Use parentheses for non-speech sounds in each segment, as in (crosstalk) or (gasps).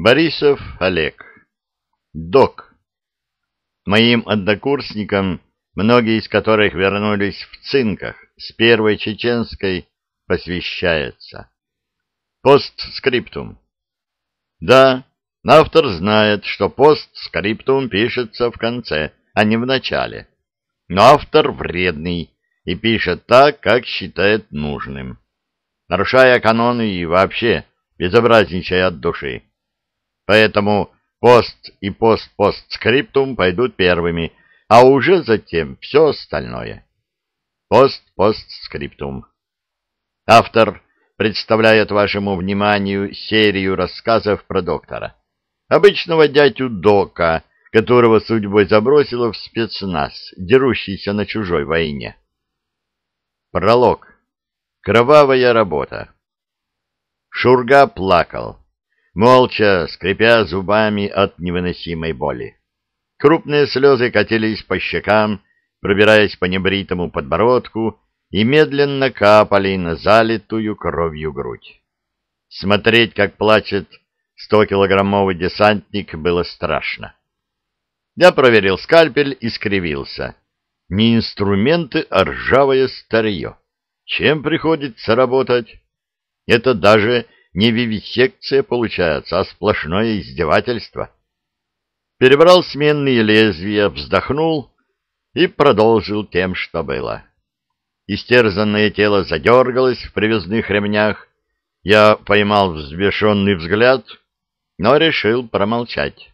Борисов Олег. Док. Моим однокурсникам, многие из которых вернулись в цинках, с первой чеченской посвящается. Постскриптум. Да, автор знает, что постскриптум пишется в конце, а не в начале. Но автор вредный и пишет так, как считает нужным, нарушая каноны и вообще безобразничая от души. Поэтому пост и пост-постскриптум пойдут первыми, а уже затем все остальное. Пост-постскриптум. Автор представляет вашему вниманию серию рассказов про доктора. Обычного дядю Дока, которого судьбой забросило в спецназ, дерущийся на чужой войне. Пролог. Кровавая работа. Шурга плакал молча, скрипя зубами от невыносимой боли. Крупные слезы катились по щекам, пробираясь по небритому подбородку и медленно капали на залитую кровью грудь. Смотреть, как плачет стокилограммовый десантник, было страшно. Я проверил скальпель и скривился. Не инструменты, а ржавое старье. Чем приходится работать? Это даже не вивисекция получается, а сплошное издевательство. Перебрал сменные лезвия, вздохнул и продолжил тем, что было. Истерзанное тело задергалось в привязных ремнях. Я поймал взбешенный взгляд, но решил промолчать.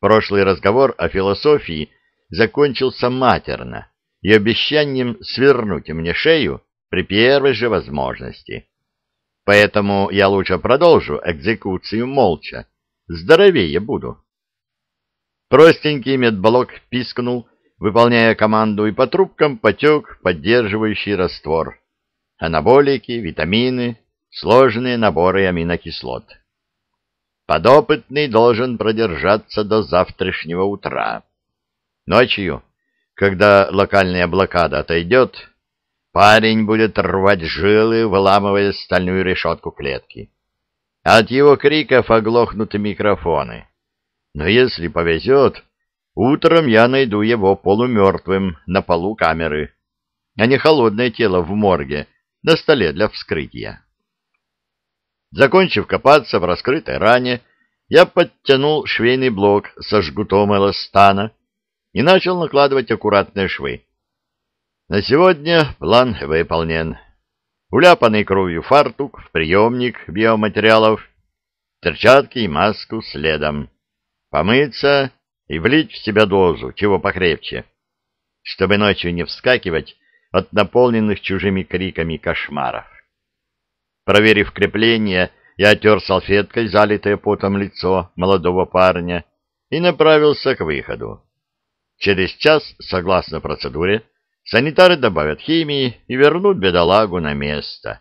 Прошлый разговор о философии закончился матерно и обещанием свернуть мне шею при первой же возможности. Поэтому я лучше продолжу экзекуцию молча. Здоровее буду. Простенький медблок пискнул, выполняя команду, и по трубкам потек поддерживающий раствор. Анаболики, витамины, сложные наборы аминокислот. Подопытный должен продержаться до завтрашнего утра. Ночью, когда локальная блокада отойдет, Парень будет рвать жилы, выламывая стальную решетку клетки. От его криков оглохнут микрофоны. Но если повезет, утром я найду его полумертвым на полу камеры, а не холодное тело в морге на столе для вскрытия. Закончив копаться в раскрытой ране, я подтянул швейный блок со жгутом эластана и начал накладывать аккуратные швы. На сегодня план выполнен. Уляпанный кровью фартук в приемник биоматериалов, перчатки и маску следом. Помыться и влить в себя дозу, чего покрепче, чтобы ночью не вскакивать от наполненных чужими криками кошмаров. Проверив крепление, я отер салфеткой залитое потом лицо молодого парня и направился к выходу. Через час, согласно процедуре, Санитары добавят химии и вернут бедолагу на место.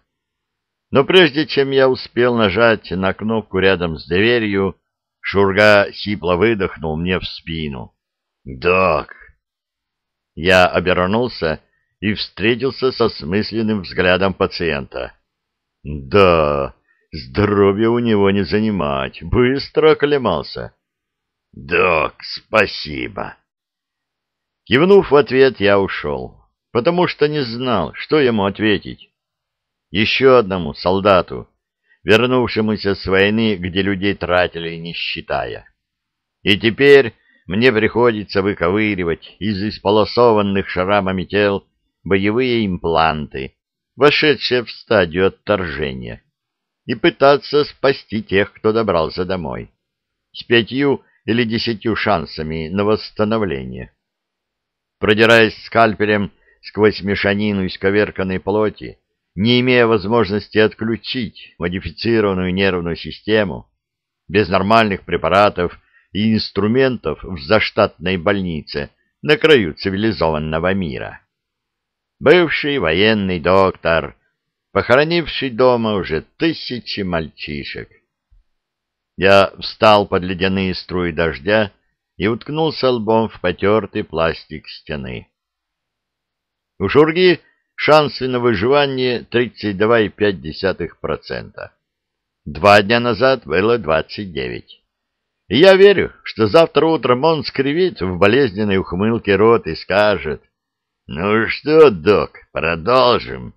Но прежде чем я успел нажать на кнопку рядом с дверью, Шурга сипло выдохнул мне в спину. «Док!» Я обернулся и встретился со смысленным взглядом пациента. «Да, здоровье у него не занимать, быстро оклемался». «Док, спасибо!» Кивнув в ответ, я ушел потому что не знал, что ему ответить. Еще одному солдату, вернувшемуся с войны, где людей тратили, не считая. И теперь мне приходится выковыривать из исполосованных шрамами тел боевые импланты, вошедшие в стадию отторжения, и пытаться спасти тех, кто добрался домой, с пятью или десятью шансами на восстановление. Продираясь скальпелем, сквозь мешанину исковерканной плоти, не имея возможности отключить модифицированную нервную систему, без нормальных препаратов и инструментов в заштатной больнице на краю цивилизованного мира. Бывший военный доктор, похоронивший дома уже тысячи мальчишек. Я встал под ледяные струи дождя и уткнулся лбом в потертый пластик стены. У Шурги шансы на выживание 32,5%. Два дня назад было 29. И я верю, что завтра утром он скривит в болезненной ухмылке рот и скажет, «Ну что, док, продолжим».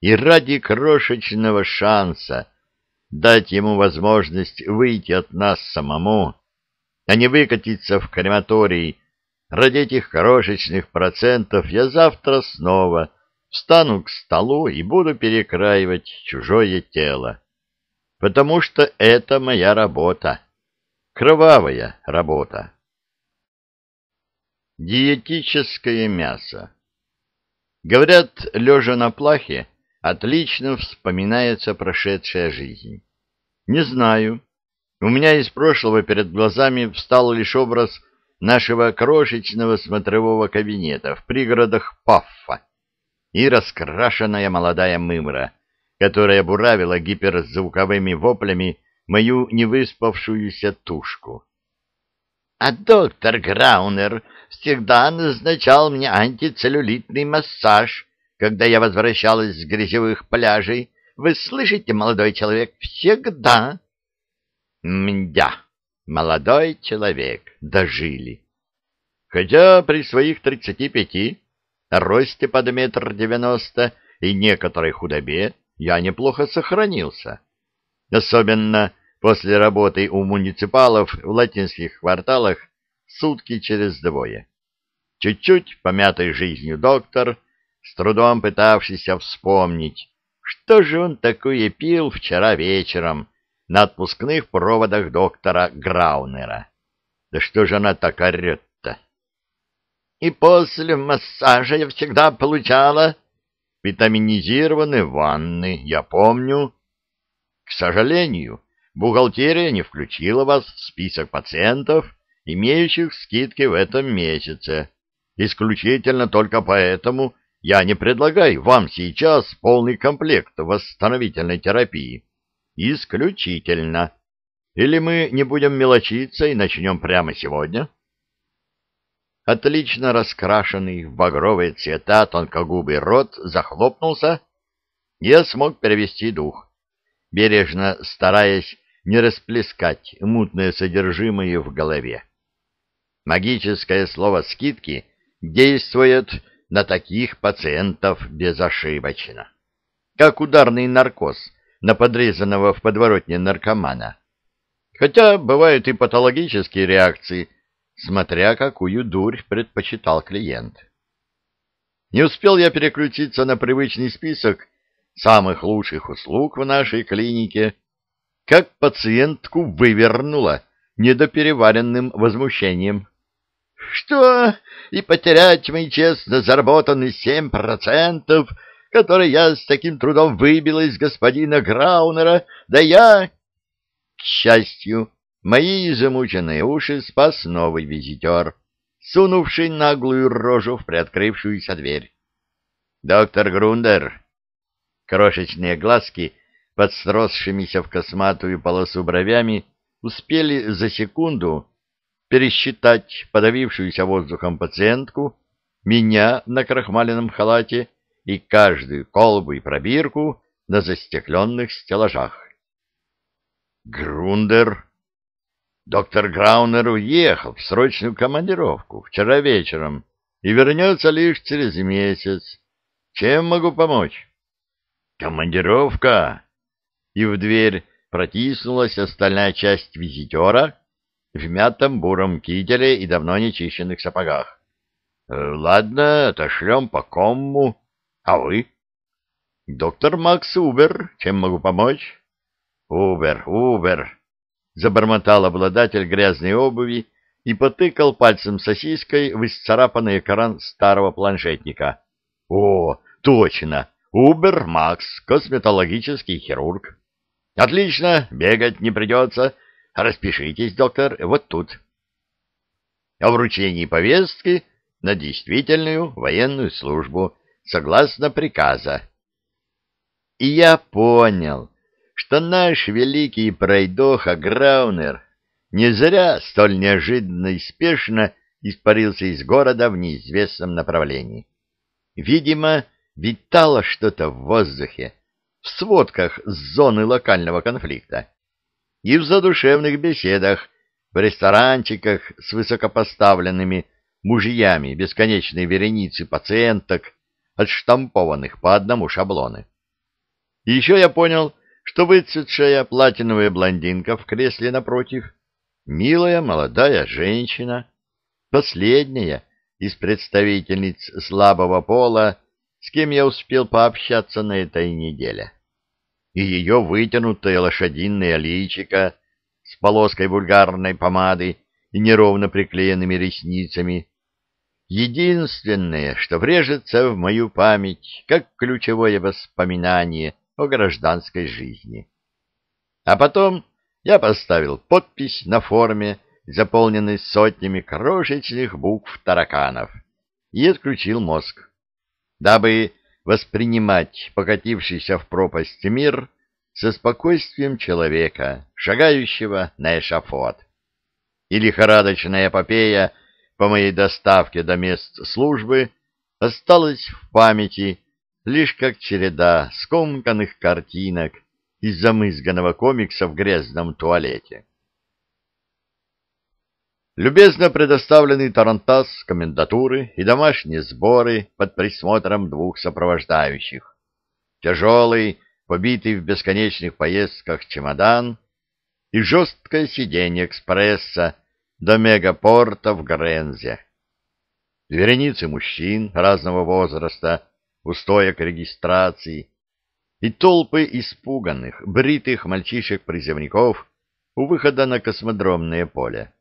И ради крошечного шанса дать ему возможность выйти от нас самому, а не выкатиться в крематорий, Ради этих хорошечных процентов я завтра снова встану к столу и буду перекраивать чужое тело. Потому что это моя работа. Кровавая работа. Диетическое мясо. Говорят, лежа на плахе, отлично вспоминается прошедшая жизнь. Не знаю. У меня из прошлого перед глазами встал лишь образ нашего крошечного смотрового кабинета в пригородах Паффа и раскрашенная молодая мымра, которая буравила гиперзвуковыми воплями мою невыспавшуюся тушку. А доктор Граунер всегда назначал мне антицеллюлитный массаж, когда я возвращалась с грязевых пляжей. Вы слышите, молодой человек, всегда. Мда. Молодой человек, дожили. Хотя при своих тридцати пяти росте под метр девяносто и некоторой худобе я неплохо сохранился. Особенно после работы у муниципалов в латинских кварталах сутки через двое. Чуть-чуть помятой жизнью доктор, с трудом пытавшийся вспомнить, что же он такое пил вчера вечером, на отпускных проводах доктора Граунера. Да что же она так орёт то И после массажа я всегда получала витаминизированные ванны, я помню. К сожалению, бухгалтерия не включила вас в список пациентов, имеющих скидки в этом месяце. Исключительно только поэтому я не предлагаю вам сейчас полный комплект восстановительной терапии. Исключительно. Или мы не будем мелочиться и начнем прямо сегодня? Отлично раскрашенный в багровые цвета тонкогубый рот захлопнулся. Я смог перевести дух, бережно стараясь не расплескать мутное содержимое в голове. Магическое слово «скидки» действует на таких пациентов безошибочно. Как ударный наркоз — на подрезанного в подворотне наркомана. Хотя бывают и патологические реакции, смотря какую дурь предпочитал клиент. Не успел я переключиться на привычный список самых лучших услуг в нашей клинике, как пациентку вывернула недопереваренным возмущением. «Что? И потерять мы честно заработанные семь процентов — который я с таким трудом выбила из господина Граунера, да я... К счастью, мои замученные уши спас новый визитер, сунувший наглую рожу в приоткрывшуюся дверь. «Доктор Грундер!» Крошечные глазки под сросшимися в косматую полосу бровями успели за секунду пересчитать подавившуюся воздухом пациентку, меня на крахмаленном халате и каждую колбу и пробирку на застекленных стеллажах. Грундер. Доктор Граунер уехал в срочную командировку вчера вечером и вернется лишь через месяц. Чем могу помочь? Командировка. И в дверь протиснулась остальная часть визитера в мятом буром кителе и давно нечищенных сапогах. Э, ладно, отошлем по комму. А вы? Доктор Макс Убер, чем могу помочь? Убер, Убер, забормотал обладатель грязной обуви и потыкал пальцем сосиской в исцарапанный экран старого планшетника. О, точно, Убер Макс, косметологический хирург. Отлично, бегать не придется. Распишитесь, доктор, вот тут. О вручении повестки на действительную военную службу согласно приказа. И я понял, что наш великий пройдоха Граунер не зря столь неожиданно и спешно испарился из города в неизвестном направлении. Видимо, витало что-то в воздухе, в сводках с зоны локального конфликта и в задушевных беседах в ресторанчиках с высокопоставленными мужьями бесконечной вереницы пациенток, отштампованных по одному шаблоны. еще я понял, что выцветшая платиновая блондинка в кресле напротив — милая молодая женщина, последняя из представительниц слабого пола, с кем я успел пообщаться на этой неделе. И ее вытянутое лошадиное личико с полоской вульгарной помады и неровно приклеенными ресницами Единственное, что врежется в мою память, как ключевое воспоминание о гражданской жизни. А потом я поставил подпись на форме, заполненной сотнями крошечных букв тараканов, и отключил мозг, дабы воспринимать покатившийся в пропасть мир со спокойствием человека, шагающего на эшафот. И лихорадочная эпопея — по моей доставке до мест службы осталось в памяти лишь как череда скомканных картинок из замызганного комикса в грязном туалете. Любезно предоставленный тарантас комендатуры и домашние сборы под присмотром двух сопровождающих. Тяжелый, побитый в бесконечных поездках чемодан и жесткое сиденье экспресса, до мегапорта в Грензе. Вереницы мужчин разного возраста у стоек регистрации и толпы испуганных, бритых мальчишек-приземников у выхода на космодромное поле.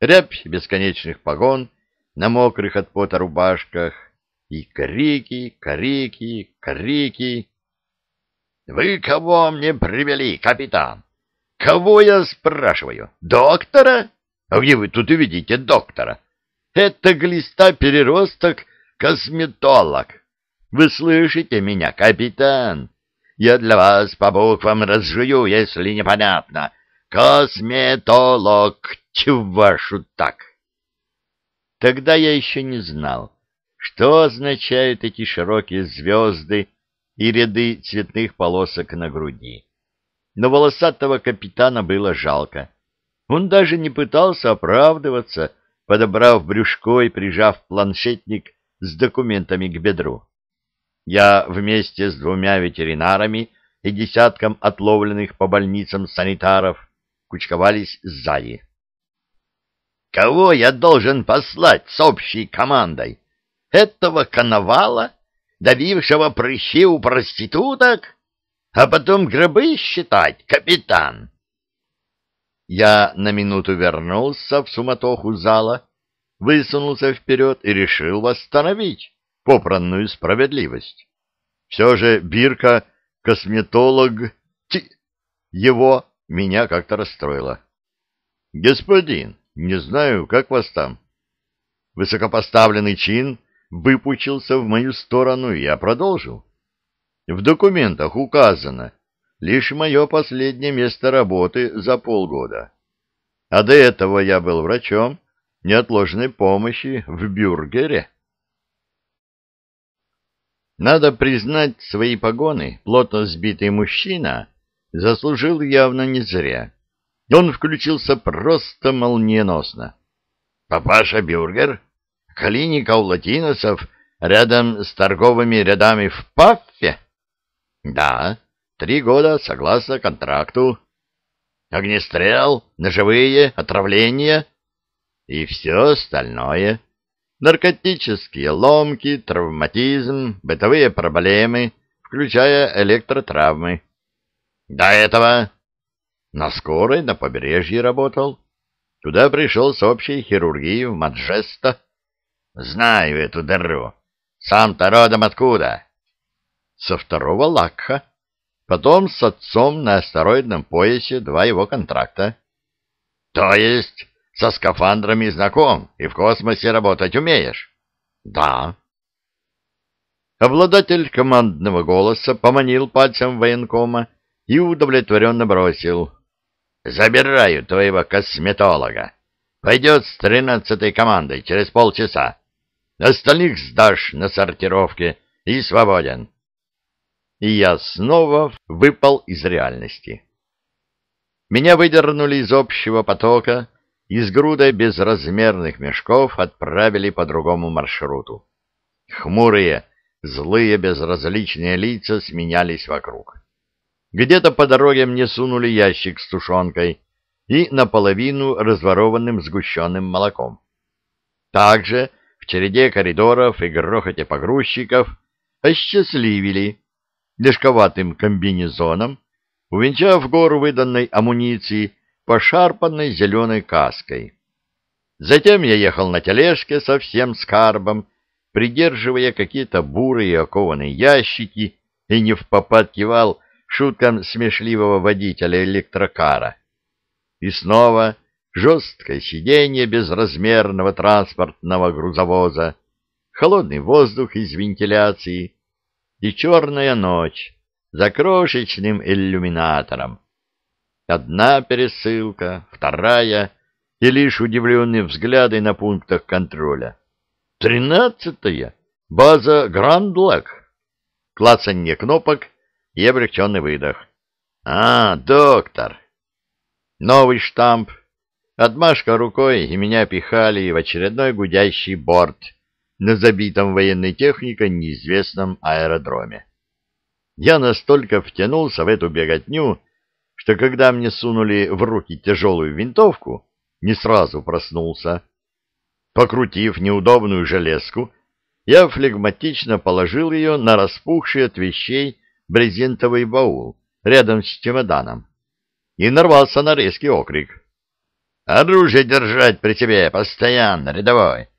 Рябь бесконечных погон на мокрых от пота рубашках и крики, крики, крики. «Вы кого мне привели, капитан? Кого я спрашиваю? Доктора?» А где вы тут увидите доктора? Это глиста переросток косметолог. Вы слышите меня, капитан? Я для вас по буквам разжую, если непонятно. Косметолог, вашу так. Тогда я еще не знал, что означают эти широкие звезды и ряды цветных полосок на груди. Но волосатого капитана было жалко. Он даже не пытался оправдываться, подобрав брюшко и прижав планшетник с документами к бедру. Я вместе с двумя ветеринарами и десятком отловленных по больницам санитаров кучковались сзади. «Кого я должен послать с общей командой? Этого коновала, давившего прыщи у проституток? А потом гробы считать, капитан?» Я на минуту вернулся в суматоху зала, высунулся вперед и решил восстановить попранную справедливость. Все же Бирка, косметолог, ти, его меня как-то расстроило. «Господин, не знаю, как вас там?» Высокопоставленный чин выпучился в мою сторону, и я продолжил. «В документах указано, лишь мое последнее место работы за полгода. А до этого я был врачом неотложной помощи в Бюргере. Надо признать свои погоны, плотно сбитый мужчина заслужил явно не зря. Он включился просто молниеносно. «Папаша Бюргер, клиника у латиносов рядом с торговыми рядами в Паффе?» «Да», Три года согласно контракту. Огнестрел, ножевые, отравления и все остальное. Наркотические ломки, травматизм, бытовые проблемы, включая электротравмы. До этого на скорой на побережье работал. Туда пришел с общей хирургией в Маджеста. Знаю эту дыру. Сам-то родом откуда? Со второго лакха. Потом с отцом на астероидном поясе два его контракта. То есть со скафандрами знаком и в космосе работать умеешь? Да. Обладатель командного голоса поманил пальцем военкома и удовлетворенно бросил. «Забираю твоего косметолога. Пойдет с тринадцатой командой через полчаса. Остальных сдашь на сортировке и свободен и я снова выпал из реальности. Меня выдернули из общего потока, из груда безразмерных мешков отправили по другому маршруту. Хмурые, злые, безразличные лица сменялись вокруг. Где-то по дороге мне сунули ящик с тушенкой и наполовину разворованным сгущенным молоком. Также в череде коридоров и грохоте погрузчиков осчастливили мешковатым комбинезоном, увенчав гору выданной амуниции пошарпанной зеленой каской. Затем я ехал на тележке со всем скарбом, придерживая какие-то бурые окованные ящики и не в попадкивал шуткам смешливого водителя электрокара. И снова жесткое сиденье безразмерного транспортного грузовоза, холодный воздух из вентиляции — и черная ночь за крошечным иллюминатором. Одна пересылка, вторая, и лишь удивленные взгляды на пунктах контроля. Тринадцатая — база Грандлак. Клацанье кнопок и облегченный выдох. «А, доктор!» Новый штамп. Отмашка рукой, и меня пихали в очередной гудящий борт — на забитом военной техникой неизвестном аэродроме. Я настолько втянулся в эту беготню, что когда мне сунули в руки тяжелую винтовку, не сразу проснулся. Покрутив неудобную железку, я флегматично положил ее на распухший от вещей брезентовый баул рядом с чемоданом и нарвался на резкий окрик. «Оружие держать при себе постоянно, рядовой!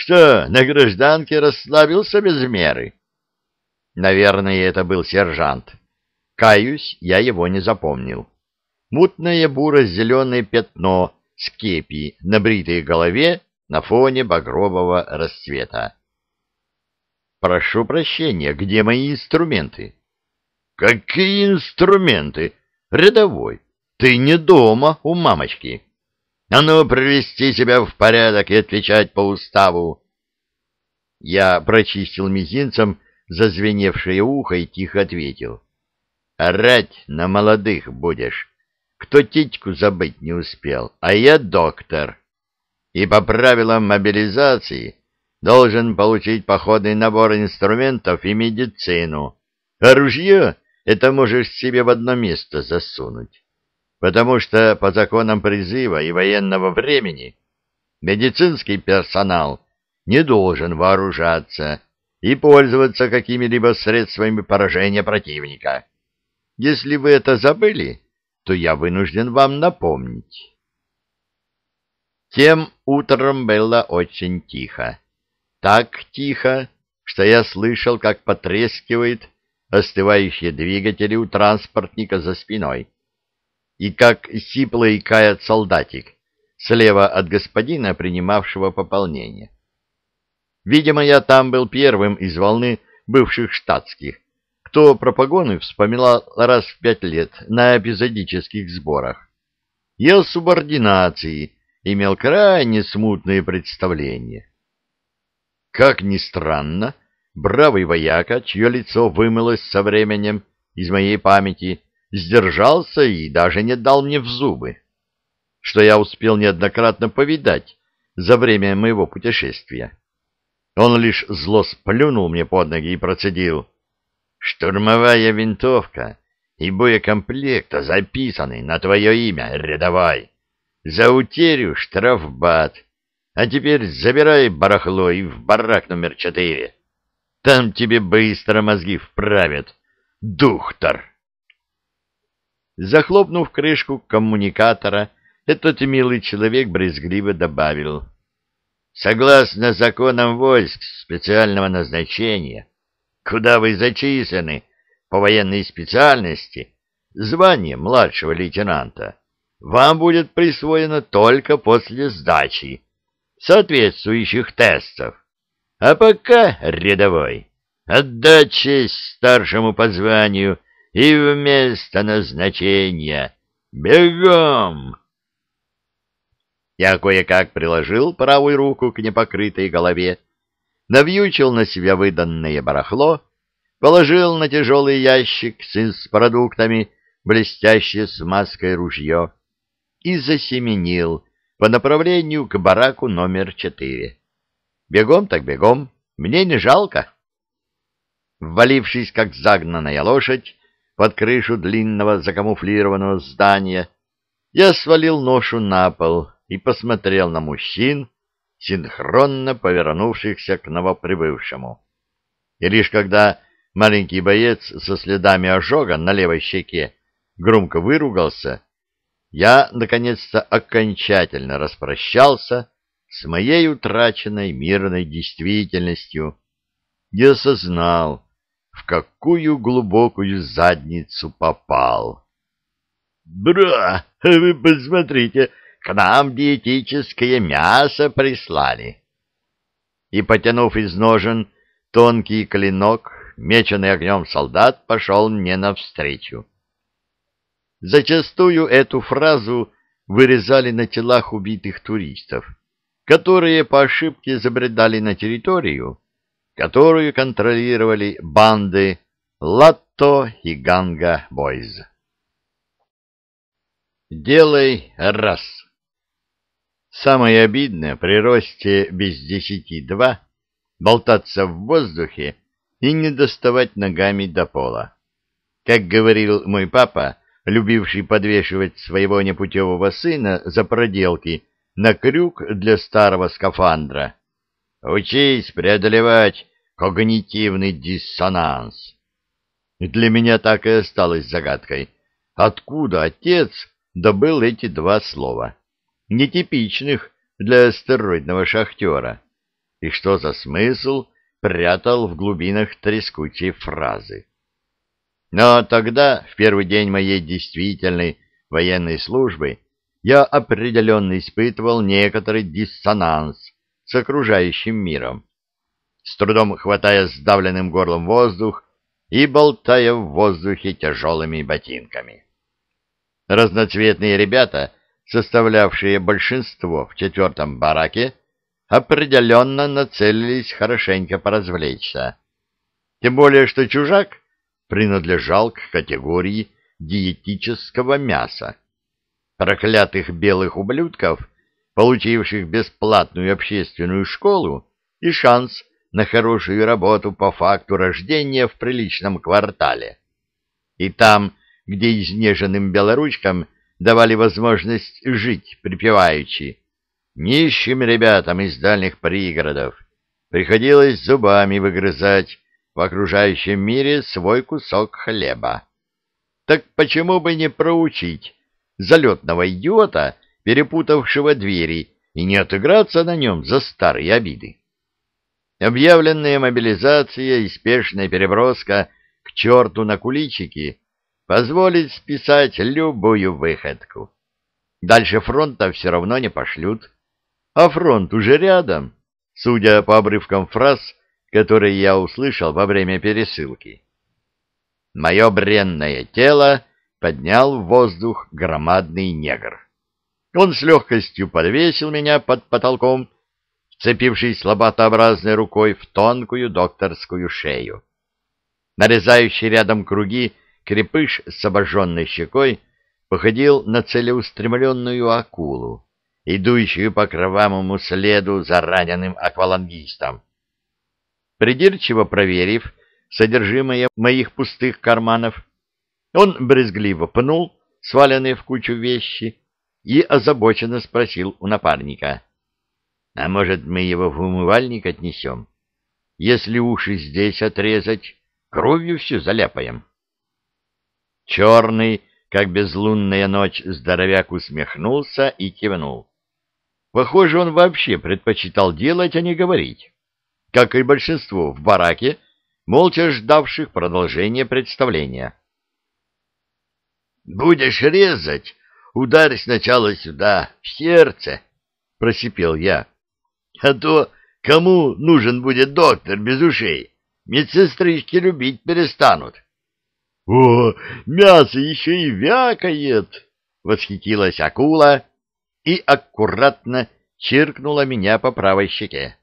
Что, на гражданке расслабился без меры? Наверное, это был сержант. Каюсь, я его не запомнил. Мутное буро-зеленое пятно с кепи на бритой голове на фоне багрового расцвета. «Прошу прощения, где мои инструменты?» «Какие инструменты? Рядовой, ты не дома у мамочки!» А ну, привести себя в порядок и отвечать по уставу. Я прочистил мизинцем зазвеневшее ухо и тихо ответил. Орать на молодых будешь, кто титьку забыть не успел, а я доктор. И по правилам мобилизации должен получить походный набор инструментов и медицину. А ружье это можешь себе в одно место засунуть потому что по законам призыва и военного времени медицинский персонал не должен вооружаться и пользоваться какими-либо средствами поражения противника. Если вы это забыли, то я вынужден вам напомнить. Тем утром было очень тихо. Так тихо, что я слышал, как потрескивает остывающие двигатели у транспортника за спиной и как сипло икает солдатик слева от господина, принимавшего пополнение. Видимо, я там был первым из волны бывших штатских, кто про погоны вспоминал раз в пять лет на эпизодических сборах. Я о субординации имел крайне смутные представления. Как ни странно, бравый вояка, чье лицо вымылось со временем из моей памяти, сдержался и даже не дал мне в зубы, что я успел неоднократно повидать за время моего путешествия. Он лишь зло сплюнул мне под ноги и процедил. «Штурмовая винтовка и боекомплекта записаны на твое имя, рядовой. За утерю штрафбат. А теперь забирай барахло и в барак номер четыре. Там тебе быстро мозги вправят, духтор». Захлопнув крышку коммуникатора, этот милый человек брезгливо добавил. «Согласно законам войск специального назначения, куда вы зачислены по военной специальности, звание младшего лейтенанта вам будет присвоено только после сдачи соответствующих тестов. А пока, рядовой, отдать честь старшему по званию — и вместо назначения. Бегом!» Я кое-как приложил правую руку к непокрытой голове, навьючил на себя выданное барахло, положил на тяжелый ящик с продуктами блестящее смазкой ружье и засеменил по направлению к бараку номер четыре. Бегом так бегом, мне не жалко. Ввалившись, как загнанная лошадь, под крышу длинного закамуфлированного здания, я свалил ношу на пол и посмотрел на мужчин, синхронно повернувшихся к новоприбывшему. И лишь когда маленький боец со следами ожога на левой щеке громко выругался, я, наконец-то, окончательно распрощался с моей утраченной мирной действительностью и осознал, в какую глубокую задницу попал. «Бра, вы посмотрите, к нам диетическое мясо прислали!» И, потянув из ножен тонкий клинок, меченый огнем солдат пошел мне навстречу. Зачастую эту фразу вырезали на телах убитых туристов, которые по ошибке забредали на территорию, которую контролировали банды Латто и Ганга Бойз. Делай раз. Самое обидное при росте без десяти два болтаться в воздухе и не доставать ногами до пола. Как говорил мой папа, любивший подвешивать своего непутевого сына за проделки на крюк для старого скафандра. «Учись преодолевать когнитивный диссонанс. И для меня так и осталось загадкой, откуда отец добыл эти два слова, нетипичных для астероидного шахтера, и что за смысл прятал в глубинах трескучей фразы. Но тогда, в первый день моей действительной военной службы, я определенно испытывал некоторый диссонанс с окружающим миром, с трудом хватая сдавленным горлом воздух и болтая в воздухе тяжелыми ботинками. Разноцветные ребята, составлявшие большинство в четвертом бараке, определенно нацелились хорошенько поразвлечься. Тем более, что чужак принадлежал к категории диетического мяса. Проклятых белых ублюдков, получивших бесплатную общественную школу и шанс на хорошую работу по факту рождения в приличном квартале. И там, где изнеженным белоручкам давали возможность жить припеваючи, нищим ребятам из дальних пригородов приходилось зубами выгрызать в окружающем мире свой кусок хлеба. Так почему бы не проучить залетного идиота, перепутавшего двери, и не отыграться на нем за старые обиды? Объявленная мобилизация и спешная переброска к черту на куличики позволит списать любую выходку. Дальше фронта все равно не пошлют. А фронт уже рядом, судя по обрывкам фраз, которые я услышал во время пересылки. Мое бренное тело поднял в воздух громадный негр. Он с легкостью подвесил меня под потолком цепившись лоботообразной рукой в тонкую докторскую шею. Нарезающий рядом круги крепыш с обожженной щекой походил на целеустремленную акулу, идущую по кровавому следу за раненым аквалангистом. Придирчиво проверив содержимое моих пустых карманов, он брезгливо пнул сваленные в кучу вещи и озабоченно спросил у напарника — а может, мы его в умывальник отнесем? Если уши здесь отрезать, кровью все заляпаем. Черный, как безлунная ночь, здоровяк усмехнулся и кивнул. Похоже, он вообще предпочитал делать, а не говорить. Как и большинство в бараке, молча ждавших продолжения представления. «Будешь резать, ударь сначала сюда, в сердце», — просипел я. А то кому нужен будет доктор без ушей? Медсестрички любить перестанут. — О, мясо еще и вякает! — восхитилась акула и аккуратно чиркнула меня по правой щеке.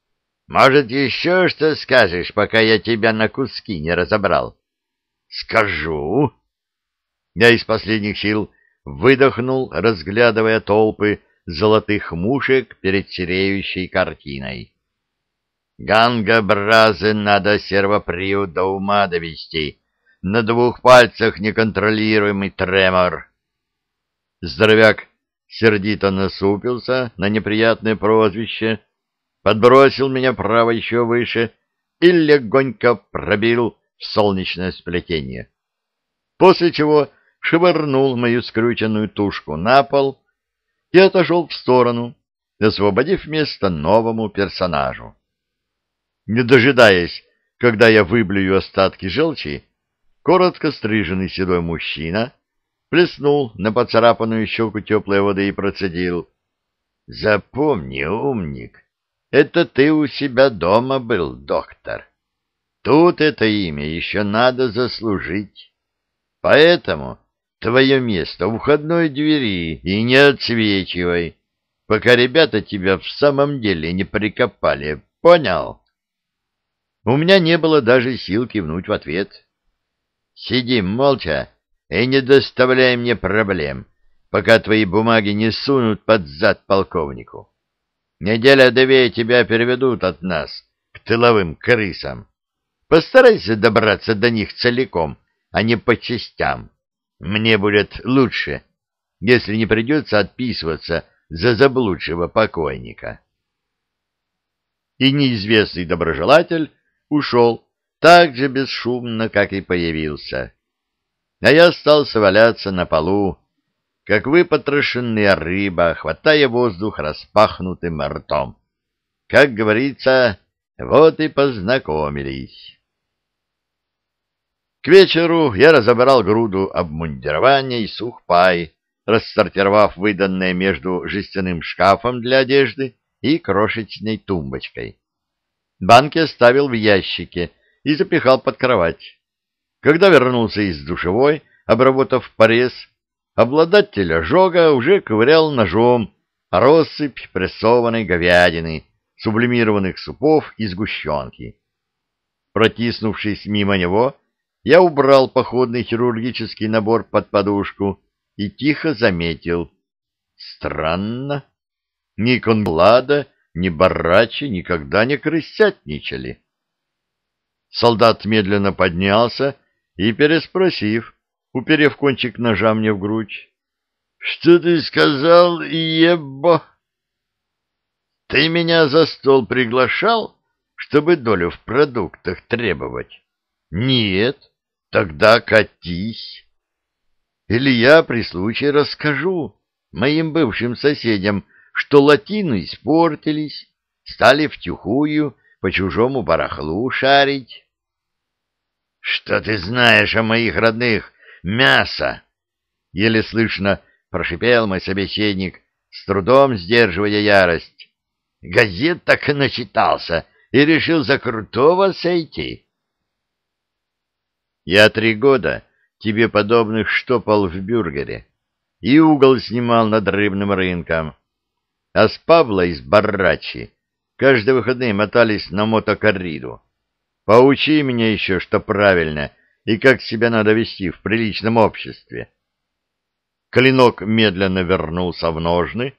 — Может, еще что скажешь, пока я тебя на куски не разобрал? — Скажу. Я из последних сил выдохнул, разглядывая толпы, — золотых мушек перед сереющей картиной. Гангабразы надо сервоприют до ума довести. На двух пальцах неконтролируемый тремор. Здоровяк сердито насупился на неприятное прозвище, подбросил меня право еще выше и легонько пробил в солнечное сплетение. После чего швырнул мою скрюченную тушку на пол и отошел в сторону, освободив место новому персонажу. Не дожидаясь, когда я выблюю остатки желчи, коротко стриженный седой мужчина плеснул на поцарапанную щеку теплой воды и процедил. — Запомни, умник, это ты у себя дома был, доктор. Тут это имя еще надо заслужить. Поэтому Твое место у входной двери и не отсвечивай, пока ребята тебя в самом деле не прикопали. Понял? У меня не было даже сил кивнуть в ответ. Сиди молча и не доставляй мне проблем, пока твои бумаги не сунут под зад полковнику. Неделя две тебя переведут от нас к тыловым крысам. Постарайся добраться до них целиком, а не по частям. Мне будет лучше, если не придется отписываться за заблудшего покойника. И неизвестный доброжелатель ушел так же бесшумно, как и появился. А я стал валяться на полу, как выпотрошенная рыба, хватая воздух распахнутым ртом. Как говорится, вот и познакомились. К вечеру я разобрал груду обмундирования и сухпай, рассортировав выданное между жестяным шкафом для одежды и крошечной тумбочкой. Банки оставил в ящике и запихал под кровать. Когда вернулся из душевой, обработав порез, обладатель ожога уже ковырял ножом россыпь прессованной говядины, сублимированных супов и сгущенки. Протиснувшись мимо него, я убрал походный хирургический набор под подушку и тихо заметил. Странно. Ни Конглада, ни Барачи никогда не крысятничали. Солдат медленно поднялся и, переспросив, уперев кончик ножа мне в грудь, «Что ты сказал, ебо?» «Ты меня за стол приглашал, чтобы долю в продуктах требовать?» «Нет, Тогда катись. Или я при случае расскажу моим бывшим соседям, что латины испортились, стали втихую по чужому барахлу шарить. — Что ты знаешь о моих родных? Мясо! — еле слышно прошипел мой собеседник, с трудом сдерживая ярость. Газет так и начитался и решил за крутого сойти. Я три года тебе подобных штопал в бюргере и угол снимал над рыбным рынком. А с Павла из Баррачи каждые выходные мотались на мотокорриду. Поучи меня еще, что правильно, и как себя надо вести в приличном обществе. Клинок медленно вернулся в ножны,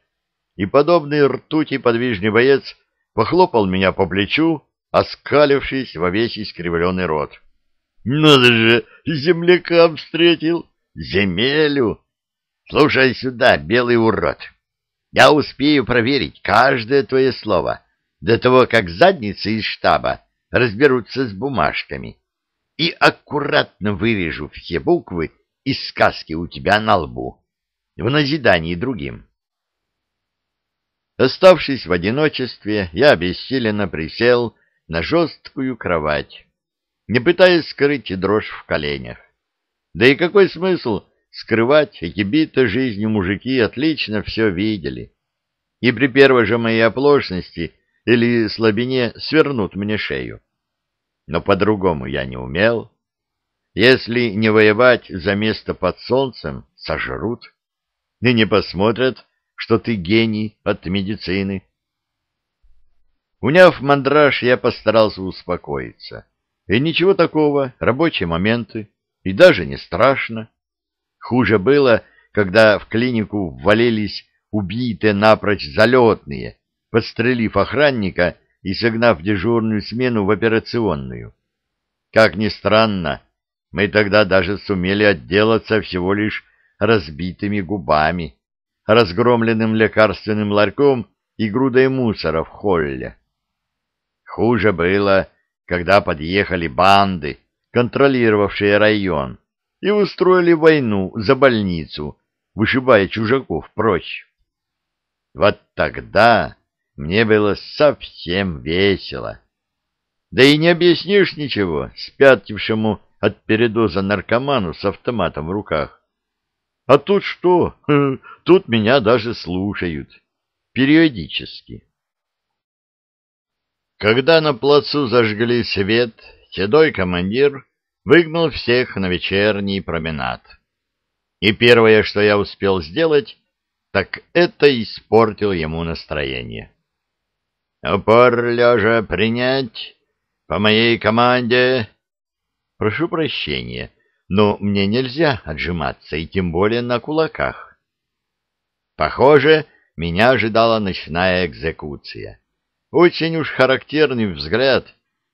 и подобный ртути подвижный боец похлопал меня по плечу, оскалившись во весь искривленный рот. Надо же, земляка встретил, земелю. Слушай сюда, белый урод. Я успею проверить каждое твое слово до того, как задницы из штаба разберутся с бумажками и аккуратно вырежу все буквы из сказки у тебя на лбу, в назидании другим. Оставшись в одиночестве, я обессиленно присел на жесткую кровать не пытаясь скрыть дрожь в коленях. Да и какой смысл скрывать, эти битые жизнью мужики отлично все видели. И при первой же моей оплошности или слабине свернут мне шею. Но по-другому я не умел. Если не воевать за место под солнцем, сожрут. И не посмотрят, что ты гений от медицины. Уняв мандраж, я постарался успокоиться. И ничего такого, рабочие моменты, и даже не страшно. Хуже было, когда в клинику ввалились убитые напрочь залетные, подстрелив охранника и согнав дежурную смену в операционную. Как ни странно, мы тогда даже сумели отделаться всего лишь разбитыми губами, разгромленным лекарственным ларьком и грудой мусора в холле. Хуже было, когда подъехали банды, контролировавшие район, и устроили войну за больницу, вышибая чужаков прочь. Вот тогда мне было совсем весело. Да и не объяснишь ничего спятившему от передоза наркоману с автоматом в руках. А тут что? (laughs) Тут меня даже слушают. Периодически. Когда на плацу зажгли свет, седой командир выгнал всех на вечерний променад. И первое, что я успел сделать, так это испортил ему настроение. «Опор лежа принять по моей команде...» «Прошу прощения, но мне нельзя отжиматься, и тем более на кулаках». Похоже, меня ожидала ночная экзекуция. Очень уж характерный взгляд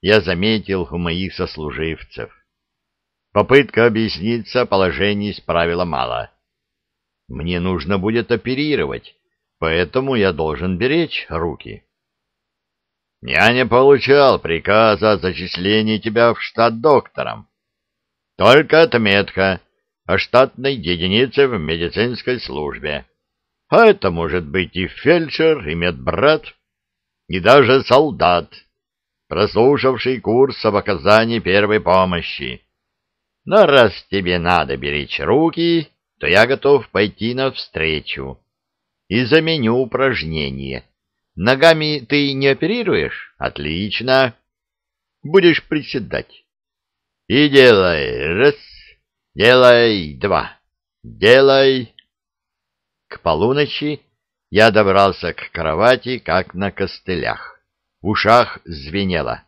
я заметил у моих сослуживцев. Попытка объясниться положений справила мало. Мне нужно будет оперировать, поэтому я должен беречь руки. Я не получал приказа о зачислении тебя в штат доктором. Только отметка о штатной единице в медицинской службе. А это может быть и фельдшер, и медбрат, и даже солдат, прослушавший курс об оказании первой помощи. Но раз тебе надо беречь руки, то я готов пойти навстречу и заменю упражнение. Ногами ты не оперируешь? Отлично. Будешь приседать. И делай раз, делай два, делай... К полуночи я добрался к кровати, как на костылях. В ушах звенело.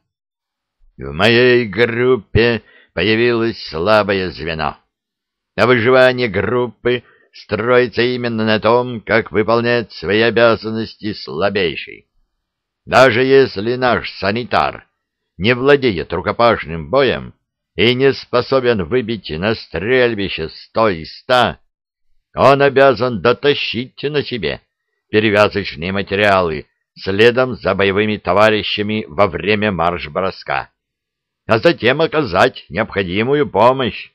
В моей группе появилось слабое звено. А выживание группы строится именно на том, как выполнять свои обязанности слабейший. Даже если наш санитар не владеет рукопашным боем и не способен выбить на стрельбище сто и ста, он обязан дотащить на себе — перевязочные материалы следом за боевыми товарищами во время марш-броска, а затем оказать необходимую помощь.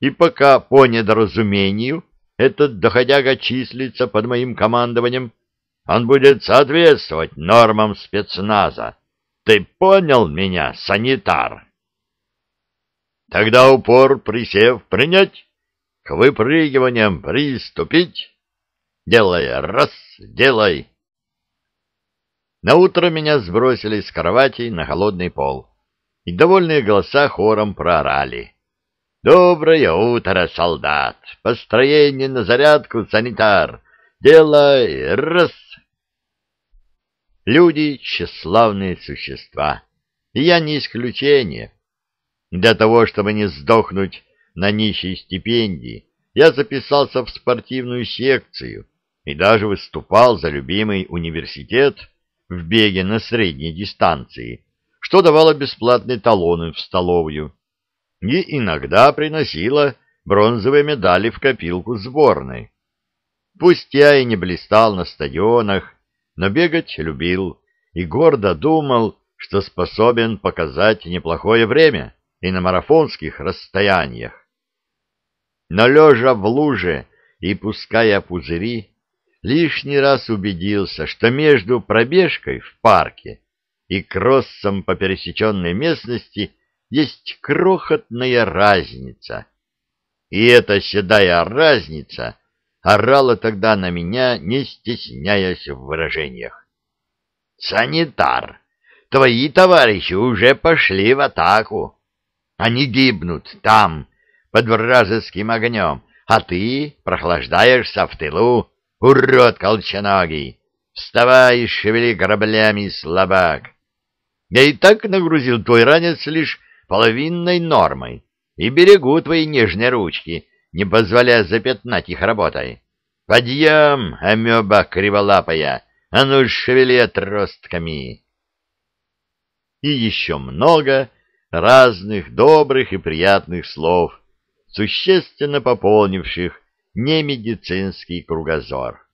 И пока по недоразумению этот доходяга числится под моим командованием, он будет соответствовать нормам спецназа. Ты понял меня, санитар? Тогда упор, присев, принять, к выпрыгиваниям приступить. Делай раз, делай. На утро меня сбросили с кровати на холодный пол, и довольные голоса хором проорали. «Доброе утро, солдат! Построение на зарядку, санитар! Делай раз!» Люди — тщеславные существа, и я не исключение. Для того, чтобы не сдохнуть на нищей стипендии, я записался в спортивную секцию — и даже выступал за любимый университет в беге на средней дистанции, что давало бесплатные талоны в столовую, и иногда приносило бронзовые медали в копилку сборной. Пусть я и не блистал на стадионах, но бегать любил и гордо думал, что способен показать неплохое время и на марафонских расстояниях. Но лежа в луже и пуская пузыри, лишний раз убедился, что между пробежкой в парке и кроссом по пересеченной местности есть крохотная разница. И эта седая разница орала тогда на меня, не стесняясь в выражениях. «Санитар, твои товарищи уже пошли в атаку. Они гибнут там, под вражеским огнем, а ты прохлаждаешься в тылу» Урод колченогий! Вставай и шевели кораблями, слабак! Я и так нагрузил твой ранец лишь половинной нормой и берегу твои нежные ручки, не позволяя запятнать их работой. Подъем, амеба криволапая, а ну шевели отростками!» И еще много разных добрых и приятных слов, существенно пополнивших не медицинский кругозор.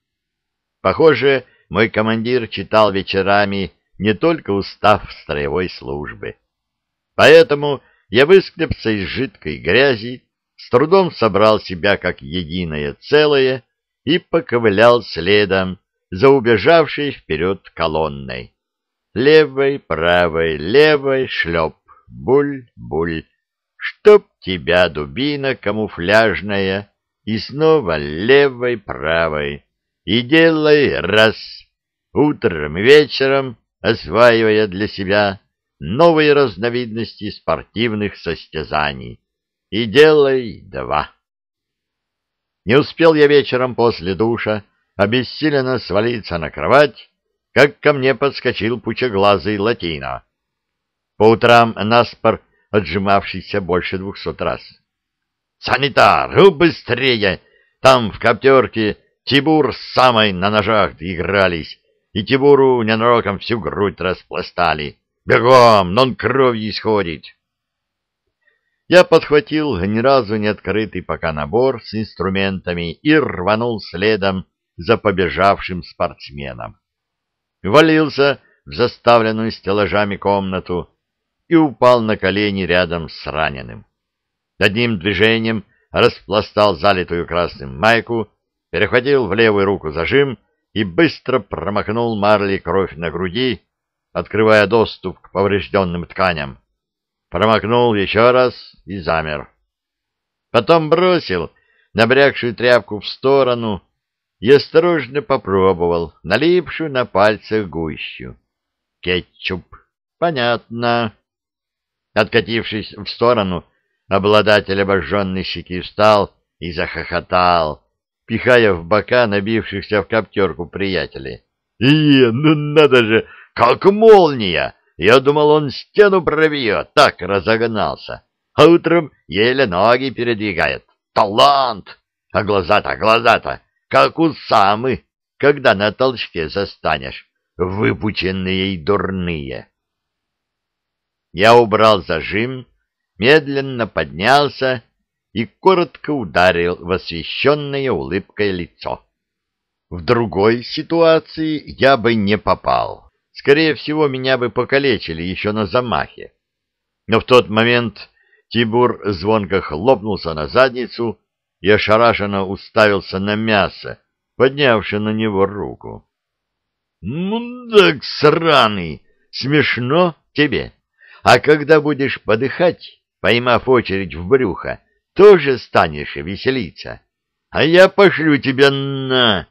Похоже, мой командир читал вечерами не только устав строевой службы. Поэтому я выскребся из жидкой грязи, с трудом собрал себя как единое целое и поковылял следом за убежавшей вперед колонной. Левой, правой, левой, шлеп, буль, буль. Чтоб тебя, дубина камуфляжная, и снова левой, правой, и делай раз, утром и вечером осваивая для себя новые разновидности спортивных состязаний, и делай два. Не успел я вечером после душа обессиленно свалиться на кровать, как ко мне подскочил пучеглазый латина, по утрам наспор отжимавшийся больше двухсот раз. Санитар, ну быстрее! Там в коптерке Тибур с самой на ножах игрались, и Тибуру ненароком всю грудь распластали. Бегом, но он кровью исходит. Я подхватил ни разу не открытый пока набор с инструментами и рванул следом за побежавшим спортсменом. Валился в заставленную стеллажами комнату и упал на колени рядом с раненым. Одним движением распластал залитую красным майку, перехватил в левую руку зажим и быстро промахнул Марли кровь на груди, открывая доступ к поврежденным тканям. Промахнул еще раз и замер. Потом бросил набрякшую тряпку в сторону и осторожно попробовал налипшую на пальцах гущу. Кетчуп. Понятно. Откатившись в сторону, Обладатель обожженной щеки встал и захохотал, пихая в бока набившихся в коптерку приятелей. «И, ну надо же, как молния! Я думал, он стену пробьет, так разогнался. А утром еле ноги передвигает. Талант! А глаза-то, глаза-то, как у самы, когда на толчке застанешь, выпученные и дурные!» Я убрал зажим медленно поднялся и коротко ударил в освещенное улыбкой лицо. В другой ситуации я бы не попал. Скорее всего, меня бы покалечили еще на замахе. Но в тот момент Тибур звонко хлопнулся на задницу и ошарашенно уставился на мясо, поднявши на него руку. «Мудак «Ну сраный! Смешно тебе! А когда будешь подыхать, поймав очередь в брюхо, тоже станешь веселиться. А я пошлю тебя на...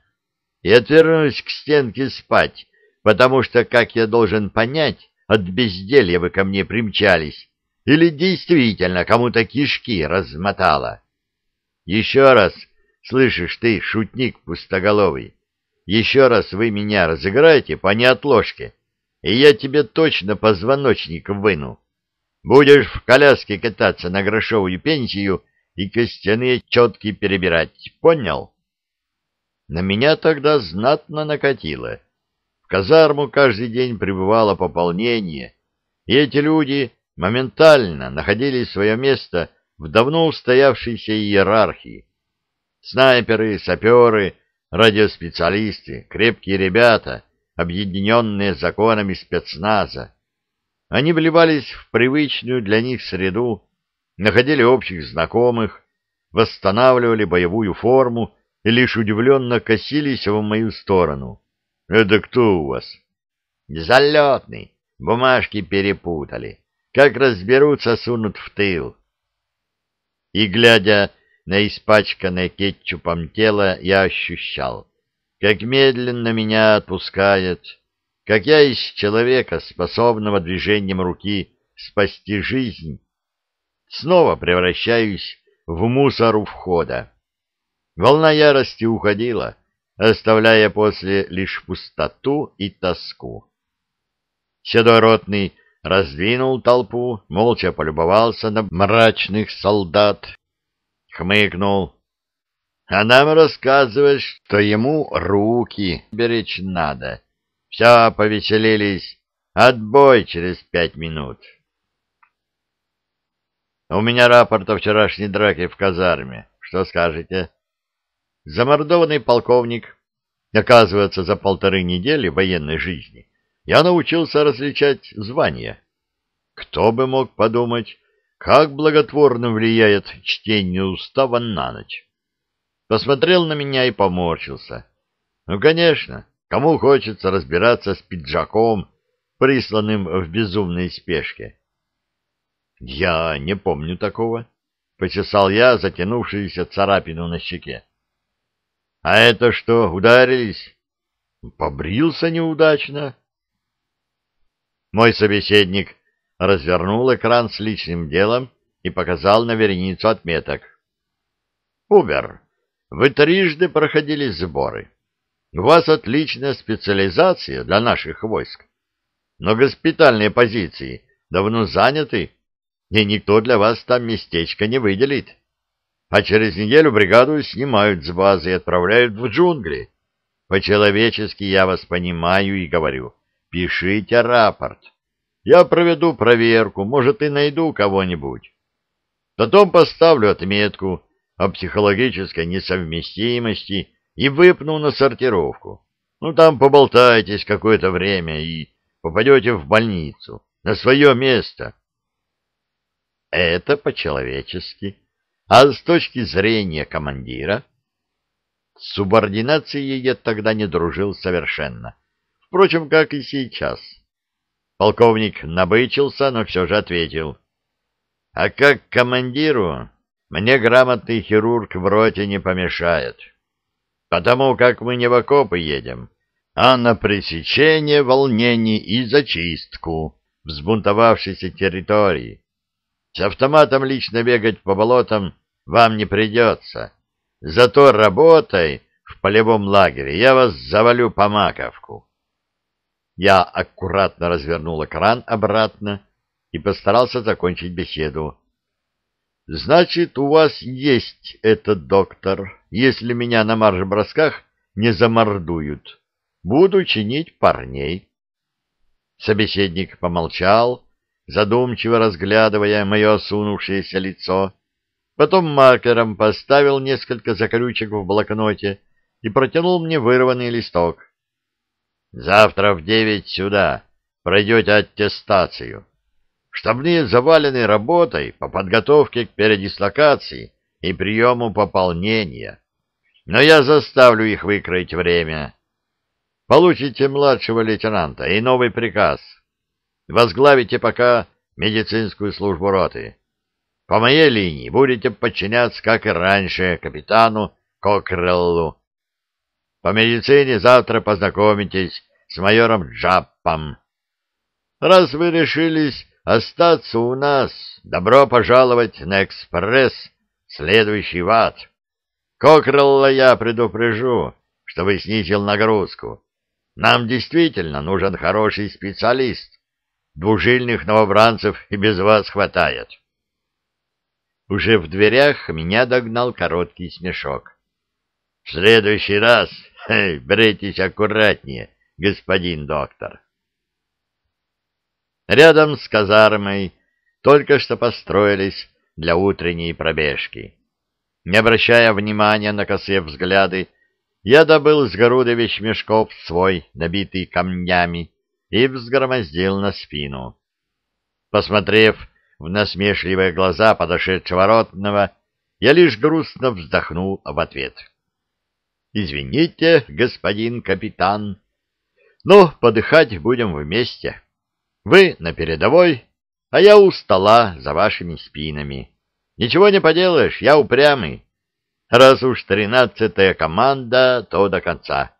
И отвернусь к стенке спать, потому что, как я должен понять, от безделья вы ко мне примчались, или действительно кому-то кишки размотало. Еще раз, слышишь ты, шутник пустоголовый, еще раз вы меня разыграете по неотложке, и я тебе точно позвоночник выну. Будешь в коляске кататься на грошовую пенсию и костяные четки перебирать, понял? На меня тогда знатно накатило. В казарму каждый день прибывало пополнение, и эти люди моментально находили свое место в давно устоявшейся иерархии. Снайперы, саперы, радиоспециалисты, крепкие ребята, объединенные законами спецназа, они вливались в привычную для них среду, находили общих знакомых, восстанавливали боевую форму и лишь удивленно косились в мою сторону. «Это кто у вас?» «Залетный. Бумажки перепутали. Как разберутся, сунут в тыл». И, глядя на испачканное кетчупом тело, я ощущал, как медленно меня отпускает как я из человека, способного движением руки спасти жизнь, снова превращаюсь в мусор у входа. Волна ярости уходила, оставляя после лишь пустоту и тоску. Седой раздвинул толпу, молча полюбовался на мрачных солдат, хмыкнул. — А нам рассказываешь, что ему руки беречь надо. — все, повеселились. Отбой через пять минут. У меня рапорт о вчерашней драке в казарме. Что скажете? Замордованный полковник, оказывается, за полторы недели военной жизни, я научился различать звания. Кто бы мог подумать, как благотворно влияет чтение устава на ночь. Посмотрел на меня и поморщился. Ну, конечно, Кому хочется разбираться с пиджаком, присланным в безумной спешке? — Я не помню такого, — почесал я затянувшуюся царапину на щеке. — А это что, ударились? — Побрился неудачно. Мой собеседник развернул экран с личным делом и показал на вереницу отметок. — Убер, вы трижды проходили сборы. — у вас отличная специализация для наших войск, но госпитальные позиции давно заняты, и никто для вас там местечко не выделит. А через неделю бригаду снимают с базы и отправляют в джунгли. По-человечески я вас понимаю и говорю. Пишите рапорт. Я проведу проверку, может, и найду кого-нибудь. Потом поставлю отметку о психологической несовместимости и выпну на сортировку. Ну, там поболтаетесь какое-то время и попадете в больницу, на свое место. Это по-человечески. А с точки зрения командира... С субординацией я тогда не дружил совершенно. Впрочем, как и сейчас. Полковник набычился, но все же ответил. — А как командиру мне грамотный хирург в роте не помешает. — потому как мы не в окопы едем, а на пресечение волнений и зачистку взбунтовавшейся территории. С автоматом лично бегать по болотам вам не придется. Зато работай в полевом лагере я вас завалю по маковку. Я аккуратно развернул экран обратно и постарался закончить беседу. «Значит, у вас есть этот доктор?» если меня на марш-бросках не замордуют. Буду чинить парней. Собеседник помолчал, задумчиво разглядывая мое осунувшееся лицо. Потом маркером поставил несколько закорючек в блокноте и протянул мне вырванный листок. «Завтра в девять сюда. Пройдете аттестацию. Штабные завалены работой по подготовке к передислокации» и приему пополнения. Но я заставлю их выкроить время. Получите младшего лейтенанта и новый приказ. Возглавите пока медицинскую службу роты. По моей линии будете подчиняться, как и раньше, капитану Кокреллу. По медицине завтра познакомитесь с майором Джаппом. Раз вы решились остаться у нас, добро пожаловать на экспресс, следующий в ад. Кокрелла я предупрежу, чтобы снизил нагрузку. Нам действительно нужен хороший специалист. Двужильных новобранцев и без вас хватает. Уже в дверях меня догнал короткий смешок. — В следующий раз хе, брейтесь аккуратнее, господин доктор. Рядом с казармой только что построились для утренней пробежки не обращая внимания на косые взгляды, я добыл из груды вещмешков свой, набитый камнями, и взгромоздил на спину. Посмотрев в насмешливые глаза подошедшего ротного, я лишь грустно вздохнул в ответ. «Извините, господин капитан, но подыхать будем вместе. Вы на передовой, а я устала за вашими спинами. Ничего не поделаешь, я упрямый. Раз уж тринадцатая команда, то до конца.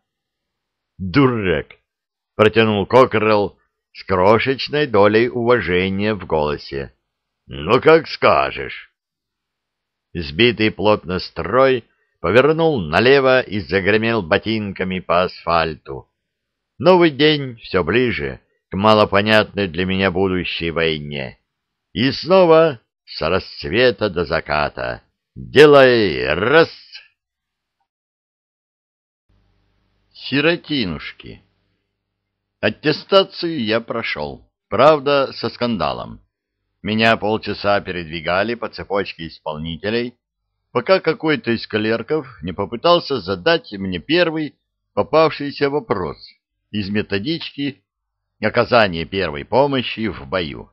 Дурак! — протянул Кокрелл с крошечной долей уважения в голосе. «Ну, как скажешь». Сбитый плотно строй повернул налево и загремел ботинками по асфальту. Новый день все ближе к малопонятной для меня будущей войне. И снова с рассвета до заката. Делай раз! Сиротинушки. Аттестацию я прошел, правда, со скандалом. Меня полчаса передвигали по цепочке исполнителей, пока какой-то из клерков не попытался задать мне первый попавшийся вопрос из методички оказания первой помощи в бою.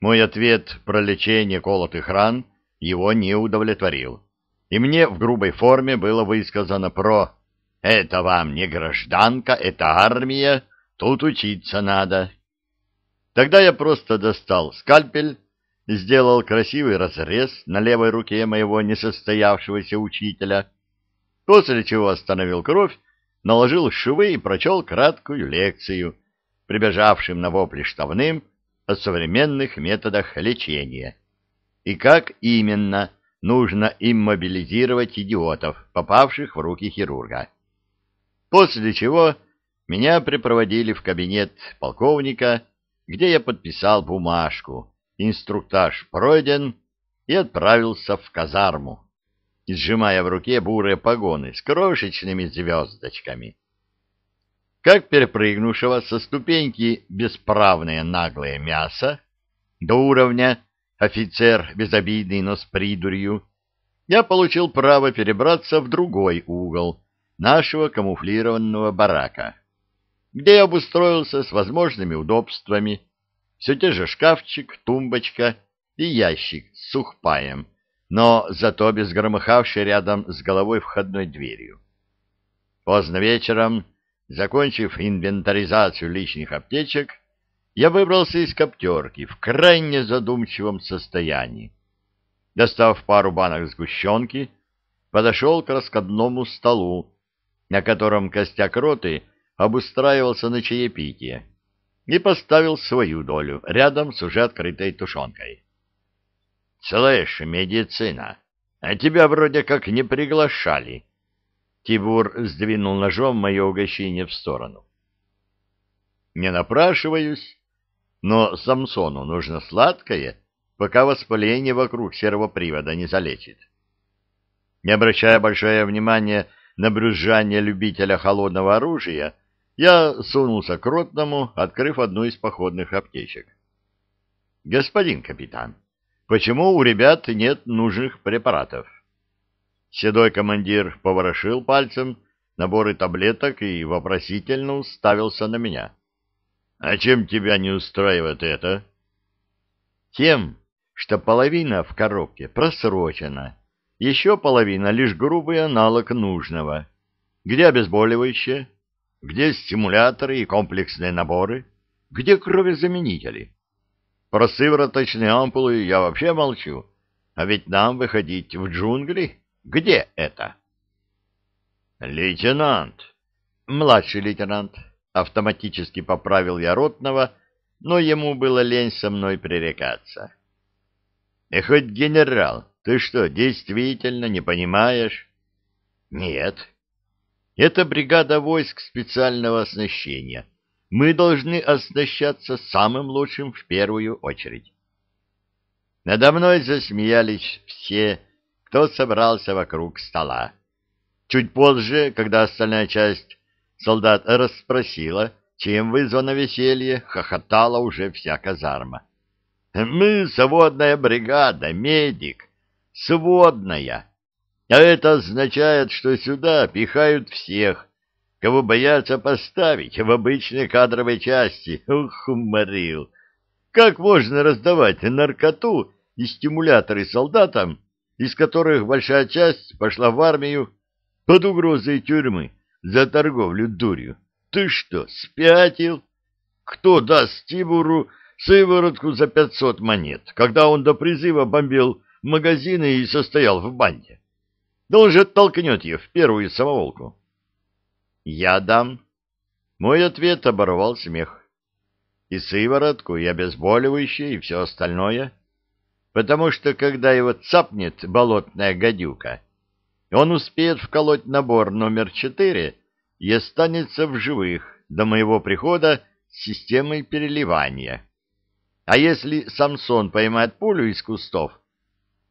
Мой ответ про лечение колотых ран его не удовлетворил, и мне в грубой форме было высказано про «это вам не гражданка, это армия, тут учиться надо». Тогда я просто достал скальпель, сделал красивый разрез на левой руке моего несостоявшегося учителя, после чего остановил кровь, наложил швы и прочел краткую лекцию, прибежавшим на вопли штабным, о современных методах лечения и как именно нужно иммобилизировать идиотов, попавших в руки хирурга. После чего меня припроводили в кабинет полковника, где я подписал бумажку, инструктаж пройден и отправился в казарму, сжимая в руке бурые погоны с крошечными звездочками как перепрыгнувшего со ступеньки бесправное наглое мясо до уровня офицер безобидный, но с придурью, я получил право перебраться в другой угол нашего камуфлированного барака, где я обустроился с возможными удобствами, все те же шкафчик, тумбочка и ящик с сухпаем, но зато без громыхавшей рядом с головой входной дверью. Поздно вечером Закончив инвентаризацию личных аптечек, я выбрался из коптерки в крайне задумчивом состоянии. Достав пару банок сгущенки, подошел к раскладному столу, на котором костяк роты обустраивался на чаепитие, и поставил свою долю рядом с уже открытой тушенкой. — Слышь, медицина, а тебя вроде как не приглашали, Тибур сдвинул ножом мое угощение в сторону. Не напрашиваюсь, но Самсону нужно сладкое, пока воспаление вокруг серого привода не залечит. Не обращая большое внимание на брюзжание любителя холодного оружия, я сунулся к ротному, открыв одну из походных аптечек. «Господин капитан, почему у ребят нет нужных препаратов?» Седой командир поворошил пальцем наборы таблеток и вопросительно уставился на меня. — А чем тебя не устраивает это? — Тем, что половина в коробке просрочена, еще половина — лишь грубый аналог нужного. Где обезболивающее? Где стимуляторы и комплексные наборы? Где кровезаменители? Про сывороточные ампулы я вообще молчу, а ведь нам выходить в джунгли... Где это? Лейтенант. Младший лейтенант. Автоматически поправил я ротного, но ему было лень со мной пререкаться. И э, хоть генерал, ты что, действительно не понимаешь? Нет. Это бригада войск специального оснащения. Мы должны оснащаться самым лучшим в первую очередь. Надо мной засмеялись все кто собрался вокруг стола. Чуть позже, когда остальная часть солдат расспросила, чем вызвано веселье, хохотала уже вся казарма. «Мы сводная бригада, медик, сводная, а это означает, что сюда пихают всех, кого боятся поставить в обычной кадровой части. Ух, уморил! Как можно раздавать наркоту и стимуляторы солдатам, из которых большая часть пошла в армию под угрозой тюрьмы за торговлю дурью. Ты что, спятил? Кто даст Тибуру сыворотку за пятьсот монет, когда он до призыва бомбил магазины и состоял в банде? Да он же толкнет ее в первую самоволку. Я дам. Мой ответ оборвал смех. И сыворотку, и обезболивающее, и все остальное потому что, когда его цапнет болотная гадюка, он успеет вколоть набор номер четыре и останется в живых до моего прихода с системой переливания. А если Самсон поймает пулю из кустов,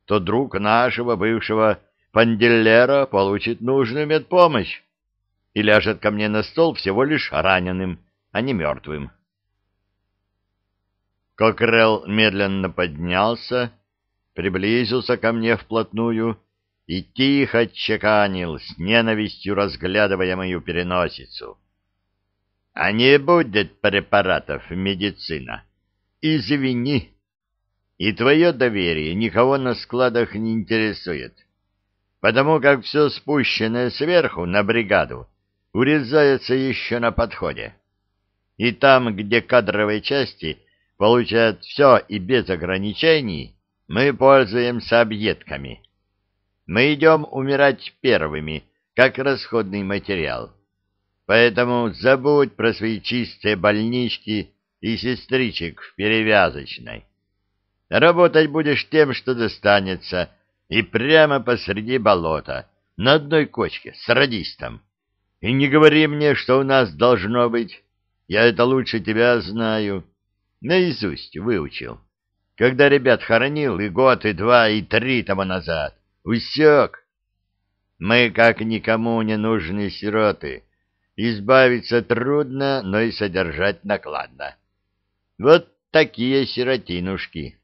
то друг нашего бывшего Панделлера получит нужную медпомощь и ляжет ко мне на стол всего лишь раненым, а не мертвым. Кокрел медленно поднялся, приблизился ко мне вплотную и тихо чеканил, с ненавистью разглядывая мою переносицу. — А не будет препаратов медицина. Извини. И твое доверие никого на складах не интересует, потому как все спущенное сверху на бригаду урезается еще на подходе. И там, где кадровые части получают все и без ограничений, мы пользуемся объедками. Мы идем умирать первыми, как расходный материал. Поэтому забудь про свои чистые больнички и сестричек в перевязочной. Работать будешь тем, что достанется, и прямо посреди болота, на одной кочке, с радистом. И не говори мне, что у нас должно быть. Я это лучше тебя знаю. Наизусть выучил когда ребят хоронил и год, и два, и три тому назад. Усек. Мы, как никому не нужные сироты, избавиться трудно, но и содержать накладно. Вот такие сиротинушки.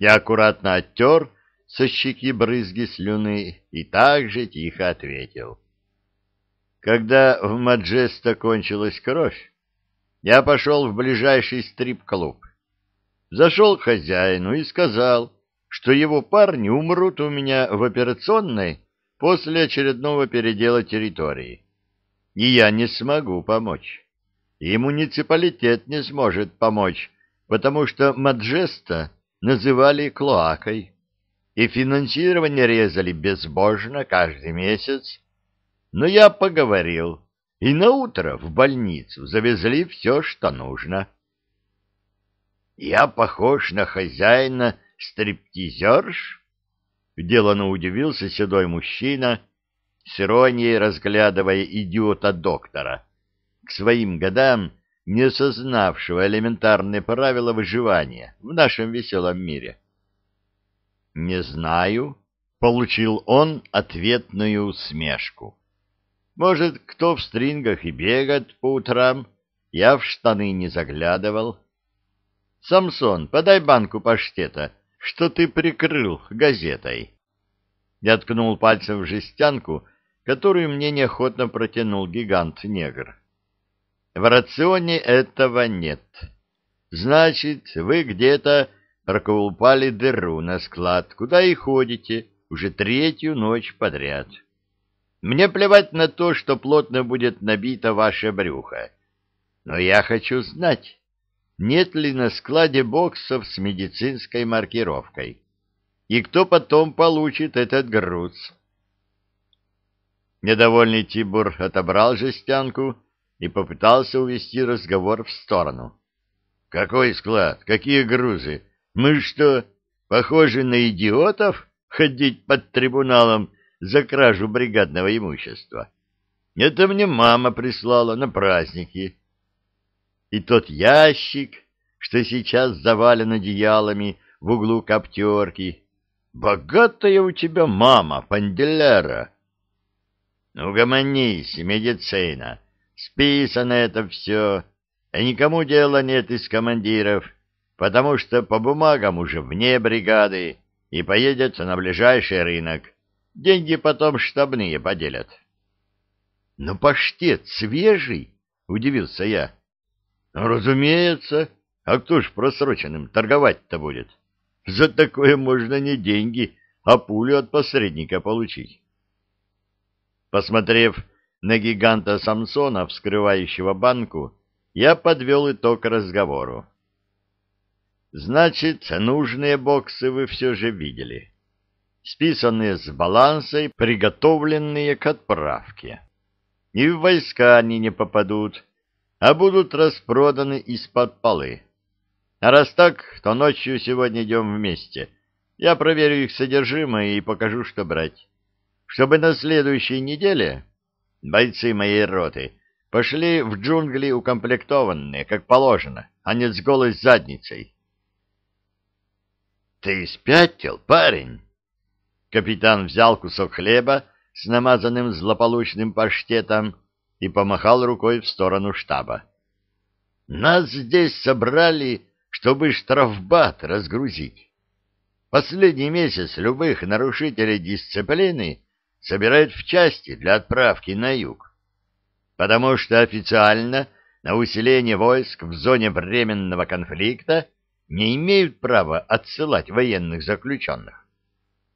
Я аккуратно оттер со щеки брызги слюны и так же тихо ответил. Когда в Маджеста кончилась кровь, я пошел в ближайший стрип-клуб. Зашел к хозяину и сказал, что его парни умрут у меня в операционной после очередного передела территории. И я не смогу помочь. И муниципалитет не сможет помочь, потому что Маджеста называли клоакой. И финансирование резали безбожно каждый месяц. Но я поговорил, и наутро в больницу завезли все, что нужно я похож на хозяина стриптизерш? Делано удивился седой мужчина, с иронией разглядывая идиота-доктора, к своим годам не сознавшего элементарные правила выживания в нашем веселом мире. «Не знаю», — получил он ответную усмешку. «Может, кто в стрингах и бегает по утрам, я в штаны не заглядывал». Самсон, подай банку паштета, что ты прикрыл газетой. Я ткнул пальцем в жестянку, которую мне неохотно протянул гигант-негр. В рационе этого нет. Значит, вы где-то проколупали дыру на склад, куда и ходите уже третью ночь подряд. Мне плевать на то, что плотно будет набито ваше брюхо. Но я хочу знать, нет ли на складе боксов с медицинской маркировкой, и кто потом получит этот груз. Недовольный Тибур отобрал жестянку и попытался увести разговор в сторону. — Какой склад? Какие грузы? Мы что, похожи на идиотов ходить под трибуналом за кражу бригадного имущества? Это мне мама прислала на праздники. — и тот ящик, что сейчас завален одеялами в углу коптерки. Богатая у тебя мама, Панделяра. Ну, гомонись, медицина, списано это все, а никому дела нет из командиров, потому что по бумагам уже вне бригады и поедет на ближайший рынок. Деньги потом штабные поделят. — Ну, паштет свежий, — удивился я. Ну, разумеется. А кто ж просроченным торговать-то будет? За такое можно не деньги, а пулю от посредника получить. Посмотрев на гиганта Самсона, вскрывающего банку, я подвел итог разговору. Значит, нужные боксы вы все же видели. Списанные с баланса и приготовленные к отправке. И в войска они не попадут, а будут распроданы из-под полы. А раз так, то ночью сегодня идем вместе. Я проверю их содержимое и покажу, что брать. Чтобы на следующей неделе бойцы моей роты пошли в джунгли укомплектованные, как положено, а не с голой задницей. — Ты спятил, парень? Капитан взял кусок хлеба с намазанным злополучным паштетом и помахал рукой в сторону штаба. «Нас здесь собрали, чтобы штрафбат разгрузить. Последний месяц любых нарушителей дисциплины собирают в части для отправки на юг, потому что официально на усиление войск в зоне временного конфликта не имеют права отсылать военных заключенных.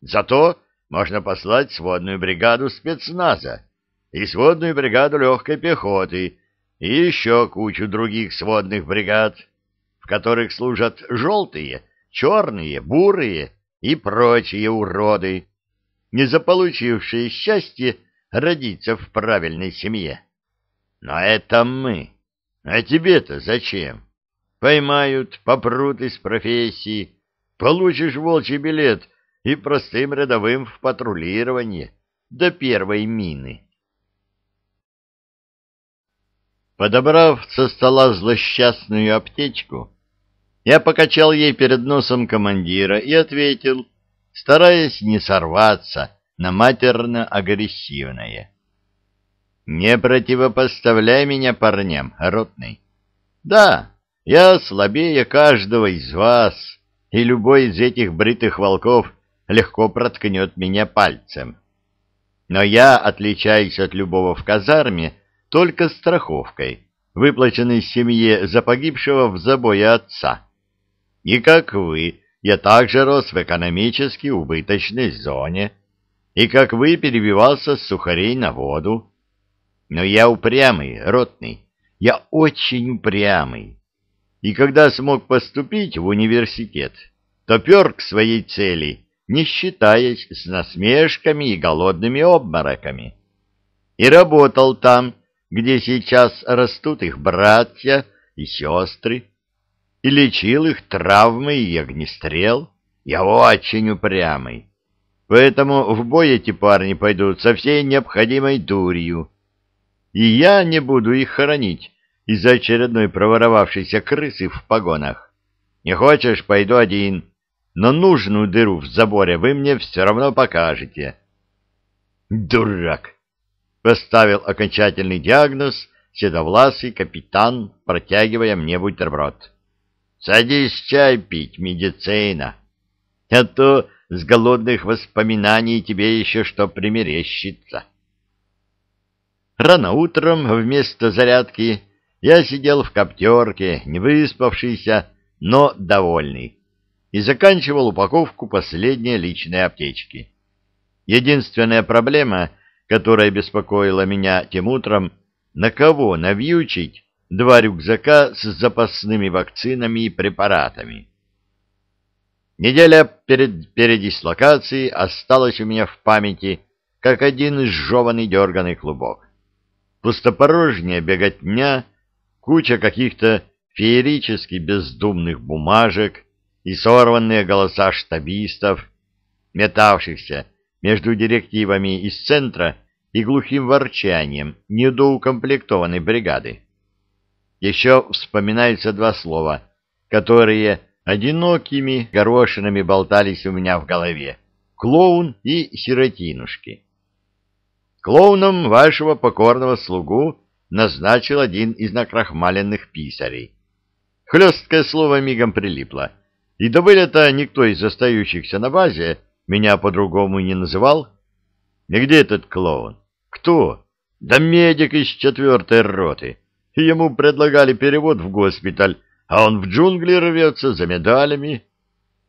Зато можно послать сводную бригаду спецназа, и сводную бригаду легкой пехоты, и еще кучу других сводных бригад, в которых служат желтые, черные, бурые и прочие уроды, не заполучившие счастье родиться в правильной семье. Но это мы. А тебе-то зачем? Поймают, попрут из профессии, получишь волчий билет и простым рядовым в патрулировании до первой мины. Подобрав со стола злосчастную аптечку, я покачал ей перед носом командира и ответил, стараясь не сорваться на матерно-агрессивное. «Не противопоставляй меня парням, ротный. Да, я слабее каждого из вас, и любой из этих бритых волков легко проткнет меня пальцем. Но я отличаюсь от любого в казарме, только страховкой, выплаченной семье за погибшего в забое отца. И как вы, я также рос в экономически убыточной зоне, и как вы перебивался с сухарей на воду. Но я упрямый, ротный, я очень упрямый. И когда смог поступить в университет, то пер к своей цели, не считаясь с насмешками и голодными обмороками. И работал там, где сейчас растут их братья и сестры, и лечил их травмы и огнестрел. Я очень упрямый. Поэтому в бой эти парни пойдут со всей необходимой дурью. И я не буду их хоронить из-за очередной проворовавшейся крысы в погонах. Не хочешь, пойду один, но нужную дыру в заборе вы мне все равно покажете. Дурак! поставил окончательный диагноз седовласый капитан, протягивая мне бутерброд. «Садись чай пить, медицина, а то с голодных воспоминаний тебе еще что примерещится». Рано утром вместо зарядки я сидел в коптерке, не выспавшийся, но довольный, и заканчивал упаковку последней личной аптечки. Единственная проблема — которая беспокоила меня тем утром, на кого навьючить два рюкзака с запасными вакцинами и препаратами. Неделя перед передислокацией осталась у меня в памяти как один изжеванный дерганный клубок. Пустопорожняя беготня, куча каких-то феерически бездумных бумажек и сорванные голоса штабистов, метавшихся между директивами из центра и глухим ворчанием недоукомплектованной бригады. Еще вспоминаются два слова, которые одинокими горошинами болтались у меня в голове — клоун и сиротинушки. Клоуном вашего покорного слугу назначил один из накрахмаленных писарей. Хлесткое слово мигом прилипло, и до вылета никто из остающихся на базе — меня по-другому не называл? И где этот клоун? Кто? Да медик из четвертой роты. Ему предлагали перевод в госпиталь, а он в джунгли рвется за медалями.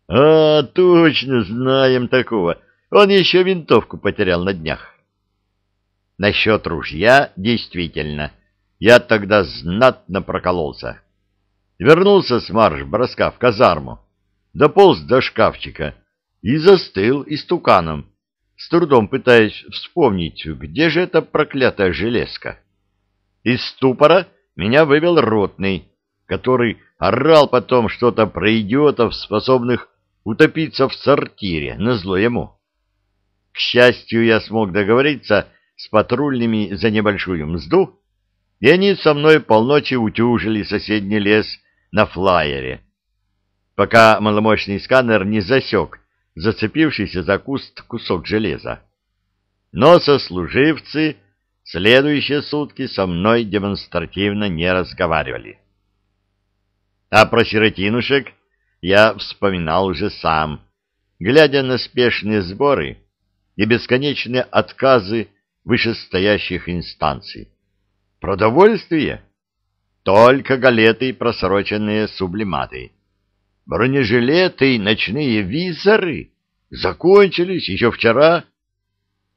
А, точно, знаем такого. Он еще винтовку потерял на днях. Насчет ружья действительно. Я тогда знатно прокололся. Вернулся с марш-броска в казарму. Дополз до шкафчика и застыл истуканом, с трудом пытаясь вспомнить, где же эта проклятая железка. Из ступора меня вывел ротный, который орал потом что-то про идиотов, способных утопиться в сортире, назло ему. К счастью, я смог договориться с патрульными за небольшую мзду, и они со мной полночи утюжили соседний лес на флайере, пока маломощный сканер не засек зацепившийся за куст кусок железа. Но сослуживцы следующие сутки со мной демонстративно не разговаривали. А про сиротинушек я вспоминал уже сам, глядя на спешные сборы и бесконечные отказы вышестоящих инстанций. Продовольствие? Только галеты и просроченные сублиматы. Бронежилеты и ночные визоры закончились еще вчера.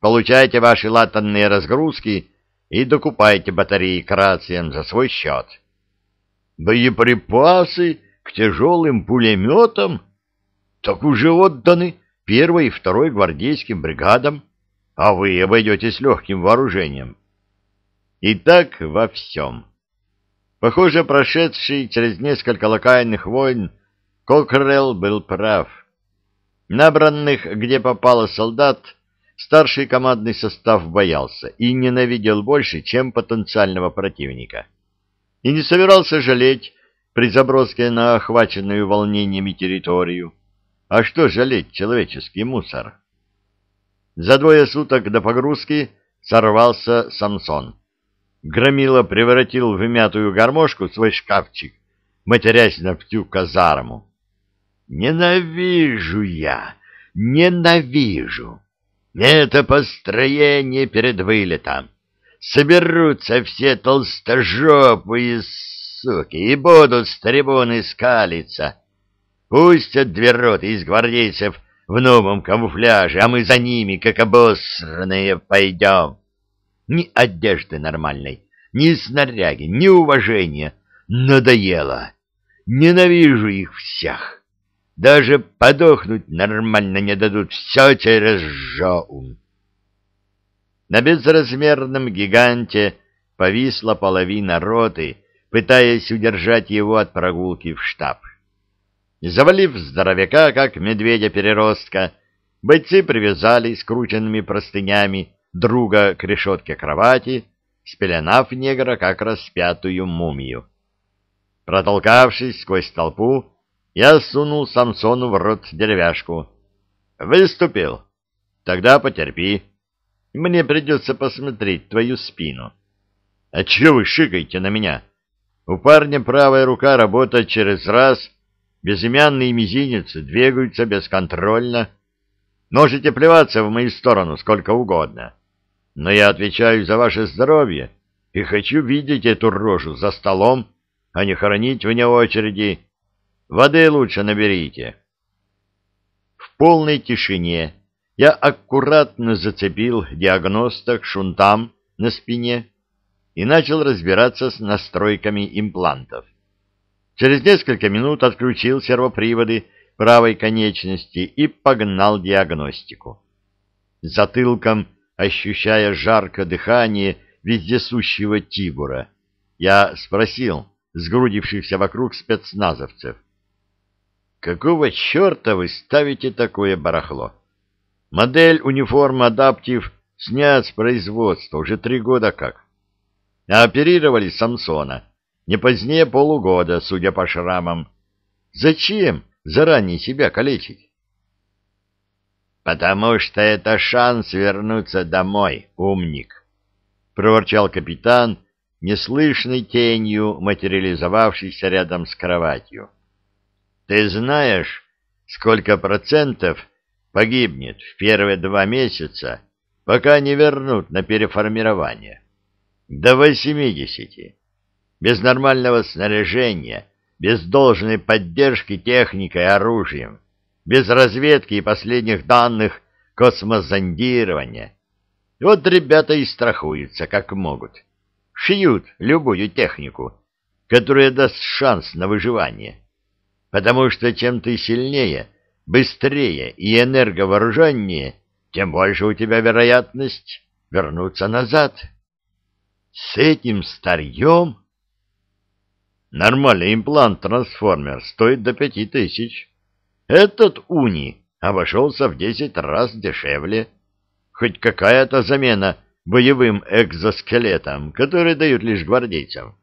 Получайте ваши латанные разгрузки и докупайте батареи к рациям за свой счет. Боеприпасы к тяжелым пулеметам так уже отданы первой и второй гвардейским бригадам, а вы обойдетесь легким вооружением. И так во всем. Похоже, прошедший через несколько локальных войн Кокрелл был прав. Набранных, где попало солдат, старший командный состав боялся и ненавидел больше, чем потенциального противника. И не собирался жалеть при заброске на охваченную волнениями территорию. А что жалеть человеческий мусор? За двое суток до погрузки сорвался Самсон. Громила превратил в мятую гармошку свой шкафчик, матерясь на всю казарму. Ненавижу я, ненавижу. Это построение перед вылетом. Соберутся все толстожопые суки и будут с трибуны скалиться. Пустят две роты из гвардейцев в новом камуфляже, а мы за ними, как обосранные, пойдем. Ни одежды нормальной, ни снаряги, ни уважения. Надоело. Ненавижу их всех. Даже подохнуть нормально не дадут, все через жоун. На безразмерном гиганте повисла половина роты, пытаясь удержать его от прогулки в штаб. Завалив здоровяка, как медведя-переростка, бойцы привязали скрученными простынями друга к решетке кровати, спеленав негра как распятую мумию. Протолкавшись сквозь толпу, я сунул Самсону в рот деревяшку. «Выступил? Тогда потерпи. Мне придется посмотреть твою спину». «А чего вы шикаете на меня?» У парня правая рука работает через раз, безымянный мизинец двигаются бесконтрольно. Можете плеваться в мою сторону сколько угодно, но я отвечаю за ваше здоровье и хочу видеть эту рожу за столом, а не хоронить вне очереди Воды лучше наберите. В полной тишине я аккуратно зацепил диагносток шунтам на спине и начал разбираться с настройками имплантов. Через несколько минут отключил сервоприводы правой конечности и погнал диагностику. Затылком, ощущая жаркое дыхание вездесущего Тибура, я спросил сгрудившихся вокруг спецназовцев. Какого черта вы ставите такое барахло? Модель униформа «Адаптив» снят с производства уже три года как. А оперировали Самсона не позднее полугода, судя по шрамам. Зачем заранее себя калечить? «Потому что это шанс вернуться домой, умник», — проворчал капитан, неслышной тенью материализовавшийся рядом с кроватью. Ты знаешь, сколько процентов погибнет в первые два месяца, пока не вернут на переформирование? До 80. Без нормального снаряжения, без должной поддержки техникой и оружием, без разведки и последних данных космозондирования. Вот ребята и страхуются, как могут. Шьют любую технику, которая даст шанс на выживание потому что чем ты сильнее, быстрее и энерговооруженнее, тем больше у тебя вероятность вернуться назад. С этим старьем... Нормальный имплант-трансформер стоит до пяти тысяч. Этот уни обошелся в десять раз дешевле. Хоть какая-то замена боевым экзоскелетам, которые дают лишь гвардейцам.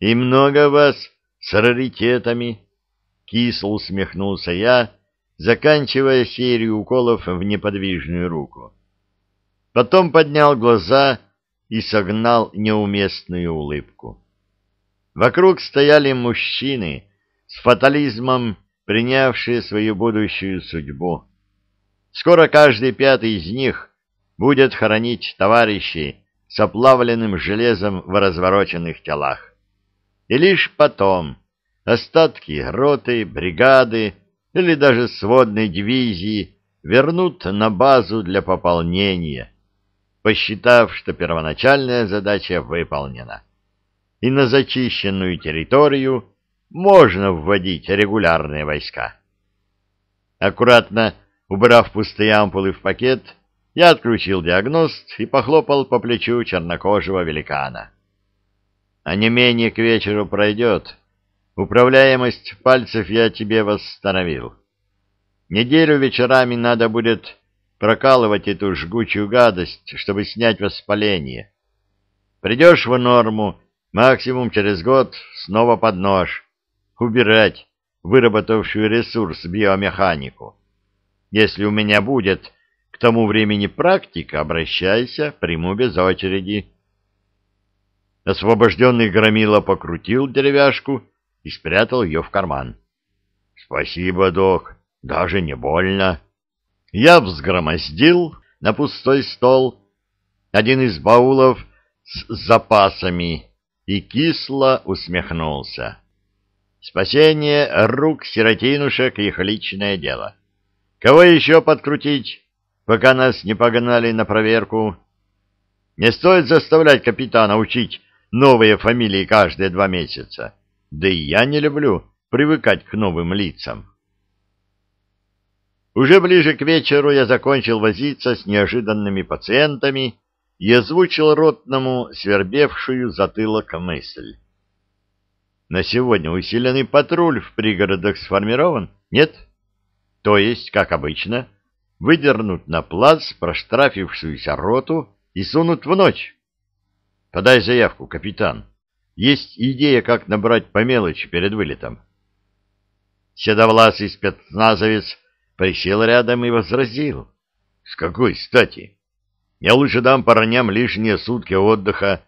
И много вас с раритетами, кисло усмехнулся я, заканчивая серию уколов в неподвижную руку. Потом поднял глаза и согнал неуместную улыбку. Вокруг стояли мужчины с фатализмом, принявшие свою будущую судьбу. Скоро каждый пятый из них будет хоронить товарищей с оплавленным железом в развороченных телах. И лишь потом остатки роты, бригады или даже сводной дивизии вернут на базу для пополнения, посчитав, что первоначальная задача выполнена. И на зачищенную территорию можно вводить регулярные войска. Аккуратно убрав пустые ампулы в пакет, я отключил диагност и похлопал по плечу чернокожего великана. А не менее к вечеру пройдет. Управляемость пальцев я тебе восстановил. Неделю вечерами надо будет прокалывать эту жгучую гадость, чтобы снять воспаление. Придешь в норму, максимум через год снова под нож. Убирать выработавшую ресурс биомеханику. Если у меня будет к тому времени практика, обращайся, приму без очереди. Освобожденный громила покрутил деревяшку и спрятал ее в карман. — Спасибо, док, даже не больно. Я взгромоздил на пустой стол один из баулов с запасами и кисло усмехнулся. Спасение рук сиротинушек — их личное дело. Кого еще подкрутить, пока нас не погнали на проверку? Не стоит заставлять капитана учить новые фамилии каждые два месяца. Да и я не люблю привыкать к новым лицам. Уже ближе к вечеру я закончил возиться с неожиданными пациентами и озвучил ротному свербевшую затылок мысль. На сегодня усиленный патруль в пригородах сформирован? Нет? То есть, как обычно, выдернут на плац проштрафившуюся роту и сунут в ночь. Подай заявку, капитан. Есть идея, как набрать по мелочи перед вылетом. Седовласый спецназовец присел рядом и возразил. С какой стати? Я лучше дам парням лишние сутки отдыха.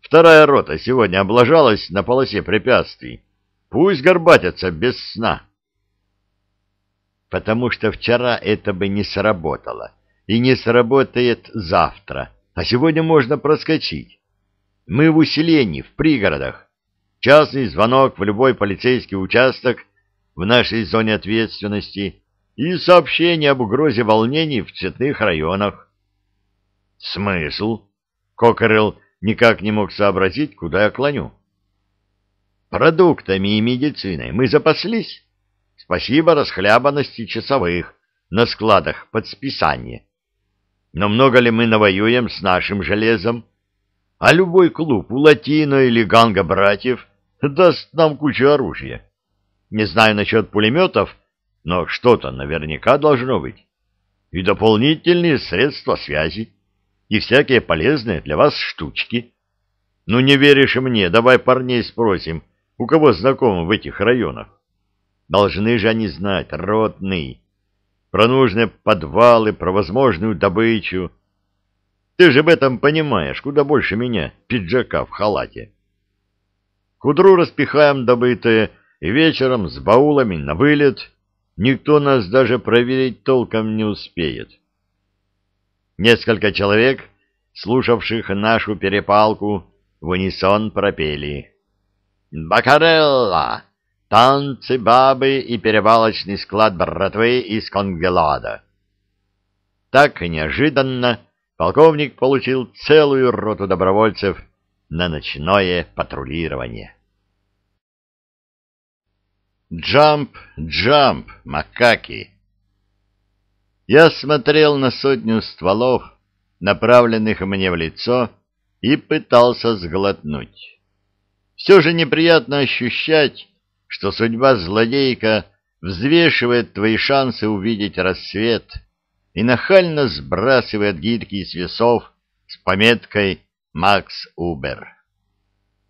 Вторая рота сегодня облажалась на полосе препятствий. Пусть горбатятся без сна. Потому что вчера это бы не сработало. И не сработает завтра. А сегодня можно проскочить. Мы в усилении, в пригородах. Частный звонок в любой полицейский участок в нашей зоне ответственности и сообщение об угрозе волнений в цветных районах. Смысл? Кокерелл никак не мог сообразить, куда я клоню. Продуктами и медициной мы запаслись. Спасибо расхлябанности часовых на складах под списание. Но много ли мы навоюем с нашим железом? А любой клуб у латино или ганга братьев даст нам кучу оружия. Не знаю насчет пулеметов, но что-то наверняка должно быть. И дополнительные средства связи, и всякие полезные для вас штучки. Ну, не веришь мне, давай парней спросим, у кого знакомы в этих районах. Должны же они знать, родные. про нужные подвалы, про возможную добычу, ты же в этом понимаешь, куда больше меня, пиджака в халате. К утру распихаем добытое, и вечером с баулами на вылет. Никто нас даже проверить толком не успеет. Несколько человек, слушавших нашу перепалку, в унисон пропели. «Бакарелла! Танцы, бабы и перевалочный склад братвы из Конгелада!» Так неожиданно полковник получил целую роту добровольцев на ночное патрулирование. «Джамп, джамп, макаки!» Я смотрел на сотню стволов, направленных мне в лицо, и пытался сглотнуть. Все же неприятно ощущать, что судьба злодейка взвешивает твои шансы увидеть рассвет — и нахально сбрасывает гидки с весов с пометкой «Макс Убер».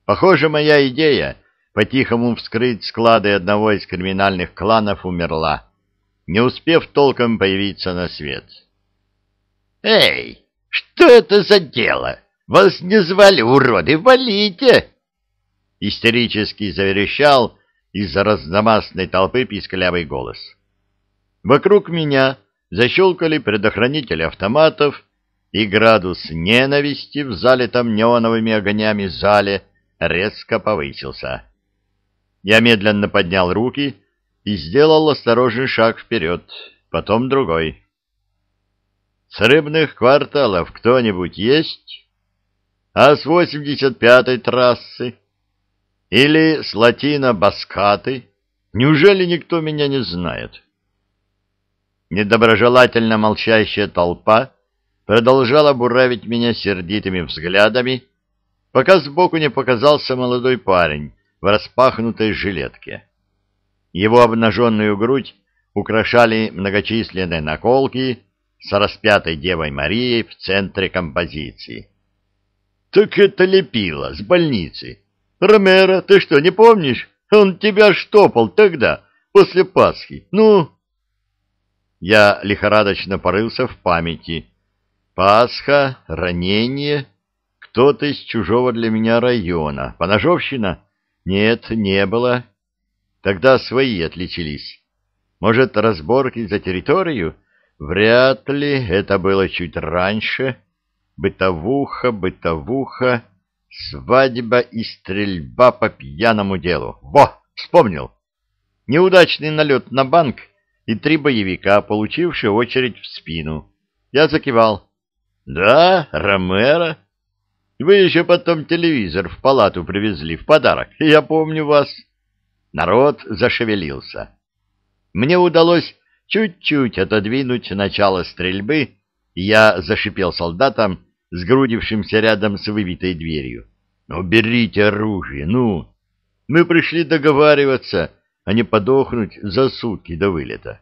Похоже, моя идея по-тихому вскрыть склады одного из криминальных кланов умерла, не успев толком появиться на свет. «Эй, что это за дело? Вас не звали, уроды, валите!» Истерически заверещал из за разномастной толпы писклявый голос. Вокруг меня Защелкали предохранители автоматов, и градус ненависти в залитом неоновыми огнями зале резко повысился. Я медленно поднял руки и сделал осторожный шаг вперед, потом другой. «С рыбных кварталов кто-нибудь есть? А с 85-й трассы? Или с Латина баскаты Неужели никто меня не знает?» Недоброжелательно молчащая толпа продолжала буравить меня сердитыми взглядами, пока сбоку не показался молодой парень в распахнутой жилетке. Его обнаженную грудь украшали многочисленные наколки с распятой Девой Марией в центре композиции. «Так это лепило с больницы. Ромеро, ты что, не помнишь? Он тебя штопал тогда, после Пасхи. Ну...» Я лихорадочно порылся в памяти. Пасха, ранение, кто-то из чужого для меня района. Поножовщина? Нет, не было. Тогда свои отличились. Может, разборки за территорию? Вряд ли, это было чуть раньше. Бытовуха, бытовуха, свадьба и стрельба по пьяному делу. Во, вспомнил. Неудачный налет на банк — и три боевика, получившие очередь в спину. Я закивал. «Да, Ромеро. Вы еще потом телевизор в палату привезли в подарок. Я помню вас». Народ зашевелился. Мне удалось чуть-чуть отодвинуть начало стрельбы, и я зашипел солдатам, сгрудившимся рядом с выбитой дверью. Уберите «Ну, оружие, ну! Мы пришли договариваться, а не подохнуть за сутки до вылета.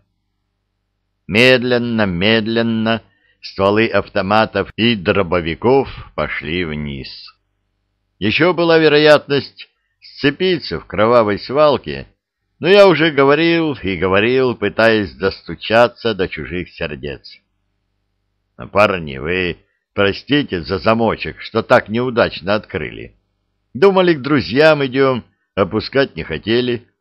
Медленно, медленно стволы автоматов и дробовиков пошли вниз. Еще была вероятность сцепиться в кровавой свалке, но я уже говорил и говорил, пытаясь достучаться до чужих сердец. «А, — Парни, вы простите за замочек, что так неудачно открыли. Думали, к друзьям идем, опускать не хотели. —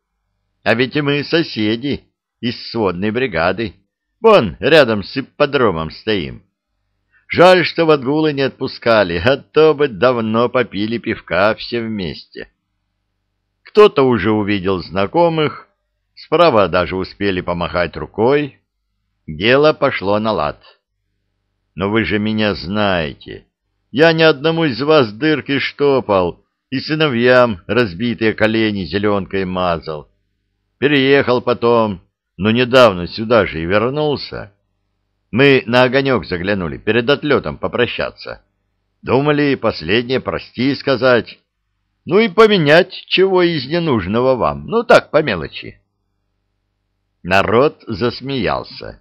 а ведь и мы соседи из сводной бригады. Вон, рядом с ипподромом стоим. Жаль, что в отгулы не отпускали, а то бы давно попили пивка все вместе. Кто-то уже увидел знакомых, справа даже успели помахать рукой. Дело пошло на лад. Но вы же меня знаете. Я ни одному из вас дырки штопал и сыновьям разбитые колени зеленкой мазал. Переехал потом, но недавно сюда же и вернулся. Мы на огонек заглянули, перед отлетом попрощаться. Думали последнее прости сказать. Ну и поменять чего из ненужного вам. Ну так, по мелочи. Народ засмеялся.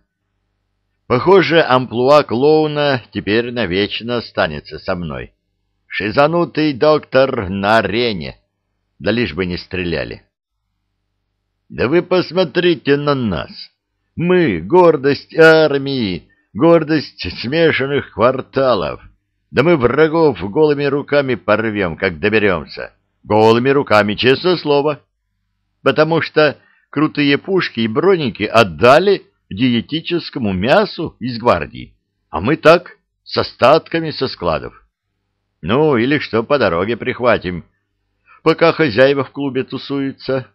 Похоже, амплуа клоуна теперь навечно останется со мной. Шизанутый доктор на арене. Да лишь бы не стреляли. Да вы посмотрите на нас. Мы — гордость армии, гордость смешанных кварталов. Да мы врагов голыми руками порвем, как доберемся. Голыми руками, честное слово. Потому что крутые пушки и броники отдали диетическому мясу из гвардии. А мы так, с остатками со складов. Ну, или что по дороге прихватим, пока хозяева в клубе тусуются.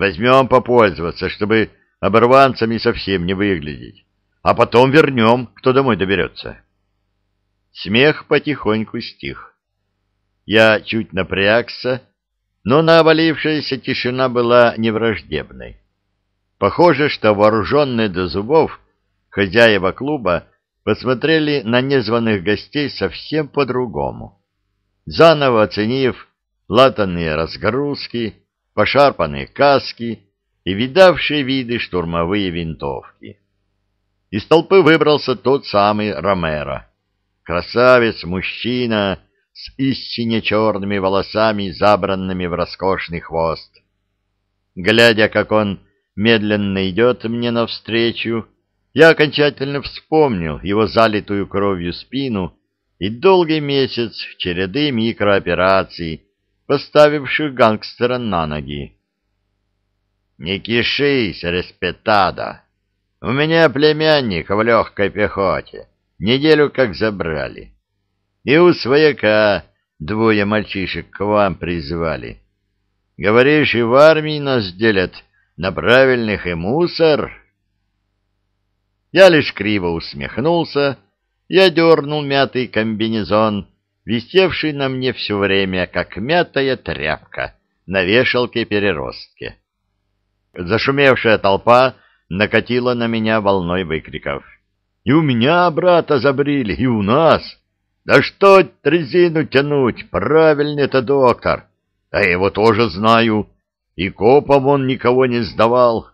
Возьмем попользоваться, чтобы оборванцами совсем не выглядеть. А потом вернем, кто домой доберется. Смех потихоньку стих. Я чуть напрягся, но навалившаяся тишина была невраждебной. Похоже, что вооруженные до зубов хозяева клуба посмотрели на незваных гостей совсем по-другому. Заново оценив латанные разгрузки, пошарпанные каски и видавшие виды штурмовые винтовки. Из толпы выбрался тот самый Ромеро. Красавец-мужчина с истинно черными волосами, забранными в роскошный хвост. Глядя, как он медленно идет мне навстречу, я окончательно вспомнил его залитую кровью спину и долгий месяц череды микроопераций, поставивших гангстера на ноги. «Не кишись, респетада! У меня племянник в легкой пехоте, неделю как забрали. И у свояка двое мальчишек к вам призвали. Говоришь, и в армии нас делят на правильных и мусор?» Я лишь криво усмехнулся, я дернул мятый комбинезон — висевший на мне все время, как мятая тряпка на вешалке переростки. Зашумевшая толпа накатила на меня волной выкриков. «И у меня брата забрили, и у нас! Да что резину тянуть, правильно это доктор! А его тоже знаю, и копом он никого не сдавал!»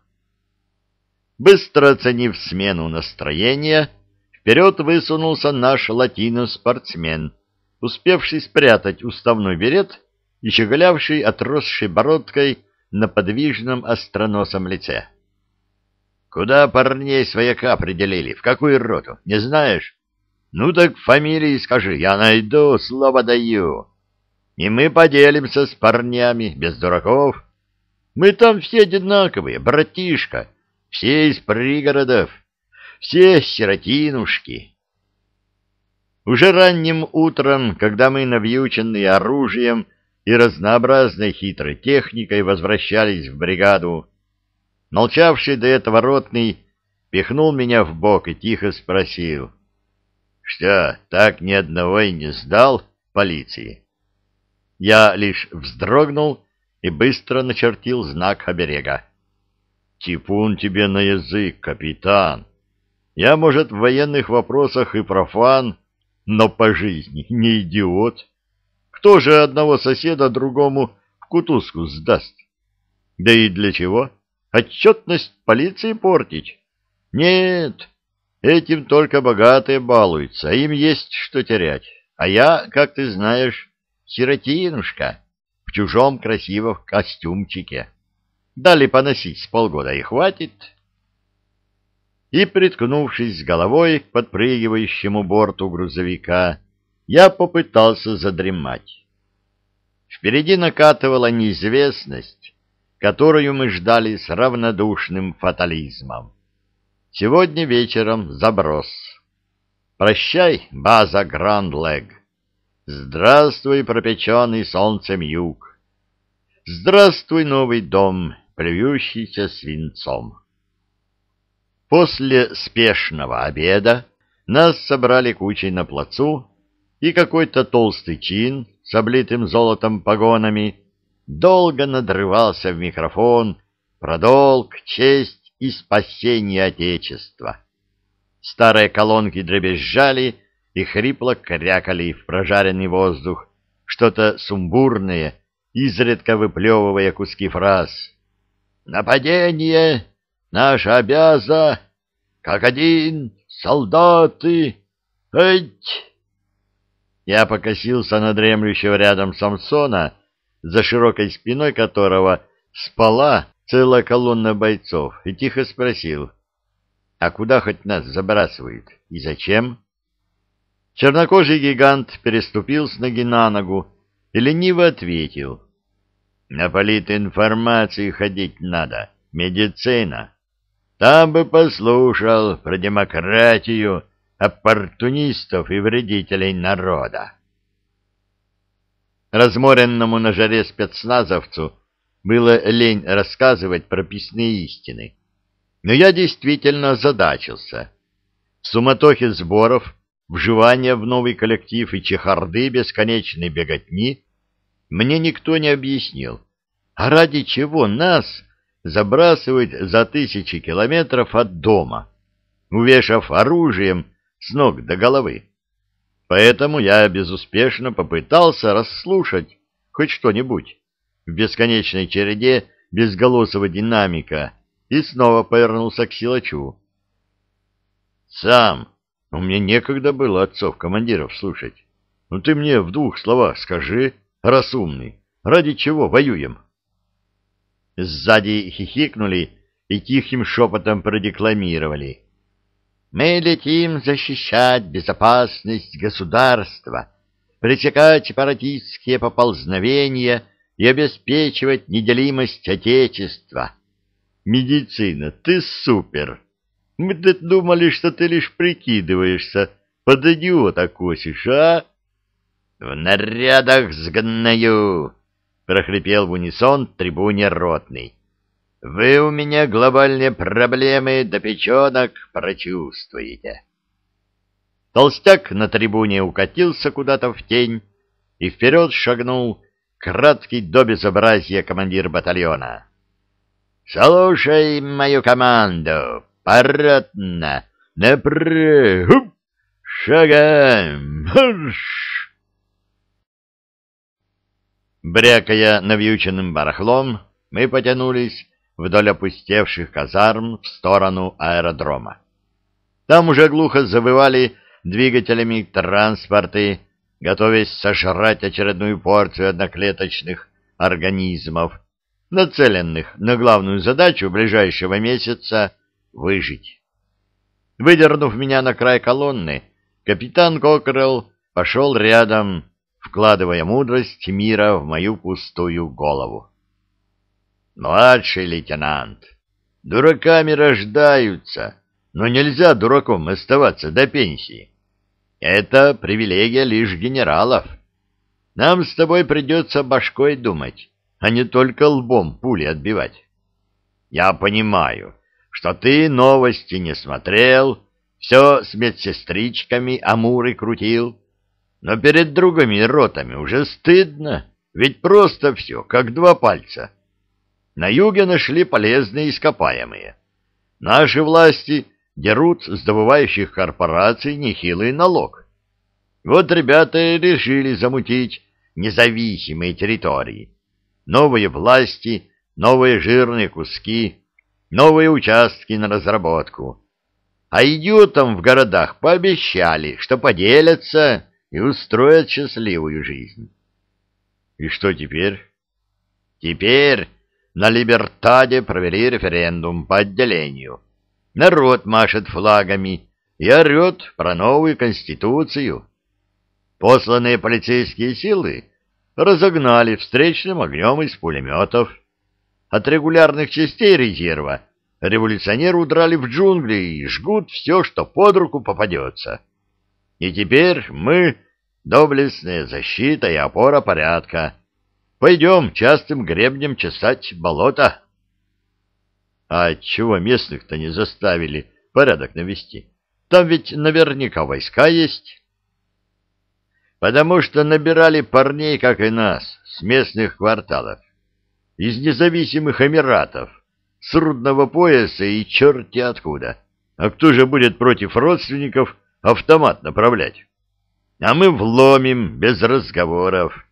Быстро оценив смену настроения, вперед высунулся наш латино-спортсмен успевший спрятать уставной берет и щеголявший отросшей бородкой на подвижном остроносом лице. «Куда парней свояка определили? В какую роту? Не знаешь? Ну так фамилии скажи, я найду, слово даю. И мы поделимся с парнями, без дураков. Мы там все одинаковые, братишка, все из пригородов, все сиротинушки, уже ранним утром, когда мы, навьюченные оружием и разнообразной хитрой техникой, возвращались в бригаду, молчавший до этого ротный пихнул меня в бок и тихо спросил. — Что, так ни одного и не сдал полиции? Я лишь вздрогнул и быстро начертил знак оберега. — Типун тебе на язык, капитан! Я, может, в военных вопросах и профан, — но по жизни не идиот. Кто же одного соседа другому в кутузку сдаст? Да и для чего? Отчетность полиции портить? Нет, этим только богатые балуются, а им есть что терять. А я, как ты знаешь, сиротинушка в чужом красивом костюмчике. Дали поносить с полгода и хватит и, приткнувшись головой к подпрыгивающему борту грузовика, я попытался задремать. Впереди накатывала неизвестность, которую мы ждали с равнодушным фатализмом. Сегодня вечером заброс. Прощай, база Гранд Лег. Здравствуй, пропеченный солнцем юг. Здравствуй, новый дом, плюющийся свинцом. После спешного обеда нас собрали кучей на плацу, и какой-то толстый чин с облитым золотом погонами долго надрывался в микрофон про долг, честь и спасение Отечества. Старые колонки дребезжали и хрипло крякали в прожаренный воздух, что-то сумбурное, изредка выплевывая куски фраз. «Нападение! Наша обяза, как один, солдаты. Эть! Я покосился на дремлющего рядом Самсона, за широкой спиной которого спала целая колонна бойцов, и тихо спросил, а куда хоть нас забрасывает и зачем? Чернокожий гигант переступил с ноги на ногу и лениво ответил, на политинформации ходить надо, медицина. Там бы послушал про демократию оппортунистов и вредителей народа. Разморенному на жаре спецназовцу было лень рассказывать прописные истины. Но я действительно озадачился. В суматохе сборов, вживания в новый коллектив и чехарды бесконечной беготни мне никто не объяснил. А ради чего нас забрасывают за тысячи километров от дома, увешав оружием с ног до головы. Поэтому я безуспешно попытался расслушать хоть что-нибудь в бесконечной череде безголосого динамика и снова повернулся к силачу. «Сам! У меня некогда было отцов-командиров слушать. Ну ты мне в двух словах скажи, разумный, ради чего воюем?» Сзади хихикнули и тихим шепотом продекламировали. «Мы летим защищать безопасность государства, пресекать паратистские поползновения и обеспечивать неделимость Отечества. Медицина, ты супер! Мы думали, что ты лишь прикидываешься, под идиота косишь, а?» «В нарядах сгною!» прохрипел в унисон трибуне ротный. Вы у меня глобальные проблемы до печенок прочувствуете. Толстяк на трибуне укатился куда-то в тень и вперед шагнул краткий до безобразия командир батальона. «Слушай мою команду! Парадно! Напрыг! Шагаем! Марш!» Брякая навьюченным барахлом, мы потянулись вдоль опустевших казарм в сторону аэродрома. Там уже глухо завывали двигателями транспорты, готовясь сожрать очередную порцию одноклеточных организмов, нацеленных на главную задачу ближайшего месяца — выжить. Выдернув меня на край колонны, капитан Кокрелл пошел рядом, вкладывая мудрость мира в мою пустую голову. «Младший лейтенант, дураками рождаются, но нельзя дураком оставаться до пенсии. Это привилегия лишь генералов. Нам с тобой придется башкой думать, а не только лбом пули отбивать. Я понимаю, что ты новости не смотрел, все с медсестричками амуры крутил» Но перед другими ротами уже стыдно, ведь просто все, как два пальца. На юге нашли полезные ископаемые. Наши власти дерут с добывающих корпораций нехилый налог. Вот ребята решили замутить независимые территории. Новые власти, новые жирные куски, новые участки на разработку. А идиотам в городах пообещали, что поделятся и устроят счастливую жизнь. И что теперь? Теперь на Либертаде провели референдум по отделению. Народ машет флагами и орет про новую конституцию. Посланные полицейские силы разогнали встречным огнем из пулеметов. От регулярных частей резерва революционеры удрали в джунгли и жгут все, что под руку попадется. И теперь мы — доблестная защита и опора порядка. Пойдем частым гребнем чесать болото. А чего местных-то не заставили порядок навести? Там ведь наверняка войска есть. Потому что набирали парней, как и нас, с местных кварталов, из независимых эмиратов, с рудного пояса и черти откуда. А кто же будет против родственников автомат направлять. А мы вломим без разговоров.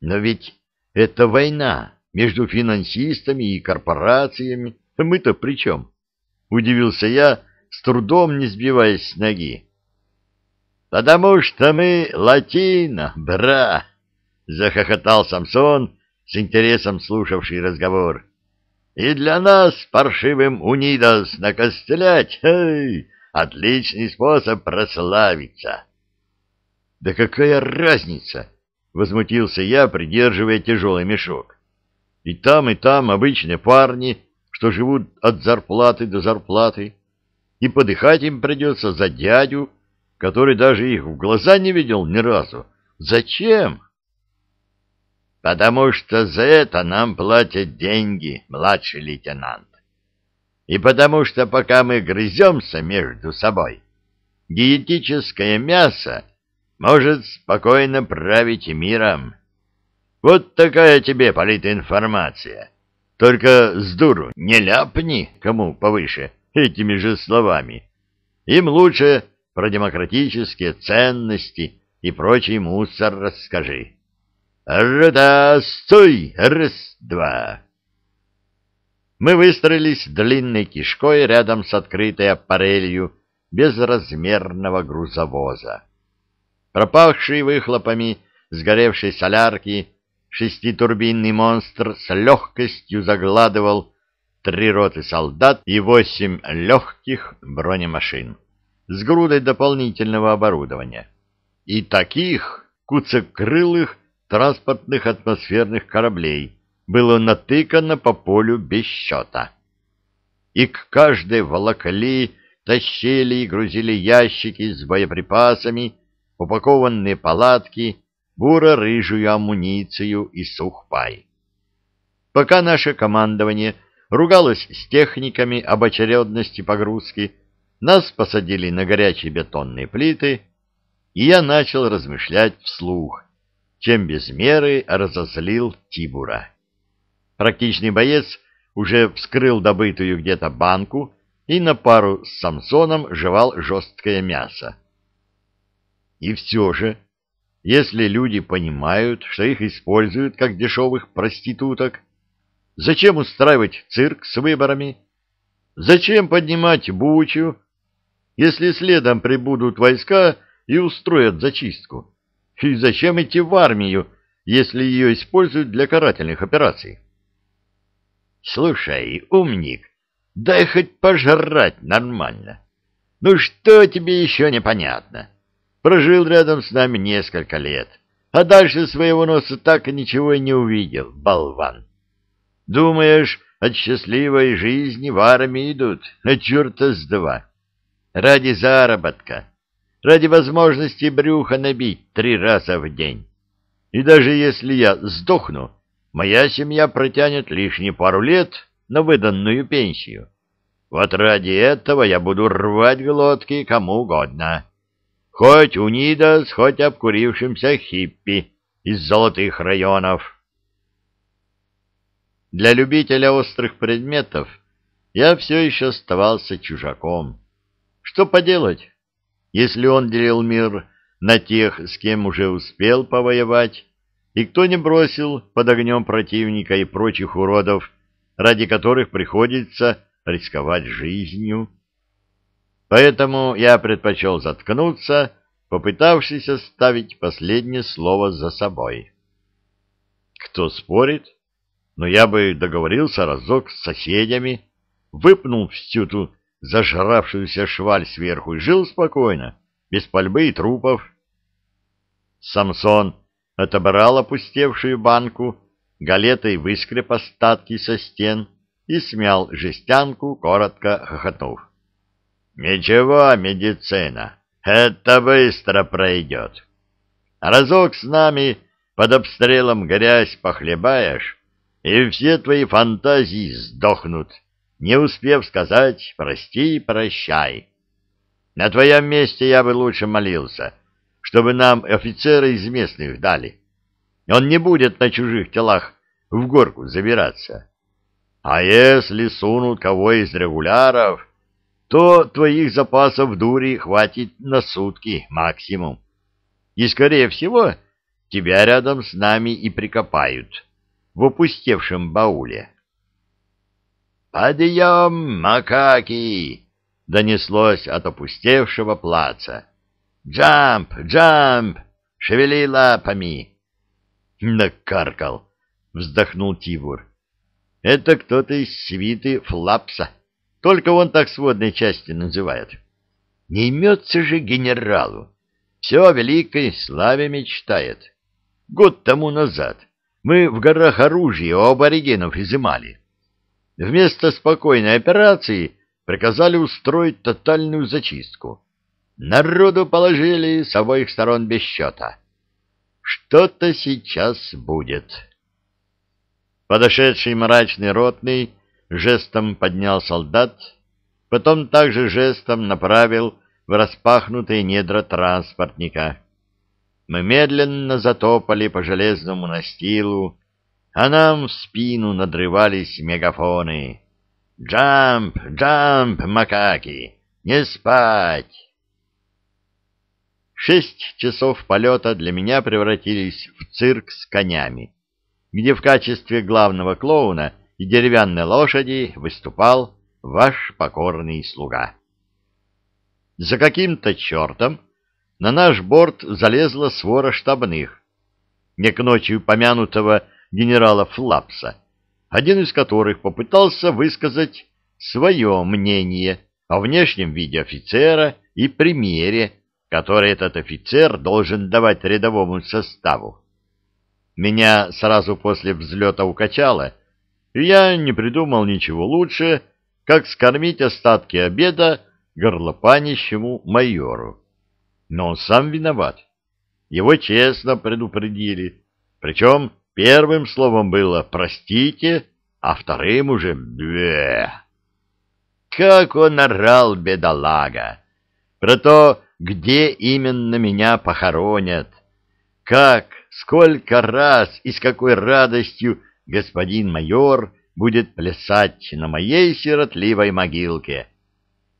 Но ведь это война между финансистами и корпорациями. Мы-то при чем? Удивился я, с трудом не сбиваясь с ноги. «Потому что мы латино, бра!» — захохотал Самсон, с интересом слушавший разговор. «И для нас, паршивым унидос, накостылять, Отличный способ прославиться. — Да какая разница? — возмутился я, придерживая тяжелый мешок. — И там, и там обычные парни, что живут от зарплаты до зарплаты, и подыхать им придется за дядю, который даже их в глаза не видел ни разу. Зачем? — Потому что за это нам платят деньги, младший лейтенант и потому что пока мы грыземся между собой, диетическое мясо может спокойно править миром. Вот такая тебе политинформация. Только с дуру не ляпни кому повыше этими же словами. Им лучше про демократические ценности и прочий мусор расскажи. раз стой! Раз-два! Мы выстроились длинной кишкой рядом с открытой аппарелью безразмерного грузовоза. Пропавший выхлопами сгоревшей солярки шеститурбинный монстр с легкостью загладывал три роты солдат и восемь легких бронемашин с грудой дополнительного оборудования. И таких куцекрылых транспортных атмосферных кораблей было натыкано по полю без счета. И к каждой волокли, тащили и грузили ящики с боеприпасами, упакованные палатки, буро-рыжую амуницию и сухпай. Пока наше командование ругалось с техниками об очередности погрузки, нас посадили на горячие бетонные плиты, и я начал размышлять вслух, чем без меры разозлил Тибура. Практичный боец уже вскрыл добытую где-то банку и на пару с Самсоном жевал жесткое мясо. И все же, если люди понимают, что их используют как дешевых проституток, зачем устраивать цирк с выборами? Зачем поднимать бучу, если следом прибудут войска и устроят зачистку? И зачем идти в армию, если ее используют для карательных операций? Слушай, умник, дай хоть пожрать нормально. Ну что тебе еще непонятно? Прожил рядом с нами несколько лет, а дальше своего носа так и ничего и не увидел, болван. Думаешь, от счастливой жизни в армии идут, а черта с два. Ради заработка, ради возможности брюха набить три раза в день. И даже если я сдохну, моя семья протянет лишние пару лет на выданную пенсию. Вот ради этого я буду рвать глотки кому угодно. Хоть у унидос, хоть обкурившимся хиппи из золотых районов. Для любителя острых предметов я все еще оставался чужаком. Что поделать, если он делил мир на тех, с кем уже успел повоевать, и кто не бросил под огнем противника и прочих уродов, ради которых приходится рисковать жизнью. Поэтому я предпочел заткнуться, попытавшись оставить последнее слово за собой. Кто спорит? Но я бы договорился разок с соседями, выпнул всю ту зажравшуюся шваль сверху и жил спокойно, без пальбы и трупов. Самсон отобрал опустевшую банку, галетой выскреб остатки со стен и смял жестянку, коротко хохотнув. «Ничего, медицина, это быстро пройдет. Разок с нами под обстрелом грязь похлебаешь, и все твои фантазии сдохнут, не успев сказать «прости, прощай». На твоем месте я бы лучше молился — чтобы нам офицера из местных дали. Он не будет на чужих телах в горку забираться. А если сунут кого из регуляров, то твоих запасов дури хватит на сутки максимум. И, скорее всего, тебя рядом с нами и прикопают в опустевшем бауле. «Подъем, макаки!» — донеслось от опустевшего плаца. «Джамп! Джамп! Шевели лапами!» «Накаркал!» — вздохнул Тибур. «Это кто-то из свиты Флапса. Только он так сводной части называет. Не имется же генералу. Все о великой славе мечтает. Год тому назад мы в горах оружие у аборигенов изымали. Вместо спокойной операции приказали устроить тотальную зачистку» Народу положили с обоих сторон без счета. Что-то сейчас будет. Подошедший мрачный ротный жестом поднял солдат, потом также жестом направил в распахнутые недра транспортника. Мы медленно затопали по железному настилу, а нам в спину надрывались мегафоны. «Джамп! Джамп, макаки! Не спать!» Шесть часов полета для меня превратились в цирк с конями, где в качестве главного клоуна и деревянной лошади выступал ваш покорный слуга. За каким-то чертом на наш борт залезла свора штабных, не к ночи упомянутого генерала Флапса, один из которых попытался высказать свое мнение о внешнем виде офицера и примере, который этот офицер должен давать рядовому составу. Меня сразу после взлета укачало, и я не придумал ничего лучше, как скормить остатки обеда горлопанищему майору. Но он сам виноват. Его честно предупредили. Причем первым словом было «простите», а вторым уже «бе». Как он орал, бедолага! Про то, где именно меня похоронят. Как, сколько раз и с какой радостью господин майор будет плясать на моей сиротливой могилке.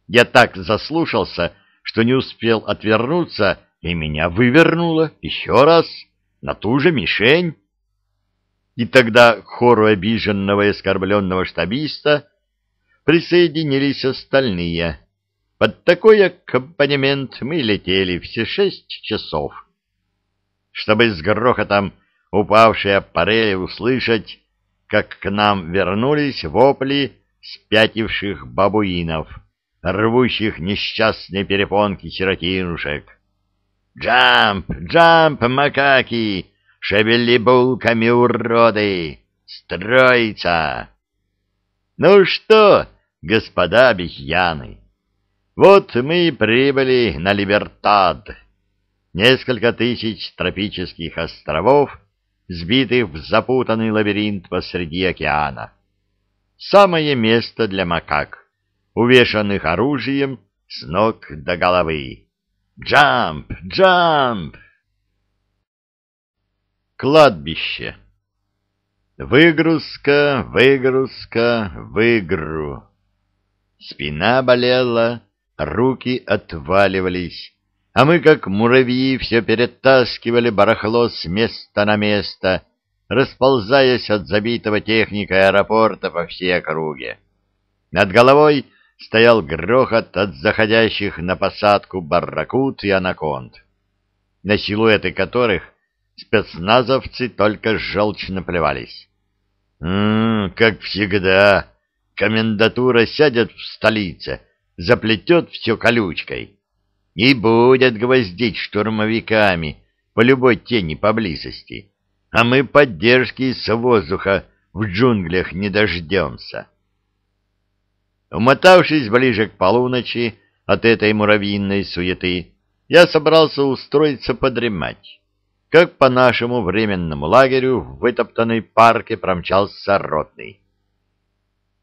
Я так заслушался, что не успел отвернуться, и меня вывернуло еще раз на ту же мишень. И тогда к хору обиженного и оскорбленного штабиста присоединились остальные — под такой аккомпанемент мы летели все шесть часов, чтобы с грохотом упавшие аппарели услышать, как к нам вернулись вопли спятивших бабуинов, рвущих несчастные перепонки сиротинушек. «Джамп! Джамп, макаки! Шевели булками, уроды! Строится!» «Ну что, господа обезьяны!» Вот мы и прибыли на Либертад. Несколько тысяч тропических островов, сбитых в запутанный лабиринт посреди океана. Самое место для макак, увешанных оружием с ног до головы. Джамп! Джамп! Кладбище. Выгрузка, выгрузка, выгру. Спина болела, руки отваливались, а мы, как муравьи, все перетаскивали барахло с места на место, расползаясь от забитого техника аэропорта по всей округе. Над головой стоял грохот от заходящих на посадку барракут и анаконд, на силуэты которых спецназовцы только желчно плевались. «М -м, «Как всегда, комендатура сядет в столице», заплетет все колючкой и будет гвоздить штурмовиками по любой тени поблизости, а мы поддержки с воздуха в джунглях не дождемся. Умотавшись ближе к полуночи от этой муравьиной суеты, я собрался устроиться подремать, как по нашему временному лагерю в вытоптанной парке промчался ротный.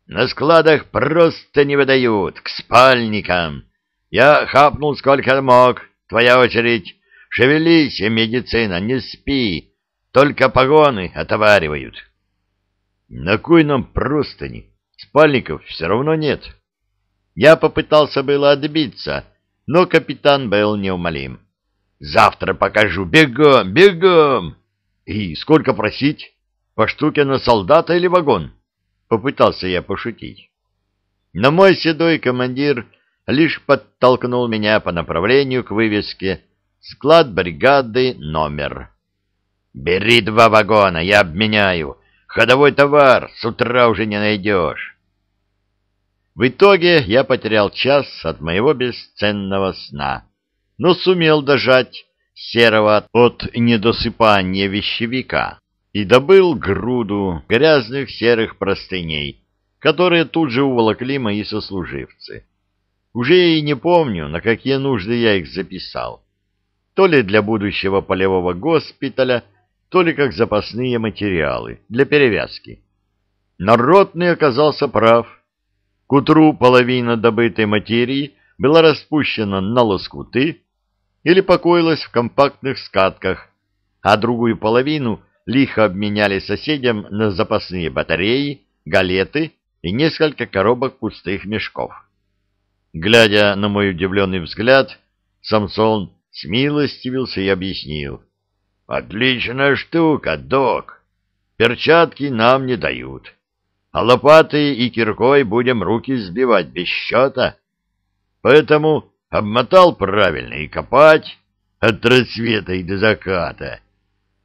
На складах просто не выдают, к спальникам. Я хапнул сколько мог, твоя очередь. Шевелись, медицина, не спи, только погоны отоваривают. На кой нам простыни? Спальников все равно нет. Я попытался было отбиться, но капитан был неумолим. Завтра покажу, бегом, бегом! И сколько просить? По штуке на солдата или вагон? — Попытался я пошутить. Но мой седой командир лишь подтолкнул меня по направлению к вывеске «Склад бригады номер». «Бери два вагона, я обменяю. Ходовой товар с утра уже не найдешь». В итоге я потерял час от моего бесценного сна, но сумел дожать серого от недосыпания вещевика и добыл груду грязных серых простыней, которые тут же уволокли мои сослуживцы. Уже и не помню, на какие нужды я их записал. То ли для будущего полевого госпиталя, то ли как запасные материалы для перевязки. Народный оказался прав. К утру половина добытой материи была распущена на лоскуты или покоилась в компактных скатках, а другую половину — лихо обменяли соседям на запасные батареи, галеты и несколько коробок пустых мешков. Глядя на мой удивленный взгляд, Самсон смилостивился и объяснил. «Отличная штука, док. Перчатки нам не дают. А лопаты и киркой будем руки сбивать без счета. Поэтому обмотал правильно и копать от рассвета и до заката»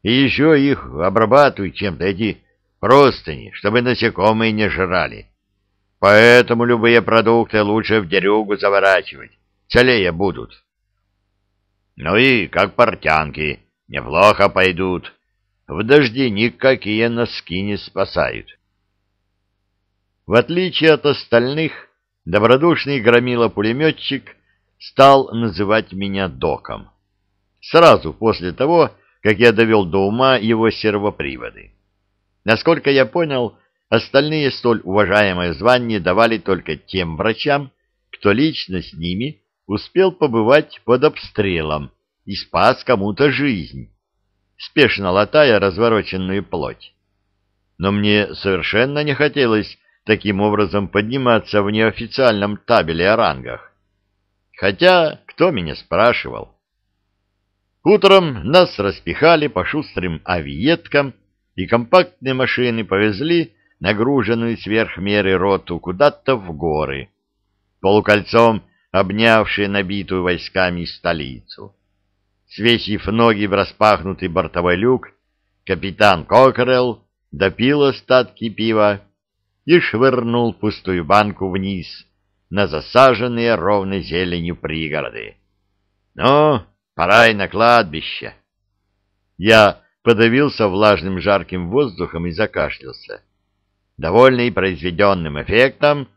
И еще их обрабатывают чем-то эти простыни, чтобы насекомые не жрали. Поэтому любые продукты лучше в дерюгу заворачивать, целее будут. Ну и как портянки, неплохо пойдут. В дожди никакие носки не спасают. В отличие от остальных, добродушный громила-пулеметчик стал называть меня доком. Сразу после того, как я довел до ума его сервоприводы. Насколько я понял, остальные столь уважаемые звания давали только тем врачам, кто лично с ними успел побывать под обстрелом и спас кому-то жизнь, спешно латая развороченную плоть. Но мне совершенно не хотелось таким образом подниматься в неофициальном табеле о рангах. Хотя, кто меня спрашивал? Утром нас распихали по шустрым авиеткам, и компактные машины повезли нагруженную сверх меры роту куда-то в горы, полукольцом обнявшие набитую войсками столицу. Свесив ноги в распахнутый бортовой люк, капитан Кокерелл допил остатки пива и швырнул пустую банку вниз на засаженные ровной зеленью пригороды. «Ну, Пора и на кладбище. Я подавился влажным жарким воздухом и закашлялся. Довольный произведенным эффектом,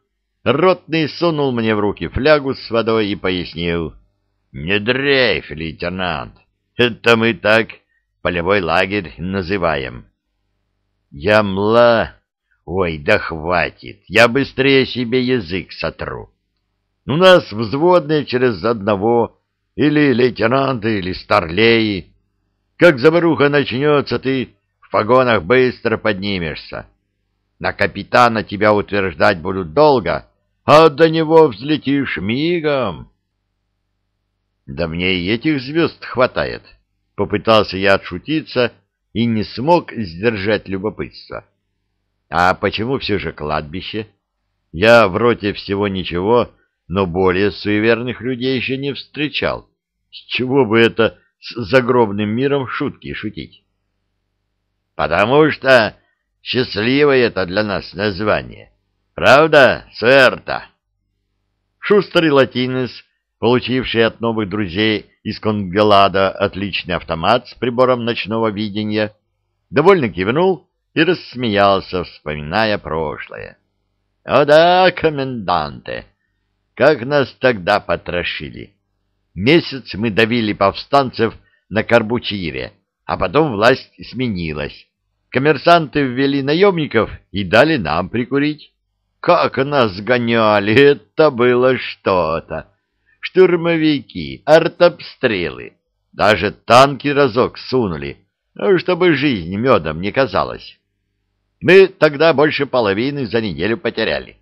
ротный сунул мне в руки флягу с водой и пояснил. «Не дрейф, лейтенант, это мы так полевой лагерь называем». «Я мла...» «Ой, да хватит, я быстрее себе язык сотру. У нас взводные через одного или лейтенанты, или старлеи. Как заваруха начнется, ты в погонах быстро поднимешься. На капитана тебя утверждать будут долго, а до него взлетишь мигом. Да мне и этих звезд хватает. Попытался я отшутиться и не смог сдержать любопытство. А почему все же кладбище? Я в роте всего ничего, но более суеверных людей еще не встречал. С чего бы это с загробным миром шутки шутить? Потому что счастливое это для нас название. Правда, Суэрта? Шустрый латинец, получивший от новых друзей из Конгелада отличный автомат с прибором ночного видения, довольно кивнул и рассмеялся, вспоминая прошлое. — О да, коменданте! Как нас тогда потрошили! — Месяц мы давили повстанцев на Карбучире, а потом власть сменилась. Коммерсанты ввели наемников и дали нам прикурить. Как нас гоняли, это было что-то. Штурмовики, артобстрелы, даже танки разок сунули, ну, чтобы жизнь медом не казалась. Мы тогда больше половины за неделю потеряли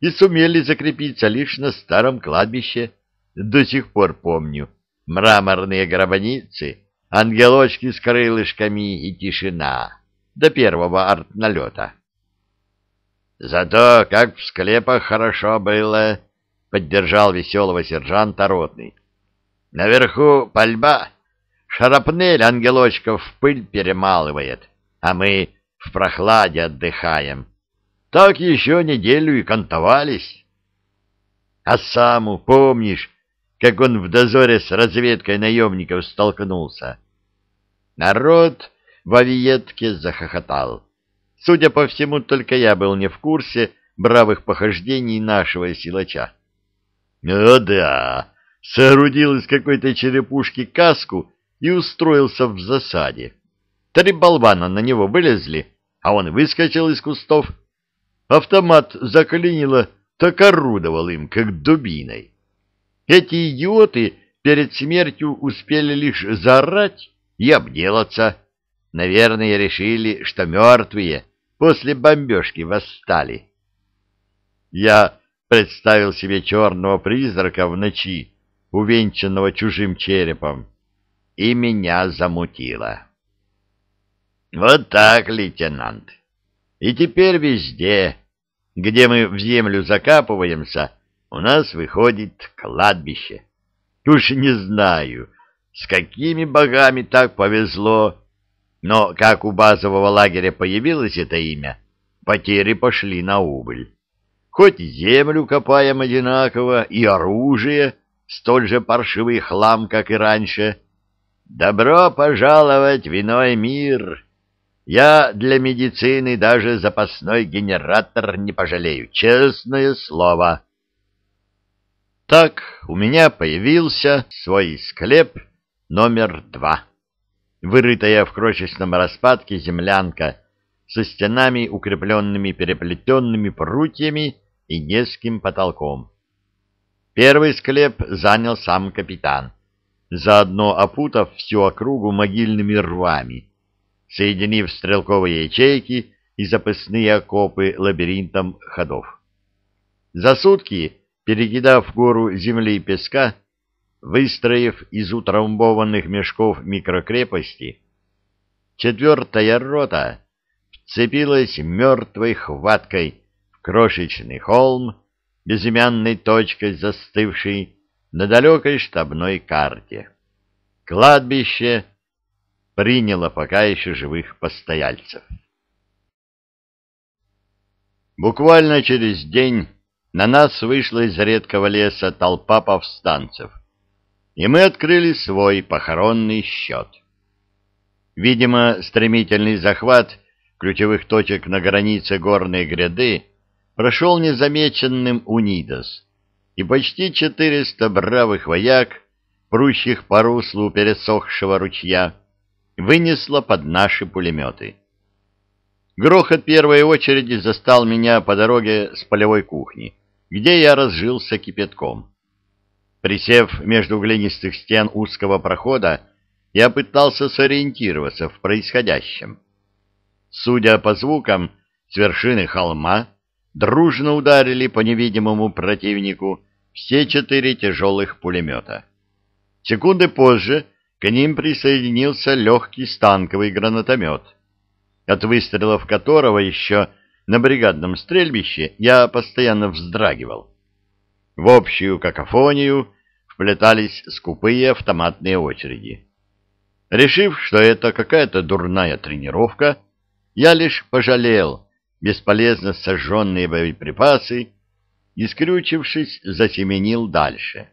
и сумели закрепиться лишь на старом кладбище до сих пор помню. Мраморные гробницы, ангелочки с крылышками и тишина. До первого артналета. Зато как в склепах хорошо было, — поддержал веселого сержанта ротный. Наверху пальба, шарапнель ангелочков в пыль перемалывает, а мы в прохладе отдыхаем. Так еще неделю и кантовались. А саму, помнишь, как он в дозоре с разведкой наемников столкнулся. Народ в авиетке захохотал. Судя по всему, только я был не в курсе бравых похождений нашего силача. «Ну — О да! Соорудил из какой-то черепушки каску и устроился в засаде. Три болвана на него вылезли, а он выскочил из кустов. Автомат заклинило, так орудовал им, как дубиной. Эти идиоты перед смертью успели лишь заорать и обделаться. Наверное, решили, что мертвые после бомбежки восстали. Я представил себе черного призрака в ночи, увенчанного чужим черепом, и меня замутило. Вот так, лейтенант. И теперь везде, где мы в землю закапываемся, — у нас выходит кладбище. Уж не знаю, с какими богами так повезло, но как у базового лагеря появилось это имя, потери пошли на убыль. Хоть землю копаем одинаково, и оружие, столь же паршивый хлам, как и раньше. Добро пожаловать в иной мир! Я для медицины даже запасной генератор не пожалею, честное слово. Так у меня появился свой склеп номер два. Вырытая в крошечном распадке землянка со стенами, укрепленными переплетенными прутьями и низким потолком. Первый склеп занял сам капитан, заодно опутав всю округу могильными рвами, соединив стрелковые ячейки и запасные окопы лабиринтом ходов. За сутки перекидав гору земли и песка, выстроив из утрамбованных мешков микрокрепости, четвертая рота вцепилась мертвой хваткой в крошечный холм, безымянной точкой застывшей на далекой штабной карте. Кладбище приняло пока еще живых постояльцев. Буквально через день на нас вышла из редкого леса толпа повстанцев, и мы открыли свой похоронный счет. Видимо, стремительный захват ключевых точек на границе горной гряды прошел незамеченным у Нидос, и почти 400 бравых вояк, прущих по руслу пересохшего ручья, вынесло под наши пулеметы. Грохот первой очереди застал меня по дороге с полевой кухни где я разжился кипятком. Присев между глинистых стен узкого прохода, я пытался сориентироваться в происходящем. Судя по звукам, с вершины холма дружно ударили по невидимому противнику все четыре тяжелых пулемета. Секунды позже к ним присоединился легкий станковый гранатомет, от выстрелов которого еще на бригадном стрельбище я постоянно вздрагивал. В общую какофонию вплетались скупые автоматные очереди. Решив, что это какая-то дурная тренировка, я лишь пожалел бесполезно сожженные боеприпасы и, скрючившись, засеменил дальше.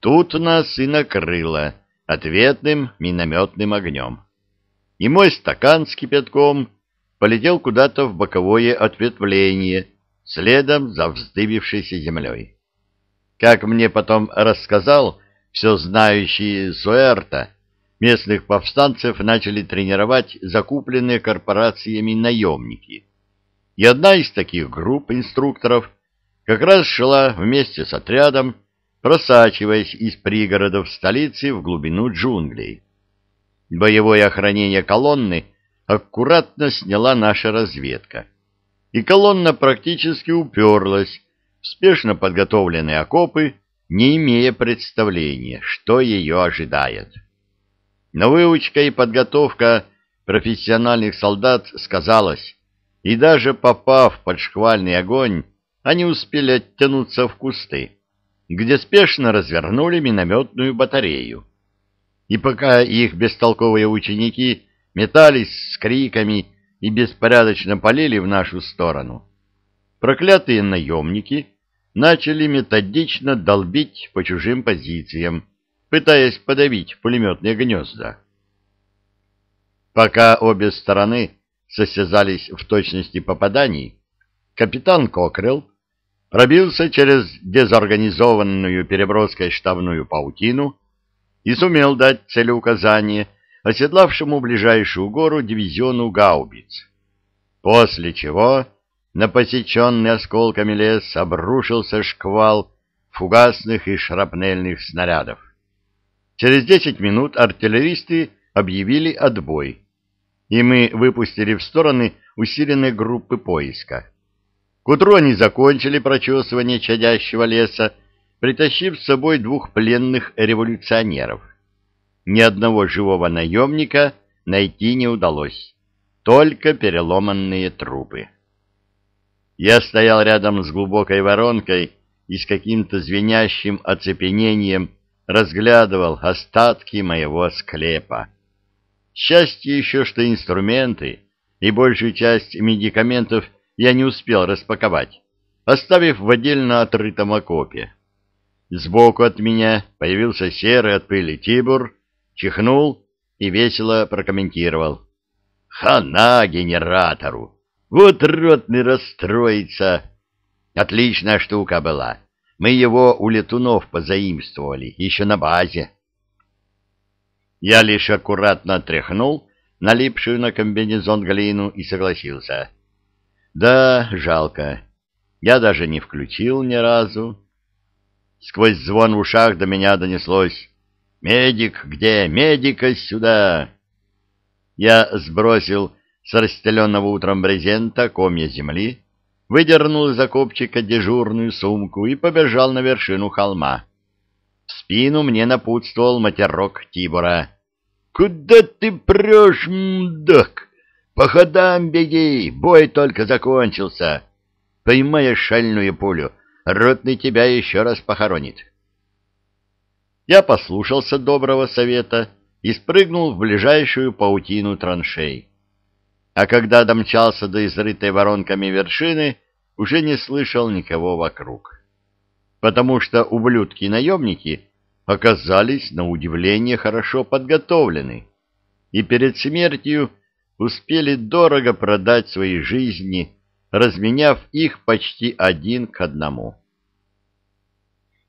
Тут нас и накрыло ответным минометным огнем. И мой стакан с кипятком — полетел куда-то в боковое ответвление, следом за вздыбившейся землей. Как мне потом рассказал все знающий Суэрта, местных повстанцев начали тренировать закупленные корпорациями наемники. И одна из таких групп инструкторов как раз шла вместе с отрядом, просачиваясь из пригородов столицы в глубину джунглей. Боевое охранение колонны аккуратно сняла наша разведка, и колонна практически уперлась в спешно подготовленные окопы, не имея представления, что ее ожидает. Но выучка и подготовка профессиональных солдат сказалась, и даже попав под шквальный огонь, они успели оттянуться в кусты, где спешно развернули минометную батарею. И пока их бестолковые ученики метались с криками и беспорядочно полили в нашу сторону. Проклятые наемники начали методично долбить по чужим позициям, пытаясь подавить пулеметные гнезда. Пока обе стороны состязались в точности попаданий, капитан Кокрелл пробился через дезорганизованную переброской штабную паутину и сумел дать целеуказание — оседлавшему ближайшую гору дивизиону гаубиц. После чего на посеченный осколками лес обрушился шквал фугасных и шрапнельных снарядов. Через десять минут артиллеристы объявили отбой, и мы выпустили в стороны усиленные группы поиска. К утру они закончили прочесывание чадящего леса, притащив с собой двух пленных революционеров ни одного живого наемника найти не удалось, только переломанные трупы. Я стоял рядом с глубокой воронкой и с каким-то звенящим оцепенением разглядывал остатки моего склепа. Счастье еще, что инструменты и большую часть медикаментов я не успел распаковать, оставив в отдельно отрытом окопе. Сбоку от меня появился серый от пыли Тибур чихнул и весело прокомментировал. «Хана генератору! Вот рот не расстроится! Отличная штука была. Мы его у летунов позаимствовали, еще на базе». Я лишь аккуратно тряхнул налипшую на комбинезон глину и согласился. «Да, жалко. Я даже не включил ни разу». Сквозь звон в ушах до меня донеслось «Медик где? Медика сюда!» Я сбросил с расстеленного утром брезента комья земли, выдернул из окопчика дежурную сумку и побежал на вершину холма. В спину мне напутствовал матерок Тибора. «Куда ты прешь, мдак? По ходам беги, бой только закончился. Поймая шальную пулю, ротный тебя еще раз похоронит». Я послушался доброго совета и спрыгнул в ближайшую паутину траншей. А когда домчался до изрытой воронками вершины, уже не слышал никого вокруг. Потому что ублюдки-наемники оказались, на удивление, хорошо подготовлены и перед смертью успели дорого продать свои жизни, разменяв их почти один к одному.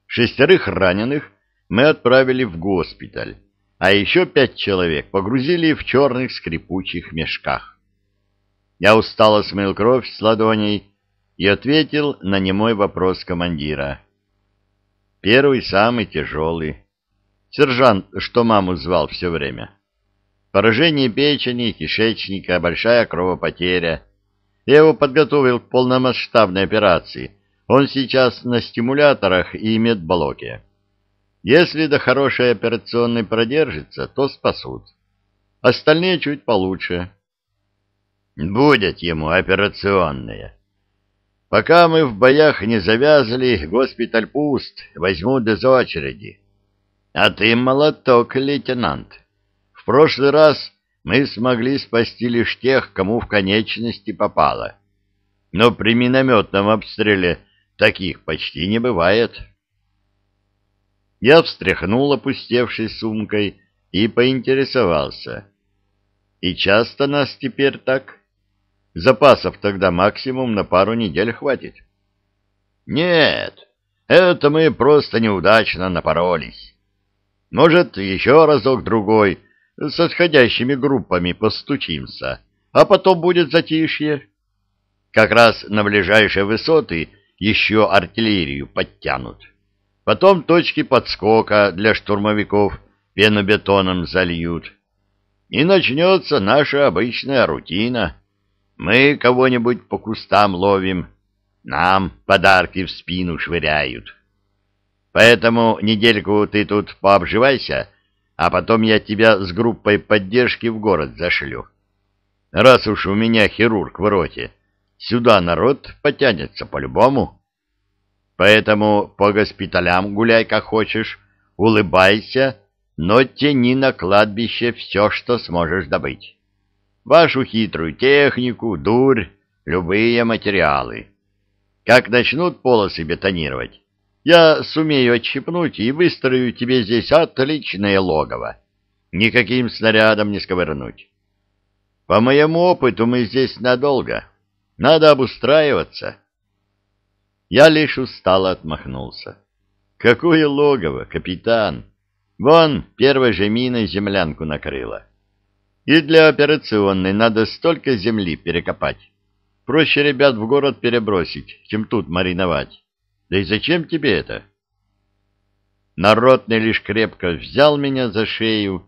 Шестерых раненых мы отправили в госпиталь, а еще пять человек погрузили в черных скрипучих мешках. Я устало смыл кровь с ладоней и ответил на немой вопрос командира. Первый самый тяжелый. Сержант, что маму звал все время. Поражение печени, кишечника, большая кровопотеря. Я его подготовил к полномасштабной операции. Он сейчас на стимуляторах и медблоке. Если до хорошей операционной продержится, то спасут. Остальные чуть получше. Будет ему операционная. Пока мы в боях не завязли, госпиталь пуст, возьму без очереди. А ты молоток, лейтенант. В прошлый раз мы смогли спасти лишь тех, кому в конечности попало. Но при минометном обстреле таких почти не бывает». Я встряхнул опустевшей сумкой и поинтересовался. И часто нас теперь так? Запасов тогда максимум на пару недель хватит. Нет, это мы просто неудачно напоролись. Может, еще разок-другой с отходящими группами постучимся, а потом будет затишье. Как раз на ближайшие высоты еще артиллерию подтянут. Потом точки подскока для штурмовиков пенобетоном зальют. И начнется наша обычная рутина. Мы кого-нибудь по кустам ловим, нам подарки в спину швыряют. Поэтому недельку ты тут пообживайся, а потом я тебя с группой поддержки в город зашлю. Раз уж у меня хирург в роте, сюда народ потянется по-любому». Поэтому по госпиталям гуляй как хочешь, улыбайся, но тяни на кладбище все, что сможешь добыть. Вашу хитрую технику, дурь, любые материалы. Как начнут полосы бетонировать, я сумею отщипнуть и выстрою тебе здесь отличное логово. Никаким снарядом не сковырнуть. По моему опыту мы здесь надолго. Надо обустраиваться. Я лишь устало отмахнулся. Какое логово, капитан! Вон, первой же миной землянку накрыла. И для операционной надо столько земли перекопать. Проще ребят в город перебросить, чем тут мариновать. Да и зачем тебе это? Народный лишь крепко взял меня за шею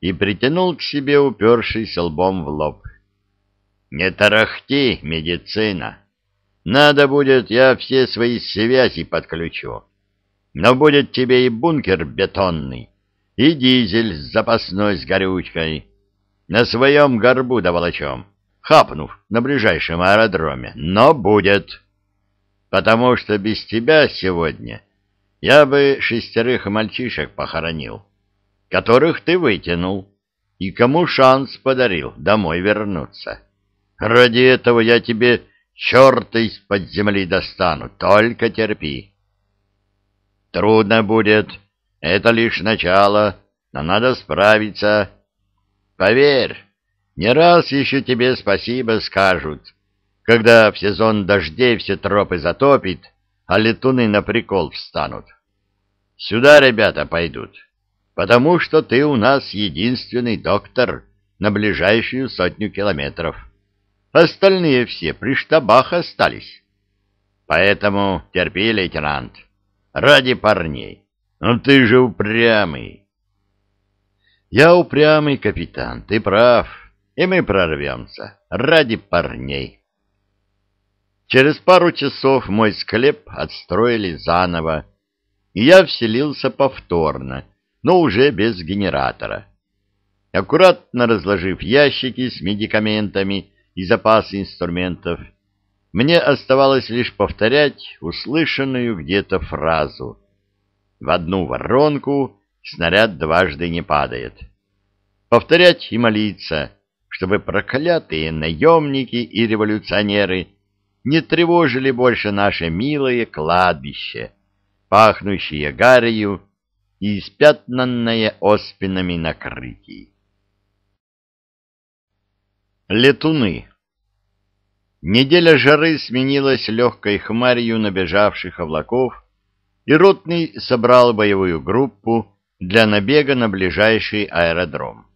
и притянул к себе, упершись лбом в лоб. «Не тарахти, медицина!» Надо будет, я все свои связи подключу. Но будет тебе и бункер бетонный, и дизель с запасной с горючкой. На своем горбу да волочом, хапнув на ближайшем аэродроме. Но будет. Потому что без тебя сегодня я бы шестерых мальчишек похоронил, которых ты вытянул и кому шанс подарил домой вернуться. Ради этого я тебе черта из-под земли достану, только терпи. Трудно будет, это лишь начало, но надо справиться. Поверь, не раз еще тебе спасибо скажут, когда в сезон дождей все тропы затопит, а летуны на прикол встанут. Сюда ребята пойдут, потому что ты у нас единственный доктор на ближайшую сотню километров. Остальные все при штабах остались. Поэтому терпи, лейтенант. Ради парней. но ну, ты же упрямый. Я упрямый, капитан, ты прав. И мы прорвемся. Ради парней. Через пару часов мой склеп отстроили заново, и я вселился повторно, но уже без генератора. Аккуратно разложив ящики с медикаментами и запасы инструментов, мне оставалось лишь повторять услышанную где-то фразу. В одну воронку снаряд дважды не падает. Повторять и молиться, чтобы проклятые наемники и революционеры не тревожили больше наше милое кладбище, пахнущее гарью и испятнанное оспинами накрытий. Летуны. Неделя жары сменилась легкой хмарью набежавших облаков, и ротный собрал боевую группу для набега на ближайший аэродром,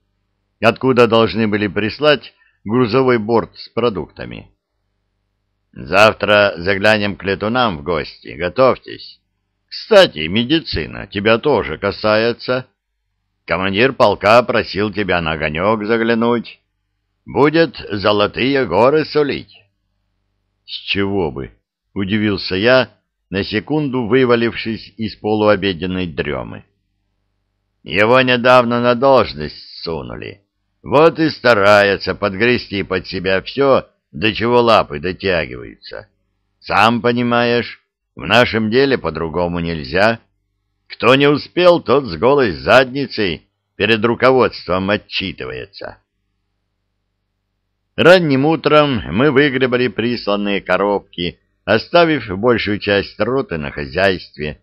откуда должны были прислать грузовой борт с продуктами. «Завтра заглянем к летунам в гости, готовьтесь. Кстати, медицина тебя тоже касается. Командир полка просил тебя на огонек заглянуть» будет золотые горы солить? С чего бы? — удивился я, на секунду вывалившись из полуобеденной дремы. — Его недавно на должность сунули. Вот и старается подгрести под себя все, до чего лапы дотягиваются. Сам понимаешь, в нашем деле по-другому нельзя. Кто не успел, тот с голой задницей перед руководством отчитывается. — Ранним утром мы выгребали присланные коробки, оставив большую часть роты на хозяйстве,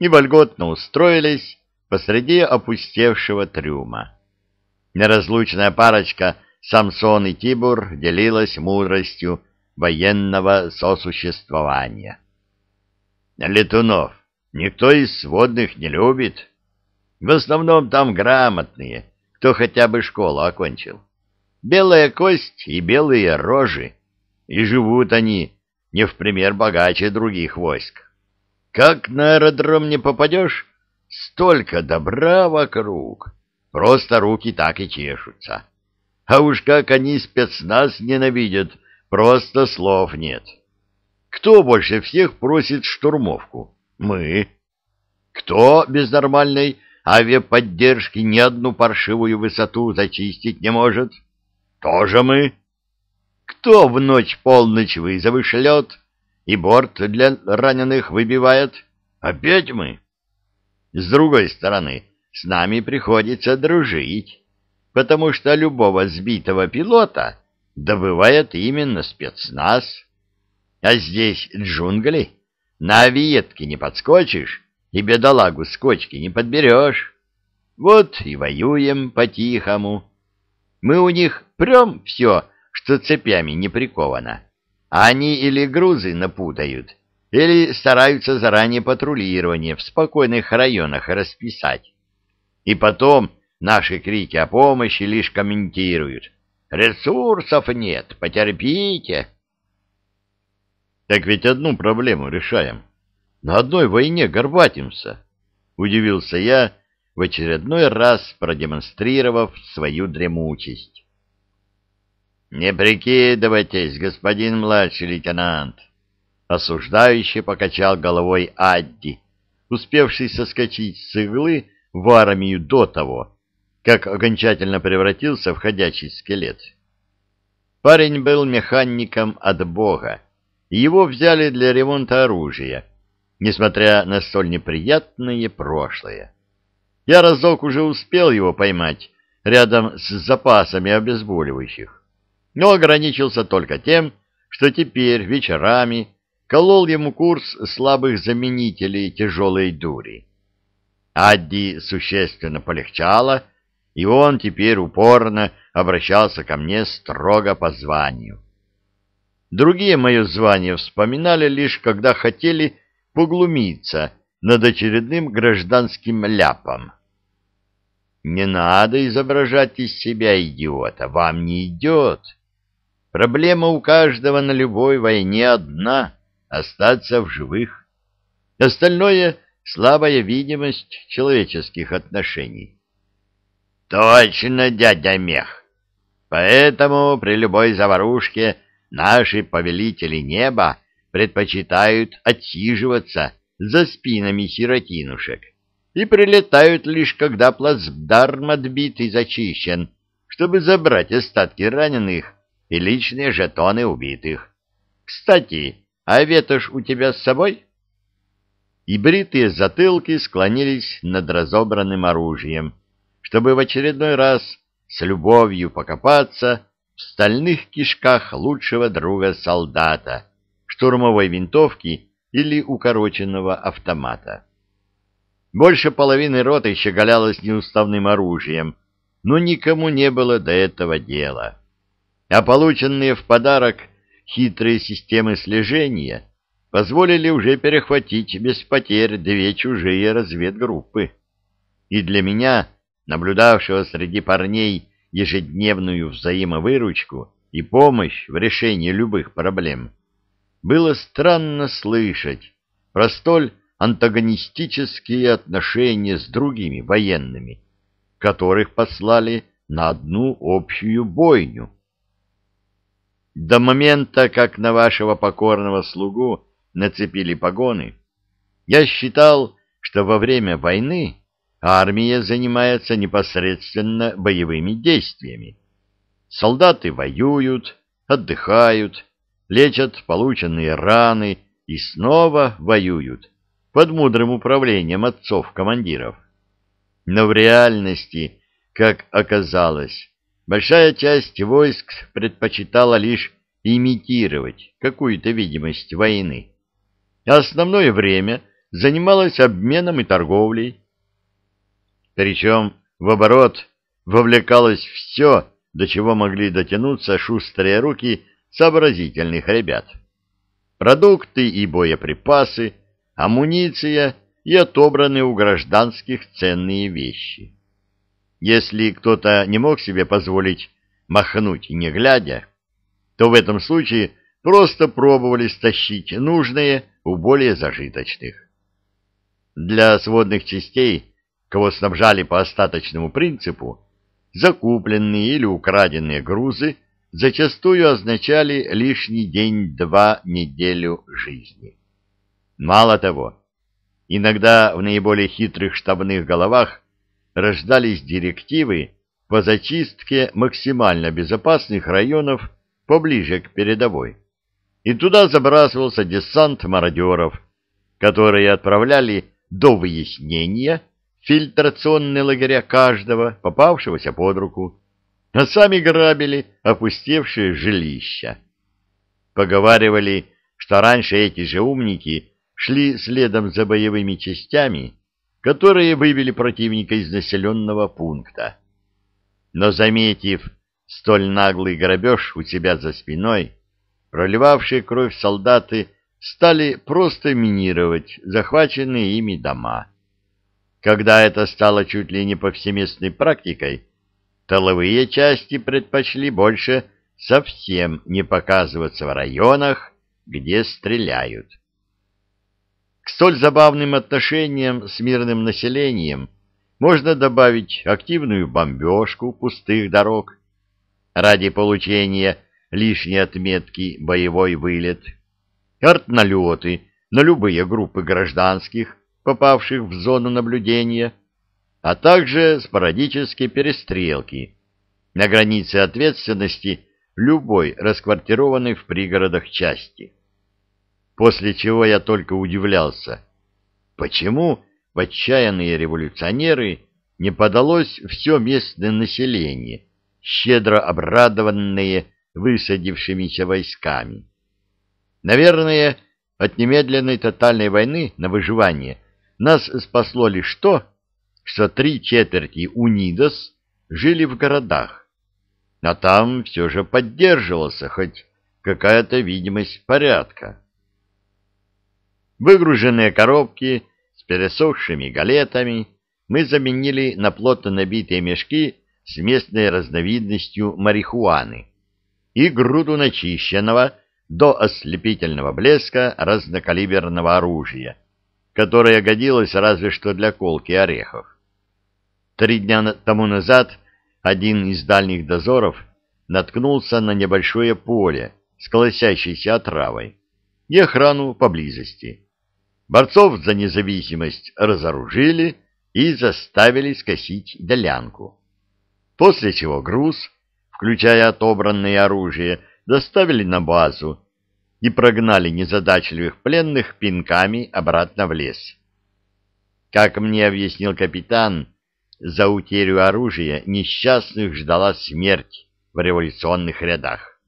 и вольготно устроились посреди опустевшего трюма. Неразлучная парочка Самсон и Тибур делилась мудростью военного сосуществования. Летунов никто из сводных не любит. В основном там грамотные, кто хотя бы школу окончил. Белая кость и белые рожи. И живут они не в пример богаче других войск. Как на аэродром не попадешь, столько добра вокруг. Просто руки так и чешутся. А уж как они спецназ ненавидят, просто слов нет. Кто больше всех просит штурмовку? Мы. Кто без нормальной авиаподдержки ни одну паршивую высоту зачистить не может? — тоже мы. Кто в ночь полночь вызовы шлет и борт для раненых выбивает? Опять мы. С другой стороны, с нами приходится дружить, потому что любого сбитого пилота добывает именно спецназ. А здесь джунгли, на авиетке не подскочишь и бедолагу с кочки не подберешь. Вот и воюем по-тихому. Мы у них прем все, что цепями не приковано. А они или грузы напутают, или стараются заранее патрулирование в спокойных районах расписать. И потом наши крики о помощи лишь комментируют. «Ресурсов нет, потерпите!» «Так ведь одну проблему решаем. На одной войне горбатимся!» — удивился я, — в очередной раз продемонстрировав свою дремучесть. «Не прикидывайтесь, господин младший лейтенант!» — осуждающе покачал головой Адди, успевший соскочить с иглы в армию до того, как окончательно превратился в ходячий скелет. Парень был механиком от бога, и его взяли для ремонта оружия, несмотря на столь неприятное прошлое. Я разок уже успел его поймать рядом с запасами обезболивающих, но ограничился только тем, что теперь вечерами колол ему курс слабых заменителей тяжелой дури. Адди существенно полегчало, и он теперь упорно обращался ко мне строго по званию. Другие мое звание вспоминали лишь, когда хотели поглумиться — над очередным гражданским ляпом. «Не надо изображать из себя идиота, вам не идет. Проблема у каждого на любой войне одна — остаться в живых. Остальное — слабая видимость человеческих отношений». «Точно, дядя Мех! Поэтому при любой заварушке наши повелители неба предпочитают отсиживаться» за спинами сиротинушек и прилетают лишь когда плацдарм отбит и зачищен, чтобы забрать остатки раненых и личные жетоны убитых. Кстати, а ветошь у тебя с собой? И бритые затылки склонились над разобранным оружием, чтобы в очередной раз с любовью покопаться в стальных кишках лучшего друга солдата, штурмовой винтовки или укороченного автомата. Больше половины роты щеголялось неуставным оружием, но никому не было до этого дела. А полученные в подарок хитрые системы слежения позволили уже перехватить без потерь две чужие разведгруппы. И для меня, наблюдавшего среди парней ежедневную взаимовыручку и помощь в решении любых проблем, было странно слышать про столь антагонистические отношения с другими военными, которых послали на одну общую бойню. До момента, как на вашего покорного слугу нацепили погоны, я считал, что во время войны армия занимается непосредственно боевыми действиями. Солдаты воюют, отдыхают, лечат полученные раны и снова воюют под мудрым управлением отцов-командиров. Но в реальности, как оказалось, большая часть войск предпочитала лишь имитировать какую-то видимость войны. А основное время занималось обменом и торговлей. Причем в оборот вовлекалось все, до чего могли дотянуться шустрые руки сообразительных ребят. Продукты и боеприпасы, амуниция и отобраны у гражданских ценные вещи. Если кто-то не мог себе позволить махнуть не глядя, то в этом случае просто пробовали стащить нужные у более зажиточных. Для сводных частей, кого снабжали по остаточному принципу, закупленные или украденные грузы зачастую означали лишний день-два неделю жизни. Мало того, иногда в наиболее хитрых штабных головах рождались директивы по зачистке максимально безопасных районов поближе к передовой, и туда забрасывался десант мародеров, которые отправляли до выяснения фильтрационные лагеря каждого, попавшегося под руку, а сами грабили опустевшие жилища. Поговаривали, что раньше эти же умники шли следом за боевыми частями, которые вывели противника из населенного пункта. Но, заметив столь наглый грабеж у себя за спиной, проливавшие кровь солдаты стали просто минировать захваченные ими дома. Когда это стало чуть ли не повсеместной практикой, Толовые части предпочли больше совсем не показываться в районах, где стреляют. К столь забавным отношениям с мирным населением можно добавить активную бомбежку пустых дорог ради получения лишней отметки «боевой вылет», артналеты на любые группы гражданских, попавших в зону наблюдения – а также спорадические перестрелки на границе ответственности любой расквартированной в пригородах части. После чего я только удивлялся, почему в отчаянные революционеры не подалось все местное население, щедро обрадованные высадившимися войсками. Наверное, от немедленной тотальной войны на выживание нас спасло лишь то, что три четверти унидос жили в городах, а там все же поддерживался хоть какая-то видимость порядка. Выгруженные коробки с пересохшими галетами мы заменили на плотно набитые мешки с местной разновидностью марихуаны и груду начищенного до ослепительного блеска разнокалиберного оружия, которое годилось разве что для колки орехов. Три дня тому назад один из дальних дозоров наткнулся на небольшое поле с колосящейся отравой и охрану поблизости. Борцов за независимость разоружили и заставили скосить долянку. После чего груз, включая отобранное оружие, доставили на базу и прогнали незадачливых пленных пинками обратно в лес. Как мне объяснил капитан, за утерю оружия несчастных ждала смерть в революционных рядах.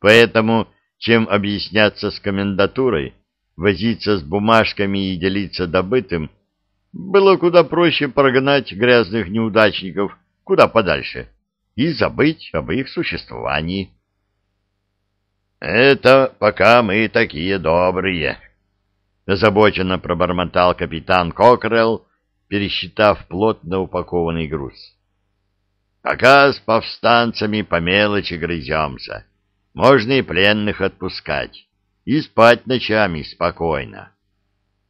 Поэтому, чем объясняться с комендатурой, возиться с бумажками и делиться добытым, было куда проще прогнать грязных неудачников куда подальше и забыть об их существовании. «Это пока мы такие добрые», — озабоченно пробормотал капитан Кокрелл, пересчитав плотно упакованный груз. «Пока с повстанцами по мелочи грыземся, можно и пленных отпускать, и спать ночами спокойно.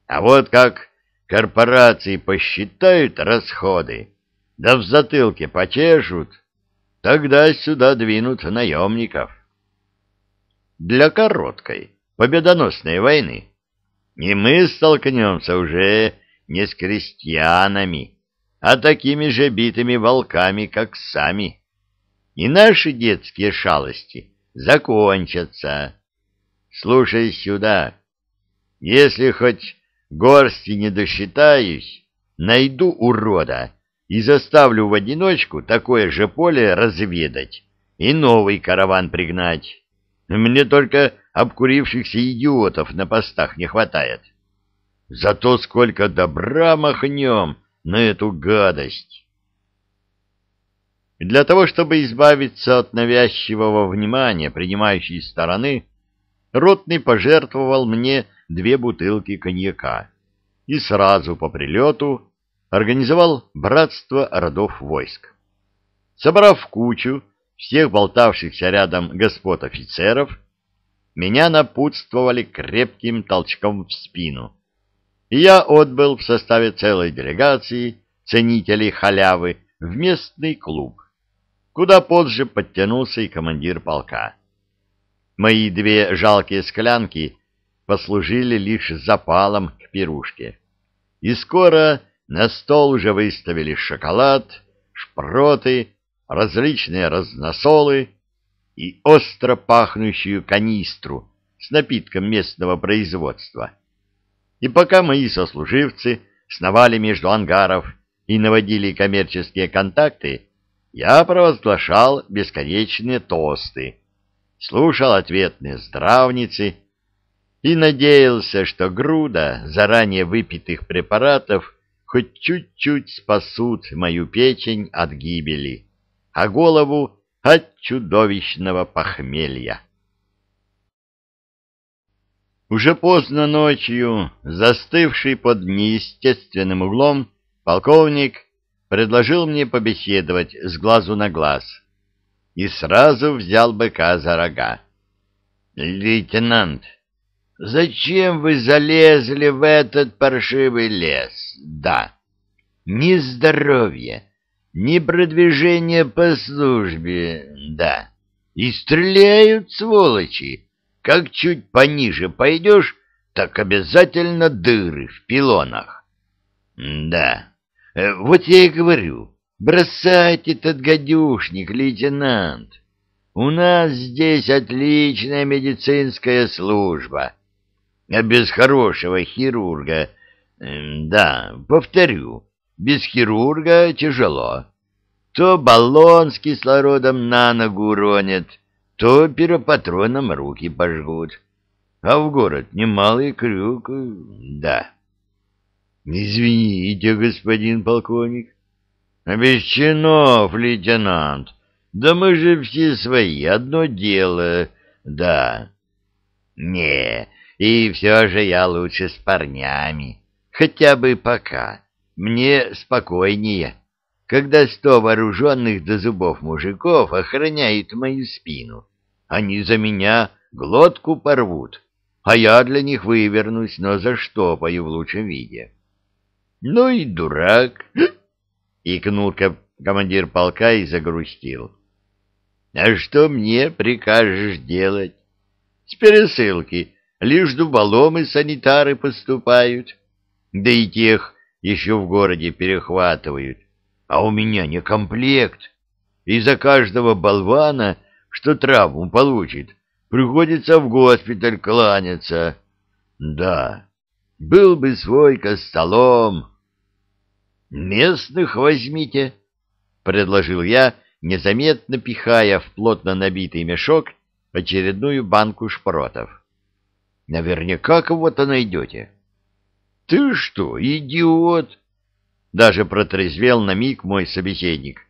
А вот как корпорации посчитают расходы, да в затылке почешут, тогда сюда двинут наемников. Для короткой, победоносной войны. не мы столкнемся уже не с крестьянами, а такими же битыми волками, как сами. И наши детские шалости закончатся. Слушай сюда. Если хоть горсти не досчитаюсь, найду урода и заставлю в одиночку такое же поле разведать и новый караван пригнать. Мне только обкурившихся идиотов на постах не хватает. Зато сколько добра махнем на эту гадость. Для того, чтобы избавиться от навязчивого внимания принимающей стороны, Ротный пожертвовал мне две бутылки коньяка и сразу по прилету организовал братство родов войск. Собрав в кучу всех болтавшихся рядом господ офицеров, меня напутствовали крепким толчком в спину — и я отбыл в составе целой делегации ценителей халявы в местный клуб, куда позже подтянулся и командир полка. Мои две жалкие склянки послужили лишь запалом к пирушке. И скоро на стол уже выставили шоколад, шпроты, различные разносолы и остро пахнущую канистру с напитком местного производства — и пока мои сослуживцы сновали между ангаров и наводили коммерческие контакты, я провозглашал бесконечные тосты, слушал ответные здравницы и надеялся, что груда заранее выпитых препаратов хоть чуть-чуть спасут мою печень от гибели, а голову от чудовищного похмелья. Уже поздно ночью, застывший под неестественным углом, полковник предложил мне побеседовать с глазу на глаз и сразу взял быка за рога. «Лейтенант, зачем вы залезли в этот паршивый лес? Да, ни здоровье, ни продвижение по службе, да, и стреляют сволочи» Как чуть пониже пойдешь, так обязательно дыры в пилонах. да, э, вот я и говорю, бросайте этот гадюшник, лейтенант. У нас здесь отличная медицинская служба. А без хорошего хирурга, э, да, повторю, без хирурга тяжело. То баллон с кислородом на ногу уронит, то перепатроном руки пожгут. А в город немалый крюк, да. Извините, господин полковник. А без чинов, лейтенант. Да мы же все свои, одно дело, да. Не, и все же я лучше с парнями, хотя бы пока. Мне спокойнее когда сто вооруженных до зубов мужиков охраняет мою спину. Они за меня глотку порвут, а я для них вывернусь, но заштопаю в лучшем виде. Ну и дурак, (gasps) икнул командир полка и загрустил. А что мне прикажешь делать? С пересылки лишь дуболом и санитары поступают, да и тех еще в городе перехватывают а у меня не комплект. И за каждого болвана, что травму получит, приходится в госпиталь кланяться. Да, был бы свой костолом. «Местных возьмите», — предложил я, незаметно пихая в плотно набитый мешок очередную банку шпротов. «Наверняка кого-то найдете». «Ты что, идиот?» Даже протрезвел на миг мой собеседник.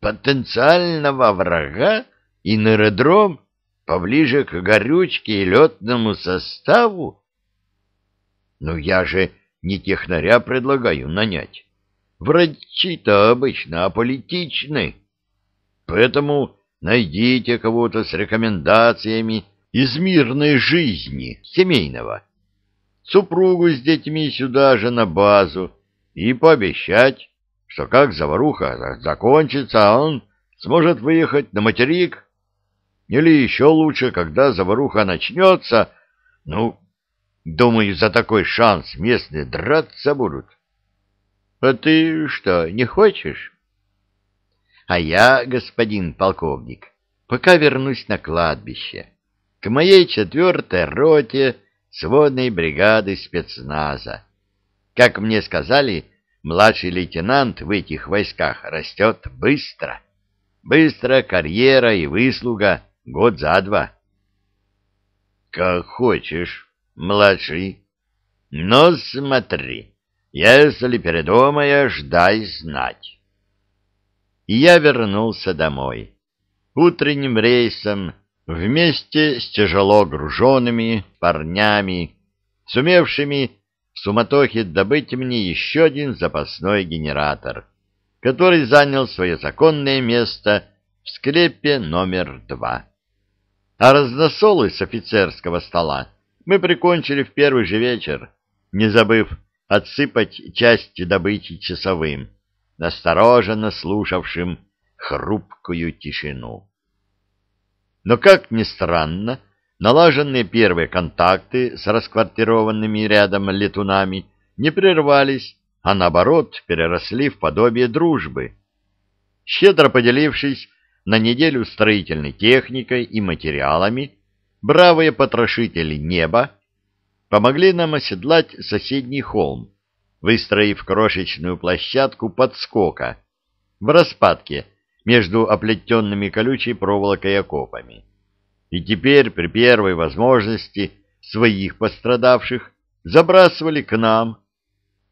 Потенциального врага и на аэродром поближе к горючке и летному составу? Ну, я же не технаря предлагаю нанять. Врачи-то обычно аполитичны. Поэтому найдите кого-то с рекомендациями из мирной жизни, семейного. Супругу с детьми сюда же на базу, и пообещать, что как заваруха закончится, а он сможет выехать на материк. Или еще лучше, когда заваруха начнется, ну, думаю, за такой шанс местные драться будут. А ты что, не хочешь? А я, господин полковник, пока вернусь на кладбище, к моей четвертой роте сводной бригады спецназа. Как мне сказали, Младший лейтенант в этих войсках растет быстро. Быстро карьера и выслуга год за два. Как хочешь, младший. Но смотри, если передумаешь, дай знать. И я вернулся домой. Утренним рейсом вместе с тяжело груженными парнями, сумевшими суматохе добыть мне еще один запасной генератор, который занял свое законное место в склепе номер два. А разносолы с офицерского стола мы прикончили в первый же вечер, не забыв отсыпать часть добычи часовым, настороженно слушавшим хрупкую тишину. Но, как ни странно, Налаженные первые контакты с расквартированными рядом летунами не прервались, а наоборот переросли в подобие дружбы. Щедро поделившись на неделю строительной техникой и материалами, бравые потрошители неба помогли нам оседлать соседний холм, выстроив крошечную площадку подскока в распадке между оплетенными колючей проволокой окопами и теперь при первой возможности своих пострадавших забрасывали к нам,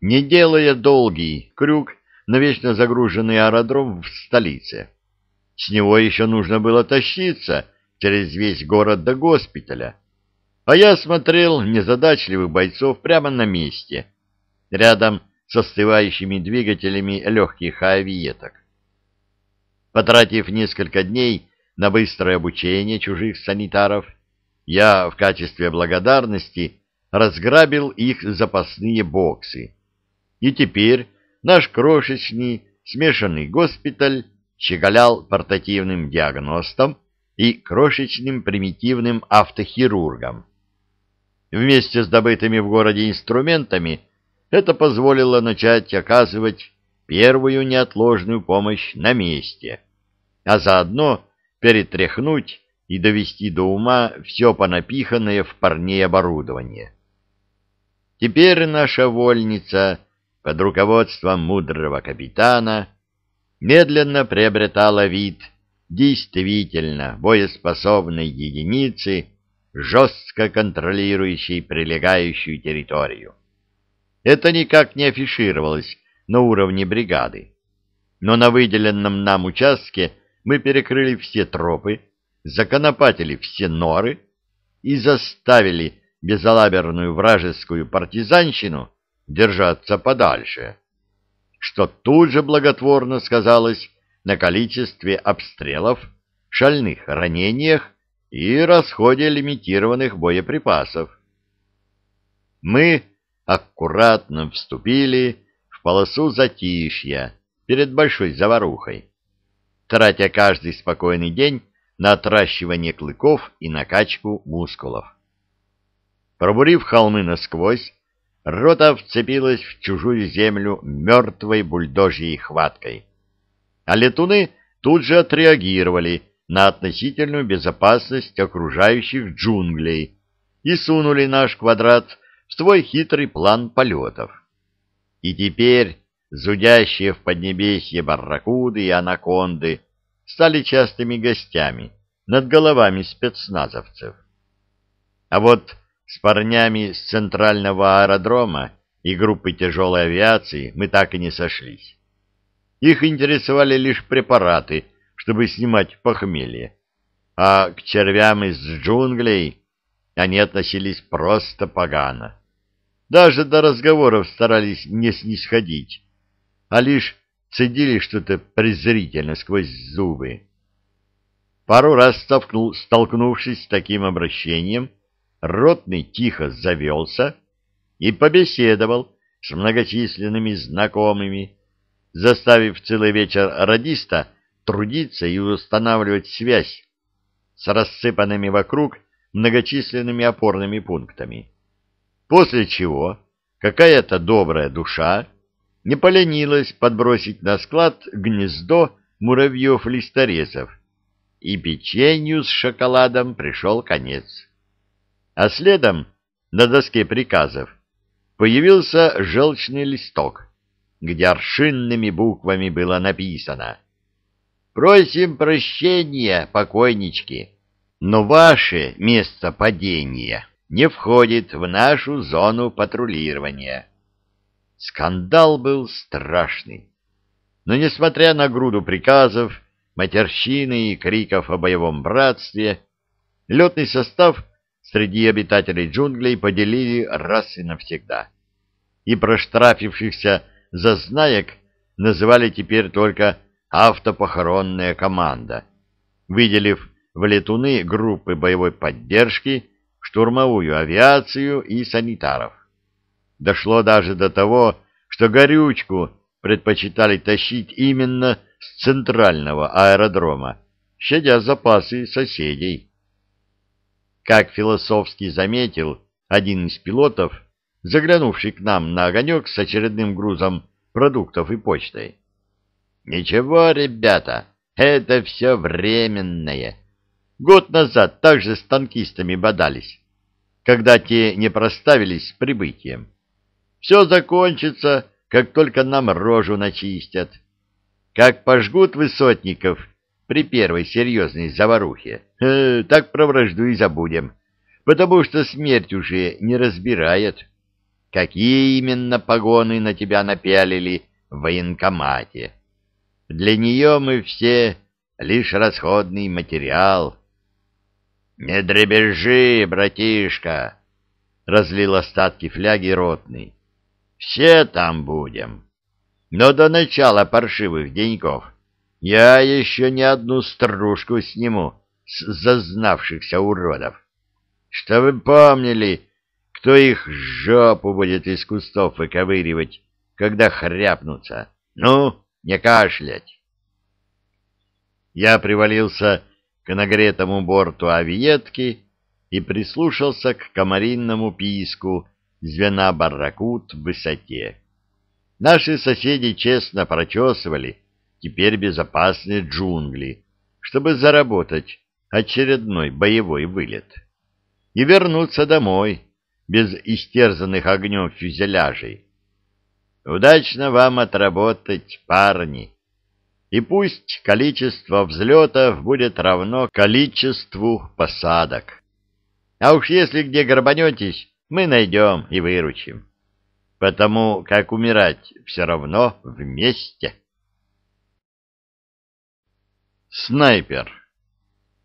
не делая долгий крюк на вечно загруженный аэродром в столице. С него еще нужно было тащиться через весь город до госпиталя. А я смотрел незадачливых бойцов прямо на месте, рядом с остывающими двигателями легких авиеток. Потратив несколько дней, на быстрое обучение чужих санитаров, я в качестве благодарности разграбил их запасные боксы. И теперь наш крошечный смешанный госпиталь щеголял портативным диагностом и крошечным примитивным автохирургом. Вместе с добытыми в городе инструментами это позволило начать оказывать первую неотложную помощь на месте, а заодно перетряхнуть и довести до ума все понапиханное в парней оборудование. Теперь наша вольница под руководством мудрого капитана медленно приобретала вид действительно боеспособной единицы, жестко контролирующей прилегающую территорию. Это никак не афишировалось на уровне бригады, но на выделенном нам участке – мы перекрыли все тропы, законопатили все норы и заставили безалаберную вражескую партизанщину держаться подальше, что тут же благотворно сказалось на количестве обстрелов, шальных ранениях и расходе лимитированных боеприпасов. Мы аккуратно вступили в полосу затишья перед большой заварухой, тратя каждый спокойный день на отращивание клыков и накачку мускулов. Пробурив холмы насквозь, рота вцепилась в чужую землю мертвой бульдожьей хваткой. А летуны тут же отреагировали на относительную безопасность окружающих джунглей и сунули наш квадрат в свой хитрый план полетов. И теперь Зудящие в поднебесье барракуды и анаконды стали частыми гостями над головами спецназовцев. А вот с парнями с центрального аэродрома и группы тяжелой авиации мы так и не сошлись. Их интересовали лишь препараты, чтобы снимать похмелье. А к червям из джунглей они относились просто погано. Даже до разговоров старались не снисходить, а лишь цедили что-то презрительно сквозь зубы. Пару раз столкнул, столкнувшись с таким обращением, ротный тихо завелся и побеседовал с многочисленными знакомыми, заставив целый вечер радиста трудиться и устанавливать связь с рассыпанными вокруг многочисленными опорными пунктами. После чего какая-то добрая душа не поленилась подбросить на склад гнездо муравьев-листорезов, и печенью с шоколадом пришел конец. А следом, на доске приказов, появился желчный листок, где аршинными буквами было написано «Просим прощения, покойнички, но ваше место падения не входит в нашу зону патрулирования». Скандал был страшный. Но, несмотря на груду приказов, матерщины и криков о боевом братстве, летный состав среди обитателей джунглей поделили раз и навсегда. И проштрафившихся зазнаек называли теперь только «автопохоронная команда», выделив в летуны группы боевой поддержки, штурмовую авиацию и санитаров. Дошло даже до того, что горючку предпочитали тащить именно с центрального аэродрома, щадя запасы соседей. Как философски заметил один из пилотов, заглянувший к нам на огонек с очередным грузом продуктов и почтой. «Ничего, ребята, это все временное. Год назад также с танкистами бодались, когда те не проставились с прибытием. Все закончится, как только нам рожу начистят. Как пожгут высотников при первой серьезной заварухе, э, так про вражду и забудем, потому что смерть уже не разбирает, какие именно погоны на тебя напялили в военкомате. Для нее мы все лишь расходный материал. «Не дребезжи, братишка!» — разлил остатки фляги ротный. Все там будем. Но до начала паршивых деньков я еще не одну стружку сниму с зазнавшихся уродов. Что вы помнили, кто их жопу будет из кустов выковыривать, когда хряпнутся? Ну, не кашлять. Я привалился к нагретому борту авиетки и прислушался к комаринному писку, звена барракут в высоте. Наши соседи честно прочесывали теперь безопасные джунгли, чтобы заработать очередной боевой вылет. И вернуться домой, без истерзанных огнем фюзеляжей. Удачно вам отработать, парни! И пусть количество взлетов будет равно количеству посадок. А уж если где горбанетесь, мы найдем и выручим, потому как умирать все равно вместе. Снайпер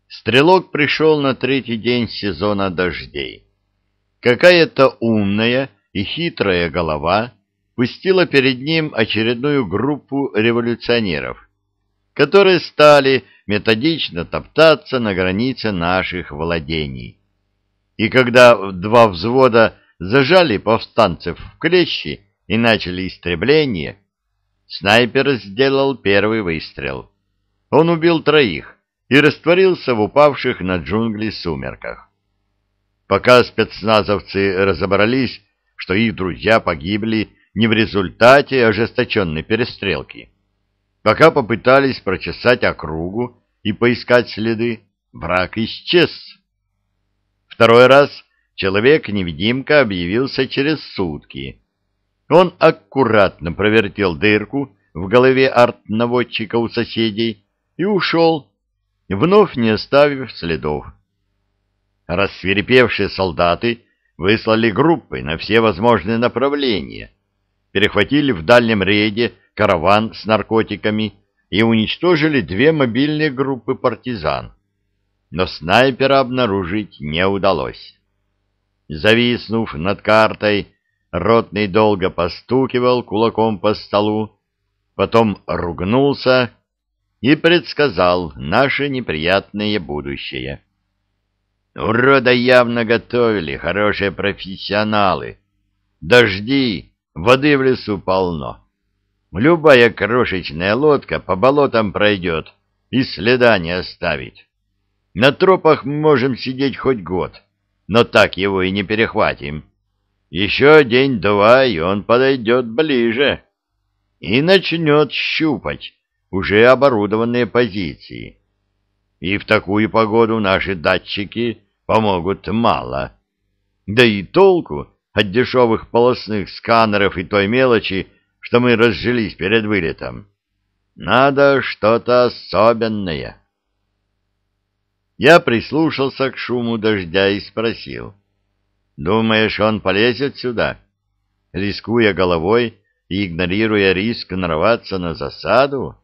Стрелок пришел на третий день сезона дождей. Какая-то умная и хитрая голова пустила перед ним очередную группу революционеров, которые стали методично топтаться на границе наших владений и когда два взвода зажали повстанцев в клещи и начали истребление, снайпер сделал первый выстрел. Он убил троих и растворился в упавших на джунгли сумерках. Пока спецназовцы разобрались, что их друзья погибли не в результате ожесточенной перестрелки, пока попытались прочесать округу и поискать следы, враг исчез. Второй раз человек-невидимка объявился через сутки. Он аккуратно провертел дырку в голове арт-наводчика у соседей и ушел, вновь не оставив следов. Рассверепевшие солдаты выслали группы на все возможные направления, перехватили в дальнем рейде караван с наркотиками и уничтожили две мобильные группы партизан но снайпера обнаружить не удалось. Зависнув над картой, ротный долго постукивал кулаком по столу, потом ругнулся и предсказал наше неприятное будущее. Урода явно готовили хорошие профессионалы. Дожди, воды в лесу полно. Любая крошечная лодка по болотам пройдет и следа не оставит. На тропах мы можем сидеть хоть год, но так его и не перехватим. Еще день-два, и он подойдет ближе и начнет щупать уже оборудованные позиции. И в такую погоду наши датчики помогут мало. Да и толку от дешевых полосных сканеров и той мелочи, что мы разжились перед вылетом. Надо что-то особенное. Я прислушался к шуму дождя и спросил. «Думаешь, он полезет сюда?» Рискуя головой и игнорируя риск нарваться на засаду?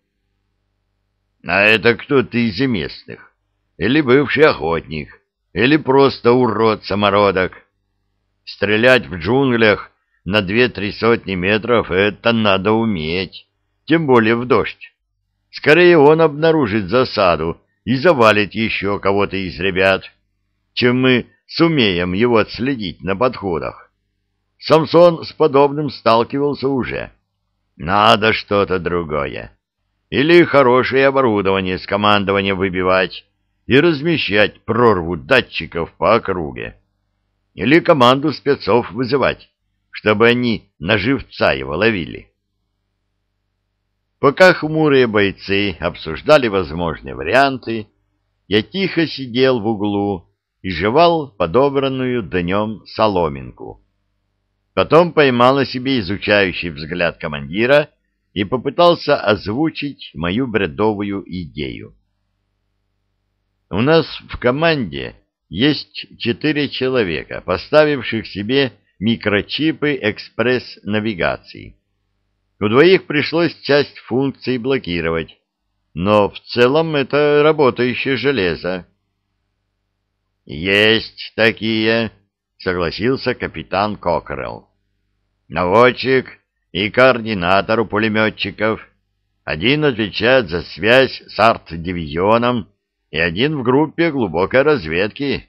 «А это кто-то из местных? Или бывший охотник? Или просто урод-самородок?» Стрелять в джунглях на две-три сотни метров — это надо уметь, тем более в дождь. Скорее он обнаружит засаду, и завалит еще кого-то из ребят, чем мы сумеем его отследить на подходах. Самсон с подобным сталкивался уже. Надо что-то другое. Или хорошее оборудование с командования выбивать и размещать прорву датчиков по округе. Или команду спецов вызывать, чтобы они на живца его ловили. Пока хмурые бойцы обсуждали возможные варианты, я тихо сидел в углу и жевал подобранную днем соломинку. Потом поймал на себе изучающий взгляд командира и попытался озвучить мою бредовую идею. У нас в команде есть четыре человека, поставивших себе микрочипы экспресс-навигации. У двоих пришлось часть функций блокировать, но в целом это работающее железо. «Есть такие», — согласился капитан Кокрелл. «Наводчик и координатор у пулеметчиков. Один отвечает за связь с арт-дивизионом и один в группе глубокой разведки».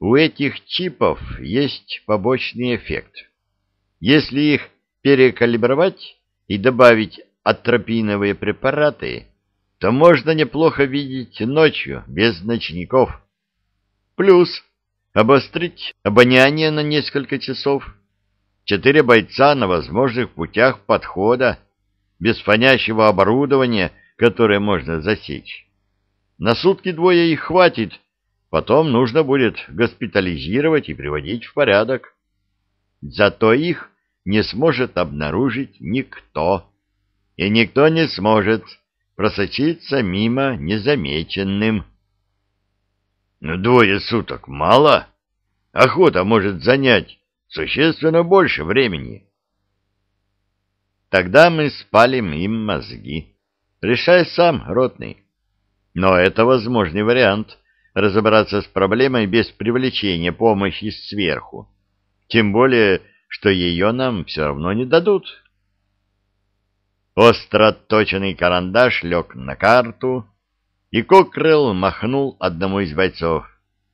У этих чипов есть побочный эффект. Если их перекалибровать и добавить атропиновые препараты, то можно неплохо видеть ночью без ночников. Плюс обострить обоняние на несколько часов. Четыре бойца на возможных путях подхода, без фонящего оборудования, которое можно засечь. На сутки двое их хватит, потом нужно будет госпитализировать и приводить в порядок. Зато их не сможет обнаружить никто, и никто не сможет просочиться мимо незамеченным. Но ну, двое суток мало. Охота может занять существенно больше времени. Тогда мы спалим им мозги. Решай сам, ротный. Но это возможный вариант разобраться с проблемой без привлечения помощи сверху. Тем более, что ее нам все равно не дадут. Остро отточенный карандаш лег на карту, и Кокрелл махнул одному из бойцов.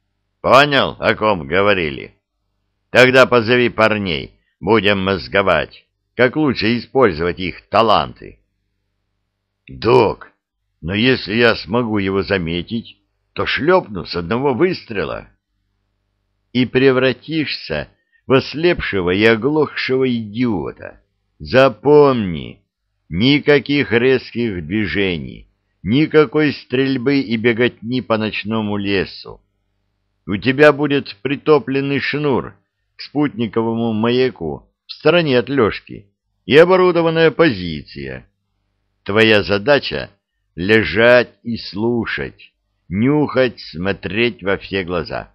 — Понял, о ком говорили? — Тогда позови парней, будем мозговать, как лучше использовать их таланты. — Док, но если я смогу его заметить, то шлепну с одного выстрела. — И превратишься в и оглохшего идиота. Запомни, никаких резких движений, никакой стрельбы и беготни по ночному лесу. У тебя будет притопленный шнур к спутниковому маяку в стороне от Лешки и оборудованная позиция. Твоя задача — лежать и слушать, нюхать, смотреть во все глаза.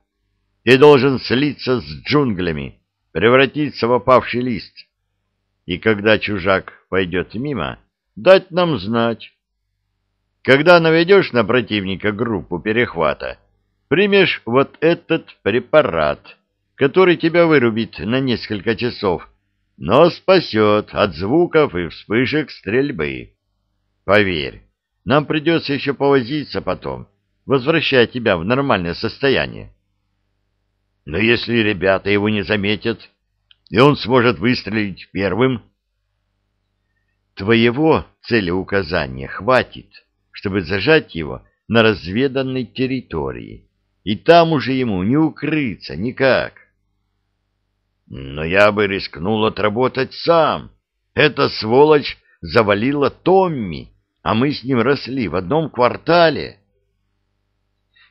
Ты должен слиться с джунглями, превратиться в опавший лист. И когда чужак пойдет мимо, дать нам знать. Когда наведешь на противника группу перехвата, примешь вот этот препарат, который тебя вырубит на несколько часов, но спасет от звуков и вспышек стрельбы. Поверь, нам придется еще повозиться потом, возвращая тебя в нормальное состояние. Но если ребята его не заметят, и он сможет выстрелить первым... Твоего целеуказания хватит, чтобы зажать его на разведанной территории, и там уже ему не укрыться никак. Но я бы рискнул отработать сам. Эта сволочь завалила Томми, а мы с ним росли в одном квартале.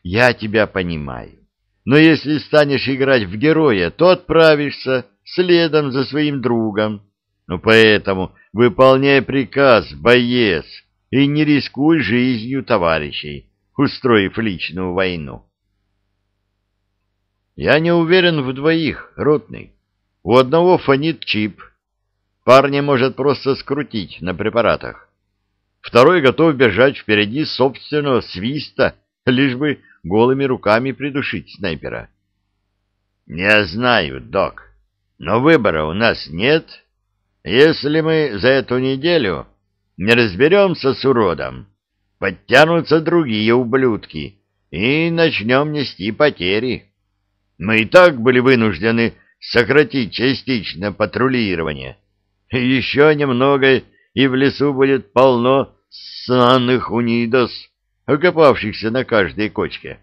Я тебя понимаю. Но если станешь играть в героя, то отправишься следом за своим другом. Ну, поэтому выполняй приказ, боец, и не рискуй жизнью товарищей, устроив личную войну. Я не уверен в двоих, ротный. У одного фонит чип. Парни может просто скрутить на препаратах. Второй готов бежать впереди собственного свиста, лишь бы голыми руками придушить снайпера? — Не знаю, док, но выбора у нас нет. Если мы за эту неделю не разберемся с уродом, подтянутся другие ублюдки и начнем нести потери. Мы и так были вынуждены сократить частично патрулирование. Еще немного, и в лесу будет полно санных унидос окопавшихся на каждой кочке.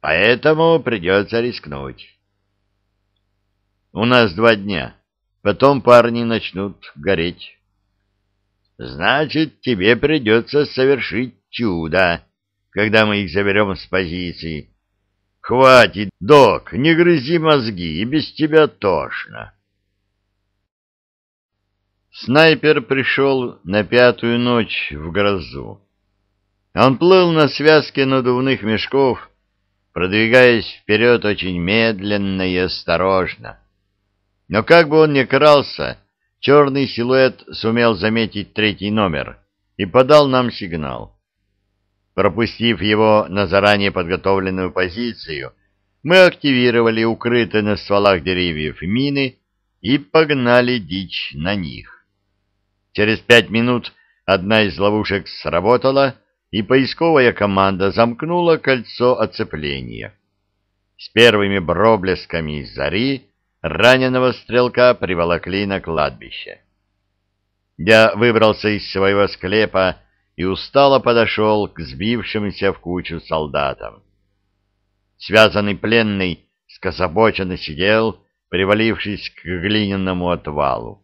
Поэтому придется рискнуть. У нас два дня. Потом парни начнут гореть. Значит, тебе придется совершить чудо, когда мы их заберем с позиции. Хватит, док, не грызи мозги, и без тебя тошно. Снайпер пришел на пятую ночь в грозу. Он плыл на связке надувных мешков, продвигаясь вперед очень медленно и осторожно. Но как бы он ни крался, черный силуэт сумел заметить третий номер и подал нам сигнал. Пропустив его на заранее подготовленную позицию, мы активировали укрытые на стволах деревьев мины и погнали дичь на них. Через пять минут одна из ловушек сработала, и поисковая команда замкнула кольцо оцепления. С первыми из зари раненого стрелка приволокли на кладбище. Я выбрался из своего склепа и устало подошел к сбившимся в кучу солдатам. Связанный пленный скособоченно сидел, привалившись к глиняному отвалу.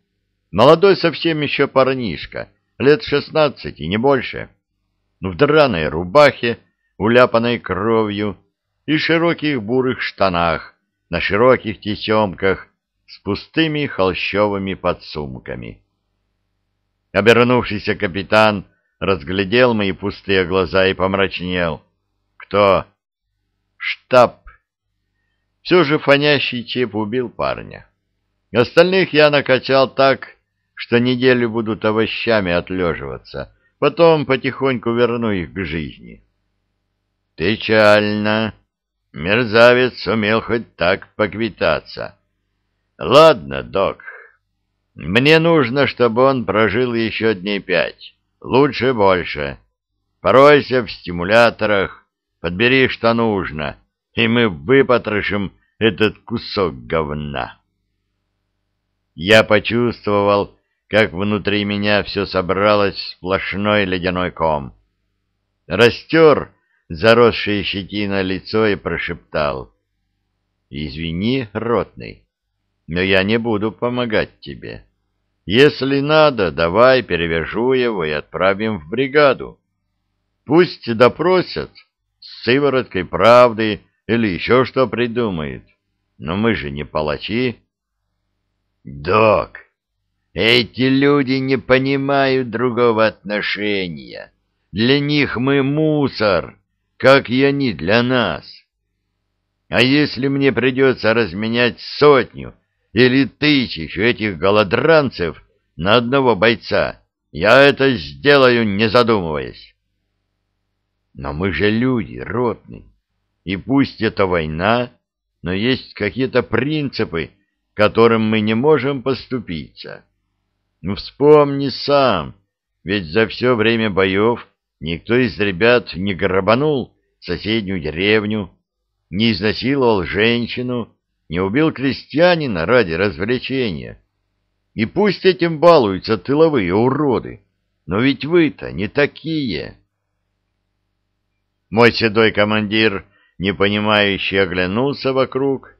Молодой совсем еще парнишка, лет шестнадцать и не больше. — ну, в драной рубахе, уляпанной кровью, и широких бурых штанах, на широких тесемках, с пустыми холщовыми подсумками. Обернувшийся капитан разглядел мои пустые глаза и помрачнел. «Кто?» «Штаб!» Все же фонящий чеп убил парня. Остальных я накачал так, что неделю будут овощами отлеживаться — Потом потихоньку верну их к жизни. Печально. Мерзавец сумел хоть так поквитаться. Ладно, док. Мне нужно, чтобы он прожил еще дней пять. Лучше больше. Поройся в стимуляторах, подбери, что нужно, и мы выпотрошим этот кусок говна. Я почувствовал, как внутри меня все собралось в сплошной ледяной ком. Растер заросшее щетино лицо и прошептал. «Извини, ротный, но я не буду помогать тебе. Если надо, давай перевяжу его и отправим в бригаду. Пусть допросят с сывороткой правды или еще что придумают, но мы же не палачи». «Док!» Эти люди не понимают другого отношения. Для них мы мусор, как и они для нас. А если мне придется разменять сотню или тысячу этих голодранцев на одного бойца, я это сделаю, не задумываясь. Но мы же люди, ротные. И пусть это война, но есть какие-то принципы, которым мы не можем поступиться. Ну, вспомни сам, ведь за все время боев никто из ребят не грабанул соседнюю деревню, не изнасиловал женщину, не убил крестьянина ради развлечения. И пусть этим балуются тыловые уроды, но ведь вы-то не такие. Мой седой командир, непонимающе оглянулся вокруг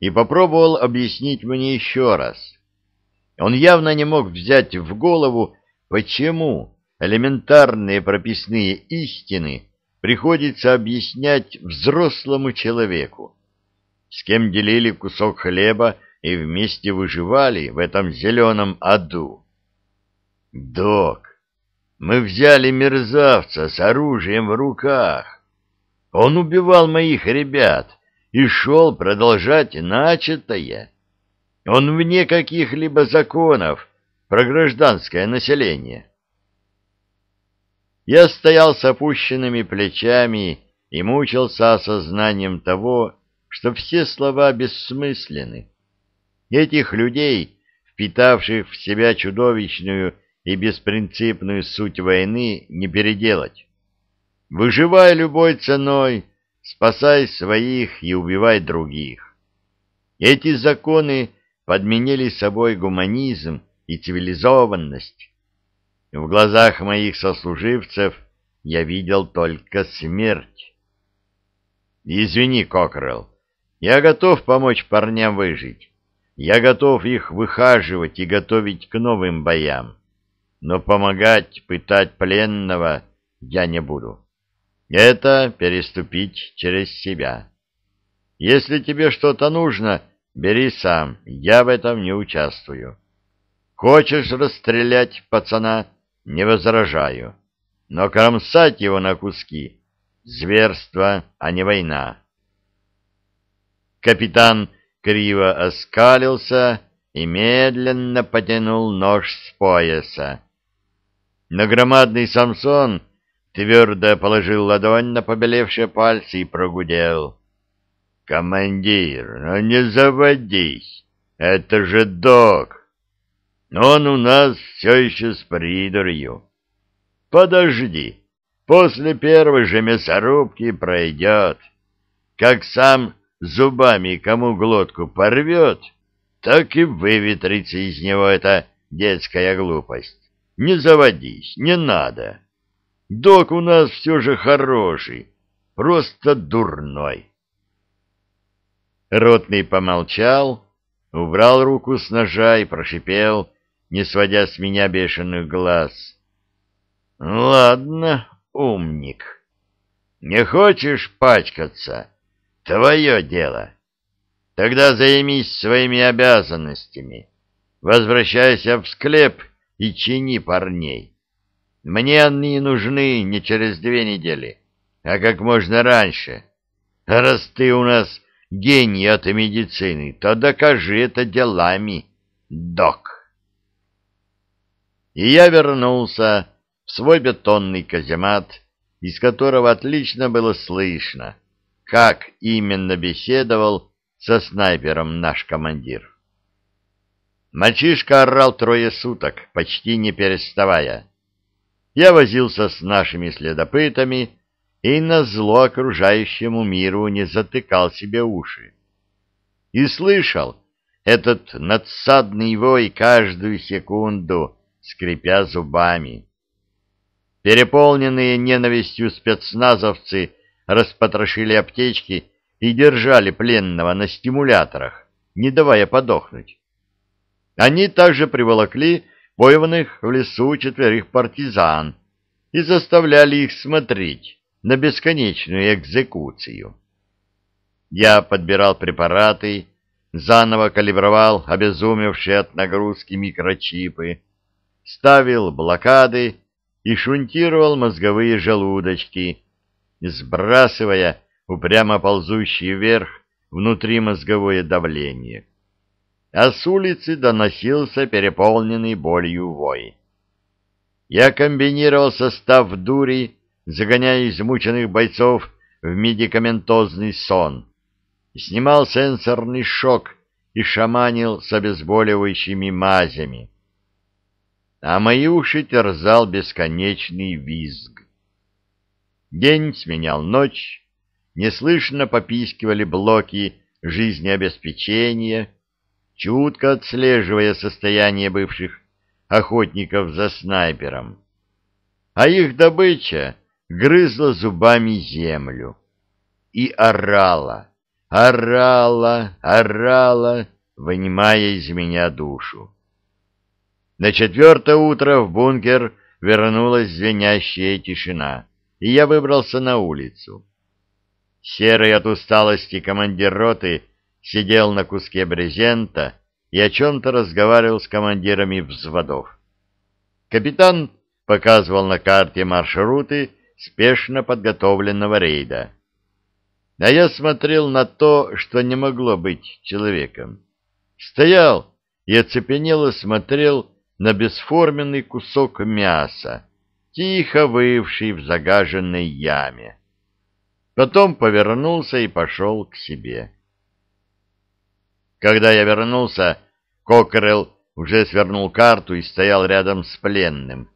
и попробовал объяснить мне еще раз, он явно не мог взять в голову, почему элементарные прописные истины приходится объяснять взрослому человеку, с кем делили кусок хлеба и вместе выживали в этом зеленом аду. «Док, мы взяли мерзавца с оружием в руках. Он убивал моих ребят» и шел продолжать начатое. Он вне каких-либо законов про гражданское население. Я стоял с опущенными плечами и мучился осознанием того, что все слова бессмысленны. Этих людей, впитавших в себя чудовищную и беспринципную суть войны, не переделать. Выживай любой ценой, спасай своих и убивай других. Эти законы подменили собой гуманизм и цивилизованность. В глазах моих сослуживцев я видел только смерть. Извини, Кокрелл, я готов помочь парням выжить. Я готов их выхаживать и готовить к новым боям. Но помогать пытать пленного я не буду. Это переступить через себя. Если тебе что-то нужно, Бери сам, я в этом не участвую. Хочешь расстрелять пацана, не возражаю. Но кромсать его на куски — зверство, а не война. Капитан криво оскалился и медленно потянул нож с пояса. Но громадный Самсон твердо положил ладонь на побелевшие пальцы и прогудел — «Командир, ну не заводись! Это же док! Но Он у нас все еще с придурью! Подожди, после первой же мясорубки пройдет. Как сам зубами кому глотку порвет, так и выветрится из него эта детская глупость. Не заводись, не надо. Док у нас все же хороший, просто дурной». Ротный помолчал, убрал руку с ножа и прошипел, не сводя с меня бешеных глаз. — Ладно, умник. Не хочешь пачкаться? Твое дело. Тогда займись своими обязанностями. Возвращайся в склеп и чини парней. Мне они нужны не через две недели, а как можно раньше. Раз ты у нас гений от медицины, то докажи это делами, док. И я вернулся в свой бетонный каземат, из которого отлично было слышно, как именно беседовал со снайпером наш командир. Мальчишка орал трое суток, почти не переставая. Я возился с нашими следопытами, и на зло окружающему миру не затыкал себе уши. И слышал этот надсадный вой каждую секунду, скрипя зубами. Переполненные ненавистью спецназовцы распотрошили аптечки и держали пленного на стимуляторах, не давая подохнуть. Они также приволокли пойманных в лесу четверых партизан и заставляли их смотреть, на бесконечную экзекуцию. Я подбирал препараты, заново калибровал обезумевшие от нагрузки микрочипы, ставил блокады и шунтировал мозговые желудочки, сбрасывая упрямо ползущий вверх внутримозговое давление. А с улицы доносился переполненный болью вой. Я комбинировал состав дури загоняя измученных бойцов в медикаментозный сон, снимал сенсорный шок и шаманил с обезболивающими мазями. А мои уши терзал бесконечный визг. День сменял ночь, неслышно попискивали блоки жизнеобеспечения, чутко отслеживая состояние бывших охотников за снайпером. А их добыча грызла зубами землю и орала, орала, орала, вынимая из меня душу. На четвертое утро в бункер вернулась звенящая тишина, и я выбрался на улицу. Серый от усталости командир роты сидел на куске брезента и о чем-то разговаривал с командирами взводов. Капитан показывал на карте маршруты, спешно подготовленного рейда. А я смотрел на то, что не могло быть человеком. Стоял и оцепенело смотрел на бесформенный кусок мяса, тихо вывший в загаженной яме. Потом повернулся и пошел к себе. Когда я вернулся, Кокрелл уже свернул карту и стоял рядом с пленным.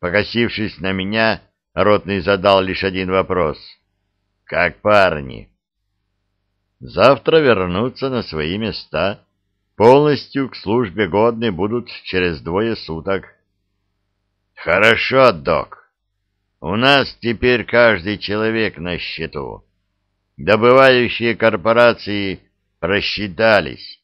Покосившись на меня, Ротный задал лишь один вопрос. «Как парни?» «Завтра вернутся на свои места. Полностью к службе годны будут через двое суток». «Хорошо, док. У нас теперь каждый человек на счету. Добывающие корпорации просчитались.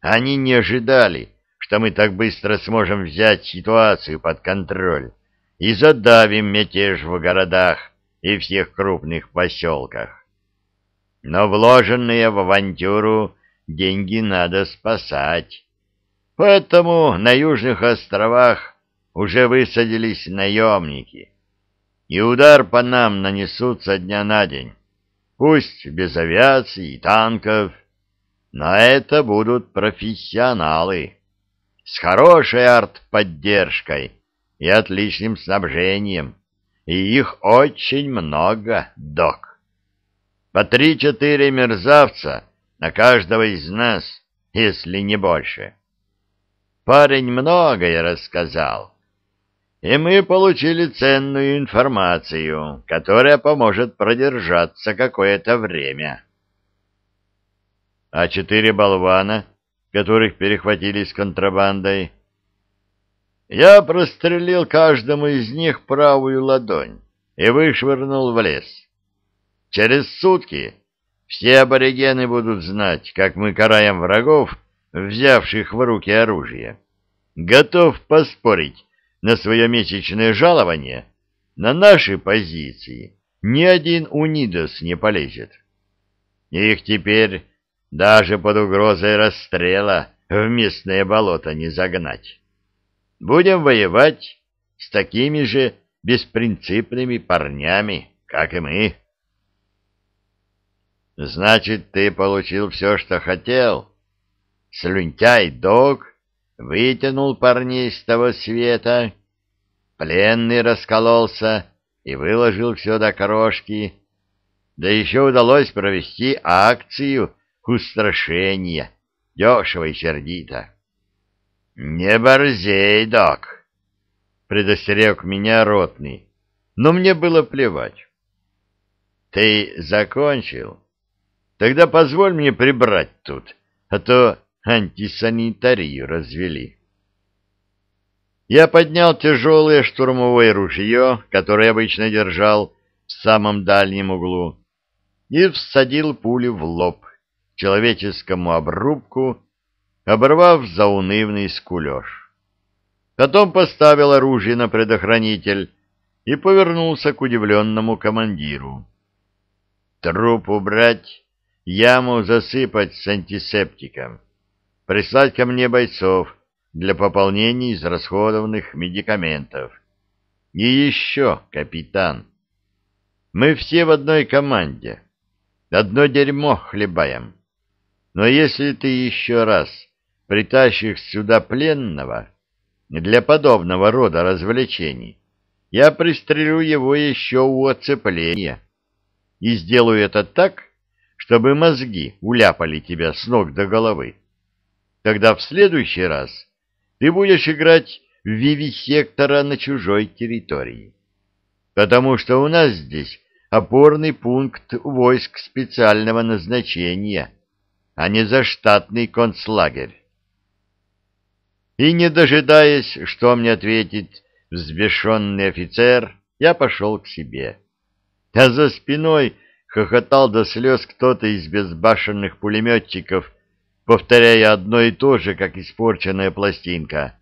Они не ожидали, что мы так быстро сможем взять ситуацию под контроль» и задавим мятеж в городах и всех крупных поселках. Но вложенные в авантюру деньги надо спасать. Поэтому на южных островах уже высадились наемники, и удар по нам нанесут со дня на день. Пусть без авиации и танков, но это будут профессионалы с хорошей артподдержкой и отличным снабжением, и их очень много, док. По три-четыре мерзавца на каждого из нас, если не больше. Парень многое рассказал, и мы получили ценную информацию, которая поможет продержаться какое-то время. А четыре болвана, которых перехватили с контрабандой, — я прострелил каждому из них правую ладонь и вышвырнул в лес. Через сутки все аборигены будут знать, как мы караем врагов, взявших в руки оружие. Готов поспорить на свое месячное жалование, на наши позиции ни один унидос не полезет. Их теперь даже под угрозой расстрела в местное болото не загнать будем воевать с такими же беспринципными парнями, как и мы. Значит, ты получил все, что хотел. Слюнтяй-дог вытянул парней с того света, пленный раскололся и выложил все до крошки. Да еще удалось провести акцию устрашения, дешево и сердито. «Не борзей, док!» — предостерег меня ротный, но мне было плевать. «Ты закончил? Тогда позволь мне прибрать тут, а то антисанитарию развели». Я поднял тяжелое штурмовое ружье, которое обычно держал в самом дальнем углу, и всадил пулю в лоб человеческому обрубку оборвав заунывный скулеж. Потом поставил оружие на предохранитель и повернулся к удивленному командиру. «Труп убрать, яму засыпать с антисептиком, прислать ко мне бойцов для пополнения израсходованных медикаментов. И еще, капитан, мы все в одной команде, одно дерьмо хлебаем. Но если ты еще раз притащив сюда пленного для подобного рода развлечений, я пристрелю его еще у оцепления и сделаю это так, чтобы мозги уляпали тебя с ног до головы. Тогда в следующий раз ты будешь играть в вивисектора на чужой территории, потому что у нас здесь опорный пункт войск специального назначения, а не заштатный концлагерь. И, не дожидаясь, что мне ответит взбешенный офицер, я пошел к себе. А за спиной хохотал до слез кто-то из безбашенных пулеметчиков, повторяя одно и то же, как испорченная пластинка.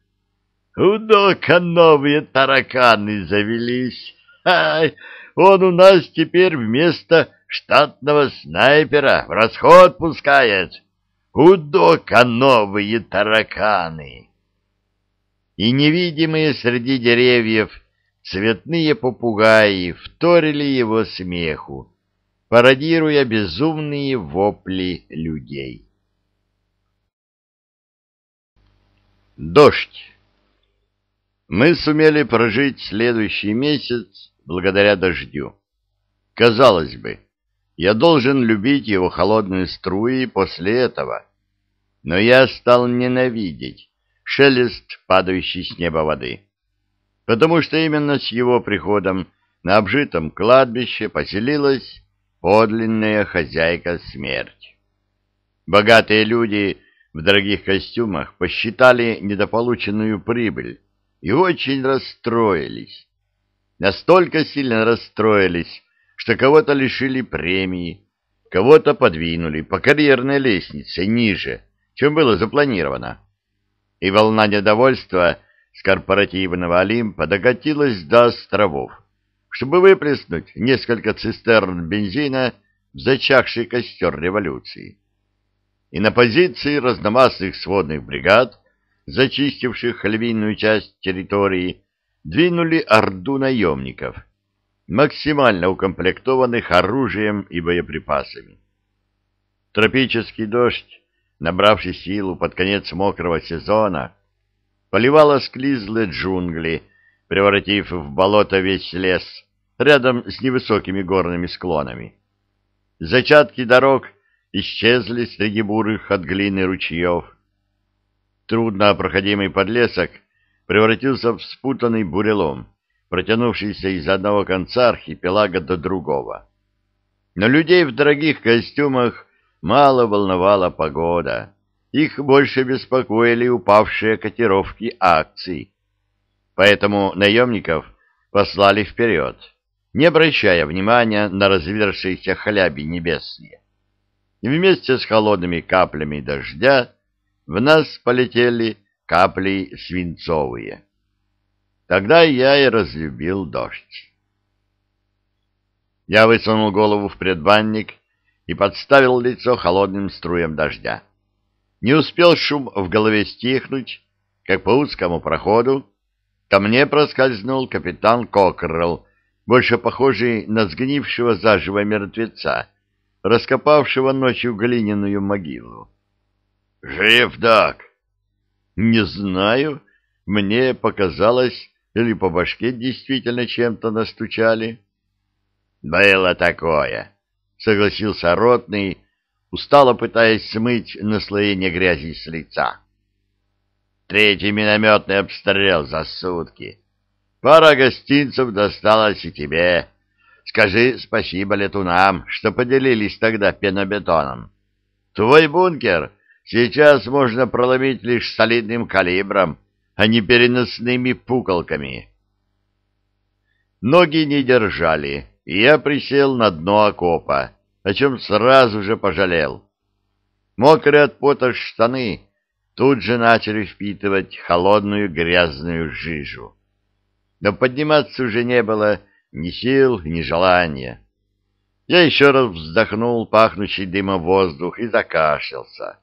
«Удока новые тараканы завелись! Ай, он у нас теперь вместо штатного снайпера в расход пускает! Удока новые тараканы!» и невидимые среди деревьев цветные попугаи вторили его смеху, пародируя безумные вопли людей. Дождь. Мы сумели прожить следующий месяц благодаря дождю. Казалось бы, я должен любить его холодные струи после этого, но я стал ненавидеть шелест падающей с неба воды. Потому что именно с его приходом на обжитом кладбище поселилась подлинная хозяйка смерть. Богатые люди в дорогих костюмах посчитали недополученную прибыль и очень расстроились. Настолько сильно расстроились, что кого-то лишили премии, кого-то подвинули по карьерной лестнице ниже, чем было запланировано и волна недовольства с корпоративного Олимпа докатилась до островов, чтобы выплеснуть несколько цистерн бензина в зачахший костер революции. И на позиции разномастных сводных бригад, зачистивших львиную часть территории, двинули орду наемников, максимально укомплектованных оружием и боеприпасами. Тропический дождь набравший силу под конец мокрого сезона, поливала склизлые джунгли, превратив в болото весь лес рядом с невысокими горными склонами. Зачатки дорог исчезли среди бурых от глины ручьев. Труднопроходимый подлесок превратился в спутанный бурелом, протянувшийся из одного конца архипелага до другого. Но людей в дорогих костюмах мало волновала погода. Их больше беспокоили упавшие котировки акций. Поэтому наемников послали вперед, не обращая внимания на развершиеся халяби небесные. И вместе с холодными каплями дождя в нас полетели капли свинцовые. Тогда я и разлюбил дождь. Я высунул голову в предбанник и подставил лицо холодным струям дождя. Не успел шум в голове стихнуть, как по узкому проходу ко мне проскользнул капитан Кокрелл, больше похожий на сгнившего заживо мертвеца, раскопавшего ночью глиняную могилу. «Жив, так? «Не знаю. Мне показалось, или по башке действительно чем-то настучали». «Было такое», согласился ротный, устало пытаясь смыть наслоение грязи с лица. Третий минометный обстрел за сутки. Пара гостинцев досталась и тебе. Скажи спасибо летунам, что поделились тогда пенобетоном. Твой бункер сейчас можно проломить лишь солидным калибром, а не переносными пуколками. Ноги не держали, и я присел на дно окопа, о чем сразу же пожалел. Мокрые от пота штаны тут же начали впитывать холодную грязную жижу. Но подниматься уже не было ни сил, ни желания. Я еще раз вздохнул пахнущий дымом воздух и закашлялся.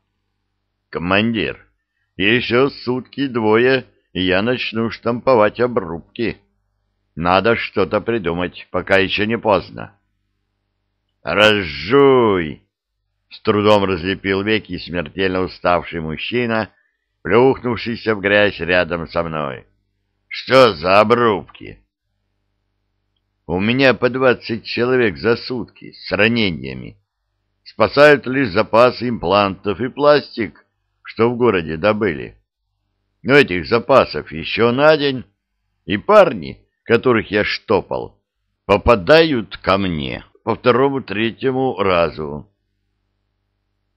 «Командир, еще сутки двое, и я начну штамповать обрубки». Надо что-то придумать, пока еще не поздно. «Разжуй!» — с трудом разлепил веки смертельно уставший мужчина, плюхнувшийся в грязь рядом со мной. «Что за обрубки?» «У меня по двадцать человек за сутки с ранениями. Спасают лишь запасы имплантов и пластик, что в городе добыли. Но этих запасов еще на день, и парни...» которых я штопал, попадают ко мне по второму-третьему разу.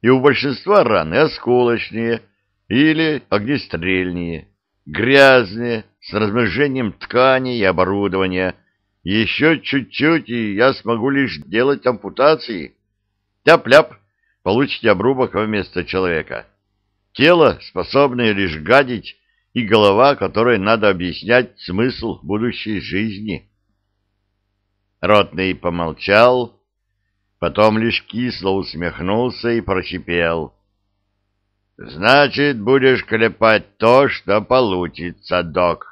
И у большинства раны осколочные или огнестрельные, грязные, с размножением ткани и оборудования. Еще чуть-чуть, и я смогу лишь делать ампутации. Тяп-ляп, получите обрубок вместо человека. Тело, способное лишь гадить и голова, которой надо объяснять смысл будущей жизни. Ротный помолчал, потом лишь кисло усмехнулся и просипел. — Значит, будешь клепать то, что получится, док.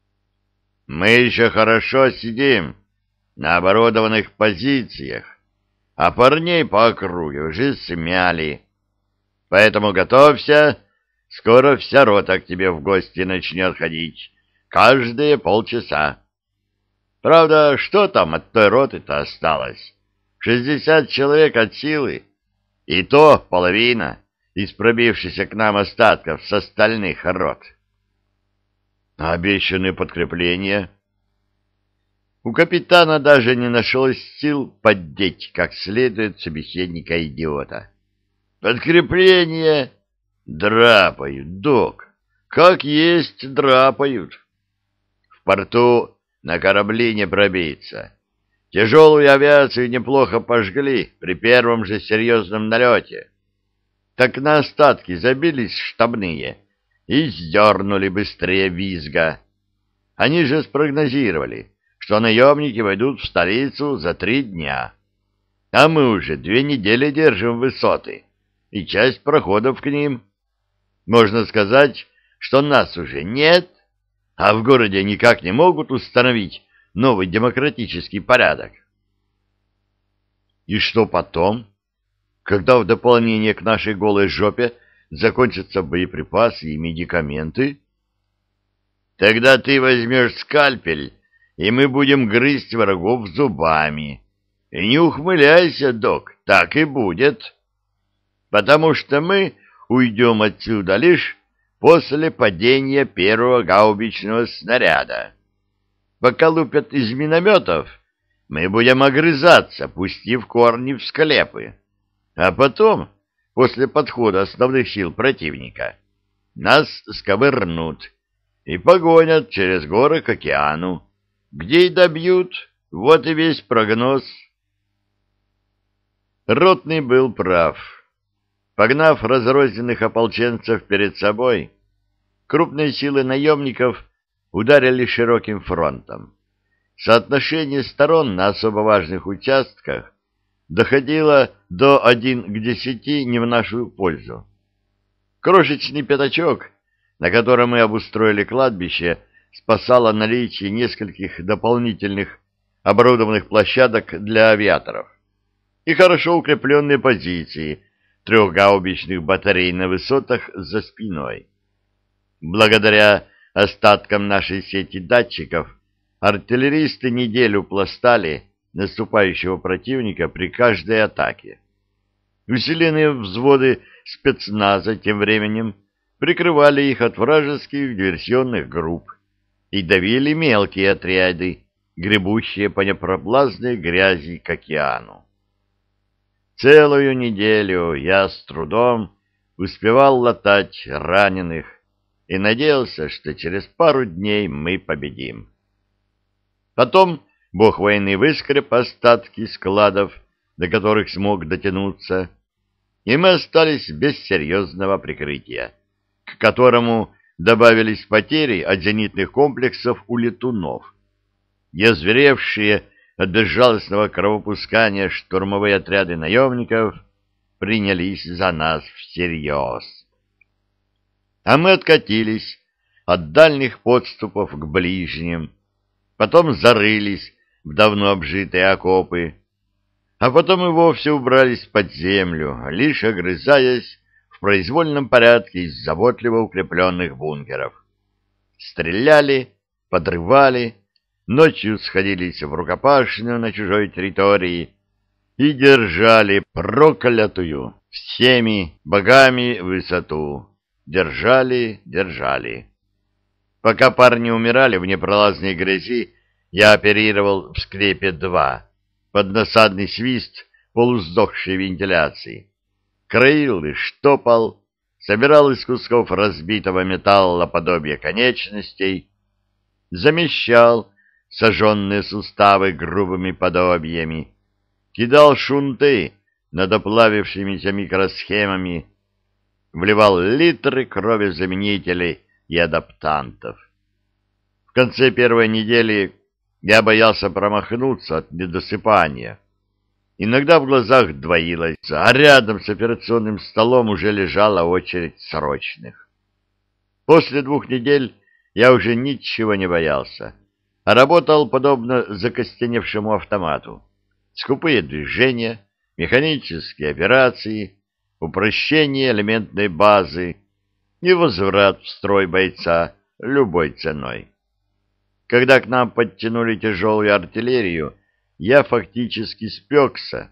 — Мы еще хорошо сидим на оборудованных позициях, а парней по округе уже смяли. Поэтому готовься Скоро вся рота к тебе в гости начнет ходить. Каждые полчаса. Правда, что там от той роты-то осталось? Шестьдесят человек от силы. И то половина из пробившихся к нам остатков с остальных рот. обещанные подкрепления? У капитана даже не нашлось сил поддеть как следует собеседника-идиота. «Подкрепление!» Драпают, док, как есть драпают. В порту на корабли не пробиться. Тяжелую авиацию неплохо пожгли при первом же серьезном налете. Так на остатки забились штабные и сдернули быстрее визга. Они же спрогнозировали, что наемники войдут в столицу за три дня. А мы уже две недели держим высоты и часть проходов к ним — можно сказать, что нас уже нет, а в городе никак не могут установить новый демократический порядок. И что потом, когда в дополнение к нашей голой жопе закончатся боеприпасы и медикаменты? Тогда ты возьмешь скальпель, и мы будем грызть врагов зубами. И не ухмыляйся, док, так и будет. Потому что мы уйдем отсюда лишь после падения первого гаубичного снаряда. Пока лупят из минометов, мы будем огрызаться, пустив корни в склепы. А потом, после подхода основных сил противника, нас сковырнут и погонят через горы к океану, где и добьют, вот и весь прогноз. Ротный был прав. Погнав разрозненных ополченцев перед собой, крупные силы наемников ударили широким фронтом. Соотношение сторон на особо важных участках доходило до 1 к 10 не в нашу пользу. Крошечный пятачок, на котором мы обустроили кладбище, спасало наличие нескольких дополнительных оборудованных площадок для авиаторов и хорошо укрепленные позиции – трех гаубичных батарей на высотах за спиной. Благодаря остаткам нашей сети датчиков артиллеристы неделю пластали наступающего противника при каждой атаке. Усиленные взводы спецназа тем временем прикрывали их от вражеских диверсионных групп и давили мелкие отряды, гребущие по непроблазной грязи к океану. Целую неделю я с трудом успевал латать раненых и надеялся, что через пару дней мы победим. Потом бог войны выскреб остатки складов, до которых смог дотянуться, и мы остались без серьезного прикрытия, к которому добавились потери от зенитных комплексов у летунов. Язверевшие от безжалостного кровопускания штурмовые отряды наемников принялись за нас всерьез. А мы откатились от дальних подступов к ближним, потом зарылись в давно обжитые окопы, а потом и вовсе убрались под землю, лишь огрызаясь в произвольном порядке из заботливо укрепленных бункеров. Стреляли, подрывали, ночью сходились в рукопашную на чужой территории и держали проклятую всеми богами высоту. Держали, держали. Пока парни умирали в непролазной грязи, я оперировал в скрепе два под насадный свист полуздохшей вентиляции. Крыл и штопал, собирал из кусков разбитого металла подобие конечностей, замещал сожженные суставы грубыми подобьями, кидал шунты над оплавившимися микросхемами, вливал литры крови заменителей и адаптантов. В конце первой недели я боялся промахнуться от недосыпания. Иногда в глазах двоилось, а рядом с операционным столом уже лежала очередь срочных. После двух недель я уже ничего не боялся работал подобно закостеневшему автомату. Скупые движения, механические операции, упрощение элементной базы и возврат в строй бойца любой ценой. Когда к нам подтянули тяжелую артиллерию, я фактически спекся,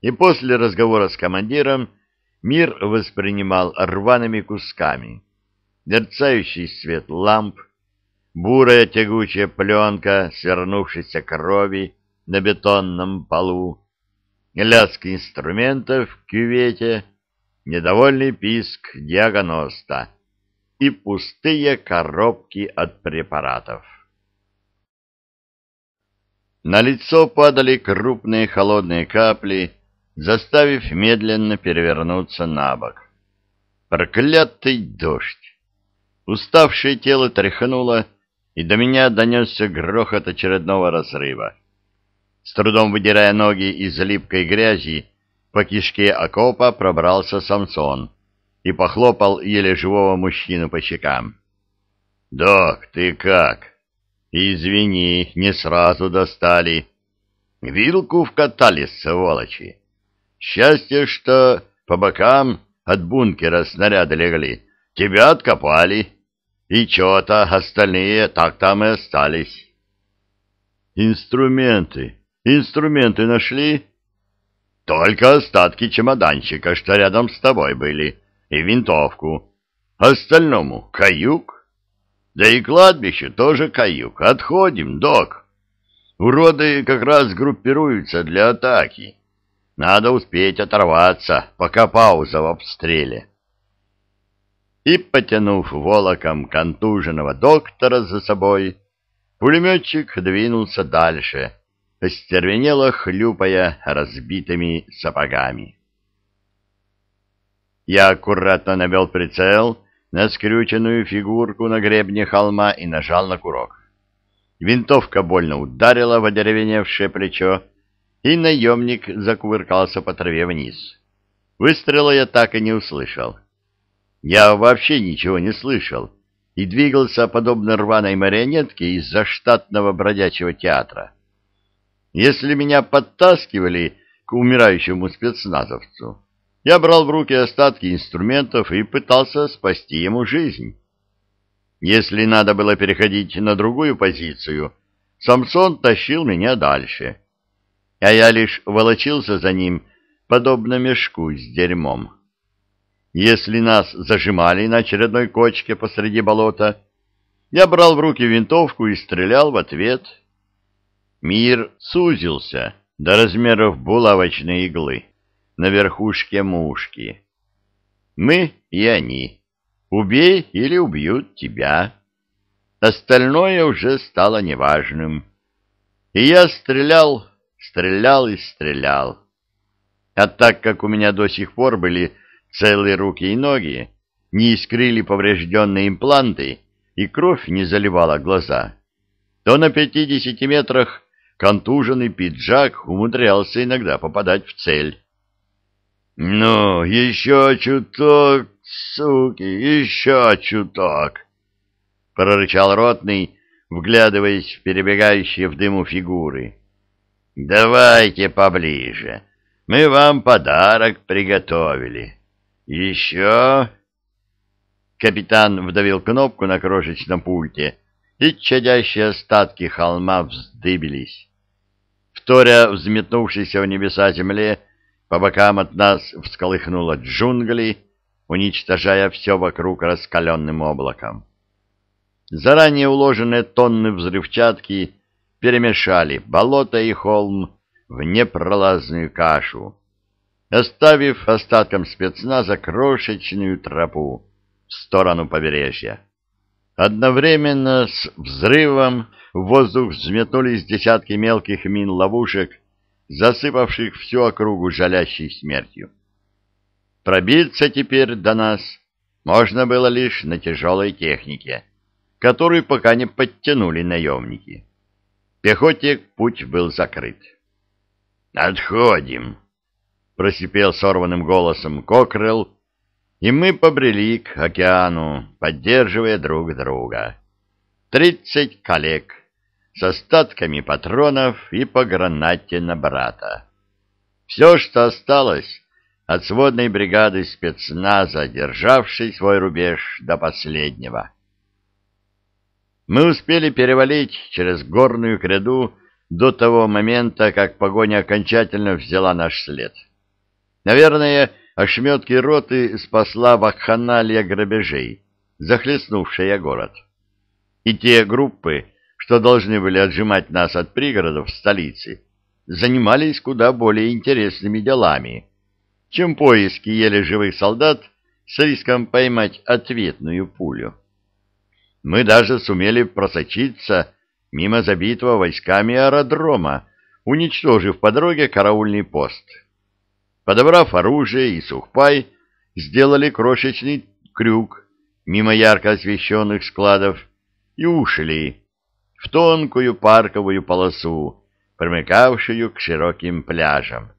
и после разговора с командиром мир воспринимал рваными кусками. Мерцающий свет ламп, Бурая тягучая пленка свернувшейся крови на бетонном полу, лязг инструментов в кювете, недовольный писк диагноста и пустые коробки от препаратов. На лицо падали крупные холодные капли, заставив медленно перевернуться на бок. Проклятый дождь! Уставшее тело тряхнуло, и до меня донесся грохот очередного разрыва. С трудом выдирая ноги из липкой грязи, по кишке окопа пробрался Самсон и похлопал еле живого мужчину по щекам. «Док, ты как?» «Извини, не сразу достали. Вилку вкатали, сволочи. Счастье, что по бокам от бункера снаряды легли. Тебя откопали, и чё-то остальные так там и остались. Инструменты. Инструменты нашли? Только остатки чемоданчика, что рядом с тобой были, и винтовку. Остальному каюк. Да и кладбище тоже каюк. Отходим, док. Уроды как раз группируются для атаки. Надо успеть оторваться, пока пауза в обстреле и, потянув волоком контуженного доктора за собой, пулеметчик двинулся дальше, остервенело хлюпая разбитыми сапогами. Я аккуратно навел прицел на скрюченную фигурку на гребне холма и нажал на курок. Винтовка больно ударила в одеревеневшее плечо, и наемник закувыркался по траве вниз. Выстрела я так и не услышал. — я вообще ничего не слышал и двигался подобно рваной марионетке из-за штатного бродячего театра. Если меня подтаскивали к умирающему спецназовцу, я брал в руки остатки инструментов и пытался спасти ему жизнь. Если надо было переходить на другую позицию, Самсон тащил меня дальше, а я лишь волочился за ним, подобно мешку с дерьмом. Если нас зажимали на очередной кочке посреди болота, я брал в руки винтовку и стрелял в ответ. Мир сузился до размеров булавочной иглы на верхушке мушки. Мы и они. Убей или убьют тебя. Остальное уже стало неважным. И я стрелял, стрелял и стрелял. А так как у меня до сих пор были Целые руки и ноги не искрили поврежденные импланты, и кровь не заливала глаза, то на 50 метрах контуженный пиджак умудрялся иногда попадать в цель. «Ну, еще чуток, суки, еще чуток!» — прорычал ротный, вглядываясь в перебегающие в дыму фигуры. «Давайте поближе, мы вам подарок приготовили». «Еще!» Капитан вдавил кнопку на крошечном пульте, и чадящие остатки холма вздыбились. Вторя взметнувшейся в небеса земле, по бокам от нас всколыхнула джунгли, уничтожая все вокруг раскаленным облаком. Заранее уложенные тонны взрывчатки перемешали болото и холм в непролазную кашу оставив остатком спецназа крошечную тропу в сторону побережья. Одновременно с взрывом в воздух взметнулись десятки мелких мин-ловушек, засыпавших всю округу жалящей смертью. Пробиться теперь до нас можно было лишь на тяжелой технике, которую пока не подтянули наемники. Пехоте путь был закрыт. «Отходим!» — просипел сорванным голосом Кокрелл, и мы побрели к океану, поддерживая друг друга. Тридцать коллег с остатками патронов и по гранате на брата. Все, что осталось от сводной бригады спецназа, державшей свой рубеж до последнего. Мы успели перевалить через горную гряду до того момента, как погоня окончательно взяла наш след. — Наверное, ошметки роты спасла вакханалия грабежей, захлестнувшая город. И те группы, что должны были отжимать нас от пригородов столицы, занимались куда более интересными делами, чем поиски еле живых солдат с риском поймать ответную пулю. Мы даже сумели просочиться мимо забитого войсками аэродрома, уничтожив по дороге караульный пост — Подобрав оружие и сухпай, сделали крошечный крюк мимо ярко освещенных складов и ушли в тонкую парковую полосу, примыкавшую к широким пляжам.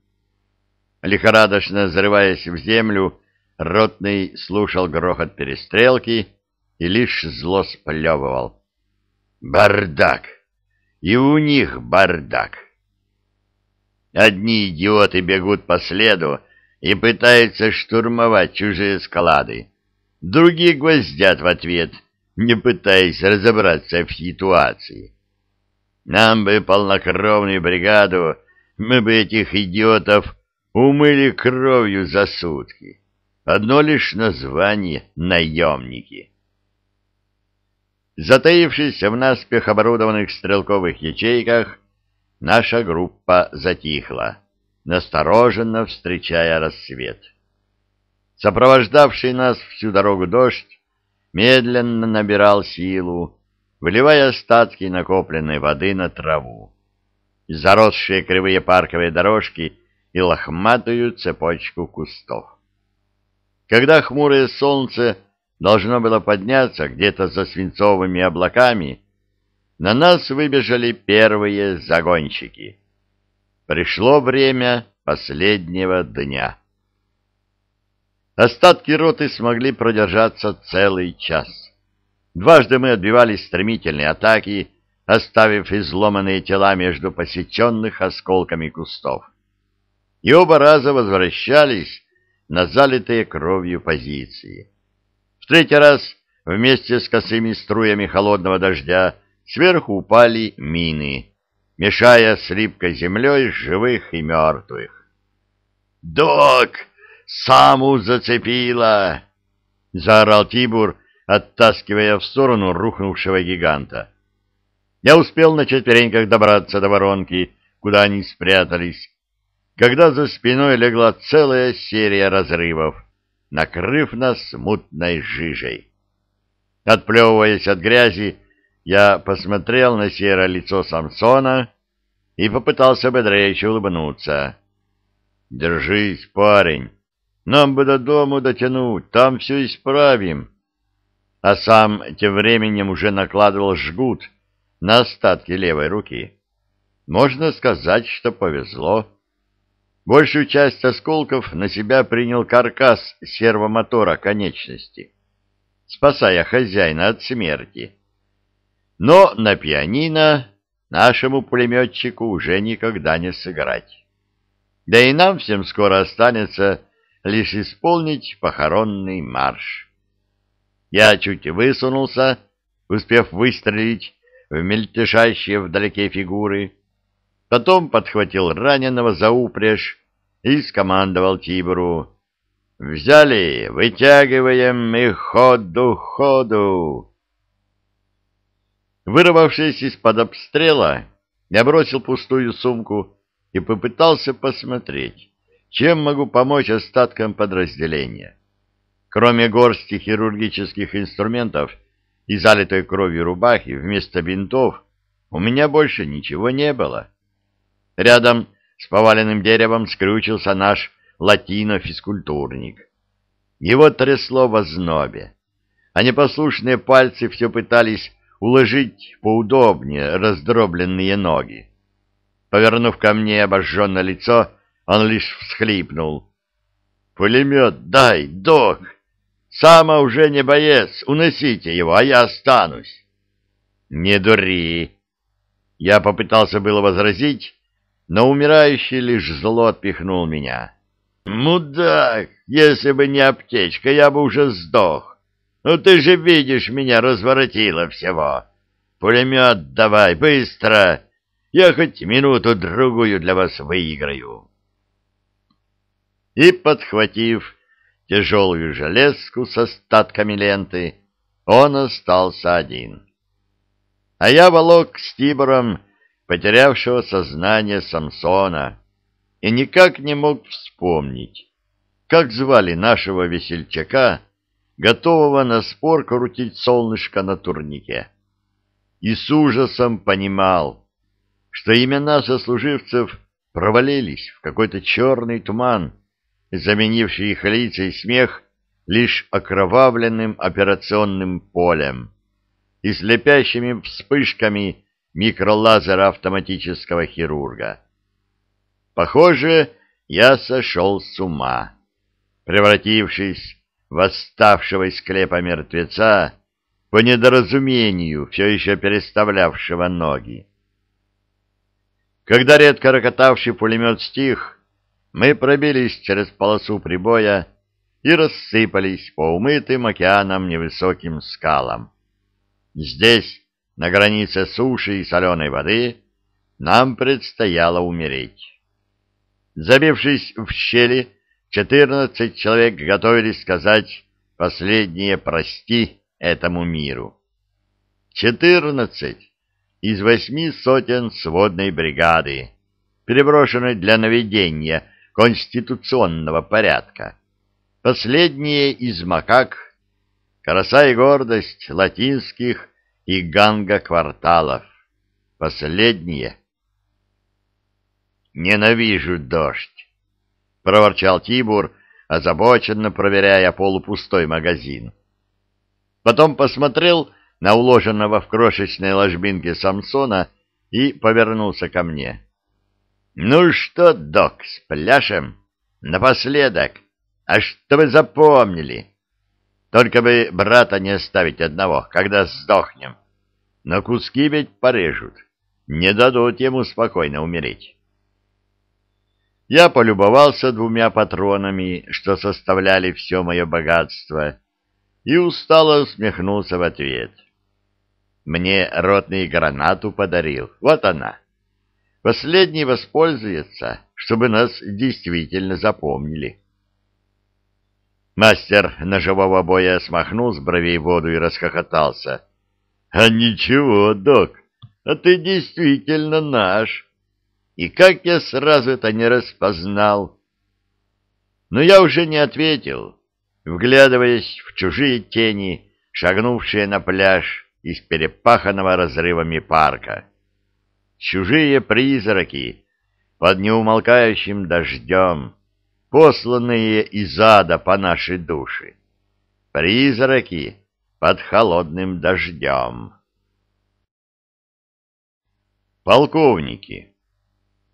Лихорадочно взрываясь в землю, ротный слушал грохот перестрелки и лишь зло сплевывал. «Бардак! И у них бардак!» Одни идиоты бегут по следу и пытаются штурмовать чужие склады. Другие гвоздят в ответ, не пытаясь разобраться в ситуации. Нам бы полнокровную бригаду, мы бы этих идиотов умыли кровью за сутки. Одно лишь название «наемники». Затаившись в наспех оборудованных стрелковых ячейках, наша группа затихла, настороженно встречая рассвет. Сопровождавший нас всю дорогу дождь медленно набирал силу, выливая остатки накопленной воды на траву. Заросшие кривые парковые дорожки и лохматую цепочку кустов. Когда хмурое солнце должно было подняться где-то за свинцовыми облаками, на нас выбежали первые загонщики. Пришло время последнего дня. Остатки роты смогли продержаться целый час. Дважды мы отбивались стремительные атаки, оставив изломанные тела между посеченных осколками кустов. И оба раза возвращались на залитые кровью позиции. В третий раз вместе с косыми струями холодного дождя Сверху упали мины, мешая с липкой землей живых и мертвых. «Док! Саму зацепила!» — заорал Тибур, оттаскивая в сторону рухнувшего гиганта. Я успел на четвереньках добраться до воронки, куда они спрятались, когда за спиной легла целая серия разрывов, накрыв нас мутной жижей. Отплевываясь от грязи, я посмотрел на серое лицо Самсона и попытался бодрее улыбнуться. «Держись, парень, нам бы до дому дотянуть, там все исправим». А сам тем временем уже накладывал жгут на остатки левой руки. Можно сказать, что повезло. Большую часть осколков на себя принял каркас сервомотора конечности, спасая хозяина от смерти но на пианино нашему пулеметчику уже никогда не сыграть. Да и нам всем скоро останется лишь исполнить похоронный марш. Я чуть высунулся, успев выстрелить в мельтешащие вдалеке фигуры, потом подхватил раненого за упряжь и скомандовал Тибру. «Взяли, вытягиваем и ходу-ходу!» Вырвавшись из-под обстрела, я бросил пустую сумку и попытался посмотреть, чем могу помочь остаткам подразделения. Кроме горсти хирургических инструментов и залитой кровью рубахи вместо бинтов, у меня больше ничего не было. Рядом с поваленным деревом скрючился наш латино-физкультурник. Его трясло в ознобе, а непослушные пальцы все пытались уложить поудобнее раздробленные ноги. Повернув ко мне обожженное лицо, он лишь всхлипнул. «Пулемет дай, док! Сама уже не боец, уносите его, а я останусь!» «Не дури!» Я попытался было возразить, но умирающий лишь зло отпихнул меня. «Мудак! Если бы не аптечка, я бы уже сдох!» Ну ты же видишь, меня разворотило всего. Пулемет давай, быстро. Я хоть минуту-другую для вас выиграю. И, подхватив тяжелую железку с остатками ленты, он остался один. А я волок с Тибором, потерявшего сознание Самсона, и никак не мог вспомнить, как звали нашего весельчака, готового на спор крутить солнышко на турнике. И с ужасом понимал, что имена сослуживцев провалились в какой-то черный туман, заменивший их лица и смех лишь окровавленным операционным полем и слепящими вспышками микролазера автоматического хирурга. Похоже, я сошел с ума, превратившись восставшего из склепа мертвеца, по недоразумению, все еще переставлявшего ноги. Когда редко рокотавший пулемет стих, мы пробились через полосу прибоя и рассыпались по умытым океаном невысоким скалам. Здесь, на границе суши и соленой воды, нам предстояло умереть. Забившись в щели, Четырнадцать человек готовились сказать последнее «прости» этому миру. Четырнадцать из восьми сотен сводной бригады, переброшенной для наведения конституционного порядка. Последние из макак, краса и гордость латинских и ганга кварталов. Последние. Ненавижу дождь проворчал Тибур, озабоченно проверяя полупустой магазин. Потом посмотрел на уложенного в крошечной ложбинке Самсона и повернулся ко мне. «Ну что, док, спляшем? Напоследок. А что вы запомнили? Только бы брата не оставить одного, когда сдохнем. Но куски ведь порежут. Не дадут ему спокойно умереть» я полюбовался двумя патронами, что составляли все мое богатство, и устало усмехнулся в ответ. Мне ротный гранату подарил, вот она. Последний воспользуется, чтобы нас действительно запомнили. Мастер ножевого боя смахнул с бровей воду и расхохотался. — А ничего, док, а ты действительно наш. И как я сразу это не распознал! Но я уже не ответил, вглядываясь в чужие тени, шагнувшие на пляж из перепаханного разрывами парка. Чужие призраки под неумолкающим дождем, посланные из ада по нашей душе. Призраки под холодным дождем. Полковники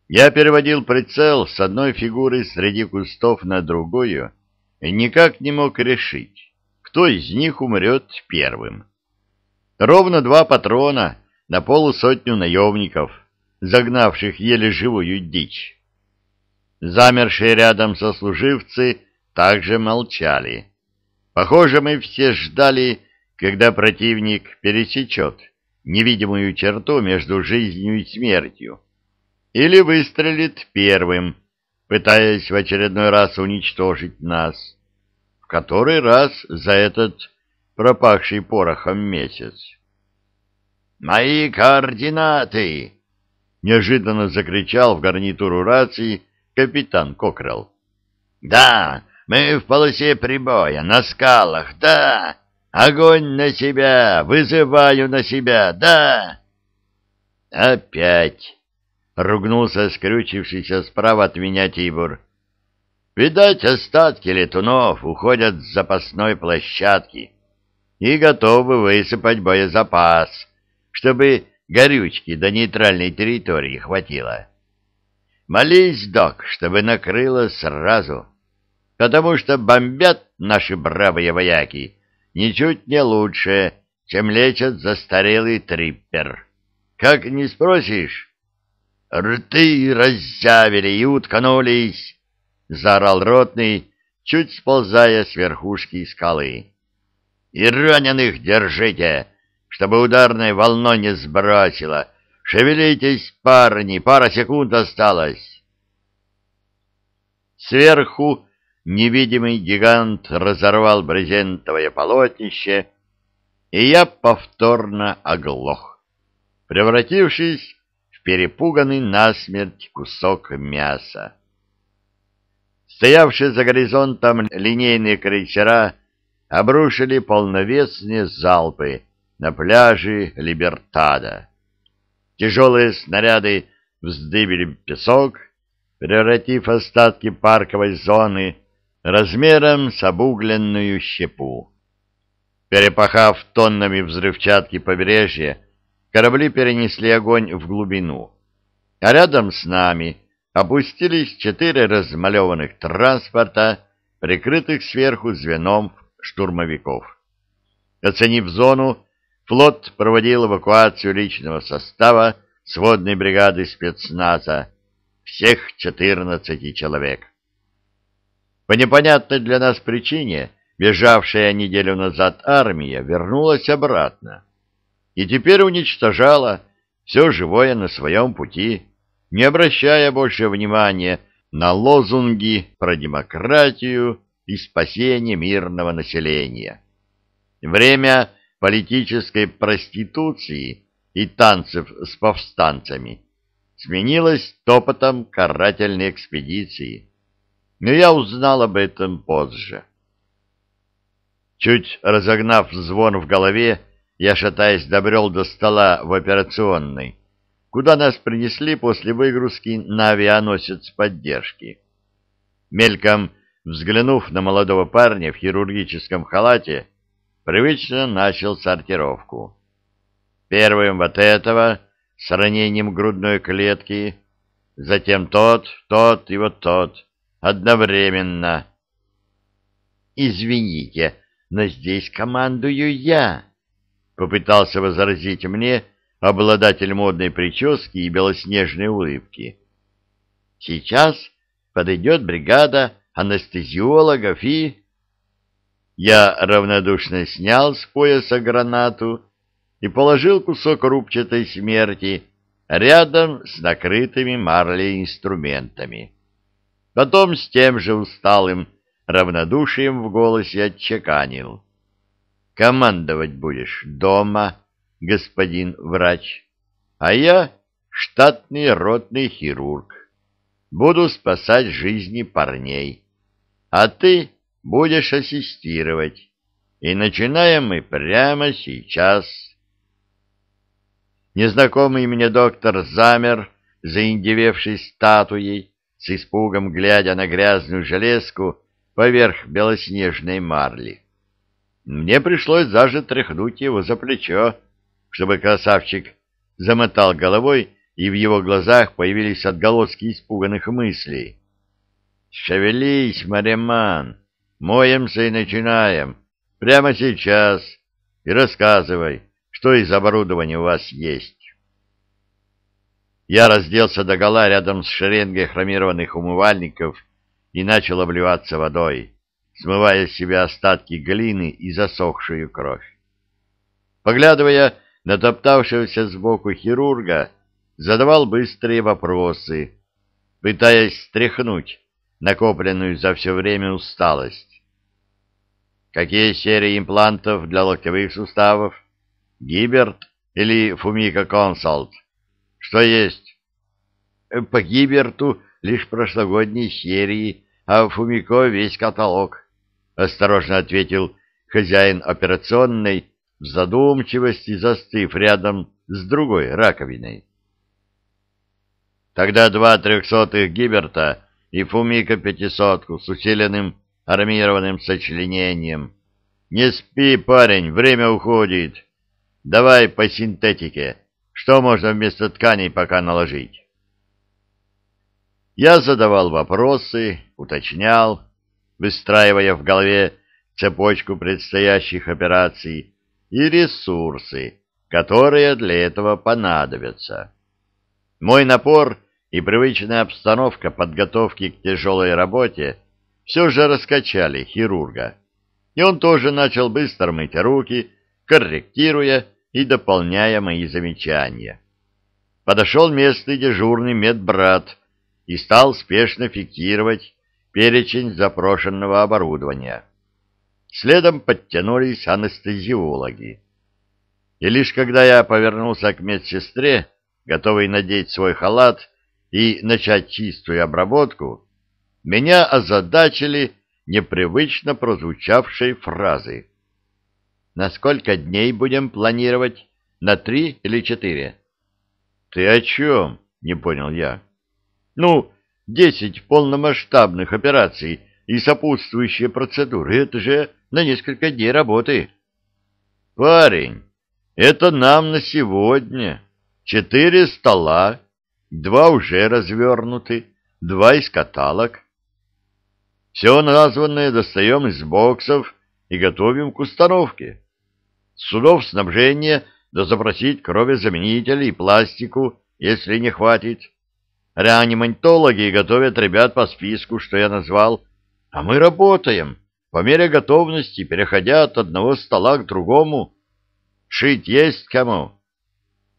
я переводил прицел с одной фигуры среди кустов на другую и никак не мог решить, кто из них умрет первым. Ровно два патрона на полусотню наемников, загнавших еле живую дичь. Замершие рядом сослуживцы также молчали. Похоже, мы все ждали, когда противник пересечет невидимую черту между жизнью и смертью или выстрелит первым, пытаясь в очередной раз уничтожить нас, в который раз за этот пропахший порохом месяц. «Мои координаты!» — неожиданно закричал в гарнитуру рации капитан Кокрелл. «Да, мы в полосе прибоя, на скалах, да! Огонь на себя, вызываю на себя, да!» «Опять!» — ругнулся скрючившийся справа от меня Тибур. «Видать, остатки летунов уходят с запасной площадки и готовы высыпать боезапас, чтобы горючки до нейтральной территории хватило. Молись, док, чтобы накрыло сразу, потому что бомбят наши бравые вояки ничуть не лучше, чем лечат застарелый триппер. Как не спросишь, «Рты раззявили и уткнулись!» — заорал ротный, чуть сползая с верхушки скалы. «И раненых держите, чтобы ударной волной не сбросило! Шевелитесь, парни, пара секунд осталось!» Сверху невидимый гигант разорвал брезентовое полотнище, и я повторно оглох, превратившись перепуганный насмерть кусок мяса. Стоявшие за горизонтом линейные крейсера обрушили полновесные залпы на пляже Либертада. Тяжелые снаряды вздыбили песок, превратив остатки парковой зоны размером с обугленную щепу. Перепахав тоннами взрывчатки побережье, корабли перенесли огонь в глубину, а рядом с нами опустились четыре размалеванных транспорта, прикрытых сверху звеном штурмовиков. Оценив зону, флот проводил эвакуацию личного состава сводной бригады спецназа, всех 14 человек. По непонятной для нас причине бежавшая неделю назад армия вернулась обратно и теперь уничтожала все живое на своем пути, не обращая больше внимания на лозунги про демократию и спасение мирного населения. Время политической проституции и танцев с повстанцами сменилось топотом карательной экспедиции. Но я узнал об этом позже. Чуть разогнав звон в голове, я, шатаясь, добрел до стола в операционной, куда нас принесли после выгрузки на авианосец поддержки. Мельком взглянув на молодого парня в хирургическом халате, привычно начал сортировку. Первым вот этого с ранением грудной клетки, затем тот, тот и вот тот, одновременно. «Извините, но здесь командую я!» Попытался возразить мне обладатель модной прически и белоснежной улыбки. Сейчас подойдет бригада анестезиологов и... Я равнодушно снял с пояса гранату и положил кусок рубчатой смерти рядом с накрытыми марлей инструментами. Потом с тем же усталым равнодушием в голосе отчеканил. Командовать будешь дома, господин врач, а я штатный ротный хирург. Буду спасать жизни парней, а ты будешь ассистировать. И начинаем мы прямо сейчас. Незнакомый мне доктор замер, заиндевевший статуей, с испугом глядя на грязную железку поверх белоснежной марли. Мне пришлось даже тряхнуть его за плечо, чтобы красавчик замотал головой, и в его глазах появились отголоски испуганных мыслей. «Шевелись, Мареман, моемся и начинаем, прямо сейчас, и рассказывай, что из оборудования у вас есть». Я разделся догола рядом с шеренгой хромированных умывальников и начал обливаться водой смывая с себя остатки глины и засохшую кровь. Поглядывая на топтавшегося сбоку хирурга, задавал быстрые вопросы, пытаясь стряхнуть накопленную за все время усталость. Какие серии имплантов для локтевых суставов? Гиберт или Фумика Консалт? Что есть? По Гиберту лишь прошлогодней серии, а Фумико весь каталог. — осторожно ответил хозяин операционной, в задумчивости застыв рядом с другой раковиной. Тогда два трехсотых гиберта и фумика пятисотку с усиленным армированным сочленением. «Не спи, парень, время уходит. Давай по синтетике. Что можно вместо тканей пока наложить?» Я задавал вопросы, уточнял, выстраивая в голове цепочку предстоящих операций и ресурсы, которые для этого понадобятся. Мой напор и привычная обстановка подготовки к тяжелой работе все же раскачали хирурга, и он тоже начал быстро мыть руки, корректируя и дополняя мои замечания. Подошел местный дежурный медбрат и стал спешно фиксировать перечень запрошенного оборудования. Следом подтянулись анестезиологи. И лишь когда я повернулся к медсестре, готовый надеть свой халат и начать чистую обработку, меня озадачили непривычно прозвучавшей фразы. «На сколько дней будем планировать? На три или четыре?» «Ты о чем?» — не понял я. «Ну, Десять полномасштабных операций и сопутствующие процедуры. Это же на несколько дней работы. Парень, это нам на сегодня. Четыре стола, два уже развернуты, два из каталог. Все названное достаем из боксов и готовим к установке. судов снабжения да запросить кровезаменители и пластику, если не хватит. Реаниматологи готовят ребят по списку, что я назвал, а мы работаем, по мере готовности, переходя от одного стола к другому. Шить есть кому.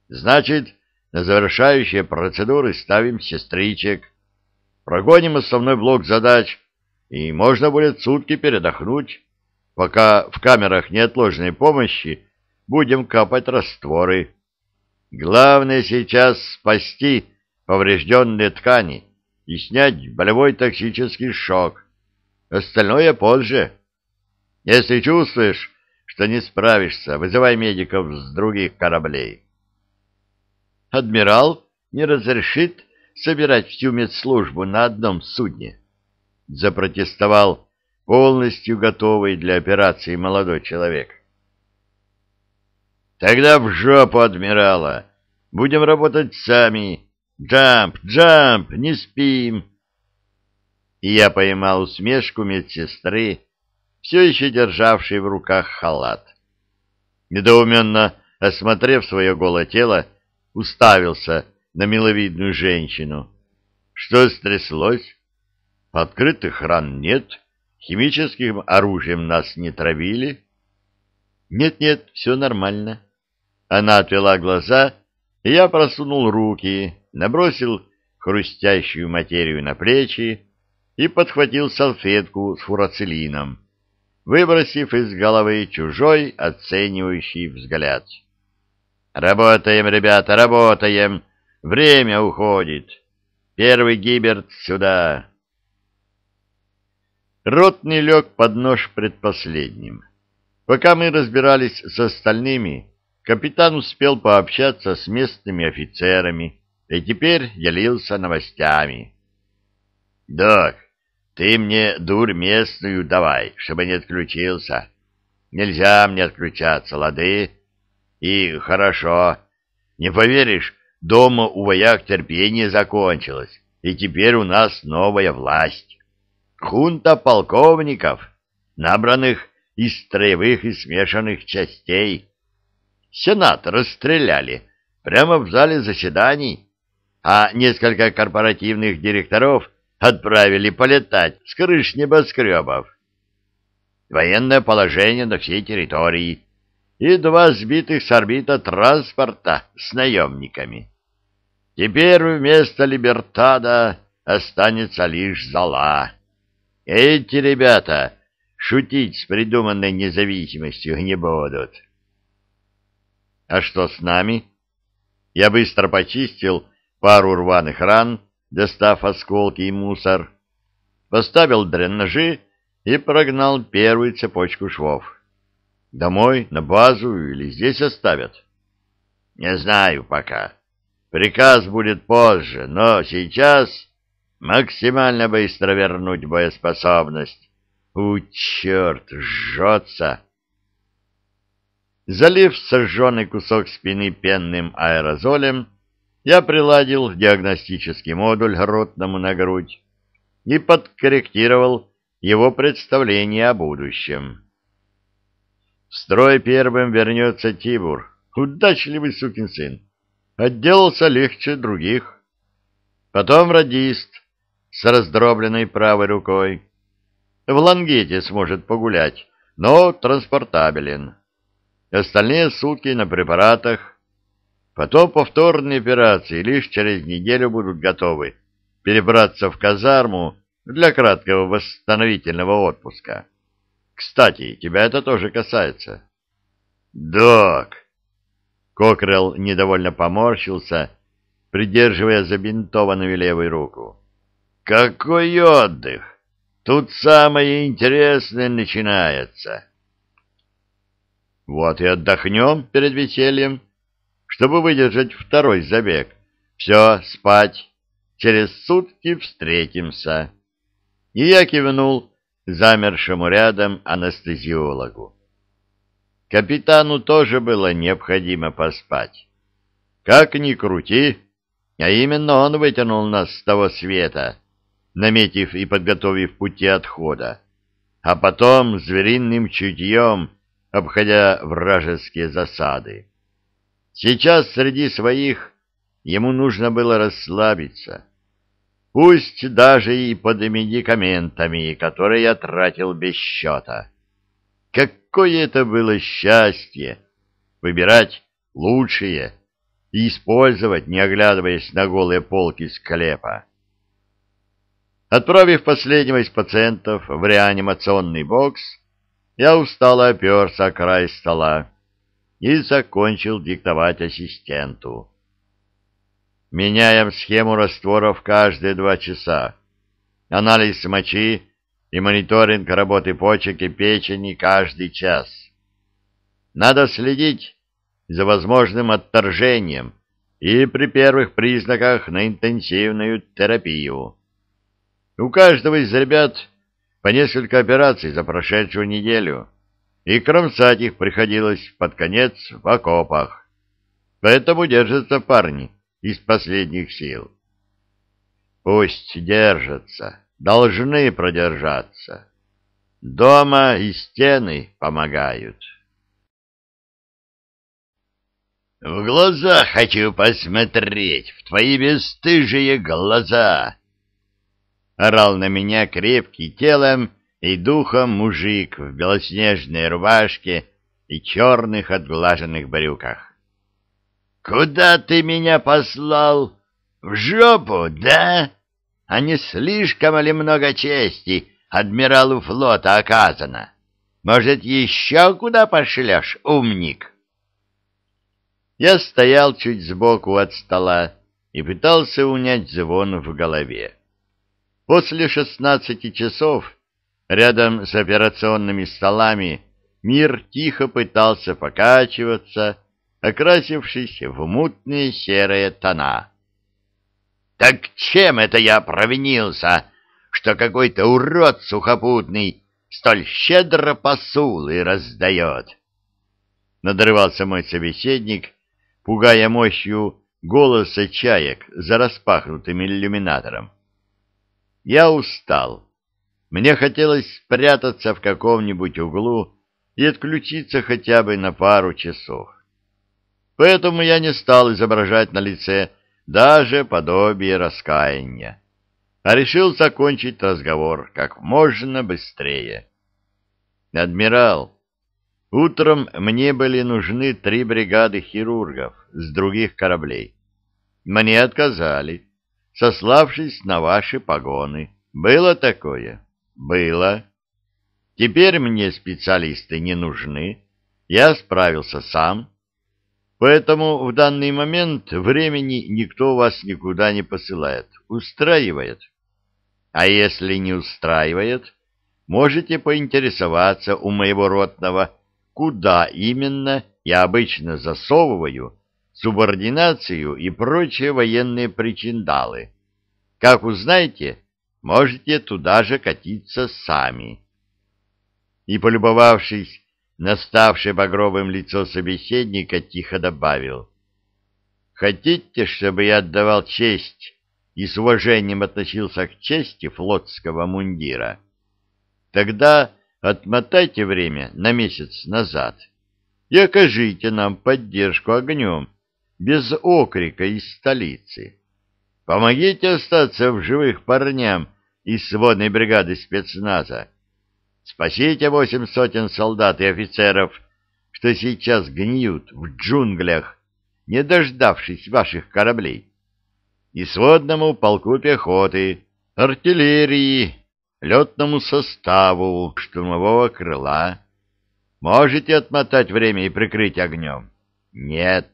Значит, на завершающие процедуры ставим сестричек. Прогоним основной блок задач, и можно будет сутки передохнуть, пока в камерах неотложной помощи будем капать растворы. Главное сейчас спасти поврежденные ткани и снять болевой токсический шок. Остальное позже. Если чувствуешь, что не справишься, вызывай медиков с других кораблей. Адмирал не разрешит собирать всю медслужбу на одном судне. Запротестовал полностью готовый для операции молодой человек. Тогда в жопу адмирала. Будем работать сами «Джамп! Джамп! Не спим!» И я поймал усмешку медсестры, все еще державшей в руках халат. Недоуменно осмотрев свое голое тело, уставился на миловидную женщину. Что стряслось? Открытых ран нет, химическим оружием нас не травили. Нет-нет, все нормально. Она отвела глаза я просунул руки, набросил хрустящую материю на плечи и подхватил салфетку с фурацелином, выбросив из головы чужой оценивающий взгляд. «Работаем, ребята, работаем! Время уходит! Первый гиберт сюда!» Ротный лег под нож предпоследним. Пока мы разбирались с остальными, Капитан успел пообщаться с местными офицерами и теперь делился новостями. — Док, ты мне дурь местную давай, чтобы не отключился. Нельзя мне отключаться, лады? И хорошо. Не поверишь, дома у вояк терпение закончилось, и теперь у нас новая власть. Хунта полковников, набранных из строевых и смешанных частей — Сенат расстреляли прямо в зале заседаний, а несколько корпоративных директоров отправили полетать с крыш небоскребов. Военное положение на всей территории и два сбитых с орбита транспорта с наемниками. Теперь вместо Либертада останется лишь Зала. Эти ребята шутить с придуманной независимостью не будут. А что с нами? Я быстро почистил пару рваных ран, достав осколки и мусор, поставил дренажи и прогнал первую цепочку швов. Домой, на базу или здесь оставят? Не знаю пока. Приказ будет позже, но сейчас максимально быстро вернуть боеспособность. У, черт, жжется! Залив сожженный кусок спины пенным аэрозолем, я приладил диагностический модуль ротному на грудь и подкорректировал его представление о будущем. В строй первым вернется Тибур, удачливый сукин сын. Отделался легче других. Потом радист с раздробленной правой рукой. В лангете сможет погулять, но транспортабелен остальные сутки на препаратах. Потом повторные операции лишь через неделю будут готовы перебраться в казарму для краткого восстановительного отпуска. Кстати, тебя это тоже касается. Док! Кокрелл недовольно поморщился, придерживая забинтованную левую руку. Какой отдых! Тут самое интересное начинается. Вот и отдохнем перед весельем, чтобы выдержать второй забег. Все, спать. Через сутки встретимся. И я кивнул замершему рядом анестезиологу. Капитану тоже было необходимо поспать. Как ни крути, а именно он вытянул нас с того света, наметив и подготовив пути отхода, а потом звериным чутьем — обходя вражеские засады. Сейчас среди своих ему нужно было расслабиться, пусть даже и под медикаментами, которые я тратил без счета. Какое это было счастье выбирать лучшие и использовать, не оглядываясь на голые полки склепа. Отправив последнего из пациентов в реанимационный бокс, я устало оперся край стола и закончил диктовать ассистенту. Меняем схему растворов каждые два часа. Анализ мочи и мониторинг работы почек и печени каждый час. Надо следить за возможным отторжением и при первых признаках на интенсивную терапию. У каждого из ребят по несколько операций за прошедшую неделю, и кромсать их приходилось под конец в окопах. Поэтому держатся парни из последних сил. Пусть держатся, должны продержаться. Дома и стены помогают. В глаза хочу посмотреть, в твои бесстыжие глаза, орал на меня крепкий телом и духом мужик в белоснежной рубашке и черных отглаженных брюках. «Куда ты меня послал? В жопу, да? А не слишком ли много чести адмиралу флота оказано? Может, еще куда пошлешь, умник?» Я стоял чуть сбоку от стола и пытался унять звон в голове. После 16 часов рядом с операционными столами мир тихо пытался покачиваться, окрасившись в мутные серые тона. «Так чем это я провинился, что какой-то урод сухопутный столь щедро посулы раздает?» Надрывался мой собеседник, пугая мощью голоса чаек за распахнутым иллюминатором. Я устал. Мне хотелось спрятаться в каком-нибудь углу и отключиться хотя бы на пару часов. Поэтому я не стал изображать на лице даже подобие раскаяния, а решил закончить разговор как можно быстрее. «Адмирал, утром мне были нужны три бригады хирургов с других кораблей. Мне отказали» сославшись на ваши погоны. Было такое? Было. Теперь мне специалисты не нужны, я справился сам, поэтому в данный момент времени никто вас никуда не посылает, устраивает. А если не устраивает, можете поинтересоваться у моего ротного, куда именно я обычно засовываю субординацию и прочие военные причиндалы. Как узнаете, можете туда же катиться сами. И, полюбовавшись наставшее багровым лицо собеседника, тихо добавил. «Хотите, чтобы я отдавал честь и с уважением относился к чести флотского мундира? Тогда отмотайте время на месяц назад и окажите нам поддержку огнем» без окрика из столицы. Помогите остаться в живых парням из сводной бригады спецназа. Спасите восемь сотен солдат и офицеров, что сейчас гниют в джунглях, не дождавшись ваших кораблей. И сводному полку пехоты, артиллерии, летному составу штурмового крыла. Можете отмотать время и прикрыть огнем? Нет.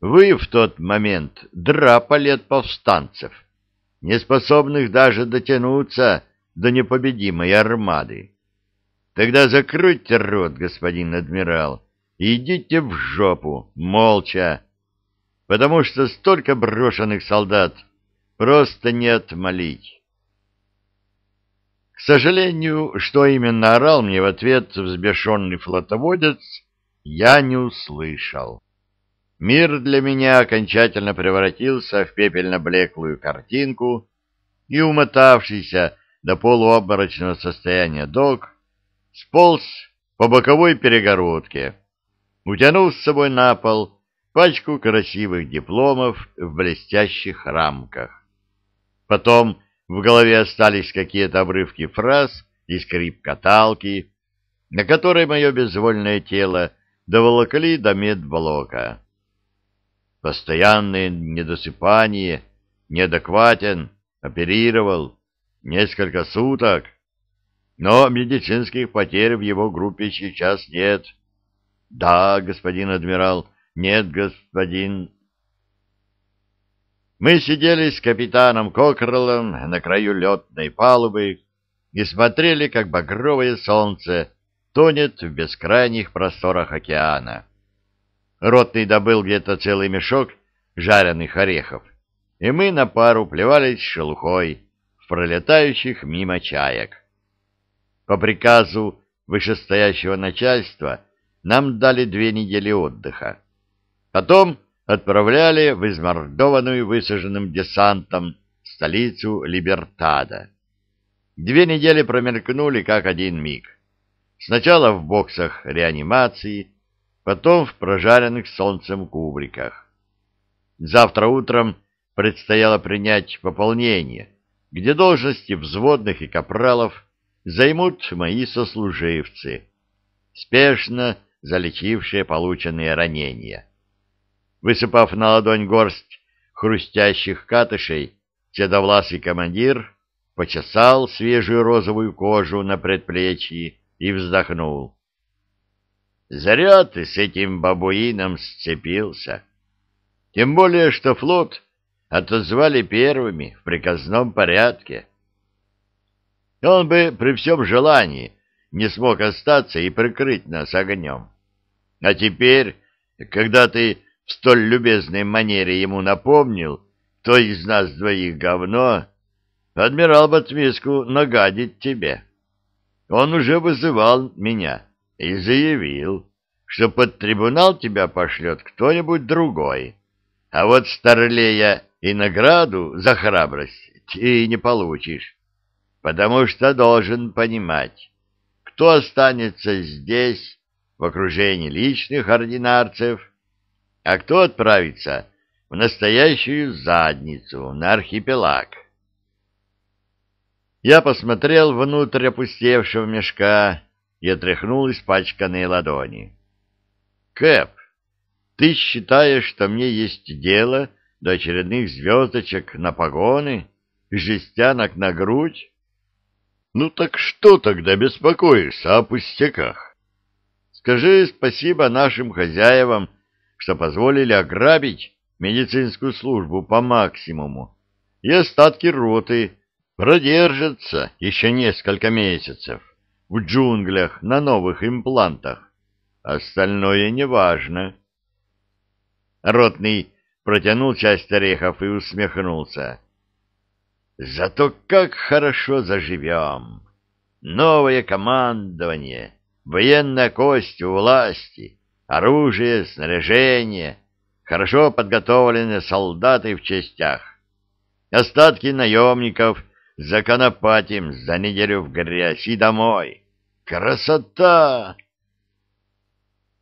Вы в тот момент драпали от повстанцев, не способных даже дотянуться до непобедимой армады. Тогда закройте рот, господин адмирал, и идите в жопу, молча, потому что столько брошенных солдат просто не отмолить. К сожалению, что именно орал мне в ответ взбешенный флотоводец, я не услышал. Мир для меня окончательно превратился в пепельно-блеклую картинку, и умотавшийся до полуобморочного состояния док сполз по боковой перегородке, утянув с собой на пол пачку красивых дипломов в блестящих рамках. Потом в голове остались какие-то обрывки фраз и скрип каталки, на которой мое безвольное тело доволокли до медблока. Постоянное недосыпание, неадекватен, оперировал несколько суток. Но медицинских потерь в его группе сейчас нет. Да, господин адмирал, нет, господин... Мы сидели с капитаном Кокреллом на краю летной палубы и смотрели, как багровое солнце тонет в бескрайних просторах океана. Ротный добыл где-то целый мешок жареных орехов, и мы на пару плевались шелухой в пролетающих мимо чаек. По приказу вышестоящего начальства нам дали две недели отдыха. Потом отправляли в измордованную высаженным десантом столицу Либертада. Две недели промелькнули как один миг. Сначала в боксах реанимации, потом в прожаренных солнцем кубриках. Завтра утром предстояло принять пополнение, где должности взводных и капралов займут мои сослуживцы, спешно залечившие полученные ранения. Высыпав на ладонь горсть хрустящих катышей, седовласый командир почесал свежую розовую кожу на предплечье и вздохнул. Зря ты с этим бабуином сцепился. Тем более, что флот отозвали первыми в приказном порядке. Он бы при всем желании не смог остаться и прикрыть нас огнем. А теперь, когда ты в столь любезной манере ему напомнил, кто из нас двоих говно, адмирал Батвиску нагадит тебе. Он уже вызывал меня. — и заявил, что под трибунал тебя пошлет кто-нибудь другой. А вот старлея и награду за храбрость ты не получишь, потому что должен понимать, кто останется здесь в окружении личных ординарцев, а кто отправится в настоящую задницу на архипелаг. Я посмотрел внутрь опустевшего мешка и отряхнул испачканные ладони. «Кэп, ты считаешь, что мне есть дело до очередных звездочек на погоны и жестянок на грудь? Ну так что тогда беспокоишься о пустяках? Скажи спасибо нашим хозяевам, что позволили ограбить медицинскую службу по максимуму, и остатки роты продержатся еще несколько месяцев в джунглях на новых имплантах. Остальное неважно. Ротный протянул часть орехов и усмехнулся. Зато как хорошо заживем. Новое командование, военная кость у власти, оружие, снаряжение, хорошо подготовленные солдаты в частях, остатки наемников Законопатим за неделю в грязь и домой. Красота!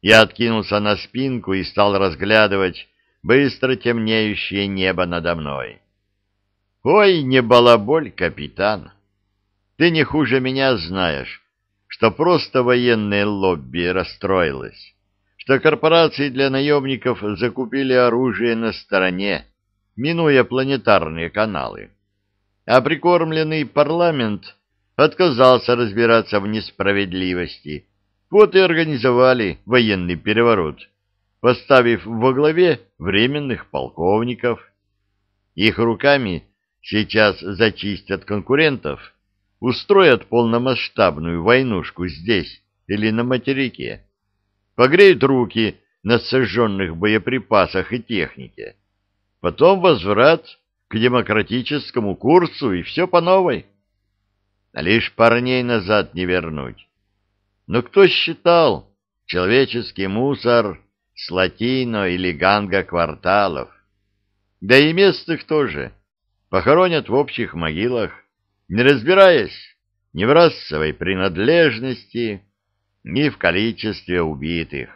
Я откинулся на спинку и стал разглядывать быстро темнеющее небо надо мной. Ой, не балаболь, капитан! Ты не хуже меня знаешь, что просто военное лобби расстроилось, что корпорации для наемников закупили оружие на стороне, минуя планетарные каналы а прикормленный парламент отказался разбираться в несправедливости. Вот и организовали военный переворот, поставив во главе временных полковников. Их руками сейчас зачистят конкурентов, устроят полномасштабную войнушку здесь или на материке, погреют руки на сожженных боеприпасах и технике, потом возврат к демократическому курсу и все по новой. А лишь парней назад не вернуть. Но ну, кто считал человеческий мусор с латино или ганга кварталов? Да и местных тоже. Похоронят в общих могилах, не разбираясь ни в расовой принадлежности, ни в количестве убитых.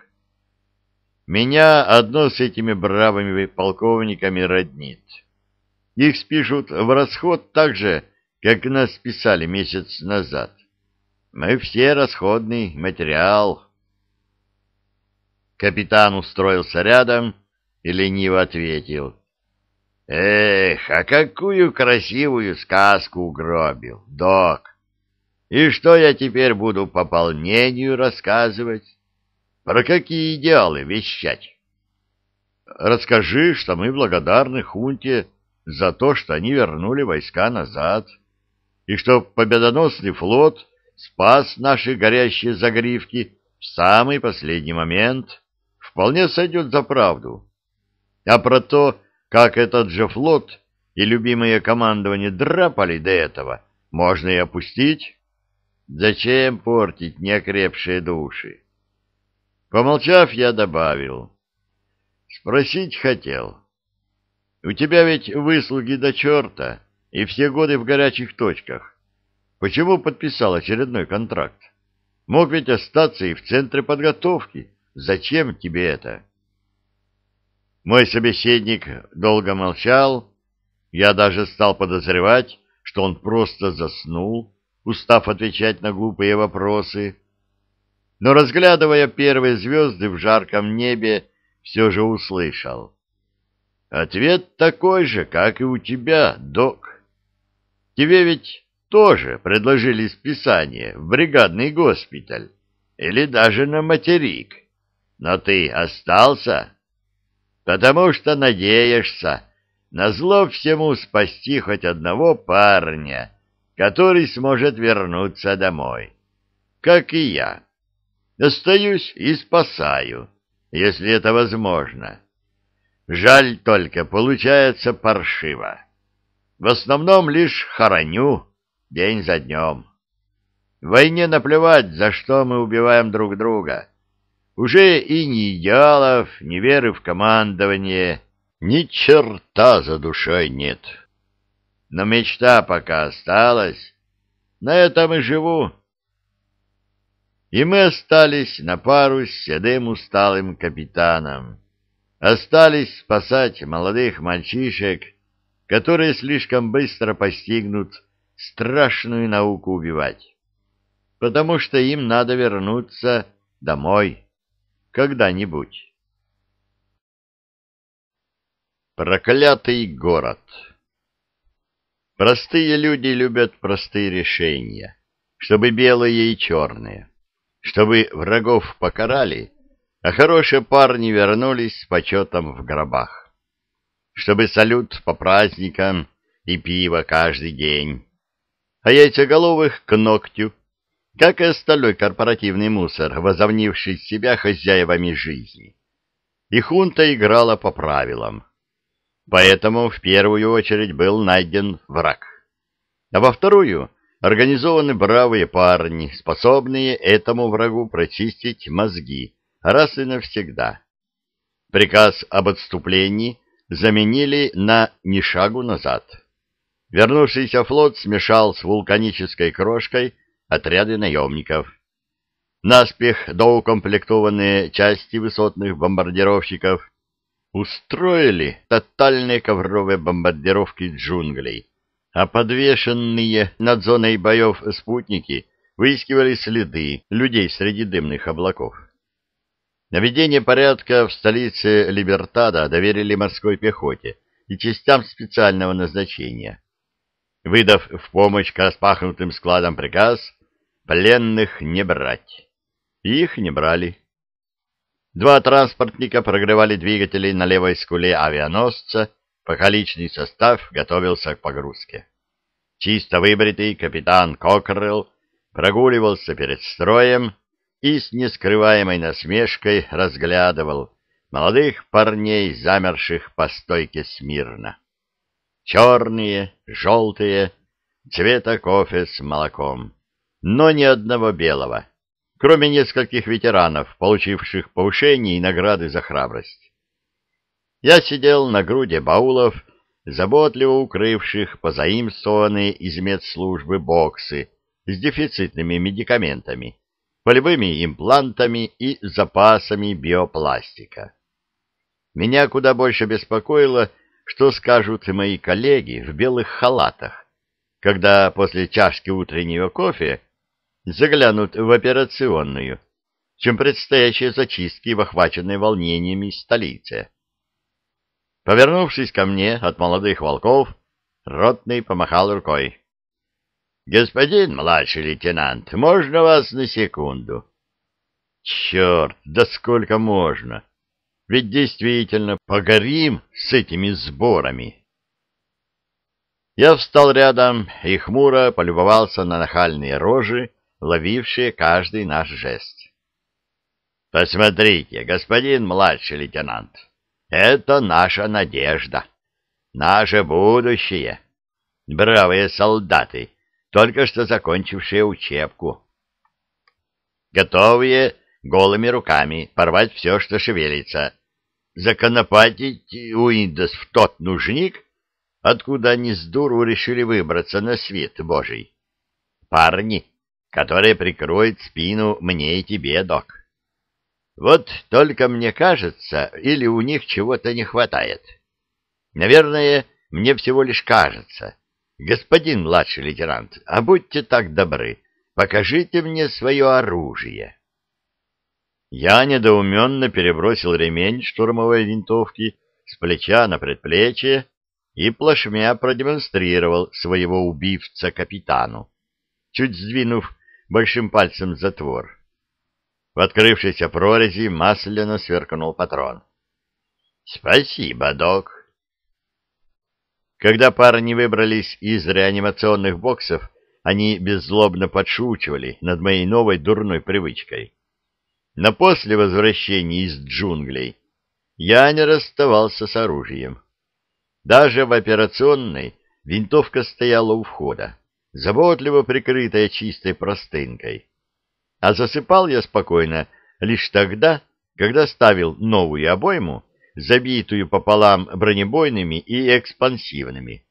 Меня одно с этими бравыми полковниками роднит. Их спишут в расход так же, как нас списали месяц назад. Мы все расходный материал. Капитан устроился рядом и лениво ответил. «Эх, а какую красивую сказку угробил, док! И что я теперь буду пополнению рассказывать? Про какие идеалы вещать?» «Расскажи, что мы благодарны хунте за то, что они вернули войска назад, и что победоносный флот спас наши горящие загривки в самый последний момент, вполне сойдет за правду. А про то, как этот же флот и любимое командование драпали до этого, можно и опустить. Зачем портить неокрепшие души? Помолчав, я добавил. Спросить хотел, у тебя ведь выслуги до черта и все годы в горячих точках. Почему подписал очередной контракт? Мог ведь остаться и в центре подготовки. Зачем тебе это? Мой собеседник долго молчал. Я даже стал подозревать, что он просто заснул, устав отвечать на глупые вопросы. Но, разглядывая первые звезды в жарком небе, все же услышал. Ответ такой же, как и у тебя, док. Тебе ведь тоже предложили списание в бригадный госпиталь или даже на материк, но ты остался, потому что надеешься на зло всему спасти хоть одного парня, который сможет вернуться домой, как и я. Остаюсь и спасаю, если это возможно Жаль только, получается паршиво. В основном лишь хороню день за днем. В войне наплевать, за что мы убиваем друг друга. Уже и ни идеалов, ни веры в командование, ни черта за душой нет. Но мечта пока осталась. На этом и живу. И мы остались на пару с седым усталым капитаном остались спасать молодых мальчишек, которые слишком быстро постигнут страшную науку убивать, потому что им надо вернуться домой когда-нибудь. Проклятый город Простые люди любят простые решения, чтобы белые и черные, чтобы врагов покарали — а хорошие парни вернулись с почетом в гробах. Чтобы салют по праздникам и пиво каждый день. А яйцеголовых к ногтю, как и остальной корпоративный мусор, возомнивший себя хозяевами жизни. И хунта играла по правилам. Поэтому в первую очередь был найден враг. А во вторую организованы бравые парни, способные этому врагу прочистить мозги, раз и навсегда. Приказ об отступлении заменили на «ни шагу назад». Вернувшийся флот смешал с вулканической крошкой отряды наемников. Наспех доукомплектованные части высотных бомбардировщиков устроили тотальные ковровые бомбардировки джунглей, а подвешенные над зоной боев спутники выискивали следы людей среди дымных облаков. Наведение порядка в столице Либертада доверили морской пехоте и частям специального назначения. Выдав в помощь к распахнутым складам приказ, пленных не брать. И их не брали. Два транспортника прогревали двигатели на левой скуле авианосца, пока личный состав готовился к погрузке. Чисто выбритый капитан Кокрелл прогуливался перед строем, и с нескрываемой насмешкой разглядывал молодых парней, замерших по стойке смирно. Черные, желтые, цвета кофе с молоком, но ни одного белого, кроме нескольких ветеранов, получивших повышение и награды за храбрость. Я сидел на груди баулов, заботливо укрывших позаимствованные из медслужбы боксы с дефицитными медикаментами полевыми имплантами и запасами биопластика. Меня куда больше беспокоило, что скажут мои коллеги в белых халатах, когда после чашки утреннего кофе заглянут в операционную, чем предстоящие зачистки в охваченной волнениями столице. Повернувшись ко мне от молодых волков, Ротный помахал рукой. «Господин младший лейтенант, можно вас на секунду?» «Черт, да сколько можно! Ведь действительно погорим с этими сборами!» Я встал рядом и хмуро полюбовался на нахальные рожи, ловившие каждый наш жест. «Посмотрите, господин младший лейтенант, это наша надежда, наше будущее, бравые солдаты!» только что закончившие учебку. Готовые голыми руками порвать все, что шевелится. Законопатить Уиндос в тот нужник, откуда они с дуру решили выбраться на свет божий. Парни, которые прикроют спину мне и тебе, док. Вот только мне кажется, или у них чего-то не хватает. Наверное, мне всего лишь кажется. — Господин младший лейтенант, а будьте так добры, покажите мне свое оружие. Я недоуменно перебросил ремень штурмовой винтовки с плеча на предплечье и плашмя продемонстрировал своего убивца капитану, чуть сдвинув большим пальцем затвор. В открывшейся прорези масляно сверкнул патрон. — Спасибо, док, когда парни выбрались из реанимационных боксов, они беззлобно подшучивали над моей новой дурной привычкой. Но после возвращения из джунглей я не расставался с оружием. Даже в операционной винтовка стояла у входа, заботливо прикрытая чистой простынкой. А засыпал я спокойно лишь тогда, когда ставил новую обойму забитую пополам бронебойными и экспансивными,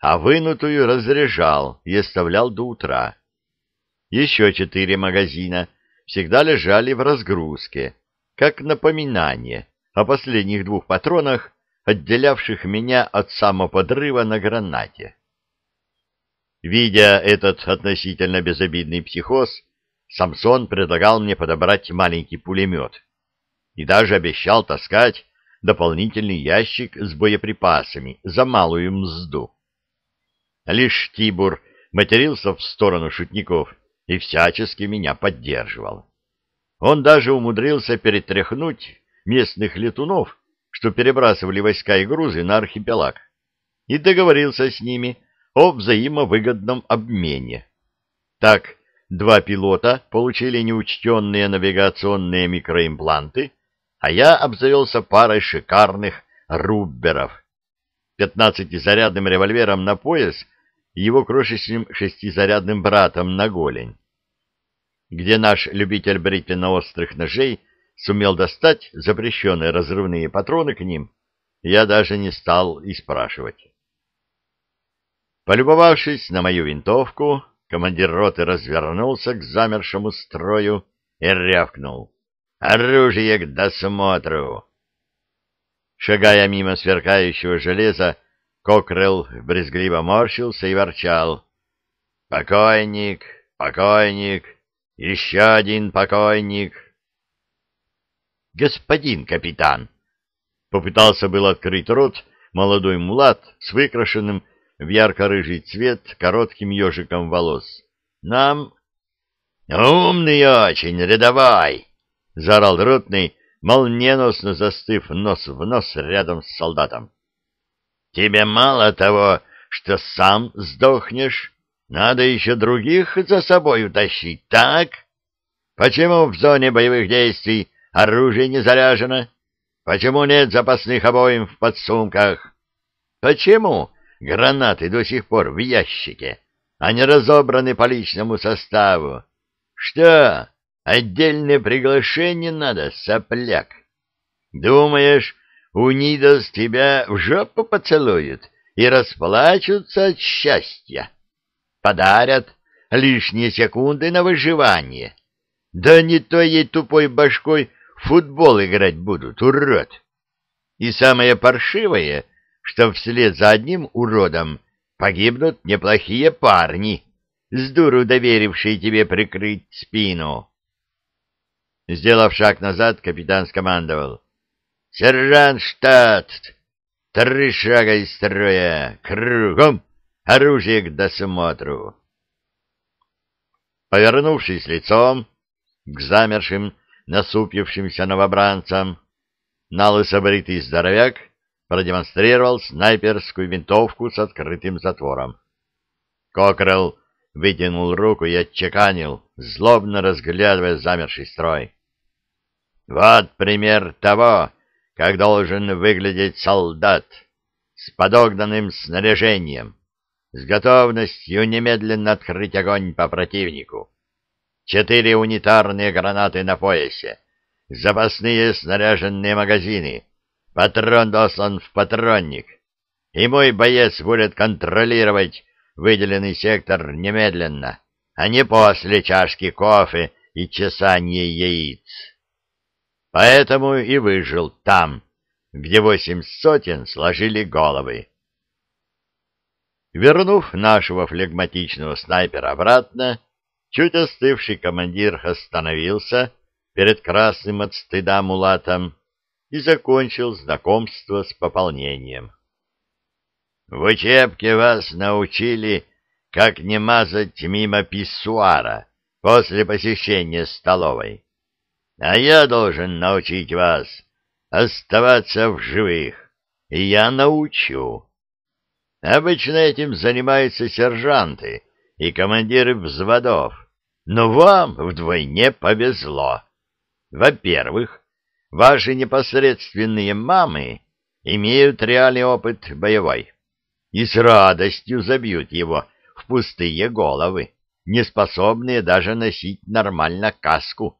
а вынутую разряжал и оставлял до утра. Еще четыре магазина всегда лежали в разгрузке, как напоминание о последних двух патронах, отделявших меня от самоподрыва на гранате. Видя этот относительно безобидный психоз, Самсон предлагал мне подобрать маленький пулемет и даже обещал таскать дополнительный ящик с боеприпасами за малую мзду. Лишь Тибур матерился в сторону шутников и всячески меня поддерживал. Он даже умудрился перетряхнуть местных летунов, что перебрасывали войска и грузы на архипелаг, и договорился с ними о взаимовыгодном обмене. Так, два пилота получили неучтенные навигационные микроимпланты — а я обзавелся парой шикарных рубберов. Пятнадцатизарядным револьвером на пояс и его крошечным шестизарядным братом на голень, где наш любитель бритвенно-острых ножей сумел достать запрещенные разрывные патроны к ним, я даже не стал и спрашивать. Полюбовавшись на мою винтовку, командир роты развернулся к замершему строю и рявкнул. Оружие к досмотру!» Шагая мимо сверкающего железа, Кокрелл брезгливо морщился и ворчал. «Покойник! Покойник! Еще один покойник!» «Господин капитан!» Попытался был открыть рот молодой мулат с выкрашенным в ярко-рыжий цвет коротким ежиком волос. «Нам...» «Умный очень, рядовой!» — жарал ротный, молниеносно застыв нос в нос рядом с солдатом. — Тебе мало того, что сам сдохнешь, надо еще других за собой утащить, так? Почему в зоне боевых действий оружие не заряжено? Почему нет запасных обоим в подсумках? Почему гранаты до сих пор в ящике, а не разобраны по личному составу? Что? Отдельное приглашение надо, сопляк. Думаешь, унидос тебя в жопу поцелуют и расплачутся от счастья? Подарят лишние секунды на выживание. Да не то ей тупой башкой в футбол играть будут, урод. И самое паршивое, что вслед за одним уродом погибнут неплохие парни, с дуру доверившие тебе прикрыть спину. Сделав шаг назад, капитан скомандовал. «Сержант штат! Три шага из строя! Кругом! Оружие к досмотру!» Повернувшись лицом к замершим, насупившимся новобранцам, налысобритый здоровяк продемонстрировал снайперскую винтовку с открытым затвором. Кокрелл вытянул руку и отчеканил, злобно разглядывая замерший строй. Вот пример того, как должен выглядеть солдат с подогнанным снаряжением, с готовностью немедленно открыть огонь по противнику. Четыре унитарные гранаты на поясе, запасные снаряженные магазины, патрон дослан в патронник, и мой боец будет контролировать выделенный сектор немедленно, а не после чашки кофе и чесания яиц. Поэтому и выжил там, где восемь сотен сложили головы. Вернув нашего флегматичного снайпера обратно, чуть остывший командир остановился перед красным от стыда мулатом и закончил знакомство с пополнением. В учебке вас научили, как не мазать мимо писсуара после посещения столовой а я должен научить вас оставаться в живых, и я научу. Обычно этим занимаются сержанты и командиры взводов, но вам вдвойне повезло. Во-первых, ваши непосредственные мамы имеют реальный опыт боевой и с радостью забьют его в пустые головы, не способные даже носить нормально каску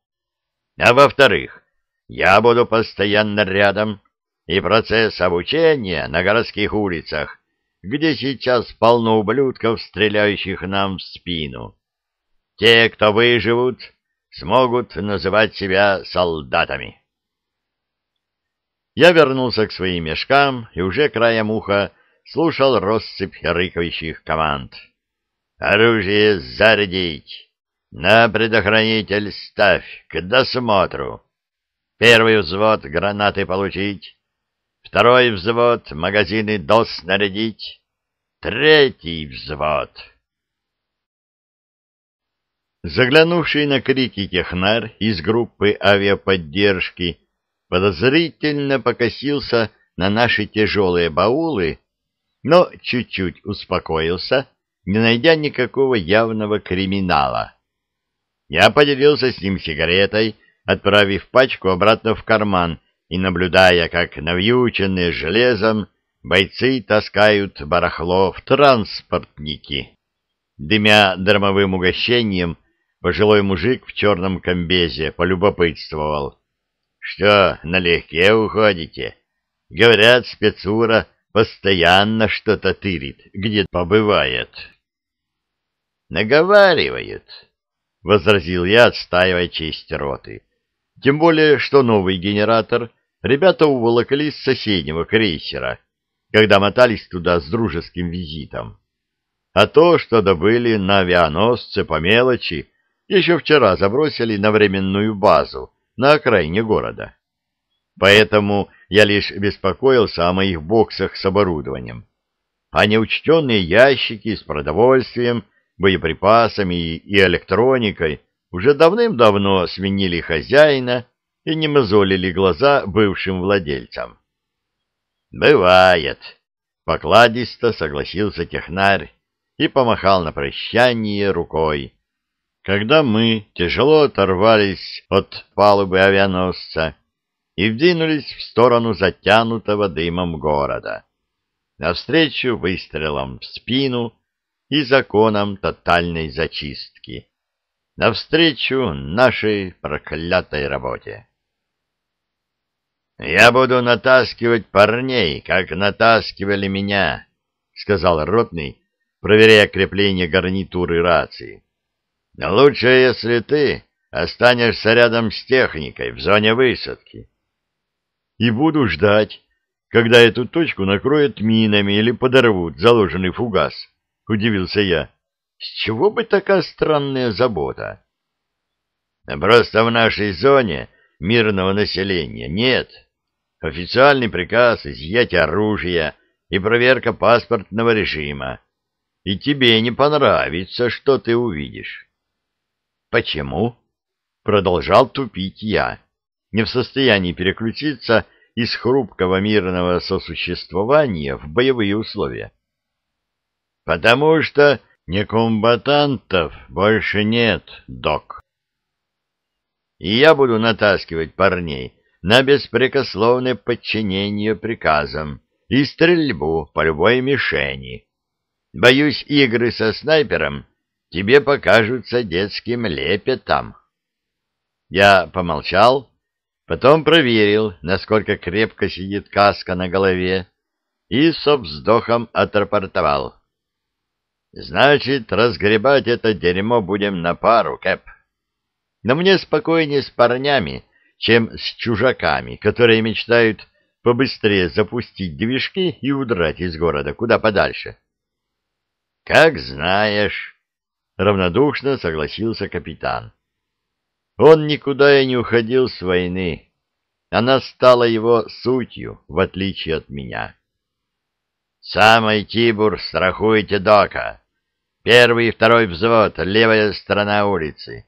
а во-вторых, я буду постоянно рядом, и процесс обучения на городских улицах, где сейчас полно ублюдков, стреляющих нам в спину. Те, кто выживут, смогут называть себя солдатами. Я вернулся к своим мешкам и уже краем уха слушал россыпь рыкающих команд. «Оружие зарядить! На предохранитель ставь, к досмотру. Первый взвод гранаты получить, второй взвод магазины дос нарядить, третий взвод. Заглянувший на крики технарь из группы авиаподдержки подозрительно покосился на наши тяжелые баулы, но чуть-чуть успокоился, не найдя никакого явного криминала я поделился с ним сигаретой, отправив пачку обратно в карман и наблюдая, как навьюченные железом бойцы таскают барахло в транспортники. Дымя дармовым угощением, пожилой мужик в черном комбезе полюбопытствовал. — Что, налегке уходите? Говорят, спецура постоянно что-то тырит, где побывает. — Наговаривают, — возразил я, отстаивая честь роты. Тем более, что новый генератор ребята уволокли с соседнего крейсера, когда мотались туда с дружеским визитом. А то, что добыли на авианосце по мелочи, еще вчера забросили на временную базу на окраине города. Поэтому я лишь беспокоился о моих боксах с оборудованием. А неучтенные ящики с продовольствием боеприпасами и электроникой уже давным-давно сменили хозяина и не мозолили глаза бывшим владельцам. «Бывает», — покладисто согласился технарь и помахал на прощание рукой. Когда мы тяжело оторвались от палубы авианосца и вдвинулись в сторону затянутого дымом города, навстречу выстрелом в спину — и законам тотальной зачистки. Навстречу нашей проклятой работе. «Я буду натаскивать парней, как натаскивали меня», — сказал Ротный, проверяя крепление гарнитуры рации. Но «Лучше, если ты останешься рядом с техникой в зоне высадки». «И буду ждать, когда эту точку накроют минами или подорвут заложенный фугас», — удивился я. «С чего бы такая странная забота?» «Просто в нашей зоне мирного населения нет. Официальный приказ изъять оружие и проверка паспортного режима. И тебе не понравится, что ты увидишь». «Почему?» — продолжал тупить я, не в состоянии переключиться из хрупкого мирного сосуществования в боевые условия. Потому что некомбатантов больше нет, док. И я буду натаскивать парней на беспрекословное подчинение приказам и стрельбу по любой мишени. Боюсь, игры со снайпером тебе покажутся детским лепетом. Я помолчал, потом проверил, насколько крепко сидит каска на голове, и со вздохом отрапортовал. Значит, разгребать это дерьмо будем на пару, Кэп. Но мне спокойнее с парнями, чем с чужаками, которые мечтают побыстрее запустить движки и удрать из города куда подальше. — Как знаешь, — равнодушно согласился капитан. Он никуда и не уходил с войны. Она стала его сутью, в отличие от меня. — Самый Тибур страхуйте дока. Первый и второй взвод, левая сторона улицы.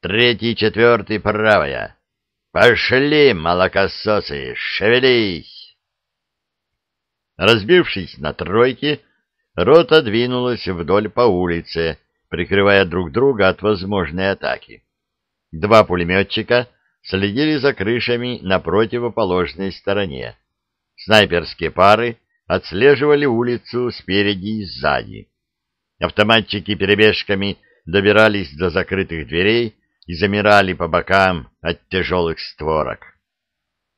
Третий, и четвертый, правая. Пошли, молокососы, шевелись! Разбившись на тройки, рота двинулась вдоль по улице, прикрывая друг друга от возможной атаки. Два пулеметчика следили за крышами на противоположной стороне. Снайперские пары отслеживали улицу спереди и сзади. Автоматчики перебежками добирались до закрытых дверей и замирали по бокам от тяжелых створок.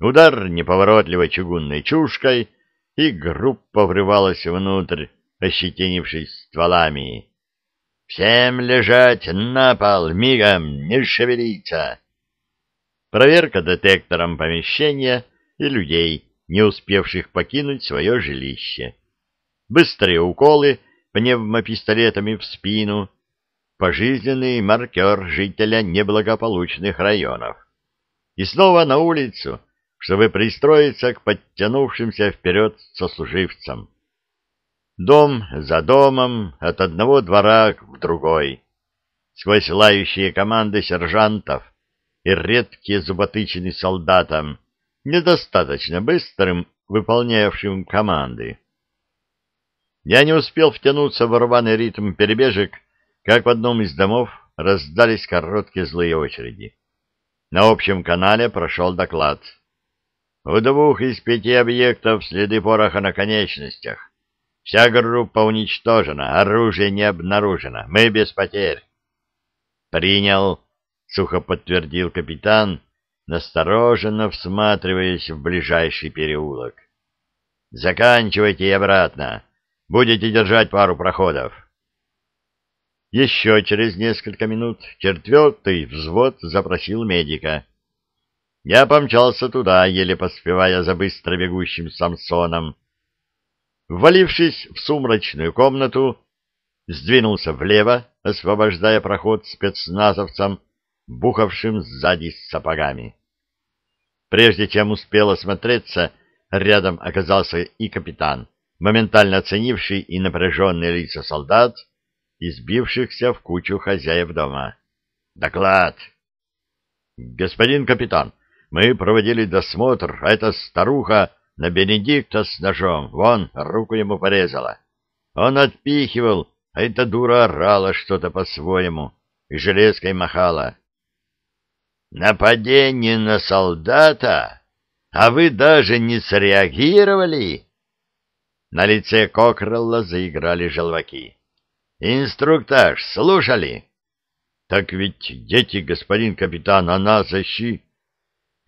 Удар неповоротливой чугунной чушкой, и группа врывалась внутрь, ощетинившись стволами. «Всем лежать на пол, мигом, не шевелиться!» Проверка детектором помещения и людей, не успевших покинуть свое жилище. Быстрые уколы — пневмопистолетами в спину, пожизненный маркер жителя неблагополучных районов. И снова на улицу, чтобы пристроиться к подтянувшимся вперед сослуживцам. Дом за домом, от одного двора к другой. Сквозь лающие команды сержантов и редкие зуботычины солдатам, недостаточно быстрым выполнявшим команды. Я не успел втянуться в рваный ритм перебежек, как в одном из домов раздались короткие злые очереди. На общем канале прошел доклад. В двух из пяти объектов следы пороха на конечностях. Вся группа уничтожена, оружие не обнаружено. Мы без потерь. Принял, сухо подтвердил капитан, настороженно всматриваясь в ближайший переулок. Заканчивайте и обратно. Будете держать пару проходов. Еще через несколько минут четвертый взвод запросил медика. Я помчался туда, еле поспевая за быстро бегущим Самсоном. Ввалившись в сумрачную комнату, сдвинулся влево, освобождая проход спецназовцам, бухавшим сзади с сапогами. Прежде чем успел осмотреться, рядом оказался и капитан — моментально оценивший и напряженные лица солдат, избившихся в кучу хозяев дома. «Доклад!» «Господин капитан, мы проводили досмотр, а эта старуха на Бенедикта с ножом, вон, руку ему порезала. Он отпихивал, а эта дура орала что-то по-своему и железкой махала». «Нападение на солдата? А вы даже не среагировали?» На лице Кокрелла заиграли желваки. «Инструктаж, слушали?» «Так ведь дети, господин капитан, она защи...»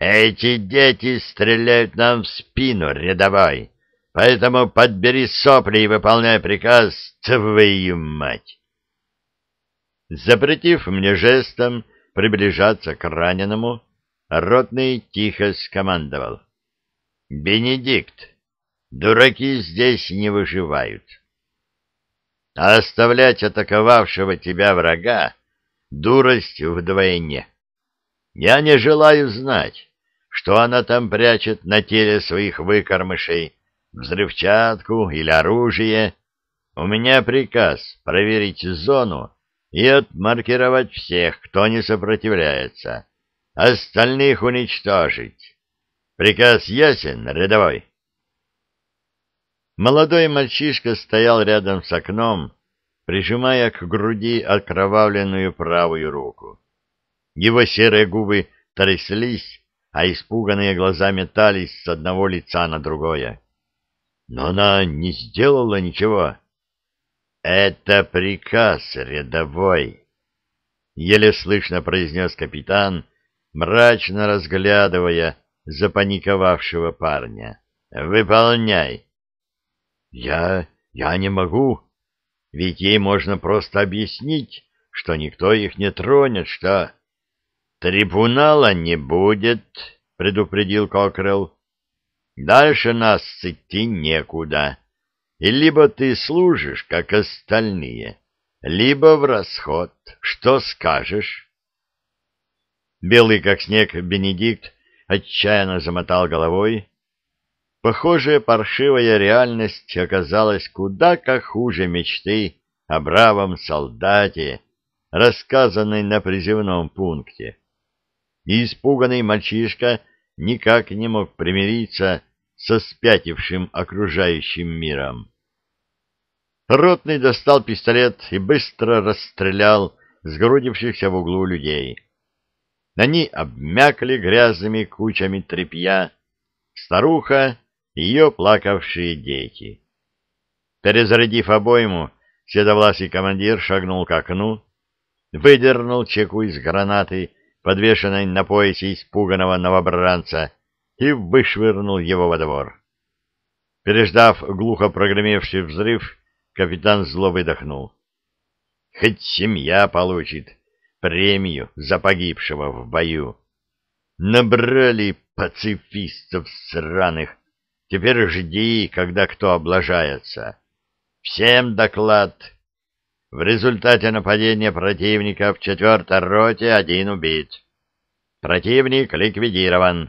«Эти дети стреляют нам в спину, рядовой, поэтому подбери сопли и выполняй приказ, твою мать!» Запретив мне жестом приближаться к раненому, ротный тихо скомандовал. «Бенедикт, Дураки здесь не выживают. А оставлять атаковавшего тебя врага — дурость вдвойне. Я не желаю знать, что она там прячет на теле своих выкормышей, взрывчатку или оружие. У меня приказ проверить зону и отмаркировать всех, кто не сопротивляется. Остальных уничтожить. Приказ ясен, рядовой? — Молодой мальчишка стоял рядом с окном, прижимая к груди окровавленную правую руку. Его серые губы тряслись, а испуганные глаза метались с одного лица на другое. Но она не сделала ничего. «Это приказ рядовой», — еле слышно произнес капитан, мрачно разглядывая запаниковавшего парня. «Выполняй». Я... я не могу. Ведь ей можно просто объяснить, что никто их не тронет, что... Трибунала не будет, предупредил Кокрелл. Дальше нас идти некуда. И либо ты служишь, как остальные, либо в расход. Что скажешь? Белый, как снег, Бенедикт отчаянно замотал головой, Похожая паршивая реальность оказалась куда как хуже мечты о бравом солдате, рассказанной на призывном пункте. И испуганный мальчишка никак не мог примириться со спятившим окружающим миром. Ротный достал пистолет и быстро расстрелял сгрудившихся в углу людей. На ней обмякли грязными кучами тряпья. Старуха ее плакавшие дети. Перезарядив обойму, седовласый командир шагнул к окну, выдернул чеку из гранаты, подвешенной на поясе испуганного новобранца, и вышвырнул его во двор. Переждав глухо прогремевший взрыв, капитан зло выдохнул. «Хоть семья получит премию за погибшего в бою. Набрали пацифистов сраных, Теперь жди, когда кто облажается. Всем доклад. В результате нападения противника в четвертой роте один убит. Противник ликвидирован.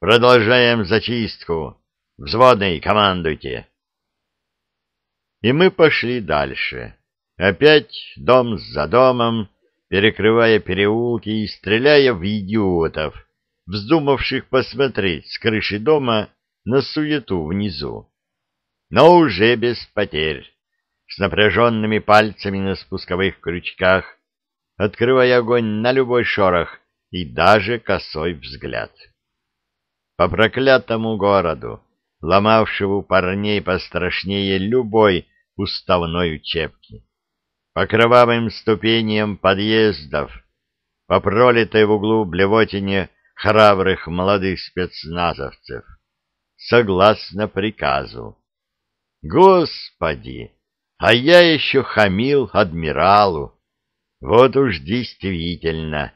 Продолжаем зачистку. Взводный, командуйте. И мы пошли дальше. Опять дом за домом, перекрывая переулки и стреляя в идиотов, вздумавших посмотреть с крыши дома на суету внизу. Но уже без потерь, с напряженными пальцами на спусковых крючках, открывая огонь на любой шорох и даже косой взгляд. По проклятому городу, ломавшему парней пострашнее любой уставной учебки, по кровавым ступеням подъездов, по пролитой в углу блевотине храбрых молодых спецназовцев согласно приказу. Господи, а я еще хамил адмиралу. Вот уж действительно,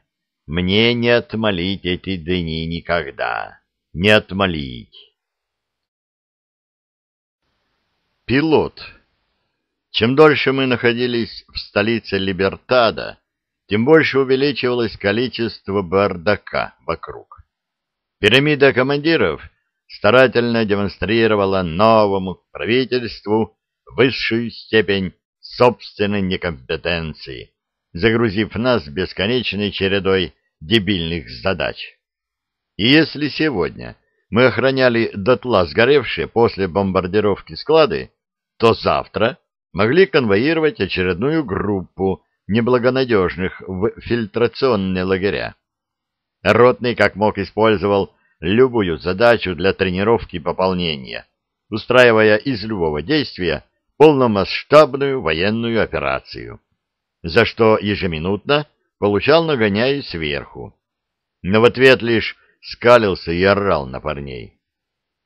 мне не отмолить эти дни никогда, не отмолить. Пилот. Чем дольше мы находились в столице Либертада, тем больше увеличивалось количество бардака вокруг. Пирамида командиров — старательно демонстрировала новому правительству высшую степень собственной некомпетенции, загрузив нас бесконечной чередой дебильных задач. И если сегодня мы охраняли дотла сгоревшие после бомбардировки склады, то завтра могли конвоировать очередную группу неблагонадежных в фильтрационные лагеря. Ротный как мог использовал любую задачу для тренировки и пополнения, устраивая из любого действия полномасштабную военную операцию, за что ежеминутно получал нагоняй сверху. Но в ответ лишь скалился и орал на парней.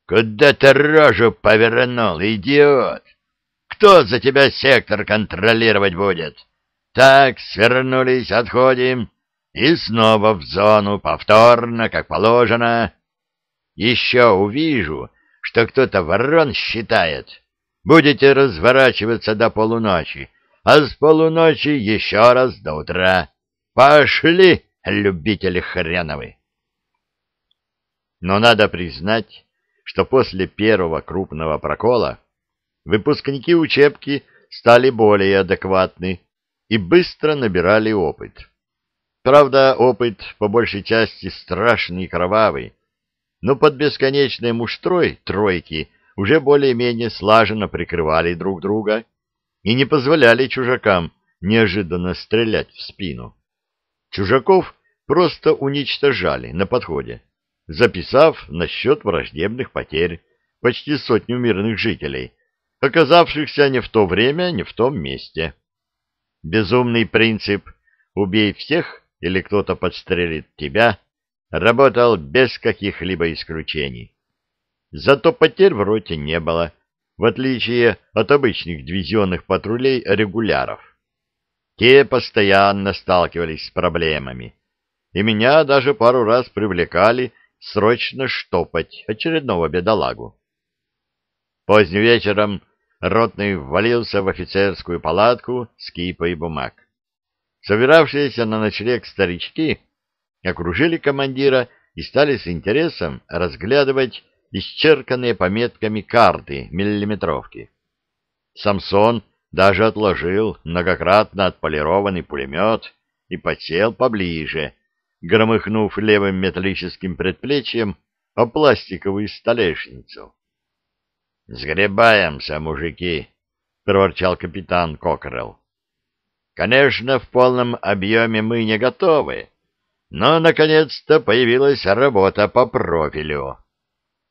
«Куда ты рожу повернул, идиот? Кто за тебя сектор контролировать будет? Так, свернулись, отходим, и снова в зону, повторно, как положено». Еще увижу, что кто-то ворон считает. Будете разворачиваться до полуночи, а с полуночи еще раз до утра. Пошли, любители хреновы! Но надо признать, что после первого крупного прокола выпускники учебки стали более адекватны и быстро набирали опыт. Правда, опыт по большей части страшный и кровавый, но под бесконечной муштрой тройки уже более-менее слаженно прикрывали друг друга и не позволяли чужакам неожиданно стрелять в спину. Чужаков просто уничтожали на подходе, записав на счет враждебных потерь почти сотню мирных жителей, оказавшихся не в то время, не в том месте. Безумный принцип «убей всех» или кто-то подстрелит тебя работал без каких-либо исключений. Зато потерь в роте не было, в отличие от обычных дивизионных патрулей регуляров. Те постоянно сталкивались с проблемами, и меня даже пару раз привлекали срочно штопать очередного бедолагу. Поздним вечером ротный ввалился в офицерскую палатку с кипой бумаг. Собиравшиеся на ночлег старички — окружили командира и стали с интересом разглядывать исчерканные пометками карты миллиметровки. Самсон даже отложил многократно отполированный пулемет и подсел поближе, громыхнув левым металлическим предплечьем о пластиковую столешницу. — Сгребаемся, мужики! — проворчал капитан Кокрелл. — Конечно, в полном объеме мы не готовы, но, наконец-то, появилась работа по профилю.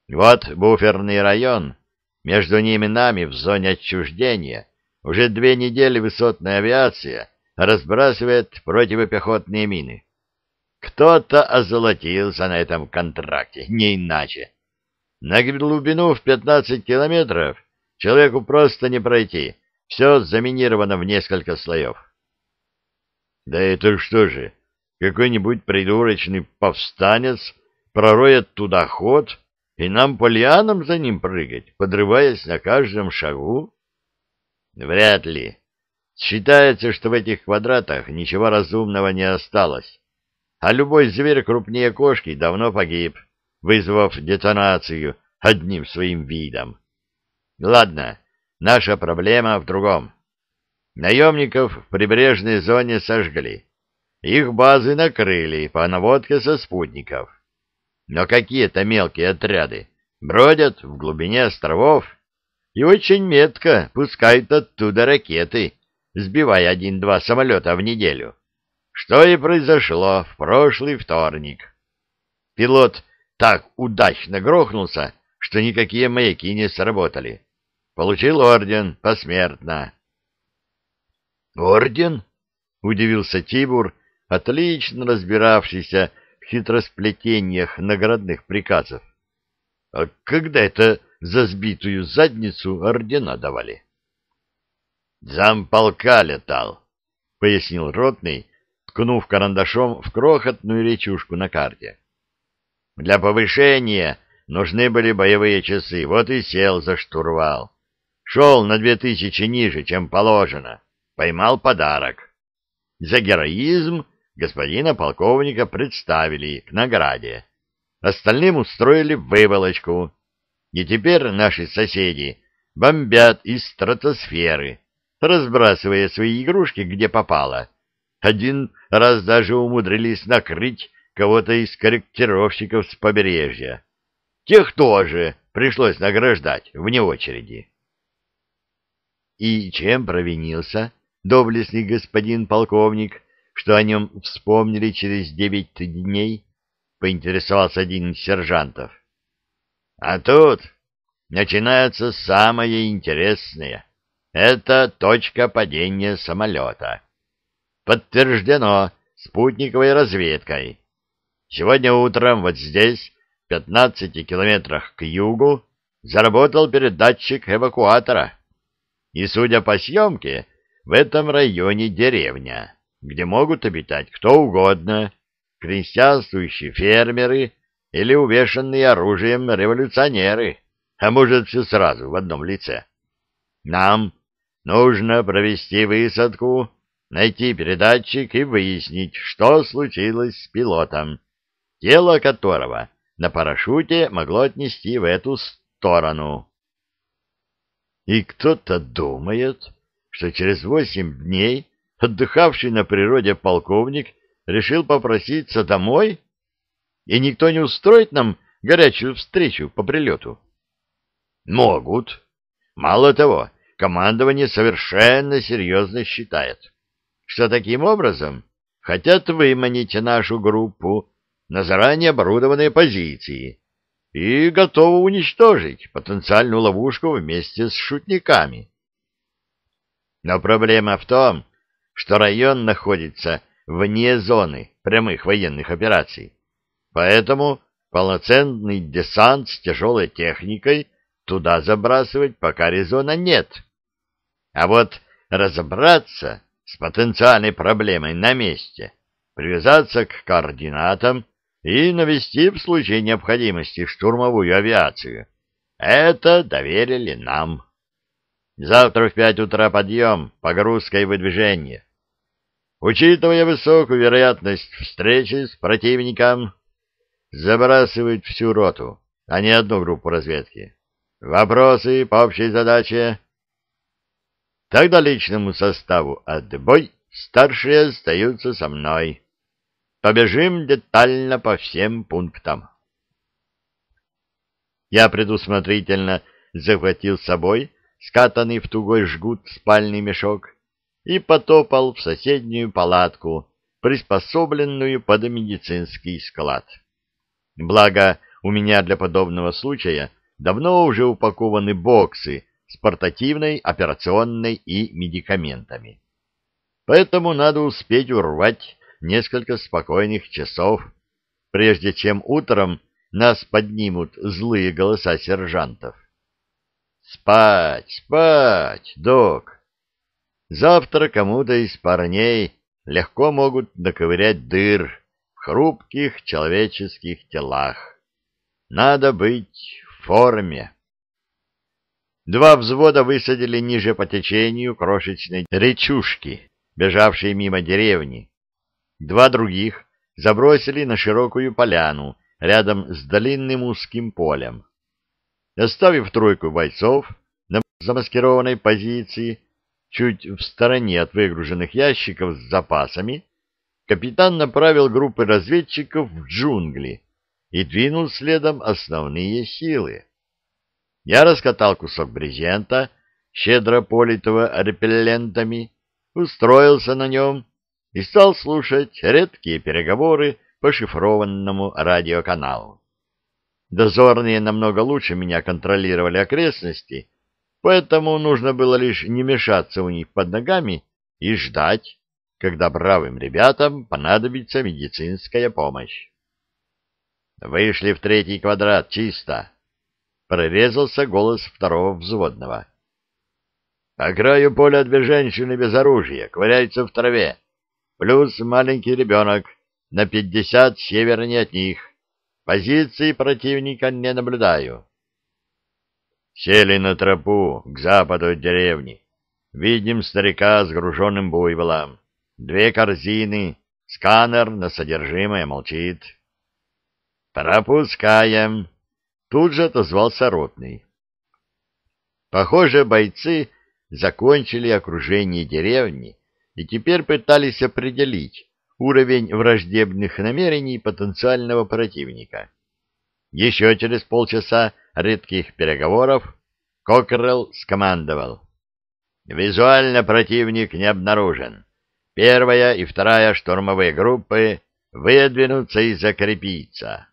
Вот буферный район, между ними нами в зоне отчуждения, уже две недели высотная авиация разбрасывает противопехотные мины. Кто-то озолотился на этом контракте, не иначе. На глубину в 15 километров человеку просто не пройти, все заминировано в несколько слоев. — Да это что же, какой-нибудь придурочный повстанец пророет туда ход, и нам по лианам за ним прыгать, подрываясь на каждом шагу? Вряд ли. Считается, что в этих квадратах ничего разумного не осталось, а любой зверь крупнее кошки давно погиб, вызвав детонацию одним своим видом. Ладно, наша проблема в другом. Наемников в прибрежной зоне сожгли их базы накрыли по наводке со спутников. Но какие-то мелкие отряды бродят в глубине островов и очень метко пускают оттуда ракеты, сбивая один-два самолета в неделю, что и произошло в прошлый вторник. Пилот так удачно грохнулся, что никакие маяки не сработали. Получил орден посмертно. «Орден?» — удивился Тибур, отлично разбиравшийся в хитросплетениях наградных приказов. А когда это за сбитую задницу ордена давали? «Замполка летал», — пояснил ротный, ткнув карандашом в крохотную речушку на карте. «Для повышения нужны были боевые часы, вот и сел за штурвал. Шел на две тысячи ниже, чем положено. Поймал подарок. За героизм господина полковника представили к награде. Остальным устроили выволочку. И теперь наши соседи бомбят из стратосферы, разбрасывая свои игрушки где попало. Один раз даже умудрились накрыть кого-то из корректировщиков с побережья. Тех тоже пришлось награждать вне очереди. И чем провинился доблестный господин полковник, что о нем вспомнили через девять дней, поинтересовался один из сержантов. А тут начинается самое интересное. Это точка падения самолета. Подтверждено спутниковой разведкой. Сегодня утром вот здесь, в 15 километрах к югу, заработал передатчик эвакуатора. И, судя по съемке, в этом районе деревня где могут обитать кто угодно, крестьянствующие фермеры или увешанные оружием революционеры, а может, все сразу в одном лице. Нам нужно провести высадку, найти передатчик и выяснить, что случилось с пилотом, тело которого на парашюте могло отнести в эту сторону. И кто-то думает, что через восемь дней Отдыхавший на природе полковник решил попроситься домой, и никто не устроит нам горячую встречу по прилету. Могут. Мало того, командование совершенно серьезно считает, что таким образом хотят выманить нашу группу на заранее оборудованные позиции и готовы уничтожить потенциальную ловушку вместе с шутниками. Но проблема в том, что район находится вне зоны прямых военных операций. Поэтому полноценный десант с тяжелой техникой туда забрасывать пока резона нет. А вот разобраться с потенциальной проблемой на месте, привязаться к координатам и навести в случае необходимости штурмовую авиацию. Это доверили нам. Завтра в пять утра подъем, погрузка и выдвижение. Учитывая высокую вероятность встречи с противником, забрасывают всю роту, а не одну группу разведки. Вопросы по общей задаче? Тогда личному составу отбой, старшие остаются со мной. Побежим детально по всем пунктам. Я предусмотрительно захватил с собой скатанный в тугой жгут спальный мешок, и потопал в соседнюю палатку, приспособленную под медицинский склад. Благо, у меня для подобного случая давно уже упакованы боксы с портативной, операционной и медикаментами. Поэтому надо успеть урвать несколько спокойных часов, прежде чем утром нас поднимут злые голоса сержантов. Спать, спать, док. Завтра кому-то из парней легко могут наковырять дыр в хрупких человеческих телах. Надо быть в форме. Два взвода высадили ниже по течению крошечной речушки, бежавшей мимо деревни. Два других забросили на широкую поляну рядом с долинным узким полем. Оставив тройку бойцов на замаскированной позиции, чуть в стороне от выгруженных ящиков с запасами, капитан направил группы разведчиков в джунгли и двинул следом основные силы. Я раскатал кусок брезента, щедро политого репеллентами, устроился на нем и стал слушать редкие переговоры по шифрованному радиоканалу. Дозорные намного лучше меня контролировали окрестности, поэтому нужно было лишь не мешаться у них под ногами и ждать, когда бравым ребятам понадобится медицинская помощь. «Вышли в третий квадрат, чисто!» — прорезался голос второго взводного. «По краю поля две женщины без оружия, ковыряются в траве, плюс маленький ребенок на пятьдесят севернее от них». Позиции противника не наблюдаю. Сели на тропу к западу от деревни. Видим старика с груженным буйволом. Две корзины, сканер на содержимое молчит. «Пропускаем!» — тут же отозвался ротный. Похоже, бойцы закончили окружение деревни и теперь пытались определить, уровень враждебных намерений потенциального противника. Еще через полчаса редких переговоров Кокрелл скомандовал. Визуально противник не обнаружен. Первая и вторая штурмовые группы выдвинутся и закрепиться.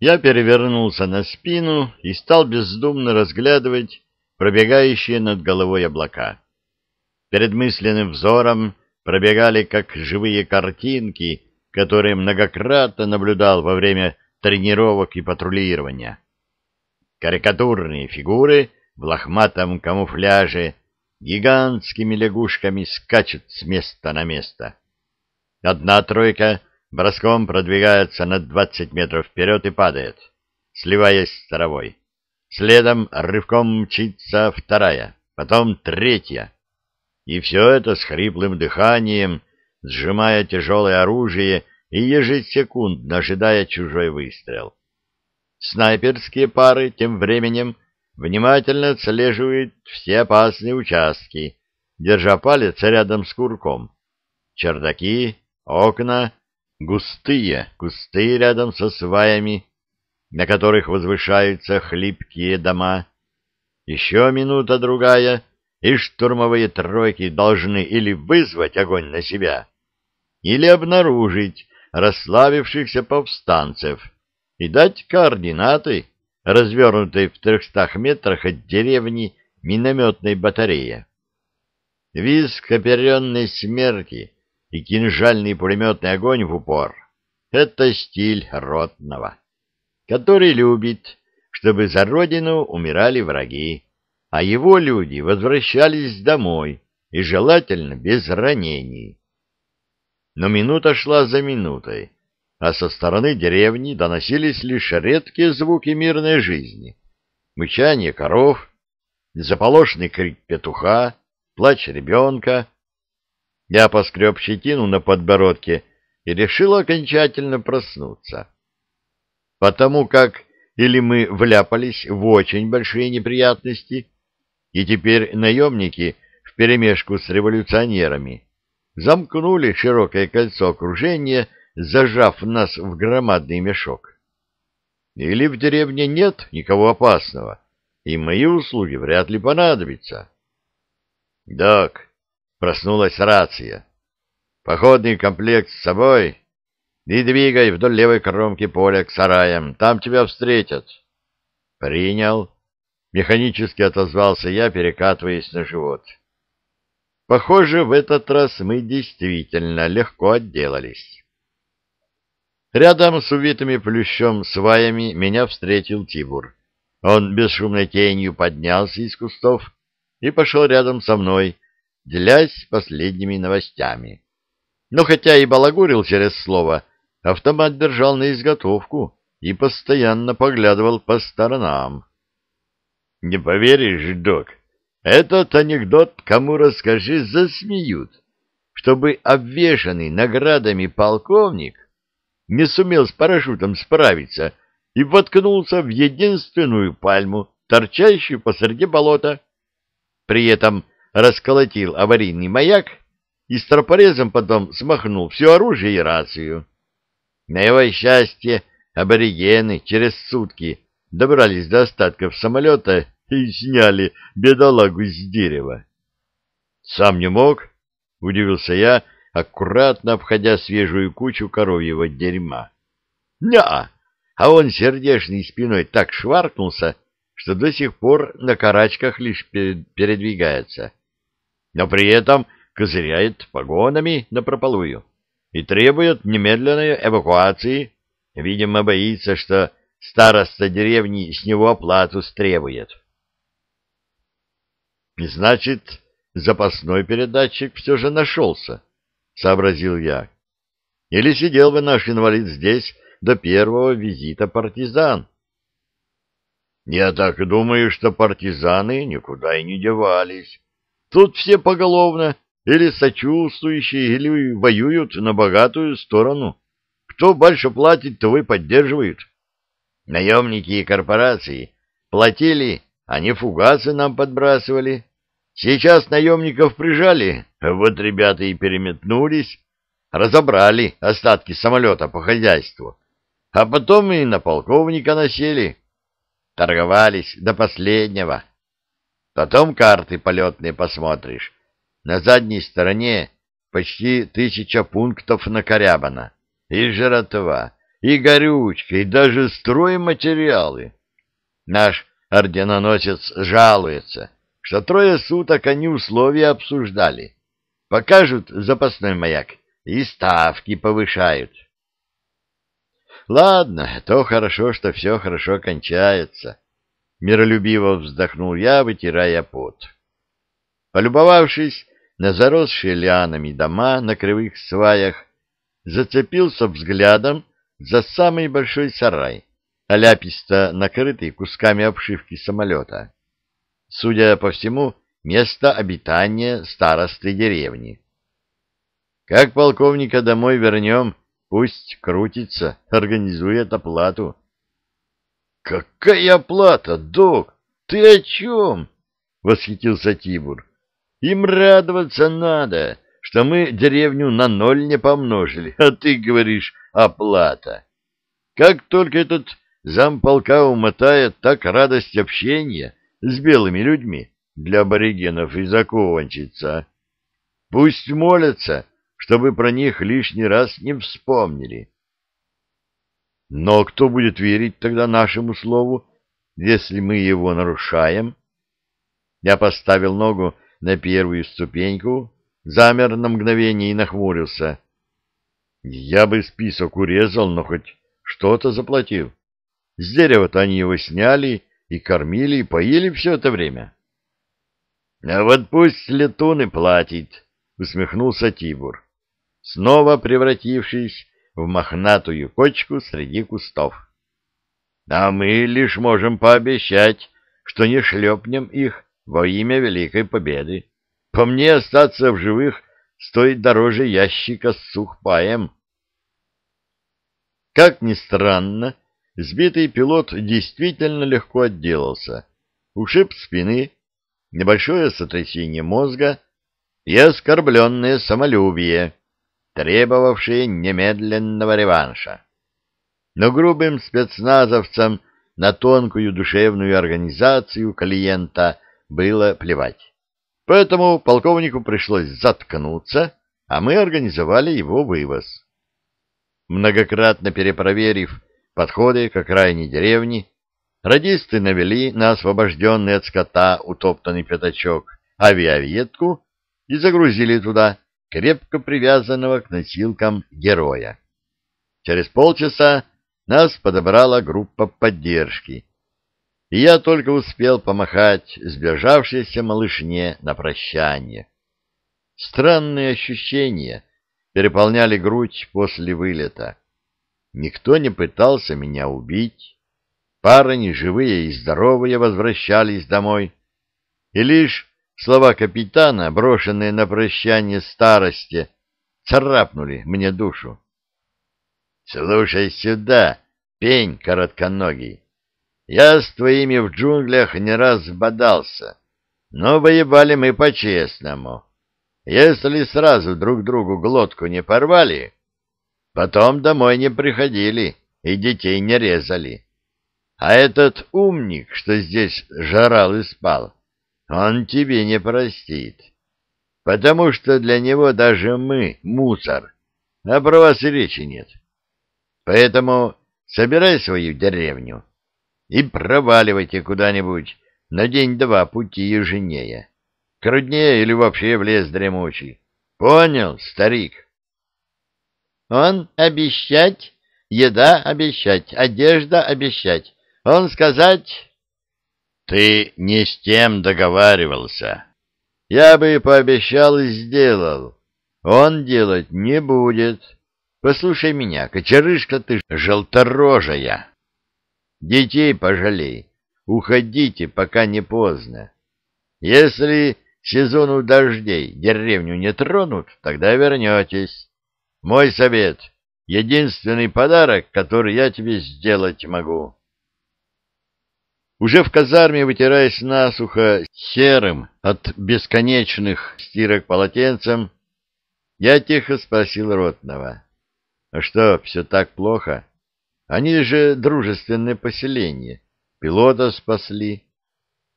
Я перевернулся на спину и стал бездумно разглядывать пробегающие над головой облака. Перед мысленным взором пробегали как живые картинки, которые многократно наблюдал во время тренировок и патрулирования. Карикатурные фигуры в лохматом камуфляже гигантскими лягушками скачут с места на место. Одна тройка броском продвигается на 20 метров вперед и падает, сливаясь с травой. Следом рывком мчится вторая, потом третья — и все это с хриплым дыханием, сжимая тяжелое оружие и ежесекундно ожидая чужой выстрел. Снайперские пары тем временем внимательно отслеживают все опасные участки, держа палец рядом с курком. Чердаки, окна, густые кусты рядом со сваями, на которых возвышаются хлипкие дома. Еще минута-другая, и штурмовые тройки должны или вызвать огонь на себя, или обнаружить расслабившихся повстанцев и дать координаты, развернутой в трехстах метрах от деревни минометной батареи. Визг оперенной смерти и кинжальный пулеметный огонь в упор — это стиль ротного, который любит, чтобы за родину умирали враги а его люди возвращались домой, и желательно без ранений. Но минута шла за минутой, а со стороны деревни доносились лишь редкие звуки мирной жизни. Мычание коров, заполошный крик петуха, плач ребенка. Я поскреб щетину на подбородке и решил окончательно проснуться. Потому как или мы вляпались в очень большие неприятности, и теперь наемники вперемешку с революционерами замкнули широкое кольцо окружения, зажав нас в громадный мешок. Или в деревне нет никого опасного, и мои услуги вряд ли понадобятся. Док, проснулась рация. Походный комплект с собой и двигай вдоль левой кромки поля к сараям, там тебя встретят. Принял. Механически отозвался я, перекатываясь на живот. Похоже, в этот раз мы действительно легко отделались. Рядом с увитыми плющом сваями меня встретил Тибур. Он бесшумной тенью поднялся из кустов и пошел рядом со мной, делясь последними новостями. Но хотя и балагурил через слово, автомат держал на изготовку и постоянно поглядывал по сторонам. Не поверишь, док, этот анекдот кому расскажи засмеют, чтобы обвешанный наградами полковник не сумел с парашютом справиться и воткнулся в единственную пальму, торчащую посреди болота. При этом расколотил аварийный маяк и стропорезом потом смахнул все оружие и рацию. На его счастье аборигены через сутки добрались до остатков самолета и сняли бедолагу с дерева. «Сам не мог?» — удивился я, аккуратно обходя свежую кучу коровьего дерьма. «Не-а!» А он сердечной спиной так шваркнулся, что до сих пор на карачках лишь передвигается. Но при этом козыряет погонами напропалую и требует немедленной эвакуации. Видимо, боится, что Староста деревни с него оплату стребует. Значит, запасной передатчик все же нашелся, сообразил я. Или сидел бы наш инвалид здесь до первого визита партизан? Я так думаю, что партизаны никуда и не девались. Тут все поголовно или сочувствующие, или воюют на богатую сторону. Кто больше платит, то и поддерживают. Наемники и корпорации платили, они а фугасы нам подбрасывали. Сейчас наемников прижали, вот ребята и переметнулись, разобрали остатки самолета по хозяйству, а потом и на полковника насели. Торговались до последнего. Потом карты полетные посмотришь. На задней стороне почти тысяча пунктов накорябано. И жратва и горючка, и даже стройматериалы. Наш орденоносец жалуется, что трое суток они условия обсуждали. Покажут запасной маяк и ставки повышают. Ладно, то хорошо, что все хорошо кончается. Миролюбиво вздохнул я, вытирая пот. Полюбовавшись на заросшие лианами дома на кривых сваях, зацепился взглядом за самый большой сарай, оляписто накрытый кусками обшивки самолета. Судя по всему, место обитания старосты деревни. Как полковника домой вернем, пусть крутится, организует оплату. — Какая оплата, док? Ты о чем? — восхитился Тибур. — Им радоваться надо, что мы деревню на ноль не помножили, а ты говоришь оплата. Как только этот замполка умотает, так радость общения с белыми людьми для аборигенов и закончится. Пусть молятся, чтобы про них лишний раз не вспомнили. Но кто будет верить тогда нашему слову, если мы его нарушаем? Я поставил ногу на первую ступеньку, замер на мгновение и нахмурился. Я бы список урезал, но хоть что-то заплатил. С дерева-то они его сняли и кормили, и поели все это время. — А вот пусть летун и платит, — усмехнулся Тибур, снова превратившись в мохнатую кочку среди кустов. — А мы лишь можем пообещать, что не шлепнем их во имя Великой Победы. По мне остаться в живых стоит дороже ящика с сухпаем. — как ни странно, сбитый пилот действительно легко отделался. Ушиб спины, небольшое сотрясение мозга и оскорбленное самолюбие, требовавшее немедленного реванша. Но грубым спецназовцам на тонкую душевную организацию клиента было плевать. Поэтому полковнику пришлось заткнуться, а мы организовали его вывоз. Многократно перепроверив подходы к окраине деревни, радисты навели на освобожденный от скота утоптанный пятачок авиаветку и загрузили туда крепко привязанного к носилкам героя. Через полчаса нас подобрала группа поддержки, и я только успел помахать сбежавшейся малышне на прощание. Странные ощущения, переполняли грудь после вылета. Никто не пытался меня убить. Пары неживые и здоровые возвращались домой. И лишь слова капитана, брошенные на прощание старости, царапнули мне душу. «Слушай сюда, пень коротконогий. Я с твоими в джунглях не раз бодался, но воевали мы по-честному. Если сразу друг другу глотку не порвали, потом домой не приходили и детей не резали. А этот умник, что здесь жрал и спал, он тебе не простит, потому что для него даже мы — мусор, а про вас и речи нет. Поэтому собирай свою деревню и проваливайте куда-нибудь на день-два пути южнее к или вообще в лес дремучий. Понял, старик? Он обещать, еда обещать, одежда обещать. Он сказать... Ты не с тем договаривался. Я бы пообещал и сделал. Он делать не будет. Послушай меня, кочерышка ты желторожая. Детей пожалей. Уходите, пока не поздно. Если сезону дождей деревню не тронут, тогда вернетесь. Мой совет — единственный подарок, который я тебе сделать могу. Уже в казарме, вытираясь насухо серым от бесконечных стирок полотенцем, я тихо спросил Ротного. «А что, все так плохо? Они же дружественное поселение. Пилота спасли.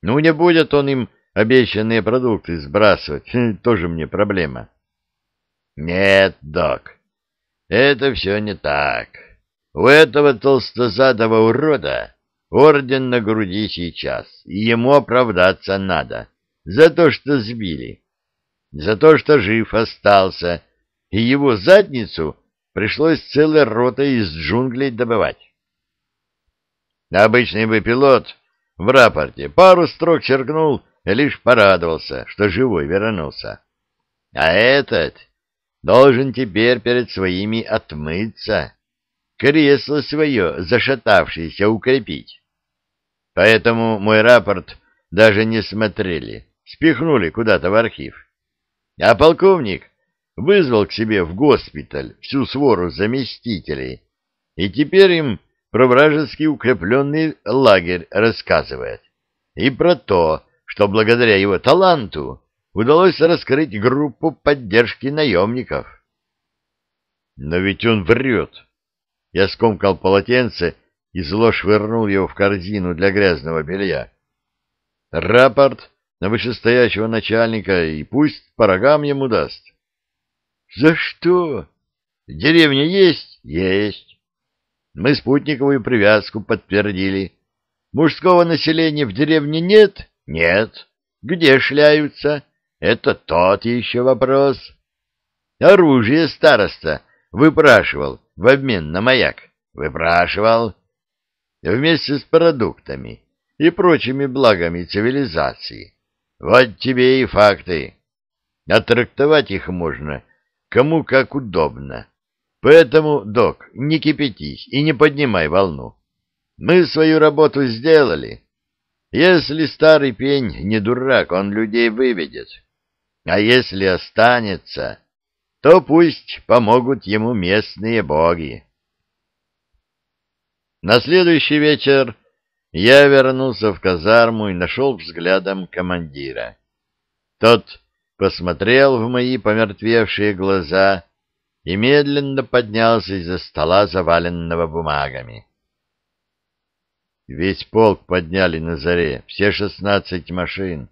Ну, не будет он им обещанные продукты сбрасывать (laughs) тоже мне проблема. Нет, док, это все не так. У этого толстозадого урода орден на груди сейчас, и ему оправдаться надо за то, что сбили, за то, что жив остался, и его задницу пришлось целой ротой из джунглей добывать. Обычный бы пилот в рапорте пару строк черкнул — лишь порадовался, что живой вернулся. А этот должен теперь перед своими отмыться, кресло свое зашатавшееся укрепить. Поэтому мой рапорт даже не смотрели, спихнули куда-то в архив. А полковник вызвал к себе в госпиталь всю свору заместителей, и теперь им про вражеский укрепленный лагерь рассказывает. И про то, что благодаря его таланту удалось раскрыть группу поддержки наемников. Но ведь он врет. Я скомкал полотенце и зло швырнул его в корзину для грязного белья. Рапорт на вышестоящего начальника и пусть по рогам ему даст. За что? Деревня есть? Есть. Мы спутниковую привязку подтвердили. Мужского населения в деревне нет, нет. Где шляются? Это тот еще вопрос. Оружие староста выпрашивал в обмен на маяк. Выпрашивал. Вместе с продуктами и прочими благами цивилизации. Вот тебе и факты. А их можно кому как удобно. Поэтому, док, не кипятись и не поднимай волну. Мы свою работу сделали. Если старый пень не дурак, он людей выведет. А если останется, то пусть помогут ему местные боги. На следующий вечер я вернулся в казарму и нашел взглядом командира. Тот посмотрел в мои помертвевшие глаза и медленно поднялся из-за стола, заваленного бумагами. Весь полк подняли на заре, все шестнадцать машин.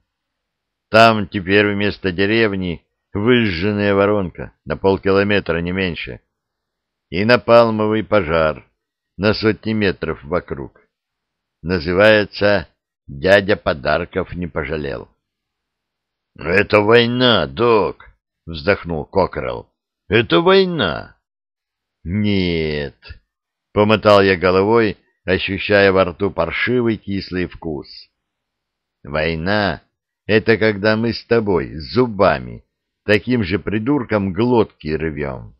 Там теперь вместо деревни выжженная воронка на полкилометра не меньше. И напалмовый пожар на сотни метров вокруг. Называется «Дядя подарков не пожалел». «Это война, док!» — вздохнул Кокрелл. «Это война!» «Нет!» — помотал я головой, — ощущая во рту паршивый кислый вкус. Война — это когда мы с тобой с зубами таким же придурком глотки рвем.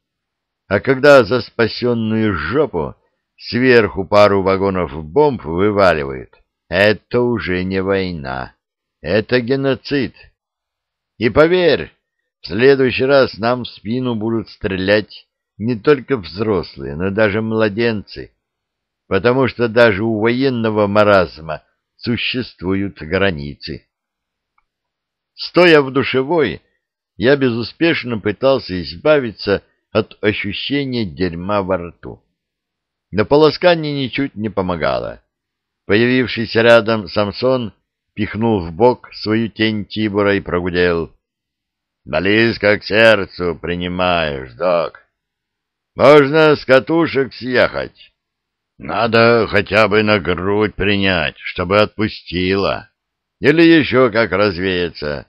А когда за спасенную жопу сверху пару вагонов бомб вываливают, это уже не война, это геноцид. И поверь, в следующий раз нам в спину будут стрелять не только взрослые, но даже младенцы — потому что даже у военного маразма существуют границы. Стоя в душевой, я безуспешно пытался избавиться от ощущения дерьма во рту. Но полоскание ничуть не помогало. Появившийся рядом Самсон пихнул в бок свою тень Тибора и прогудел. «Близко к сердцу принимаешь, док. Можно с катушек съехать. Надо хотя бы на грудь принять, чтобы отпустила. Или еще как развеется.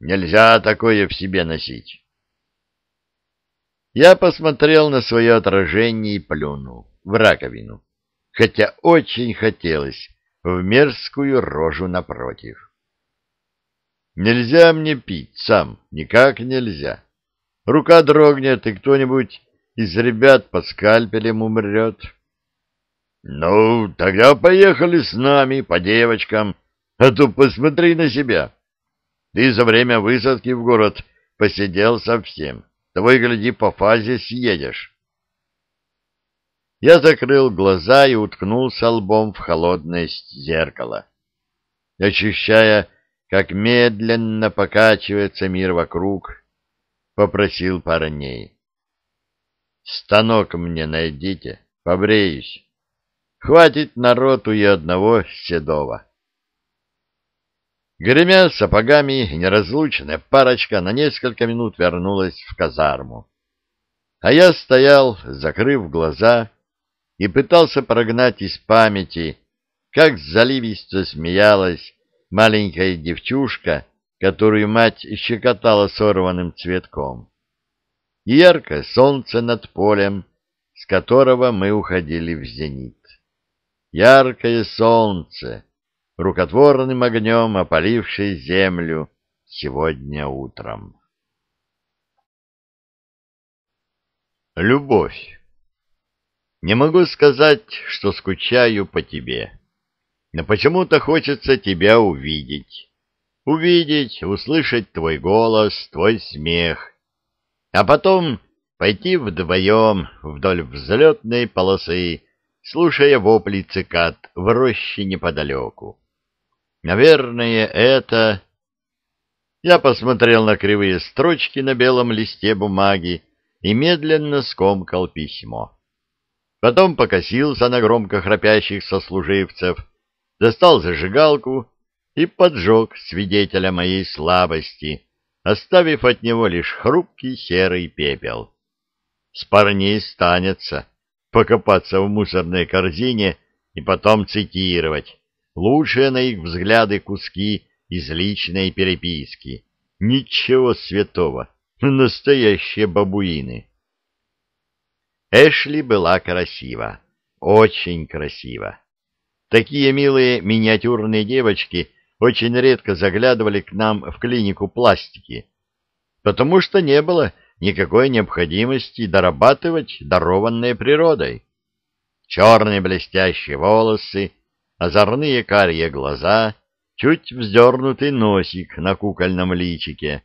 Нельзя такое в себе носить. Я посмотрел на свое отражение и плюнул в раковину, хотя очень хотелось в мерзкую рожу напротив. Нельзя мне пить сам, никак нельзя. Рука дрогнет, и кто-нибудь из ребят под скальпелем умрет. «Ну, тогда поехали с нами, по девочкам, а то посмотри на себя. Ты за время высадки в город посидел совсем, Твой гляди, по фазе съедешь». Я закрыл глаза и уткнулся лбом в холодность зеркала, ощущая, как медленно покачивается мир вокруг, попросил парней. «Станок мне найдите, побреюсь». Хватит народу и одного седова. Гремя сапогами, неразлучная парочка на несколько минут вернулась в казарму. А я стоял, закрыв глаза, и пытался прогнать из памяти, как заливисто смеялась маленькая девчушка, которую мать щекотала сорванным цветком. И яркое солнце над полем, с которого мы уходили в зенит яркое солнце, рукотворным огнем опалившее землю сегодня утром. Любовь. Не могу сказать, что скучаю по тебе, но почему-то хочется тебя увидеть. Увидеть, услышать твой голос, твой смех, а потом пойти вдвоем вдоль взлетной полосы, слушая вопли цикад в роще неподалеку. Наверное, это... Я посмотрел на кривые строчки на белом листе бумаги и медленно скомкал письмо. Потом покосился на громко храпящих сослуживцев, достал зажигалку и поджег свидетеля моей слабости, оставив от него лишь хрупкий серый пепел. С парней станется покопаться в мусорной корзине и потом цитировать лучшие на их взгляды куски из личной переписки. Ничего святого, настоящие бабуины. Эшли была красива, очень красива. Такие милые миниатюрные девочки очень редко заглядывали к нам в клинику пластики, потому что не было никакой необходимости дорабатывать дарованные природой. Черные блестящие волосы, озорные карие глаза, чуть вздернутый носик на кукольном личике.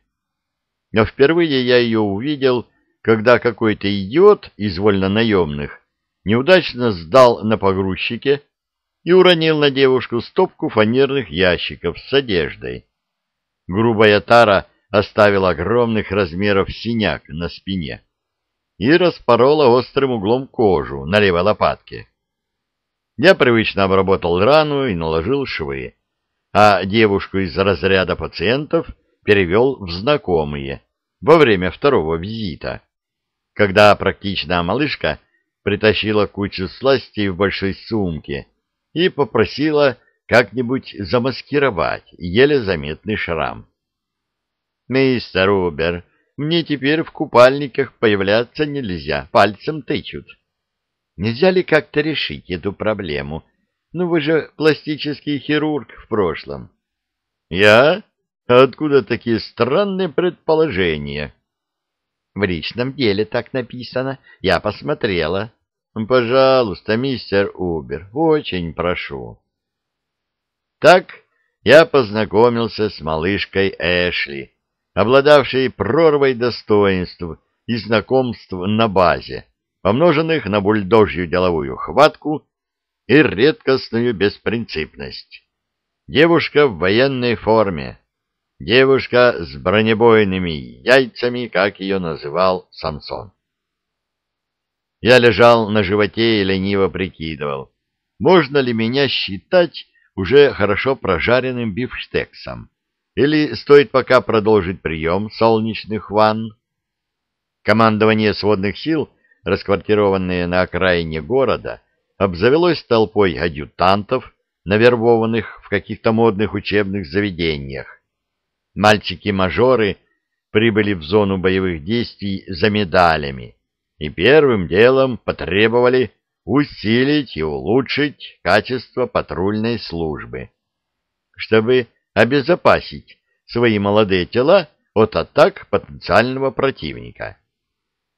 Но впервые я ее увидел, когда какой-то идиот из вольнонаемных неудачно сдал на погрузчике и уронил на девушку стопку фанерных ящиков с одеждой. Грубая тара — оставила огромных размеров синяк на спине и распорола острым углом кожу на левой лопатке. Я привычно обработал рану и наложил швы, а девушку из разряда пациентов перевел в знакомые во время второго визита, когда практичная малышка притащила кучу сластей в большой сумке и попросила как-нибудь замаскировать еле заметный шрам. Мистер Убер, мне теперь в купальниках появляться нельзя, пальцем тычут. Нельзя ли как-то решить эту проблему? Ну, вы же пластический хирург в прошлом. Я? Откуда такие странные предположения? В личном деле так написано. Я посмотрела. Пожалуйста, мистер Убер, очень прошу. Так я познакомился с малышкой Эшли, обладавшие прорвой достоинств и знакомств на базе, помноженных на бульдожью деловую хватку и редкостную беспринципность. Девушка в военной форме, девушка с бронебойными яйцами, как ее называл Самсон. Я лежал на животе и лениво прикидывал, можно ли меня считать уже хорошо прожаренным бифштексом. Или стоит пока продолжить прием солнечных ванн? Командование сводных сил, расквартированное на окраине города, обзавелось толпой адъютантов, навербованных в каких-то модных учебных заведениях. Мальчики-мажоры прибыли в зону боевых действий за медалями и первым делом потребовали усилить и улучшить качество патрульной службы, чтобы обезопасить свои молодые тела от атак потенциального противника.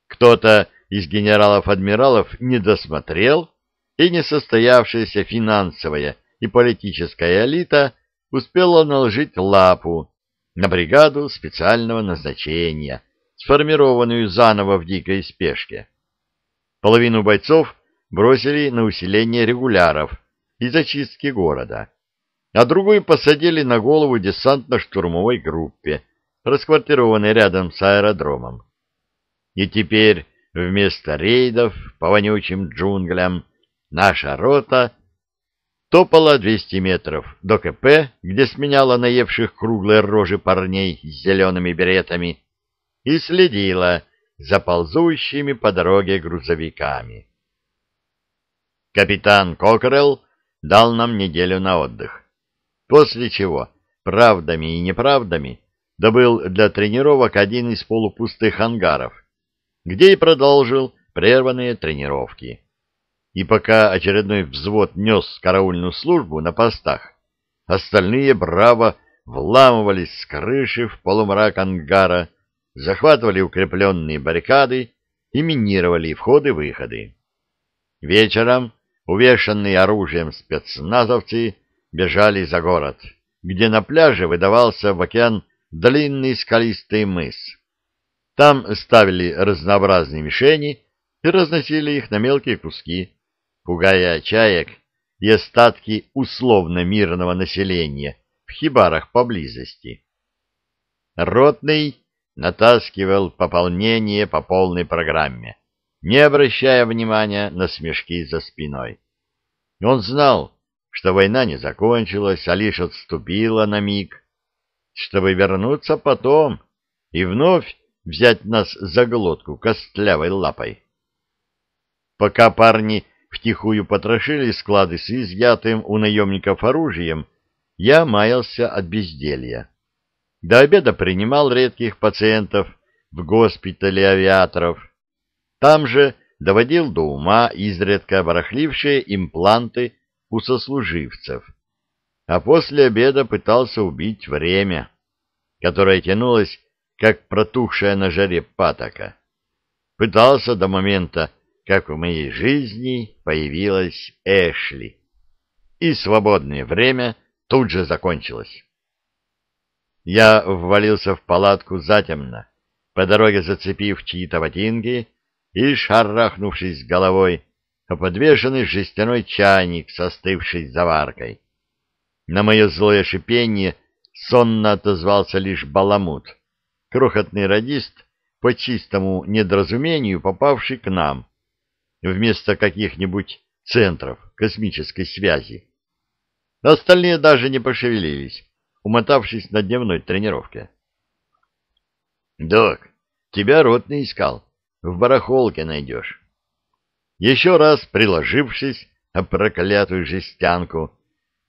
Кто-то из генералов-адмиралов не досмотрел, и несостоявшаяся финансовая и политическая элита успела наложить лапу на бригаду специального назначения, сформированную заново в дикой спешке. Половину бойцов бросили на усиление регуляров и зачистки города а другую посадили на голову десантно-штурмовой группе, расквартированной рядом с аэродромом. И теперь вместо рейдов по вонючим джунглям наша рота топала 200 метров до КП, где сменяла наевших круглые рожи парней с зелеными беретами и следила за ползущими по дороге грузовиками. Капитан Кокрелл дал нам неделю на отдых После чего правдами и неправдами добыл для тренировок один из полупустых ангаров, где и продолжил прерванные тренировки. И пока очередной взвод нес караульную службу на постах, остальные браво вламывались с крыши в полумрак ангара, захватывали укрепленные баррикады и минировали входы-выходы. Вечером увешанные оружием спецназовцы бежали за город, где на пляже выдавался в океан длинный скалистый мыс. Там ставили разнообразные мишени и разносили их на мелкие куски, пугая чаек и остатки условно мирного населения в хибарах поблизости. Ротный натаскивал пополнение по полной программе, не обращая внимания на смешки за спиной. Он знал, что война не закончилась, а лишь отступила на миг, чтобы вернуться потом и вновь взять нас за глотку костлявой лапой. Пока парни втихую потрошили склады с изъятым у наемников оружием, я маялся от безделья. До обеда принимал редких пациентов в госпитале авиаторов. Там же доводил до ума изредка барахлившие импланты у сослуживцев, а после обеда пытался убить время, которое тянулось, как протухшая на жаре патока. Пытался до момента, как в моей жизни появилась Эшли, и свободное время тут же закончилось. Я ввалился в палатку затемно, по дороге зацепив чьи-то ботинки и, шарахнувшись головой, а подвешенный жестяной чайник с остывшей заваркой. На мое злое шипение сонно отозвался лишь баламут, крохотный радист, по чистому недоразумению попавший к нам, вместо каких-нибудь центров космической связи. Остальные даже не пошевелились, умотавшись на дневной тренировке. — Док, тебя ротный искал, в барахолке найдешь. Еще раз приложившись о проклятую жестянку,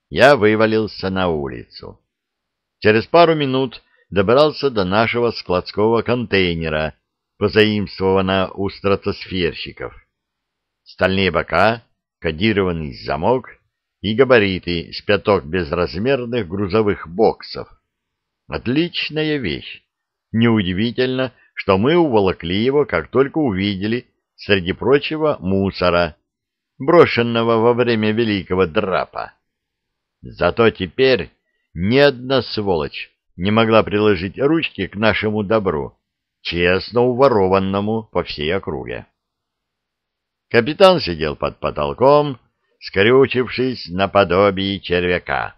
я вывалился на улицу. Через пару минут добрался до нашего складского контейнера, позаимствованного у стратосферщиков. Стальные бока, кодированный замок и габариты с пяток безразмерных грузовых боксов. Отличная вещь. Неудивительно, что мы уволокли его, как только увидели, среди прочего мусора, брошенного во время великого драпа. Зато теперь ни одна сволочь не могла приложить ручки к нашему добру, честно уворованному по всей округе. Капитан сидел под потолком, скрючившись наподобие червяка.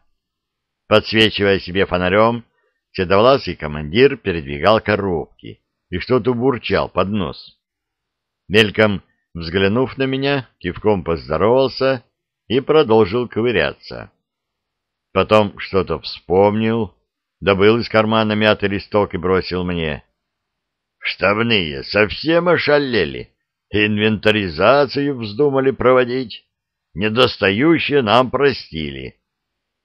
Подсвечивая себе фонарем, седовласый командир передвигал коробки и что-то бурчал под нос мельком взглянув на меня, кивком поздоровался и продолжил ковыряться. Потом что-то вспомнил, добыл из кармана мятый листок и бросил мне. «Штабные совсем ошалели, инвентаризацию вздумали проводить, недостающие нам простили.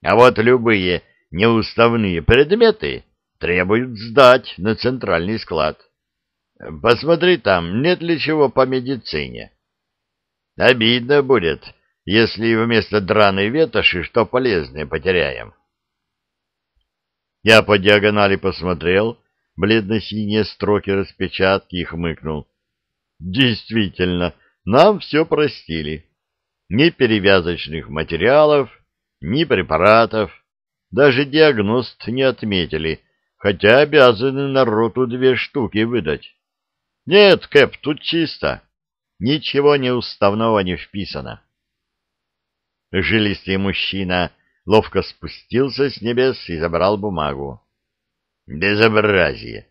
А вот любые неуставные предметы требуют сдать на центральный склад». Посмотри там, нет ли чего по медицине. Обидно будет, если вместо драной ветоши что полезное потеряем. Я по диагонали посмотрел, бледно-синие строки распечатки и хмыкнул. Действительно, нам все простили. Ни перевязочных материалов, ни препаратов, даже диагност не отметили, хотя обязаны народу две штуки выдать. Нет, Кэп, тут чисто. Ничего неуставного не вписано. Жилистый мужчина ловко спустился с небес и забрал бумагу. Безобразие.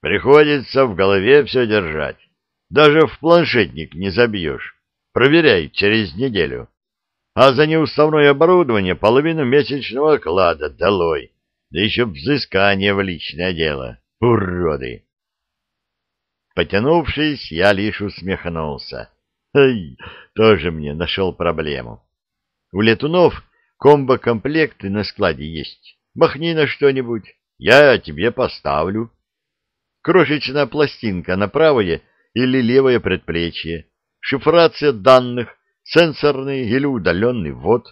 Приходится в голове все держать. Даже в планшетник не забьешь. Проверяй через неделю. А за неуставное оборудование половину месячного оклада долой. Да еще взыскание в личное дело. Уроды! Потянувшись, я лишь усмехнулся. Эй, тоже мне нашел проблему. У летунов комбо-комплекты на складе есть. Махни на что-нибудь, я тебе поставлю. Крошечная пластинка на правое или левое предплечье, шифрация данных, сенсорный или удаленный ввод.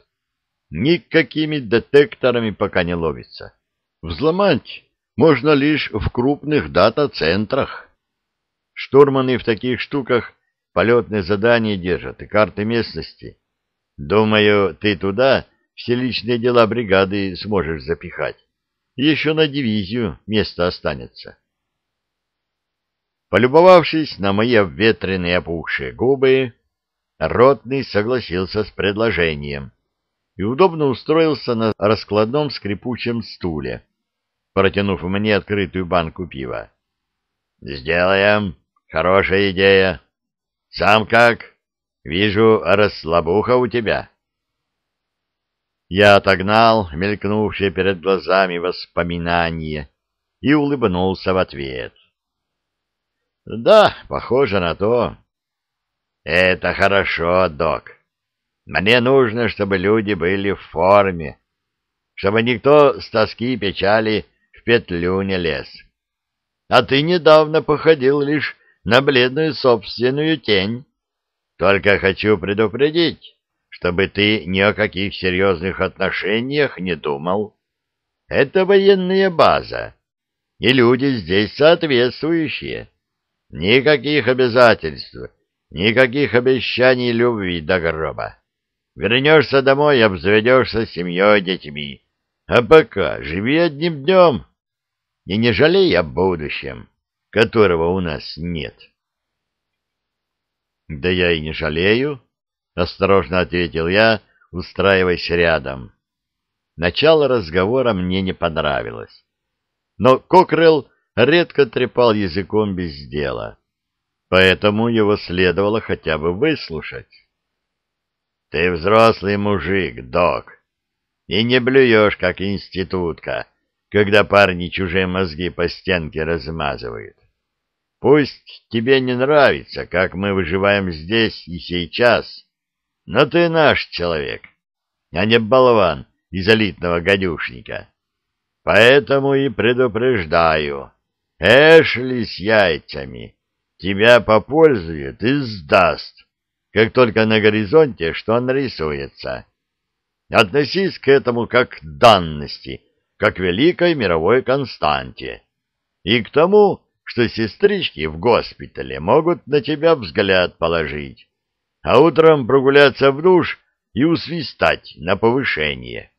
Никакими детекторами пока не ловится. Взломать можно лишь в крупных дата-центрах. Штурманы в таких штуках полетные задания держат и карты местности. Думаю, ты туда все личные дела бригады сможешь запихать. Еще на дивизию место останется. Полюбовавшись на мои обветренные опухшие губы, Ротный согласился с предложением и удобно устроился на раскладном скрипучем стуле, протянув мне открытую банку пива. «Сделаем!» Хорошая идея. Сам как? Вижу, расслабуха у тебя. Я отогнал мелькнувшие перед глазами воспоминания и улыбнулся в ответ. Да, похоже на то. Это хорошо, док. Мне нужно, чтобы люди были в форме, чтобы никто с тоски и печали в петлю не лез. А ты недавно походил лишь на бледную собственную тень. Только хочу предупредить, чтобы ты ни о каких серьезных отношениях не думал. Это военная база, и люди здесь соответствующие. Никаких обязательств, никаких обещаний любви до гроба. Вернешься домой и обзаведешься семьей, и детьми. А пока живи одним днем и не жалей о будущем которого у нас нет. Да я и не жалею, осторожно ответил я, устраиваясь рядом. Начало разговора мне не понравилось. Но Кокрелл редко трепал языком без дела, поэтому его следовало хотя бы выслушать. Ты взрослый мужик, док, и не блюешь, как институтка, когда парни чужие мозги по стенке размазывают. Пусть тебе не нравится, как мы выживаем здесь и сейчас, но ты наш человек, а не болван из элитного гадюшника. Поэтому и предупреждаю, Эшли с яйцами тебя попользует и сдаст, как только на горизонте что нарисуется. Относись к этому как к данности, как к великой мировой константе. И к тому, что сестрички в госпитале могут на тебя взгляд положить, а утром прогуляться в душ и усвистать на повышение.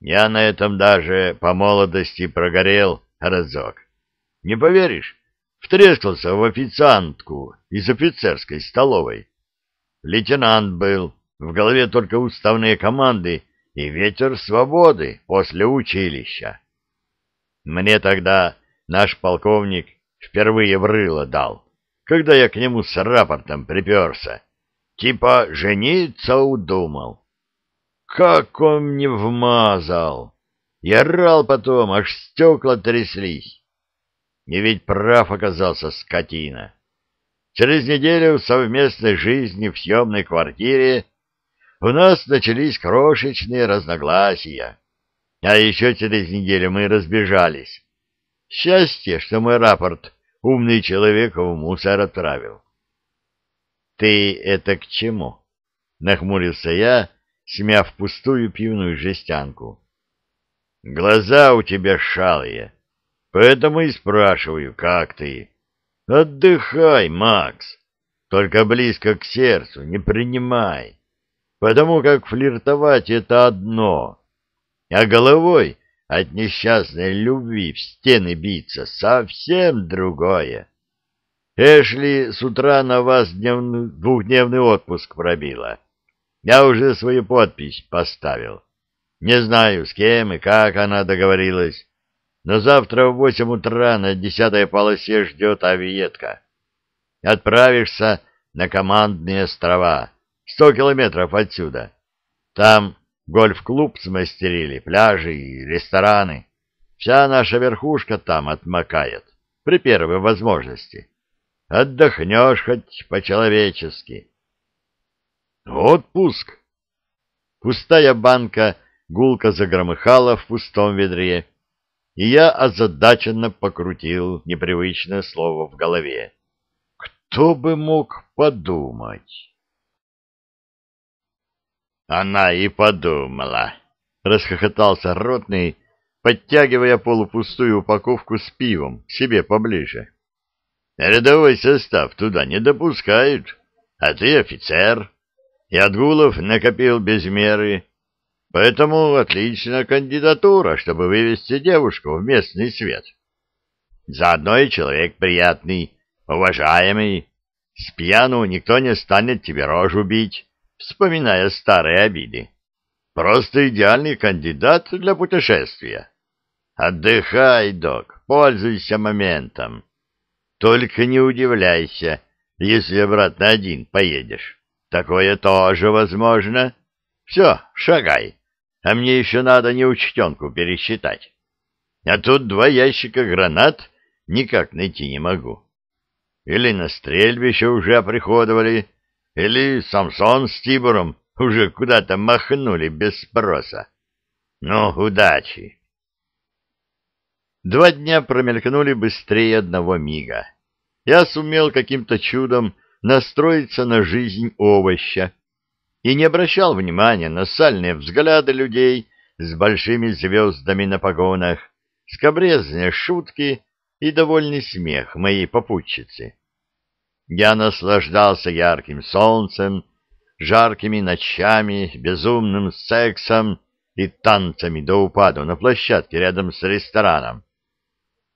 Я на этом даже по молодости прогорел разок. Не поверишь, втрескался в официантку из офицерской столовой. Лейтенант был, в голове только уставные команды и ветер свободы после училища. Мне тогда наш полковник впервые в рыло дал, когда я к нему с рапортом приперся. Типа жениться удумал. Как он мне вмазал! я рал потом, аж стекла тряслись. И ведь прав оказался скотина. Через неделю в совместной жизни в съемной квартире у нас начались крошечные разногласия. А еще через неделю мы разбежались. Счастье, что мой рапорт умный человек в мусор отправил. — Ты это к чему? — нахмурился я, смяв пустую пивную жестянку. — Глаза у тебя шалые, поэтому и спрашиваю, как ты. — Отдыхай, Макс, только близко к сердцу не принимай, потому как флиртовать — это одно, а головой от несчастной любви в стены биться совсем другое. Эшли с утра на вас дневный, двухдневный отпуск пробила. Я уже свою подпись поставил. Не знаю, с кем и как она договорилась, но завтра в восемь утра на десятой полосе ждет авиетка. Отправишься на командные острова, сто километров отсюда. Там Гольф-клуб смастерили, пляжи и рестораны. Вся наша верхушка там отмокает при первой возможности. Отдохнешь хоть по-человечески. Отпуск. Пустая банка гулко загромыхала в пустом ведре, и я озадаченно покрутил непривычное слово в голове. Кто бы мог подумать? Она и подумала. Расхохотался ротный, подтягивая полупустую упаковку с пивом себе поближе. Рядовой состав туда не допускают, а ты офицер. И отгулов накопил без меры. Поэтому отличная кандидатура, чтобы вывести девушку в местный свет. Заодно и человек приятный, уважаемый. С пьяну никто не станет тебе рожу бить вспоминая старые обиды. Просто идеальный кандидат для путешествия. Отдыхай, док, пользуйся моментом. Только не удивляйся, если обратно один поедешь. Такое тоже возможно. Все, шагай. А мне еще надо неучтенку пересчитать. А тут два ящика гранат никак найти не могу. Или на стрельбище уже оприходовали, или Самсон с Тибором уже куда-то махнули без спроса. Ну, удачи! Два дня промелькнули быстрее одного мига. Я сумел каким-то чудом настроиться на жизнь овоща и не обращал внимания на сальные взгляды людей с большими звездами на погонах, скабрезные шутки и довольный смех моей попутчицы. Я наслаждался ярким солнцем, жаркими ночами, безумным сексом и танцами до упаду на площадке рядом с рестораном.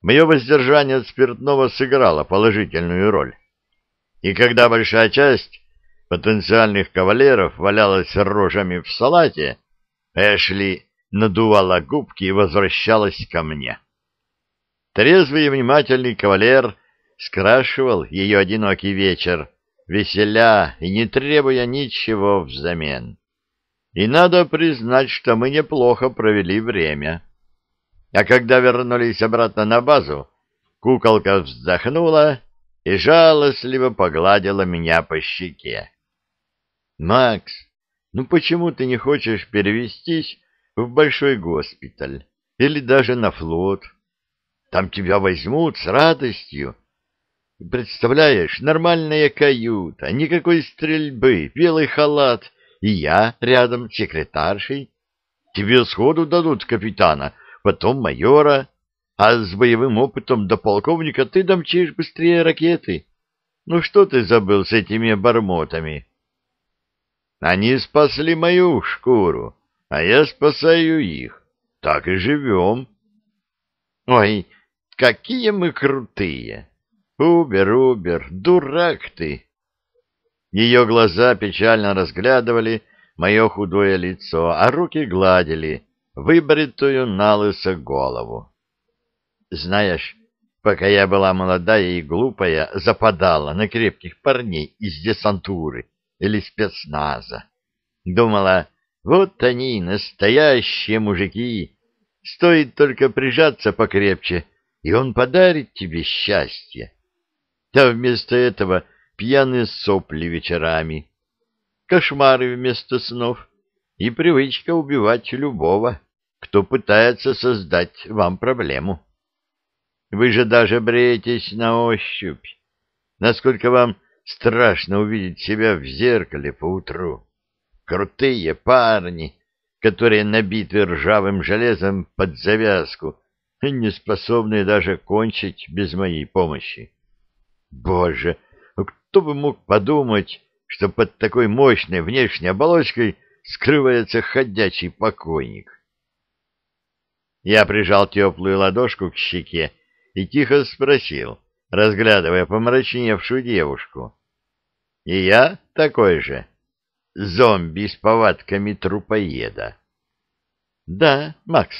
Мое воздержание от спиртного сыграло положительную роль. И когда большая часть потенциальных кавалеров валялась рожами в салате, Эшли надувала губки и возвращалась ко мне. Трезвый и внимательный кавалер скрашивал ее одинокий вечер, веселя и не требуя ничего взамен. И надо признать, что мы неплохо провели время. А когда вернулись обратно на базу, куколка вздохнула и жалостливо погладила меня по щеке. «Макс, ну почему ты не хочешь перевестись в большой госпиталь или даже на флот? Там тебя возьмут с радостью» Представляешь, нормальная каюта, никакой стрельбы, белый халат, и я рядом секретаршей. Тебе сходу дадут капитана, потом майора, а с боевым опытом до полковника ты домчишь быстрее ракеты. Ну что ты забыл с этими бормотами? Они спасли мою шкуру, а я спасаю их. Так и живем. Ой, какие мы крутые! «Убер, Убер, дурак ты!» Ее глаза печально разглядывали мое худое лицо, а руки гладили выбритую на лысо голову. «Знаешь, пока я была молодая и глупая, западала на крепких парней из десантуры или спецназа. Думала, вот они, настоящие мужики, стоит только прижаться покрепче, и он подарит тебе счастье а вместо этого пьяные сопли вечерами, кошмары вместо снов и привычка убивать любого, кто пытается создать вам проблему. Вы же даже бреетесь на ощупь. Насколько вам страшно увидеть себя в зеркале поутру. Крутые парни, которые набиты ржавым железом под завязку, не способные даже кончить без моей помощи. Боже, ну кто бы мог подумать, что под такой мощной внешней оболочкой скрывается ходячий покойник. Я прижал теплую ладошку к щеке и тихо спросил, разглядывая помрачневшую девушку. — И я такой же? Зомби с повадками трупоеда. — Да, Макс,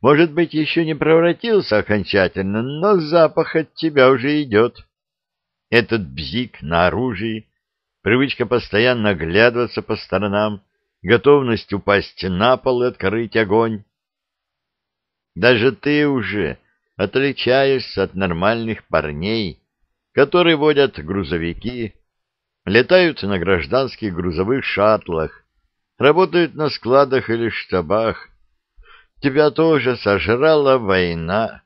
может быть, еще не превратился окончательно, но запах от тебя уже идет. — этот бзик на оружии, привычка постоянно оглядываться по сторонам, готовность упасть на пол и открыть огонь. Даже ты уже отличаешься от нормальных парней, которые водят грузовики, летают на гражданских грузовых шаттлах, работают на складах или штабах. Тебя тоже сожрала война.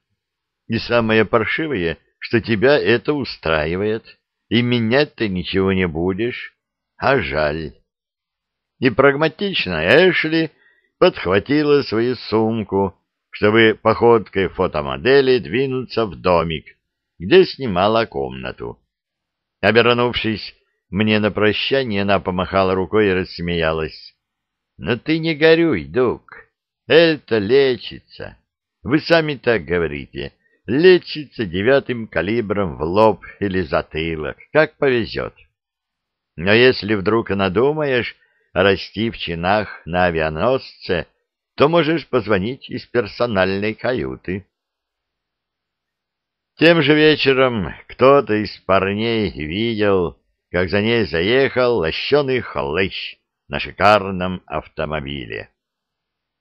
И самое паршивое — что тебя это устраивает, и менять ты ничего не будешь, а жаль. И прагматично Эшли подхватила свою сумку, чтобы походкой фотомодели двинуться в домик, где снимала комнату. Обернувшись мне на прощание, она помахала рукой и рассмеялась. «Но «Ну ты не горюй, Дуг, это лечится. Вы сами так говорите, лечится девятым калибром в лоб или затылок, как повезет. Но если вдруг надумаешь расти в чинах на авианосце, то можешь позвонить из персональной каюты. Тем же вечером кто-то из парней видел, как за ней заехал лощеный хлыщ на шикарном автомобиле.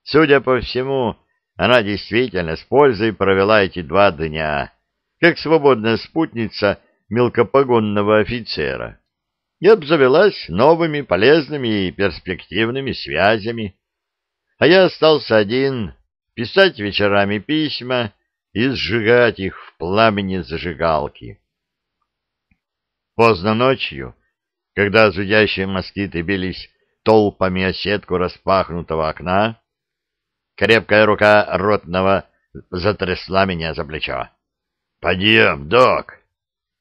Судя по всему, она действительно с пользой провела эти два дня, как свободная спутница мелкопогонного офицера, и обзавелась новыми полезными и перспективными связями. А я остался один писать вечерами письма и сжигать их в пламени зажигалки. Поздно ночью, когда зудящие москиты бились толпами о сетку распахнутого окна, Крепкая рука ротного затрясла меня за плечо. — Подъем, док!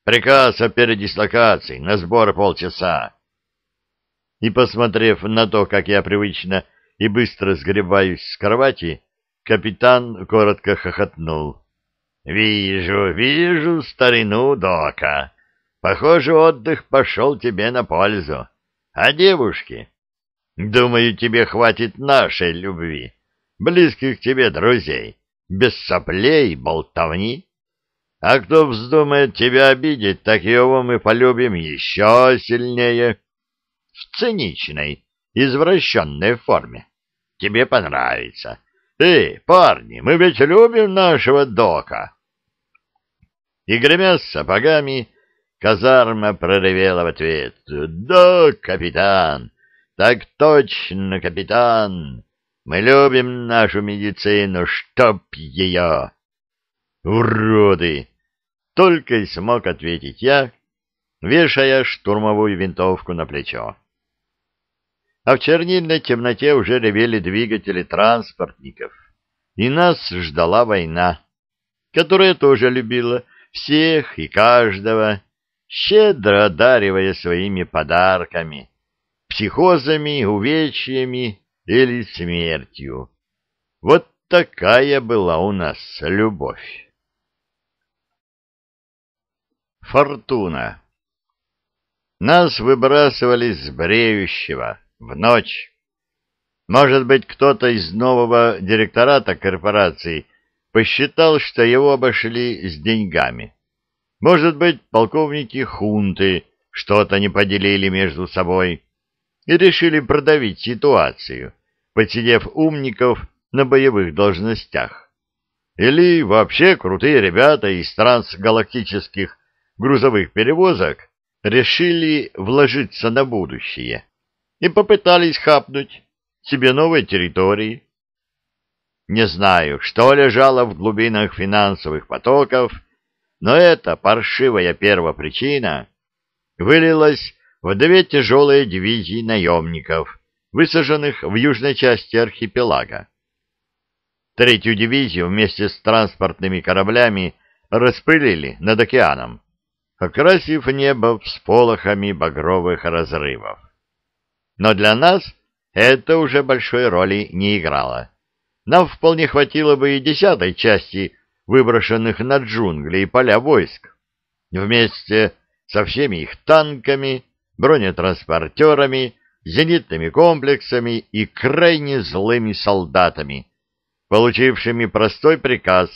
Приказ о передислокации, на сбор полчаса. И, посмотрев на то, как я привычно и быстро сгребаюсь с кровати, капитан коротко хохотнул. — Вижу, вижу старину дока. Похоже, отдых пошел тебе на пользу. А девушки? Думаю, тебе хватит нашей любви. — близких тебе друзей, без соплей болтовни. А кто вздумает тебя обидеть, так его мы полюбим еще сильнее. В циничной, извращенной форме. Тебе понравится. Эй, парни, мы ведь любим нашего дока. И гремя с сапогами, казарма проревела в ответ. «Да, капитан! Так точно, капитан! Мы любим нашу медицину, чтоб ее!» «Уроды!» — только и смог ответить я, вешая штурмовую винтовку на плечо. А в чернильной темноте уже ревели двигатели транспортников, и нас ждала война, которая тоже любила всех и каждого, щедро одаривая своими подарками, психозами, увечьями или смертью. Вот такая была у нас любовь. Фортуна Нас выбрасывали с бреющего в ночь. Может быть, кто-то из нового директората корпорации посчитал, что его обошли с деньгами. Может быть, полковники хунты что-то не поделили между собой и решили продавить ситуацию подсидев умников на боевых должностях. Или вообще крутые ребята из трансгалактических грузовых перевозок решили вложиться на будущее и попытались хапнуть себе новые территории. Не знаю, что лежало в глубинах финансовых потоков, но эта паршивая первопричина вылилась в две тяжелые дивизии наемников, высаженных в южной части архипелага. Третью дивизию вместе с транспортными кораблями распылили над океаном, окрасив небо всполохами багровых разрывов. Но для нас это уже большой роли не играло. Нам вполне хватило бы и десятой части выброшенных на джунгли и поля войск, вместе со всеми их танками, бронетранспортерами зенитными комплексами и крайне злыми солдатами, получившими простой приказ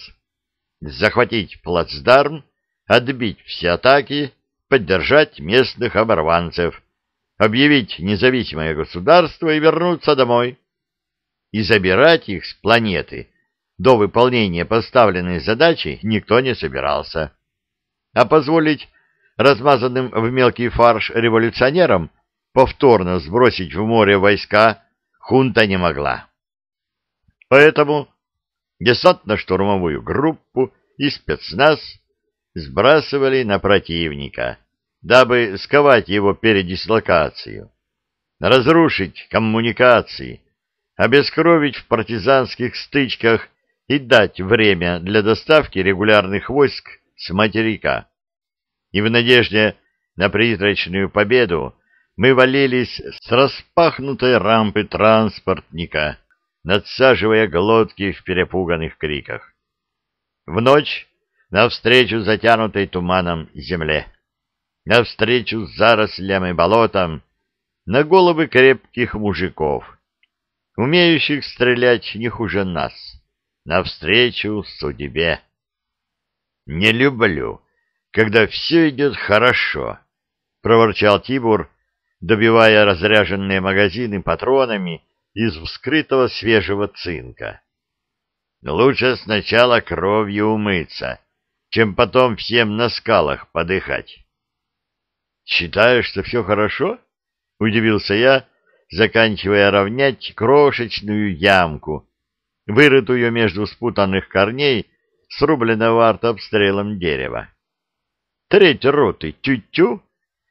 захватить плацдарм, отбить все атаки, поддержать местных оборванцев, объявить независимое государство и вернуться домой, и забирать их с планеты – до выполнения поставленной задачи никто не собирался. А позволить размазанным в мелкий фарш революционерам повторно сбросить в море войска хунта не могла. Поэтому десантно-штурмовую группу и спецназ сбрасывали на противника, дабы сковать его передислокацию, разрушить коммуникации, обескровить в партизанских стычках и дать время для доставки регулярных войск с материка. И в надежде на призрачную победу мы валились с распахнутой рампы транспортника, надсаживая глотки в перепуганных криках. В ночь навстречу затянутой туманом земле, навстречу зарослям и болотам, на головы крепких мужиков, умеющих стрелять не хуже нас, навстречу судьбе. Не люблю, когда все идет хорошо, — проворчал Тибур, — добивая разряженные магазины патронами из вскрытого свежего цинка. Лучше сначала кровью умыться, чем потом всем на скалах подыхать. «Считаешь, что все хорошо?» — удивился я, заканчивая равнять крошечную ямку, вырытую между спутанных корней срубленного артобстрелом дерева. «Треть роты тю-тю!»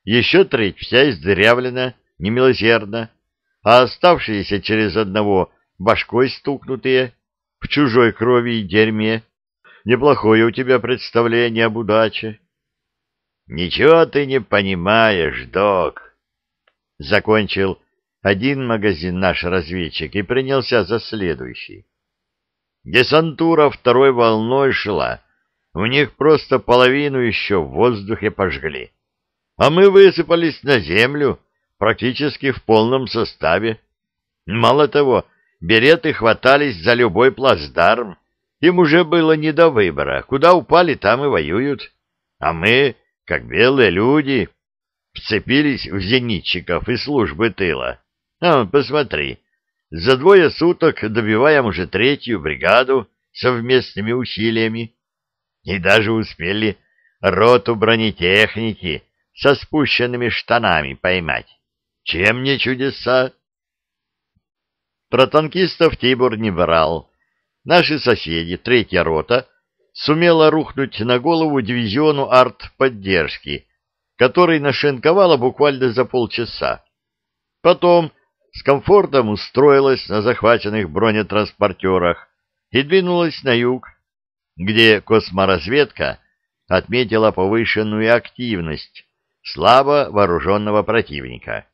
еще треть вся издырявлена, немилосердно, а оставшиеся через одного башкой стукнутые, в чужой крови и дерьме. Неплохое у тебя представление об удаче. — Ничего ты не понимаешь, док. Закончил один магазин наш разведчик и принялся за следующий. Десантура второй волной шла. У них просто половину еще в воздухе пожгли а мы высыпались на землю практически в полном составе. Мало того, береты хватались за любой плацдарм. Им уже было не до выбора, куда упали, там и воюют. А мы, как белые люди, вцепились в зенитчиков и службы тыла. А, посмотри, за двое суток добиваем уже третью бригаду совместными усилиями. И даже успели роту бронетехники со спущенными штанами поймать. Чем не чудеса? Про танкистов Тибур не брал. Наши соседи, третья рота, сумела рухнуть на голову дивизиону артподдержки, который нашинковала буквально за полчаса. Потом с комфортом устроилась на захваченных бронетранспортерах и двинулась на юг, где косморазведка отметила повышенную активность слабо вооруженного противника.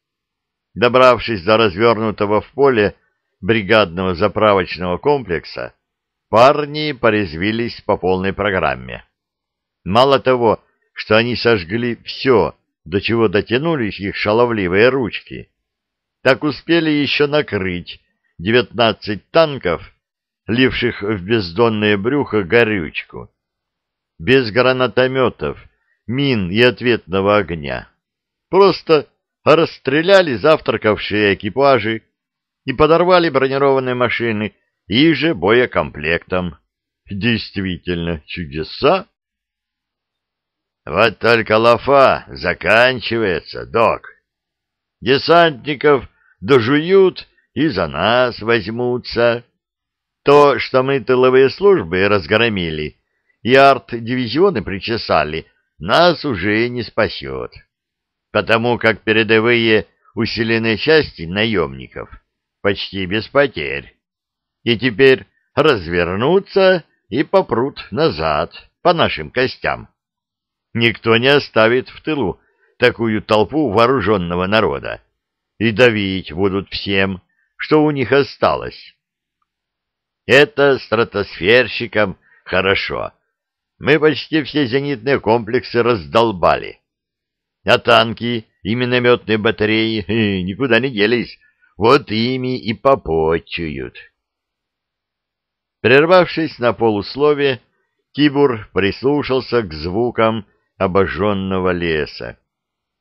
Добравшись до развернутого в поле бригадного заправочного комплекса, парни порезвились по полной программе. Мало того, что они сожгли все, до чего дотянулись их шаловливые ручки, так успели еще накрыть девятнадцать танков, ливших в бездонное брюхо горючку. Без гранатометов, мин и ответного огня. Просто расстреляли завтракавшие экипажи и подорвали бронированные машины и же боекомплектом. Действительно, чудеса! Вот только лафа заканчивается, док. Десантников дожуют и за нас возьмутся. То, что мы тыловые службы разгромили и арт-дивизионы причесали — нас уже не спасет, потому как передовые усиленные части наемников почти без потерь, и теперь развернутся и попрут назад по нашим костям. Никто не оставит в тылу такую толпу вооруженного народа, и давить будут всем, что у них осталось. Это стратосферщикам хорошо, мы почти все зенитные комплексы раздолбали. А танки и минометные батареи (laughs) э, никуда не делись, вот ими и попочуют. Прервавшись на полуслове, Тибур прислушался к звукам обожженного леса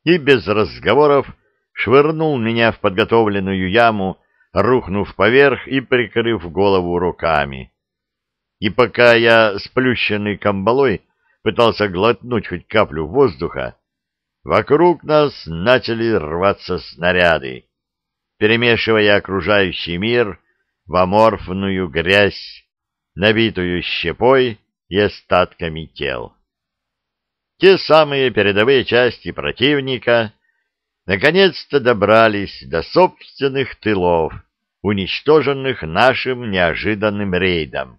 и без разговоров швырнул меня в подготовленную яму, рухнув поверх и прикрыв голову руками. И пока я, сплющенный камбалой, пытался глотнуть хоть каплю воздуха, вокруг нас начали рваться снаряды, перемешивая окружающий мир в аморфную грязь, набитую щепой и остатками тел. Те самые передовые части противника наконец-то добрались до собственных тылов, уничтоженных нашим неожиданным рейдом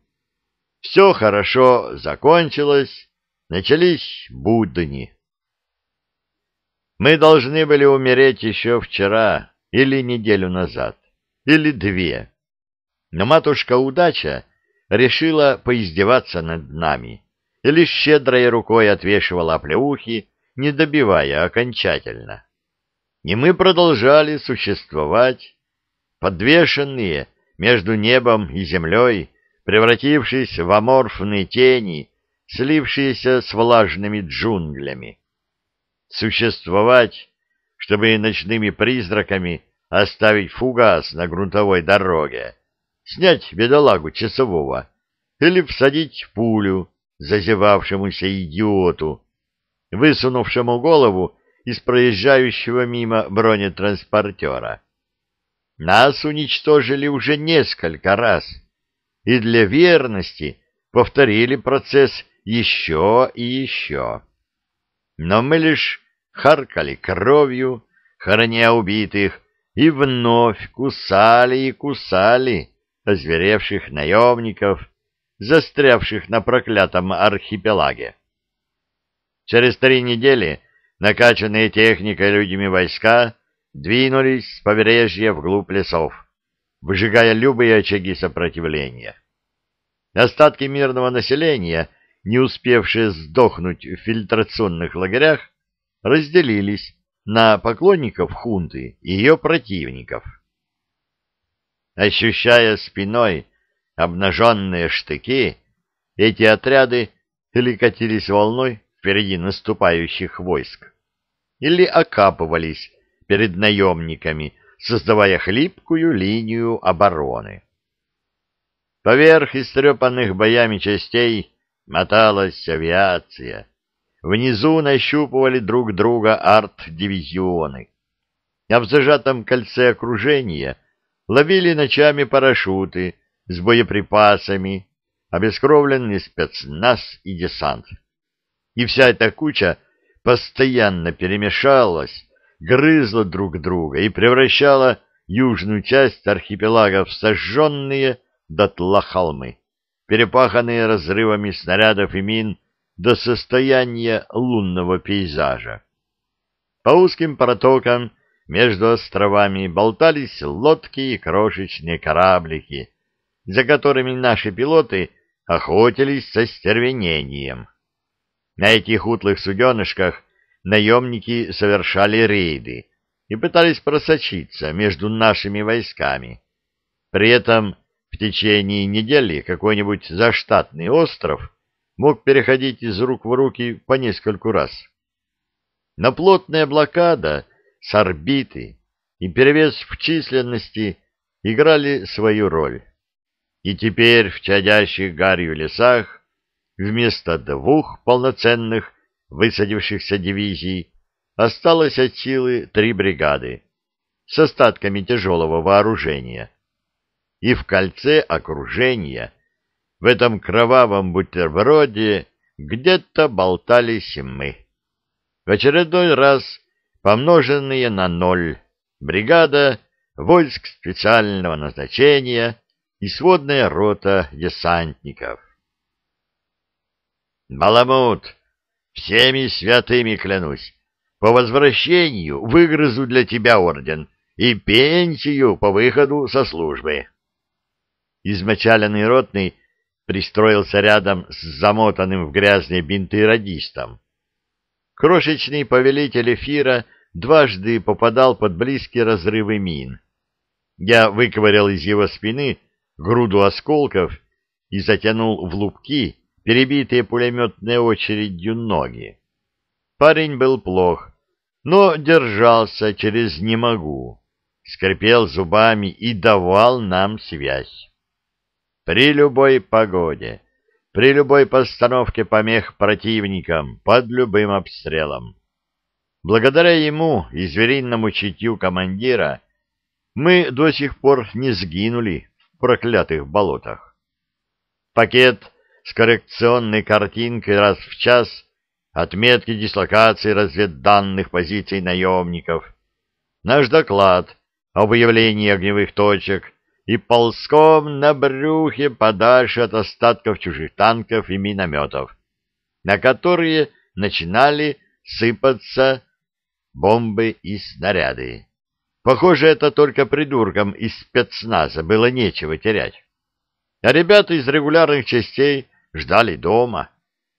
все хорошо закончилось, начались будни. Мы должны были умереть еще вчера, или неделю назад, или две. Но матушка удача решила поиздеваться над нами, и лишь щедрой рукой отвешивала оплеухи, не добивая окончательно. И мы продолжали существовать, подвешенные между небом и землей, превратившись в аморфные тени, слившиеся с влажными джунглями. Существовать, чтобы ночными призраками оставить фугас на грунтовой дороге, снять бедолагу часового или всадить пулю зазевавшемуся идиоту, высунувшему голову из проезжающего мимо бронетранспортера. Нас уничтожили уже несколько раз — и для верности повторили процесс еще и еще. Но мы лишь харкали кровью, хороня убитых, и вновь кусали и кусали озверевших наемников, застрявших на проклятом архипелаге. Через три недели накачанные техникой людьми войска двинулись с побережья вглубь лесов, выжигая любые очаги сопротивления. Остатки мирного населения, не успевшие сдохнуть в фильтрационных лагерях, разделились на поклонников хунты и ее противников. Ощущая спиной обнаженные штыки, эти отряды или катились волной впереди наступающих войск, или окапывались перед наемниками, создавая хлипкую линию обороны. Поверх истрепанных боями частей моталась авиация. Внизу нащупывали друг друга арт-дивизионы. А в зажатом кольце окружения ловили ночами парашюты с боеприпасами, обескровленный спецназ и десант. И вся эта куча постоянно перемешалась, грызла друг друга и превращала южную часть архипелага в сожженные дотла холмы, перепаханные разрывами снарядов и мин до состояния лунного пейзажа. По узким протокам между островами болтались лодки и крошечные кораблики, за которыми наши пилоты охотились со стервенением. На этих утлых суденышках наемники совершали рейды и пытались просочиться между нашими войсками. При этом в течение недели какой-нибудь заштатный остров мог переходить из рук в руки по нескольку раз. Но плотная блокада с орбиты и перевес в численности играли свою роль. И теперь в чадящих гарью лесах вместо двух полноценных высадившихся дивизий осталось от силы три бригады с остатками тяжелого вооружения. И в кольце окружения, в этом кровавом бутерброде, где-то болтались мы. В очередной раз помноженные на ноль бригада войск специального назначения и сводная рота десантников. «Баламут!» Всеми святыми клянусь. По возвращению выгрызу для тебя орден и пенсию по выходу со службы. Измочаленный ротный пристроился рядом с замотанным в грязные бинты радистом. Крошечный повелитель эфира дважды попадал под близкие разрывы мин. Я выковырял из его спины груду осколков и затянул в лупки, перебитые пулеметной очередью ноги. Парень был плох, но держался через «не могу», скрипел зубами и давал нам связь. При любой погоде, при любой постановке помех противникам, под любым обстрелом. Благодаря ему и звериному чутью командира мы до сих пор не сгинули в проклятых болотах. Пакет с коррекционной картинкой раз в час отметки дислокации разведданных позиций наемников, наш доклад о выявлении огневых точек и ползком на брюхе подальше от остатков чужих танков и минометов, на которые начинали сыпаться бомбы и снаряды. Похоже, это только придуркам из спецназа было нечего терять. А ребята из регулярных частей ждали дома,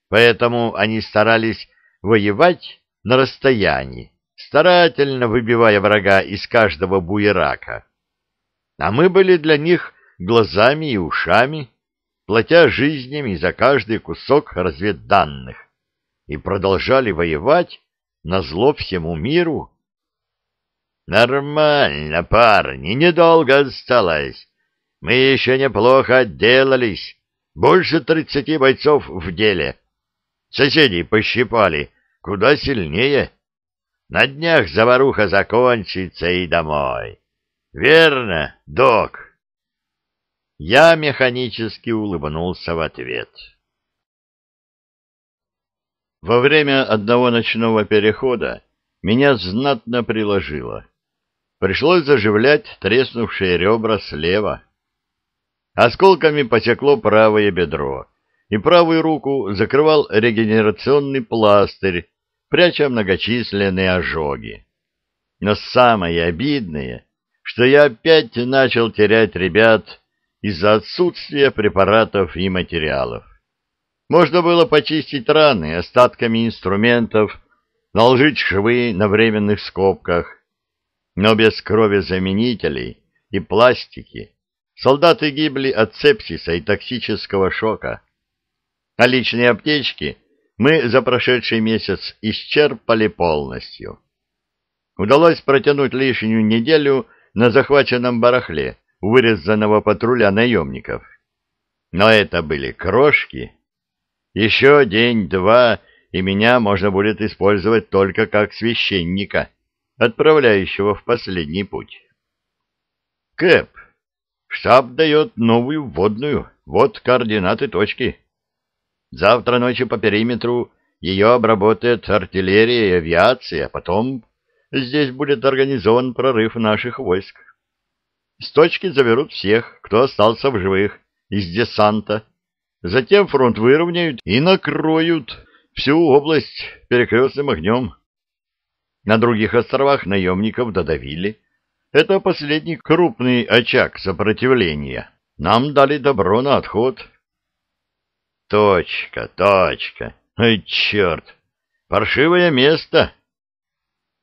поэтому они старались воевать на расстоянии, старательно выбивая врага из каждого буерака. А мы были для них глазами и ушами, платя жизнями за каждый кусок разведданных, и продолжали воевать на зло всему миру. «Нормально, парни, недолго осталось. Мы еще неплохо отделались, больше тридцати бойцов в деле. Соседи пощипали, куда сильнее. На днях заваруха закончится и домой. Верно, док? Я механически улыбнулся в ответ. Во время одного ночного перехода меня знатно приложило. Пришлось заживлять треснувшие ребра слева. Осколками потекло правое бедро, и правую руку закрывал регенерационный пластырь, пряча многочисленные ожоги. Но самое обидное, что я опять начал терять ребят из-за отсутствия препаратов и материалов. Можно было почистить раны остатками инструментов, наложить швы на временных скобках, но без крови заменителей и пластики Солдаты гибли от сепсиса и токсического шока. А личные аптечки мы за прошедший месяц исчерпали полностью. Удалось протянуть лишнюю неделю на захваченном барахле вырезанного патруля наемников. Но это были крошки. Еще день-два, и меня можно будет использовать только как священника, отправляющего в последний путь. Кэп, Штаб дает новую вводную. Вот координаты точки. Завтра ночью по периметру ее обработает артиллерия и авиация, а потом здесь будет организован прорыв наших войск. С точки заберут всех, кто остался в живых, из десанта. Затем фронт выровняют и накроют всю область перекрестным огнем. На других островах наемников додавили. Это последний крупный очаг сопротивления. Нам дали добро на отход. Точка, точка. Ой, черт! Паршивое место!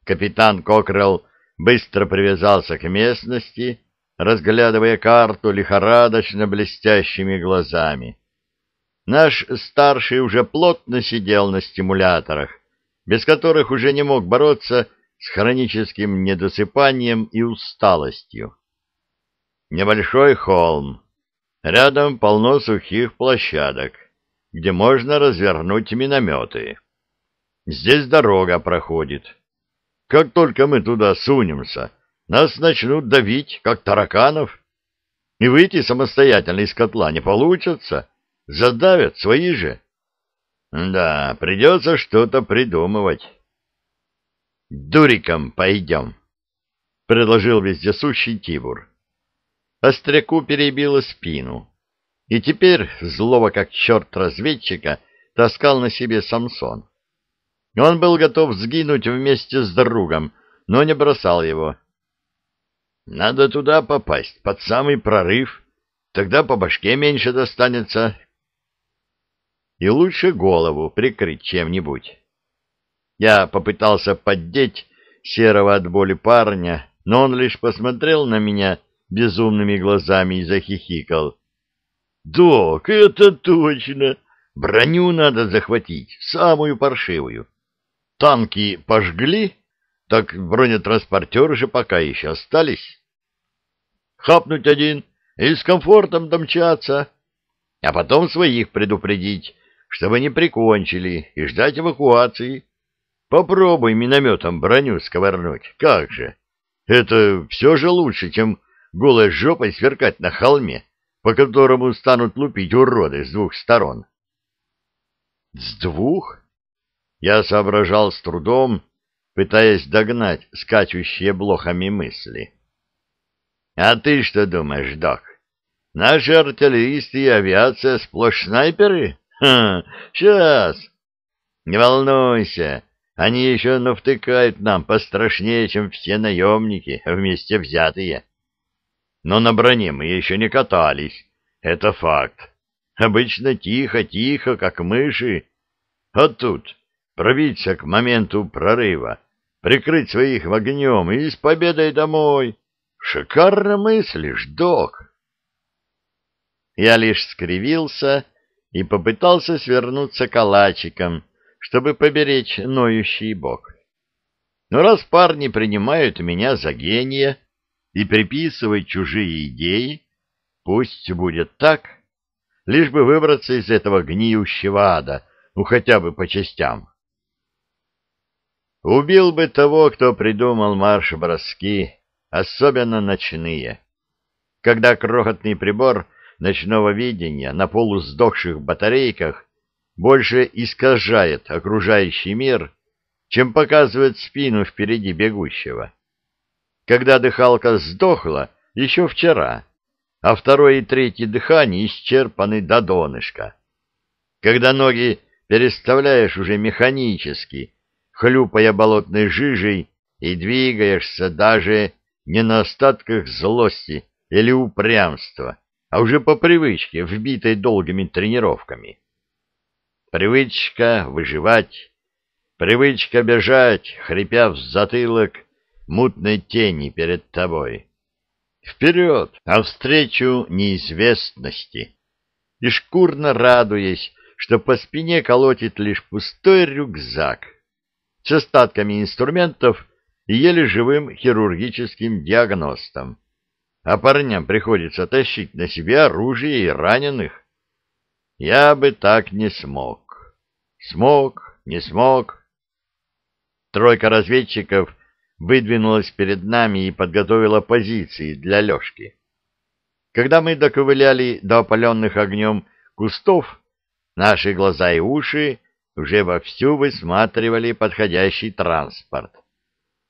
Капитан Кокрелл быстро привязался к местности, разглядывая карту лихорадочно блестящими глазами. Наш старший уже плотно сидел на стимуляторах, без которых уже не мог бороться с хроническим недосыпанием и усталостью. Небольшой холм. Рядом полно сухих площадок, где можно развернуть минометы. Здесь дорога проходит. Как только мы туда сунемся, нас начнут давить, как тараканов, и выйти самостоятельно из котла не получится. Задавят свои же. Да, придется что-то придумывать дуриком пойдем, — предложил вездесущий Тибур. Остряку перебило спину, и теперь злого как черт разведчика таскал на себе Самсон. Он был готов сгинуть вместе с другом, но не бросал его. — Надо туда попасть, под самый прорыв, тогда по башке меньше достанется. — И лучше голову прикрыть чем-нибудь. Я попытался поддеть серого от боли парня, но он лишь посмотрел на меня безумными глазами и захихикал. «Док, это точно! Броню надо захватить, самую паршивую. Танки пожгли, так бронетранспортеры же пока еще остались. Хапнуть один и с комфортом домчаться, а потом своих предупредить, чтобы не прикончили и ждать эвакуации» Попробуй минометом броню сковырнуть, как же? Это все же лучше, чем голой жопой сверкать на холме, по которому станут лупить уроды с двух сторон. С двух? Я соображал с трудом, пытаясь догнать скачущие блохами мысли. А ты что думаешь, док? Наши артиллеристы и авиация сплошь снайперы? Ха, сейчас. Не волнуйся, они еще навтыкают нам пострашнее, чем все наемники вместе взятые. Но на броне мы еще не катались, это факт. Обычно тихо-тихо, как мыши. А тут пробиться к моменту прорыва, прикрыть своих в огнем и с победой домой. Шикарно мыслишь, док. Я лишь скривился и попытался свернуться калачиком, чтобы поберечь ноющий бок. Но раз парни принимают меня за гения и приписывают чужие идеи, пусть будет так, лишь бы выбраться из этого гниющего ада, ну хотя бы по частям. Убил бы того, кто придумал марш-броски, особенно ночные, когда крохотный прибор ночного видения на полусдохших батарейках больше искажает окружающий мир, чем показывает спину впереди бегущего. Когда дыхалка сдохла еще вчера, а второе и третье дыхание исчерпаны до донышка. Когда ноги переставляешь уже механически, хлюпая болотной жижей и двигаешься даже не на остатках злости или упрямства, а уже по привычке, вбитой долгими тренировками. Привычка выживать, привычка бежать, хрипя в затылок мутной тени перед тобой. Вперед, навстречу неизвестности. И шкурно радуясь, что по спине колотит лишь пустой рюкзак с остатками инструментов и еле живым хирургическим диагностом. А парням приходится тащить на себе оружие и раненых, я бы так не смог. Смог, не смог. Тройка разведчиков выдвинулась перед нами и подготовила позиции для Лёшки. Когда мы доковыляли до опаленных огнем кустов, наши глаза и уши уже вовсю высматривали подходящий транспорт.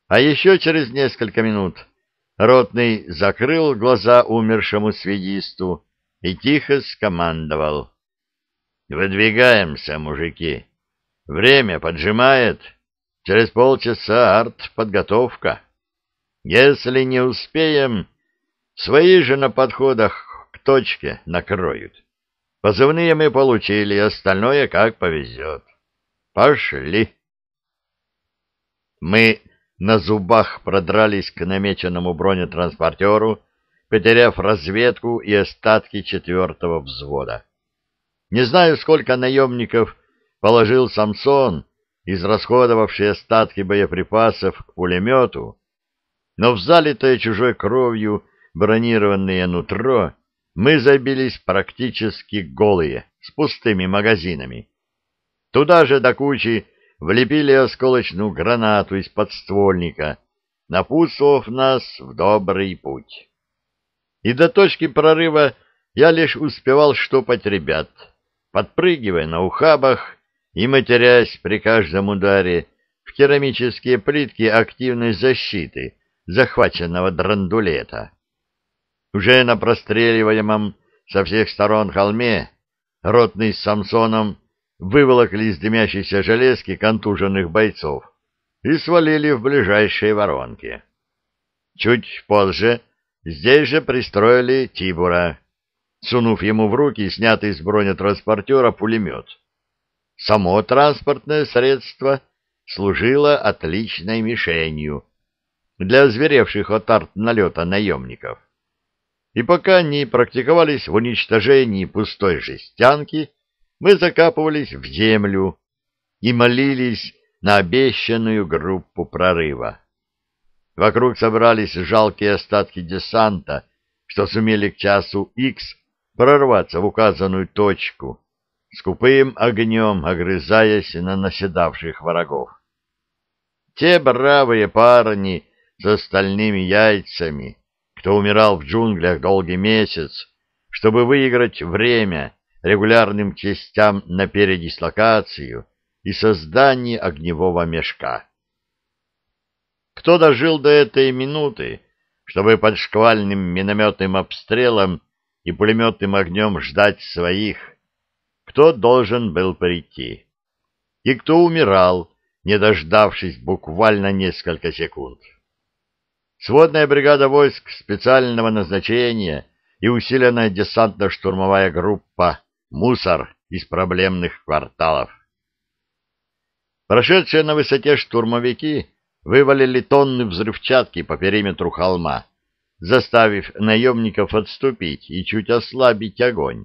А еще через несколько минут ротный закрыл глаза умершему свидисту и тихо скомандовал — Выдвигаемся, мужики. Время поджимает. Через полчаса арт, подготовка. Если не успеем, свои же на подходах к точке накроют. Позывные мы получили, остальное как повезет. Пошли. Мы на зубах продрались к намеченному бронетранспортеру, потеряв разведку и остатки четвертого взвода. Не знаю, сколько наемников положил Самсон, израсходовавший остатки боеприпасов к пулемету, но в залитое чужой кровью бронированное нутро мы забились практически голые, с пустыми магазинами. Туда же до кучи влепили осколочную гранату из подствольника, напутствовав нас в добрый путь. И до точки прорыва я лишь успевал штопать ребят — подпрыгивая на ухабах и матерясь при каждом ударе в керамические плитки активной защиты захваченного драндулета. Уже на простреливаемом со всех сторон холме ротный с Самсоном выволокли из дымящейся железки контуженных бойцов и свалили в ближайшие воронки. Чуть позже здесь же пристроили Тибура, сунув ему в руки снятый с бронетранспортера пулемет. Само транспортное средство служило отличной мишенью для озверевших от арт-налета наемников. И пока они практиковались в уничтожении пустой жестянки, мы закапывались в землю и молились на обещанную группу прорыва. Вокруг собрались жалкие остатки десанта, что сумели к часу Икс прорваться в указанную точку, скупым огнем огрызаясь на наседавших врагов. Те бравые парни с остальными яйцами, кто умирал в джунглях долгий месяц, чтобы выиграть время регулярным частям на передислокацию и создание огневого мешка. Кто дожил до этой минуты, чтобы под шквальным минометным обстрелом и пулеметным огнем ждать своих, кто должен был прийти, и кто умирал, не дождавшись буквально несколько секунд. Сводная бригада войск специального назначения и усиленная десантно-штурмовая группа «Мусор» из проблемных кварталов. Прошедшие на высоте штурмовики вывалили тонны взрывчатки по периметру холма, заставив наемников отступить и чуть ослабить огонь.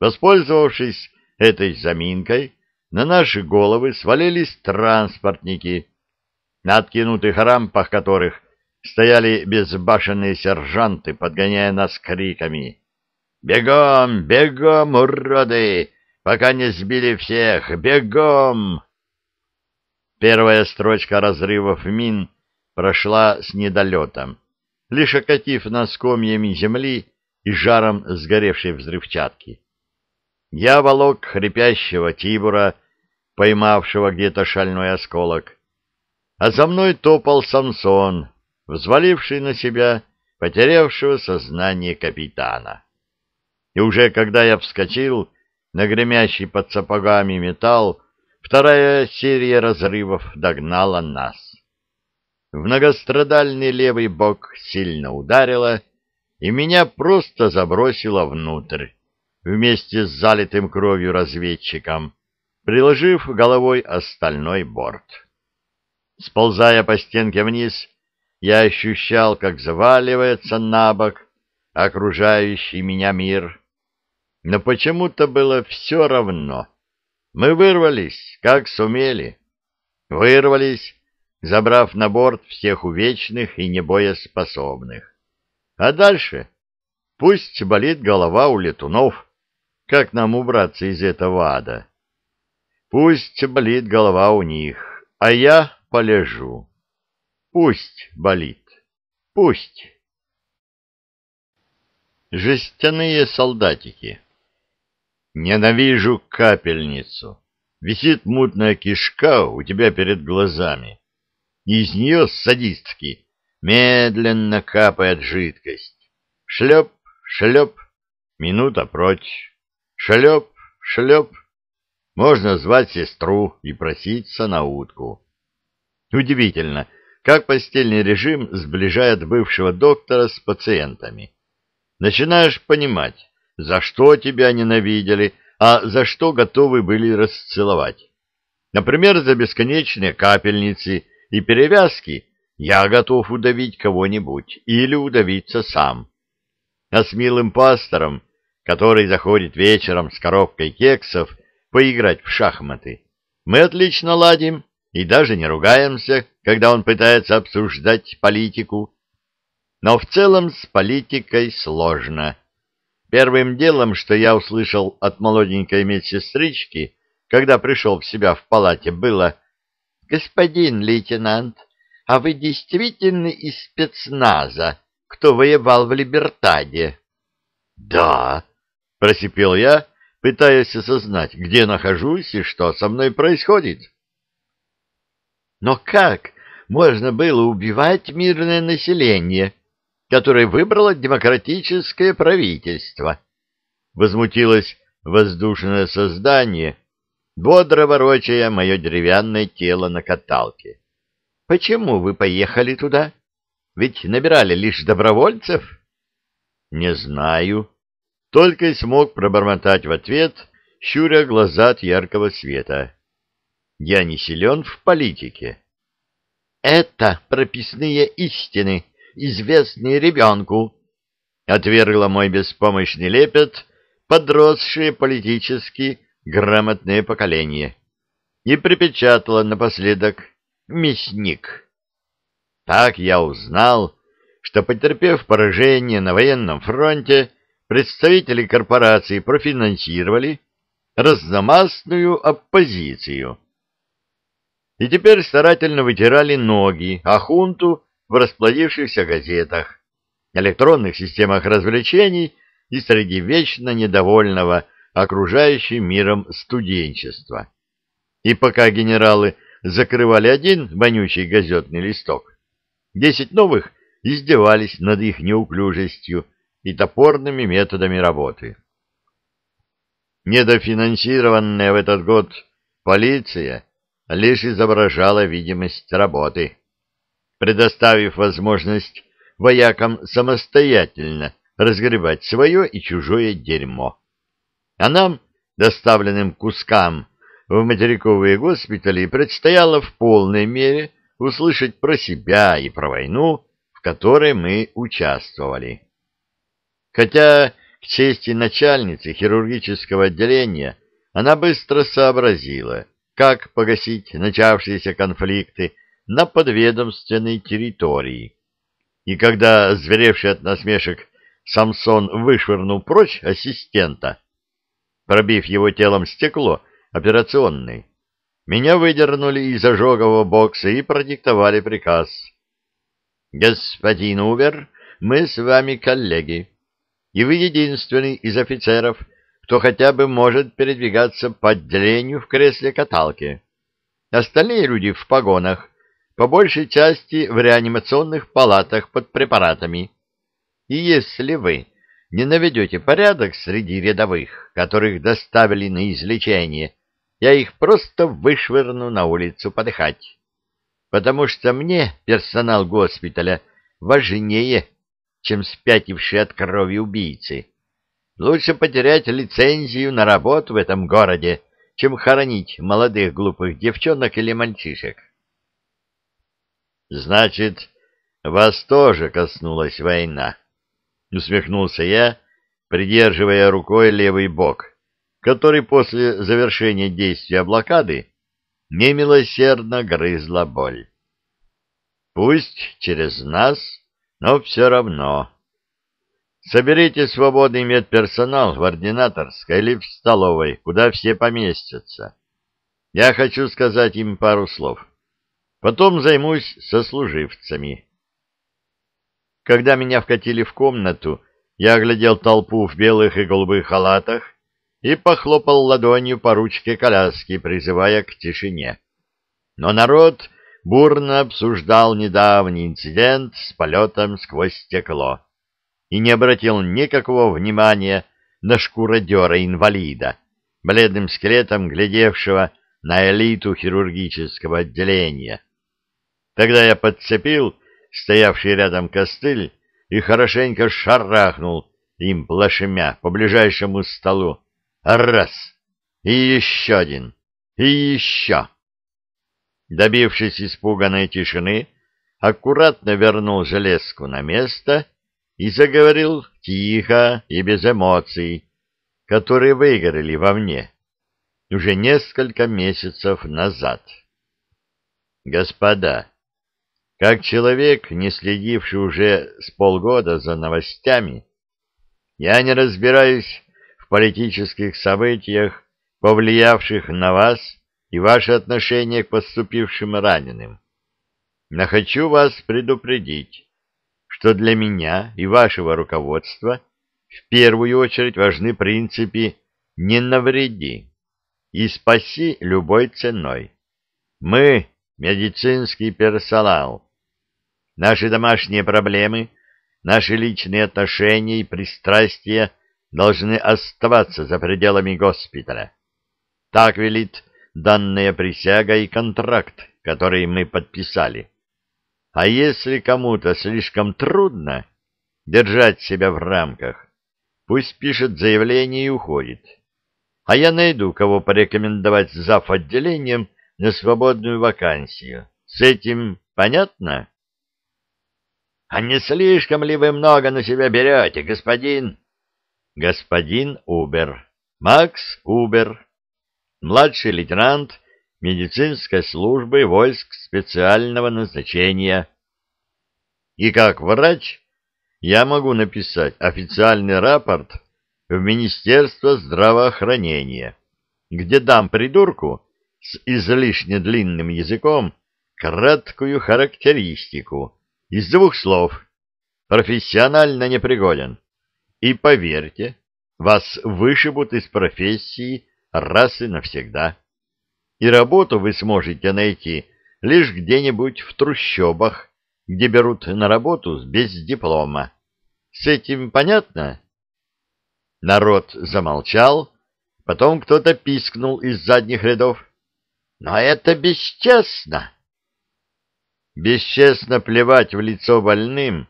Воспользовавшись этой заминкой, на наши головы свалились транспортники, на откинутых рампах которых стояли безбашенные сержанты, подгоняя нас криками. «Бегом, бегом, уроды! Пока не сбили всех! Бегом!» Первая строчка разрывов мин прошла с недолетом лишь окатив нас комьями земли и жаром сгоревшей взрывчатки. Я волок хрипящего Тибура, поймавшего где-то шальной осколок, а за мной топал Самсон, взваливший на себя потерявшего сознание капитана. И уже когда я вскочил на гремящий под сапогами металл, вторая серия разрывов догнала нас в многострадальный левый бок сильно ударило, и меня просто забросило внутрь, вместе с залитым кровью разведчиком, приложив головой остальной борт. Сползая по стенке вниз, я ощущал, как заваливается на бок окружающий меня мир. Но почему-то было все равно. Мы вырвались, как сумели. Вырвались забрав на борт всех увечных и небоеспособных. А дальше пусть болит голова у летунов, как нам убраться из этого ада. Пусть болит голова у них, а я полежу. Пусть болит, пусть. Жестяные солдатики Ненавижу капельницу. Висит мутная кишка у тебя перед глазами из нее садистски медленно капает жидкость. Шлеп, шлеп, минута прочь. Шлеп, шлеп. Можно звать сестру и проситься на утку. Удивительно, как постельный режим сближает бывшего доктора с пациентами. Начинаешь понимать, за что тебя ненавидели, а за что готовы были расцеловать. Например, за бесконечные капельницы – и перевязки, я готов удавить кого-нибудь или удавиться сам. А с милым пастором, который заходит вечером с коробкой кексов поиграть в шахматы, мы отлично ладим и даже не ругаемся, когда он пытается обсуждать политику. Но в целом с политикой сложно. Первым делом, что я услышал от молоденькой медсестрички, когда пришел в себя в палате, было Господин лейтенант, а вы действительно из спецназа, кто воевал в Либертаде? Да, просипел я, пытаясь осознать, где нахожусь и что со мной происходит. Но как можно было убивать мирное население, которое выбрало демократическое правительство? Возмутилось воздушное создание, бодро ворочая мое деревянное тело на каталке. — Почему вы поехали туда? Ведь набирали лишь добровольцев? — Не знаю. Только и смог пробормотать в ответ, щуря глаза от яркого света. Я не силен в политике. — Это прописные истины, известные ребенку, — отвергла мой беспомощный лепет подросшие политически грамотное поколение. И припечатала напоследок «мясник». Так я узнал, что, потерпев поражение на военном фронте, представители корпорации профинансировали разномастную оппозицию. И теперь старательно вытирали ноги, а хунту в расплодившихся газетах, электронных системах развлечений и среди вечно недовольного окружающим миром студенчества. И пока генералы закрывали один вонючий газетный листок, десять новых издевались над их неуклюжестью и топорными методами работы. Недофинансированная в этот год полиция лишь изображала видимость работы, предоставив возможность воякам самостоятельно разгребать свое и чужое дерьмо а нам, доставленным кускам в материковые госпитали, предстояло в полной мере услышать про себя и про войну, в которой мы участвовали. Хотя, к чести начальницы хирургического отделения, она быстро сообразила, как погасить начавшиеся конфликты на подведомственной территории. И когда, зверевший от насмешек, Самсон вышвырнул прочь ассистента, пробив его телом стекло операционной. Меня выдернули из ожогового бокса и продиктовали приказ. «Господин Увер, мы с вами коллеги, и вы единственный из офицеров, кто хотя бы может передвигаться по отделению в кресле-каталке. Остальные люди в погонах, по большей части в реанимационных палатах под препаратами. И если вы не наведете порядок среди рядовых, которых доставили на излечение, я их просто вышвырну на улицу подыхать. Потому что мне персонал госпиталя важнее, чем спятившие от крови убийцы. Лучше потерять лицензию на работу в этом городе, чем хоронить молодых глупых девчонок или мальчишек. Значит, вас тоже коснулась война. — усмехнулся я, придерживая рукой левый бок, который после завершения действия блокады немилосердно грызла боль. «Пусть через нас, но все равно. Соберите свободный медперсонал в ординаторской или в столовой, куда все поместятся. Я хочу сказать им пару слов. Потом займусь сослуживцами». Когда меня вкатили в комнату, я оглядел толпу в белых и голубых халатах и похлопал ладонью по ручке коляски, призывая к тишине. Но народ бурно обсуждал недавний инцидент с полетом сквозь стекло и не обратил никакого внимания на шкуродера-инвалида, бледным скелетом глядевшего на элиту хирургического отделения. Тогда я подцепил стоявший рядом костыль, и хорошенько шарахнул им плашмя по ближайшему столу. Раз! И еще один! И еще! Добившись испуганной тишины, аккуратно вернул железку на место и заговорил тихо и без эмоций, которые выиграли во мне уже несколько месяцев назад. «Господа!» Как человек, не следивший уже с полгода за новостями, я не разбираюсь в политических событиях, повлиявших на вас и ваше отношение к поступившим раненым. Но хочу вас предупредить, что для меня и вашего руководства в первую очередь важны принципы «не навреди» и «спаси любой ценой». Мы, медицинский персонал, Наши домашние проблемы, наши личные отношения и пристрастия должны оставаться за пределами госпиталя. Так велит данная присяга и контракт, который мы подписали. А если кому-то слишком трудно держать себя в рамках, пусть пишет заявление и уходит. А я найду, кого порекомендовать зав. отделением на свободную вакансию. С этим понятно? А не слишком ли вы много на себя берете, господин? Господин Убер. Макс Убер. Младший лейтенант медицинской службы войск специального назначения. И как врач я могу написать официальный рапорт в Министерство здравоохранения, где дам придурку с излишне длинным языком краткую характеристику из двух слов. Профессионально непригоден. И поверьте, вас вышибут из профессии раз и навсегда. И работу вы сможете найти лишь где-нибудь в трущобах, где берут на работу без диплома. С этим понятно? Народ замолчал, потом кто-то пискнул из задних рядов. Но это бесчестно бесчестно плевать в лицо больным,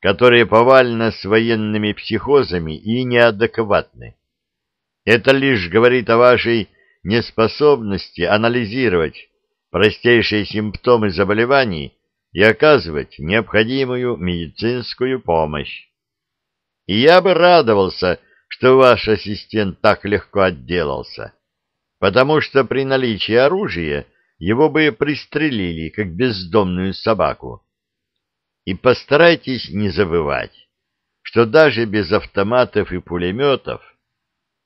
которые повально с военными психозами и неадекватны. Это лишь говорит о вашей неспособности анализировать простейшие симптомы заболеваний и оказывать необходимую медицинскую помощь. И я бы радовался, что ваш ассистент так легко отделался, потому что при наличии оружия его бы пристрелили, как бездомную собаку. И постарайтесь не забывать, что даже без автоматов и пулеметов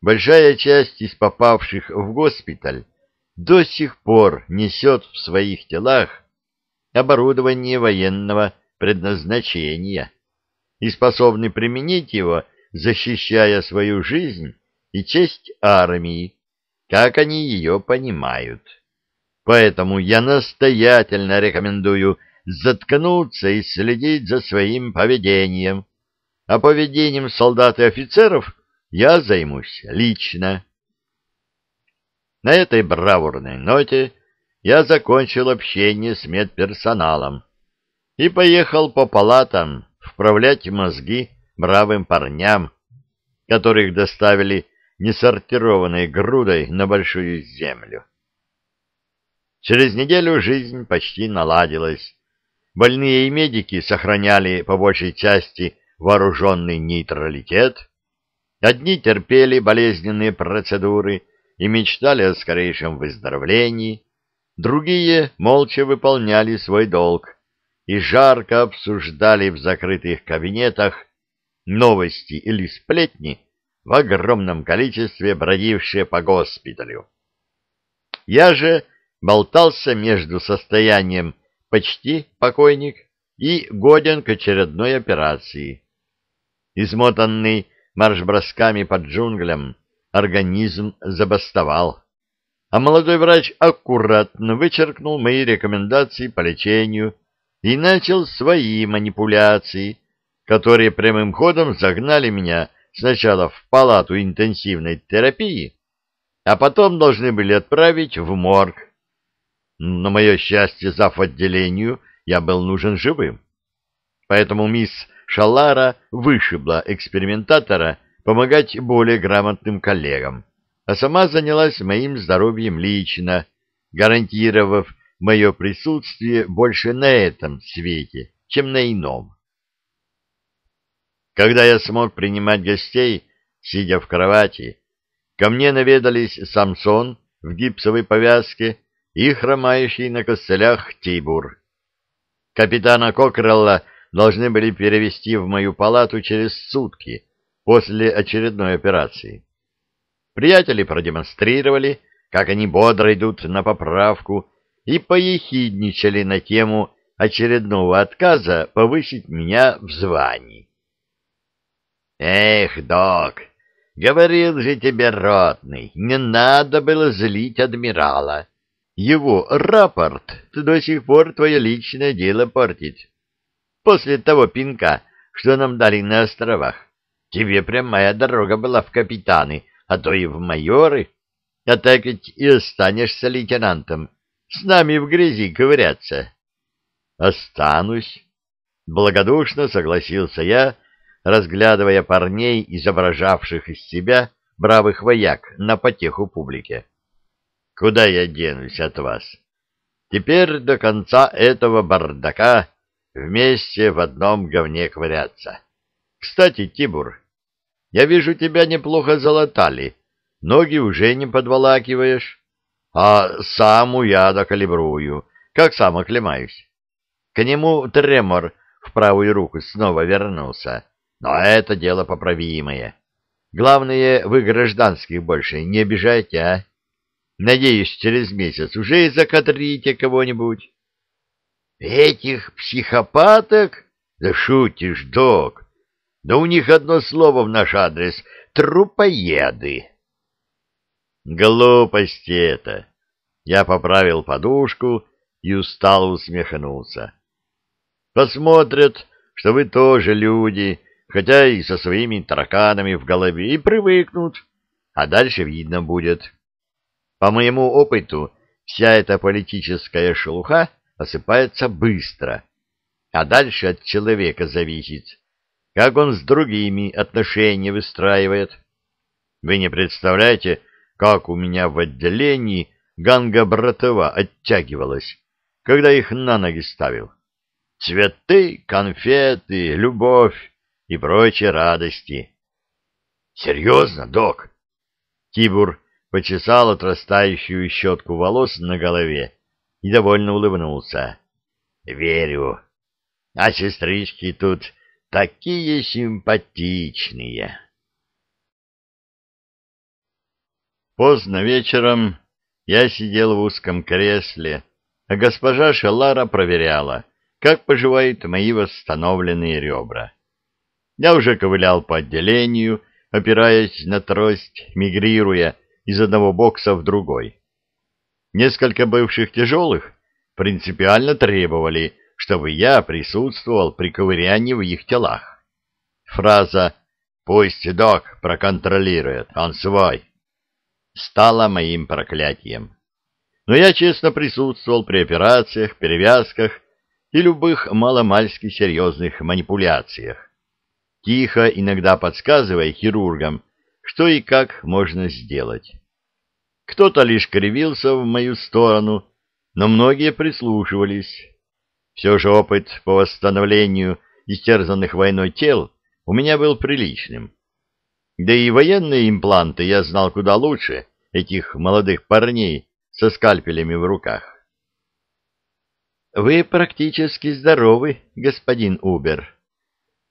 большая часть из попавших в госпиталь до сих пор несет в своих телах оборудование военного предназначения и способны применить его, защищая свою жизнь и честь армии, как они ее понимают. Поэтому я настоятельно рекомендую заткнуться и следить за своим поведением. А поведением солдат и офицеров я займусь лично. На этой бравурной ноте я закончил общение с медперсоналом и поехал по палатам вправлять мозги бравым парням, которых доставили несортированной грудой на большую землю. Через неделю жизнь почти наладилась. Больные и медики сохраняли по большей части вооруженный нейтралитет. Одни терпели болезненные процедуры и мечтали о скорейшем выздоровлении, другие молча выполняли свой долг и жарко обсуждали в закрытых кабинетах новости или сплетни в огромном количестве бродившие по госпиталю. Я же болтался между состоянием «почти покойник» и «годен к очередной операции». Измотанный марш-бросками под джунглям, организм забастовал. А молодой врач аккуратно вычеркнул мои рекомендации по лечению и начал свои манипуляции, которые прямым ходом загнали меня сначала в палату интенсивной терапии, а потом должны были отправить в морг на мое счастье, зав. отделению я был нужен живым. Поэтому мисс Шалара вышибла экспериментатора помогать более грамотным коллегам, а сама занялась моим здоровьем лично, гарантировав мое присутствие больше на этом свете, чем на ином. Когда я смог принимать гостей, сидя в кровати, ко мне наведались Самсон в гипсовой повязке и хромающий на костылях Тибур. Капитана Кокрелла должны были перевести в мою палату через сутки после очередной операции. Приятели продемонстрировали, как они бодро идут на поправку, и поехидничали на тему очередного отказа повысить меня в звании. «Эх, док, говорил же тебе ротный, не надо было злить адмирала. Его рапорт до сих пор твое личное дело портить. После того пинка, что нам дали на островах, тебе прямая дорога была в капитаны, а то и в майоры, а так ведь и останешься лейтенантом, с нами в грязи ковыряться. Останусь, благодушно согласился я, разглядывая парней, изображавших из себя бравых вояк на потеху публике. Куда я денусь от вас? Теперь до конца этого бардака вместе в одном говне ковыряться. Кстати, Тибур, я вижу, тебя неплохо залатали, ноги уже не подволакиваешь, а саму я докалибрую, как сам оклемаюсь. К нему тремор в правую руку снова вернулся, но это дело поправимое. Главное, вы гражданских больше не обижайте, а? Надеюсь, через месяц уже и закадрите кого-нибудь. Этих психопаток? Да шутишь, док. Да у них одно слово в наш адрес — трупоеды. Глупости это. Я поправил подушку и устало усмехнулся. Посмотрят, что вы тоже люди, хотя и со своими тараканами в голове, и привыкнут, а дальше видно будет. По моему опыту, вся эта политическая шелуха осыпается быстро, а дальше от человека зависит, как он с другими отношения выстраивает. Вы не представляете, как у меня в отделении Ганга Братова оттягивалась, когда их на ноги ставил. Цветы, конфеты, любовь и прочие радости. — Серьезно, док? Тибур почесал отрастающую щетку волос на голове и довольно улыбнулся. «Верю. А сестрички тут такие симпатичные!» Поздно вечером я сидел в узком кресле, а госпожа Шелара проверяла, как поживают мои восстановленные ребра. Я уже ковылял по отделению, опираясь на трость, мигрируя, из одного бокса в другой. Несколько бывших тяжелых принципиально требовали, чтобы я присутствовал при ковырянии в их телах. Фраза «Пусть док проконтролирует, он свой» стала моим проклятием. Но я честно присутствовал при операциях, перевязках и любых маломальски серьезных манипуляциях, тихо иногда подсказывая хирургам, что и как можно сделать. Кто-то лишь кривился в мою сторону, но многие прислушивались. Все же опыт по восстановлению истерзанных войной тел у меня был приличным. Да и военные импланты я знал куда лучше этих молодых парней со скальпелями в руках. «Вы практически здоровы, господин Убер»,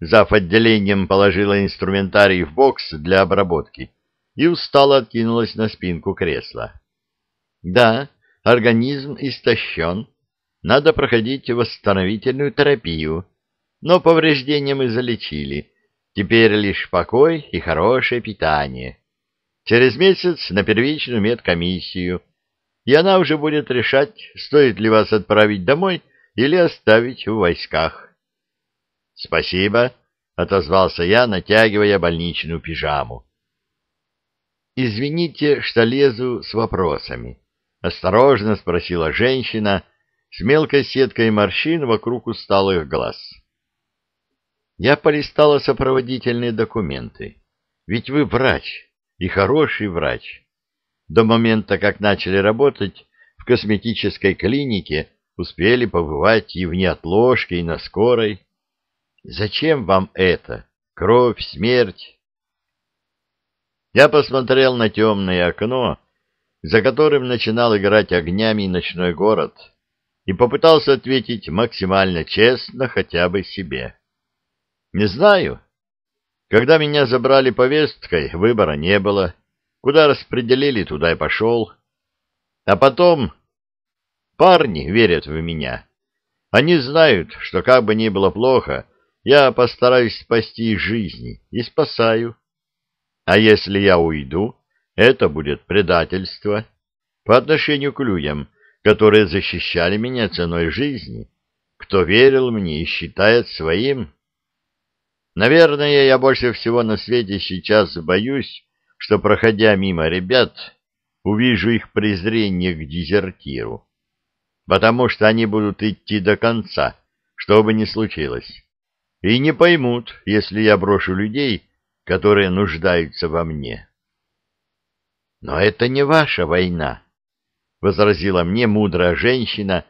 Зав. отделением положила инструментарий в бокс для обработки и устало откинулась на спинку кресла. Да, организм истощен, надо проходить восстановительную терапию, но повреждения мы залечили, теперь лишь покой и хорошее питание. Через месяц на первичную медкомиссию, и она уже будет решать, стоит ли вас отправить домой или оставить в войсках. «Спасибо», — отозвался я, натягивая больничную пижаму. «Извините, что лезу с вопросами», — осторожно спросила женщина с мелкой сеткой морщин вокруг усталых глаз. «Я полистала сопроводительные документы. Ведь вы врач, и хороший врач. До момента, как начали работать в косметической клинике, успели побывать и в неотложке, и на скорой». Зачем вам это? Кровь, смерть? Я посмотрел на темное окно, за которым начинал играть огнями ночной город, и попытался ответить максимально честно хотя бы себе. Не знаю. Когда меня забрали повесткой, выбора не было. Куда распределили, туда и пошел. А потом... Парни верят в меня. Они знают, что как бы ни было плохо, я постараюсь спасти их жизни и спасаю. А если я уйду, это будет предательство по отношению к людям, которые защищали меня ценой жизни, кто верил мне и считает своим. Наверное, я больше всего на свете сейчас боюсь, что, проходя мимо ребят, увижу их презрение к дезертиру, потому что они будут идти до конца, что бы ни случилось и не поймут, если я брошу людей, которые нуждаются во мне. Но это не ваша война, возразила мне мудрая женщина,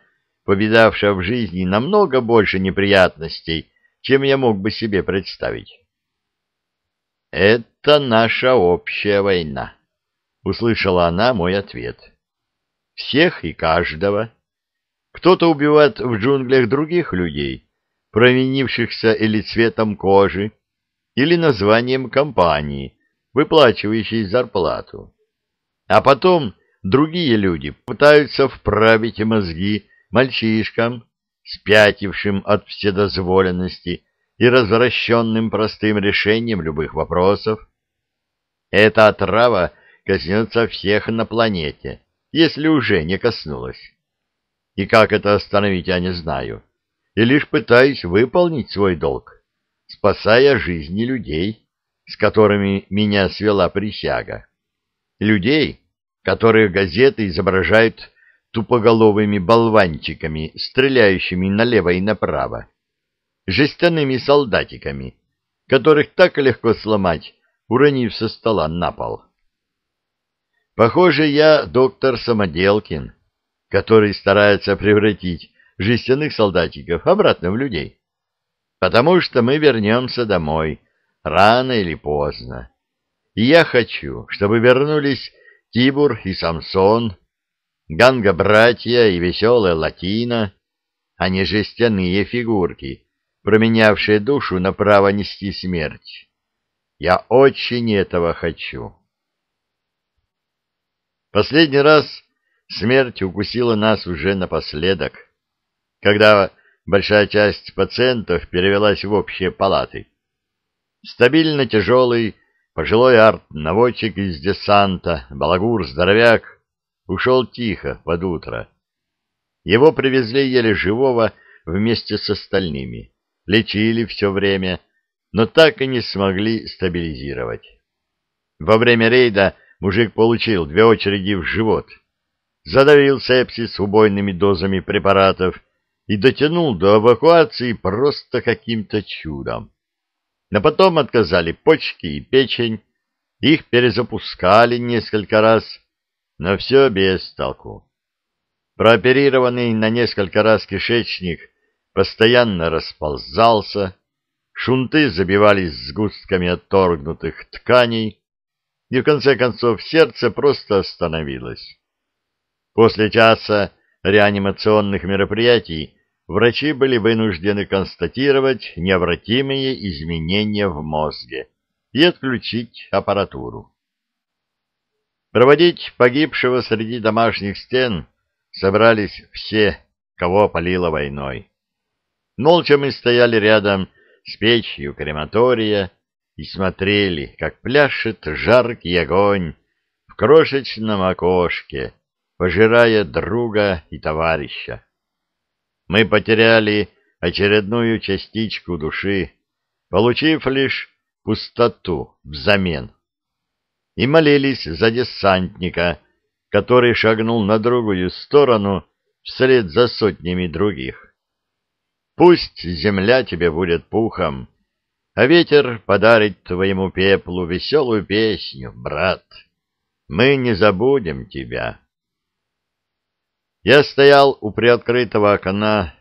повидавшая в жизни намного больше неприятностей, чем я мог бы себе представить. Это наша общая война, услышала она мой ответ. Всех и каждого. Кто-то убивает в джунглях других людей, променившихся или цветом кожи, или названием компании, выплачивающей зарплату. А потом другие люди пытаются вправить мозги мальчишкам, спятившим от вседозволенности и развращенным простым решением любых вопросов. Эта отрава коснется всех на планете, если уже не коснулась. И как это остановить, я не знаю и лишь пытаюсь выполнить свой долг, спасая жизни людей, с которыми меня свела присяга. Людей, которых газеты изображают тупоголовыми болванчиками, стреляющими налево и направо, жестяными солдатиками, которых так легко сломать, уронив со стола на пол. Похоже, я доктор Самоделкин, который старается превратить жестяных солдатиков обратно в людей. Потому что мы вернемся домой, рано или поздно. И я хочу, чтобы вернулись Тибур и Самсон, Ганга-братья и веселая Латина, а не жестяные фигурки, променявшие душу на право нести смерть. Я очень этого хочу. Последний раз смерть укусила нас уже напоследок, когда большая часть пациентов перевелась в общие палаты. Стабильно тяжелый пожилой арт-наводчик из десанта, балагур-здоровяк, ушел тихо под утро. Его привезли еле живого вместе с остальными, лечили все время, но так и не смогли стабилизировать. Во время рейда мужик получил две очереди в живот, задавил сепсис убойными дозами препаратов и дотянул до эвакуации просто каким-то чудом. Но потом отказали почки и печень, их перезапускали несколько раз, но все без толку. Прооперированный на несколько раз кишечник постоянно расползался, шунты забивались сгустками отторгнутых тканей, и в конце концов сердце просто остановилось. После часа реанимационных мероприятий врачи были вынуждены констатировать необратимые изменения в мозге и отключить аппаратуру. Проводить погибшего среди домашних стен собрались все, кого полило войной. Молча мы стояли рядом с печью крематория и смотрели, как пляшет жаркий огонь в крошечном окошке, пожирая друга и товарища. Мы потеряли очередную частичку души, получив лишь пустоту взамен. И молились за десантника, который шагнул на другую сторону вслед за сотнями других. Пусть земля тебе будет пухом, а ветер подарит твоему пеплу веселую песню, брат. Мы не забудем тебя. Я стоял у приоткрытого окна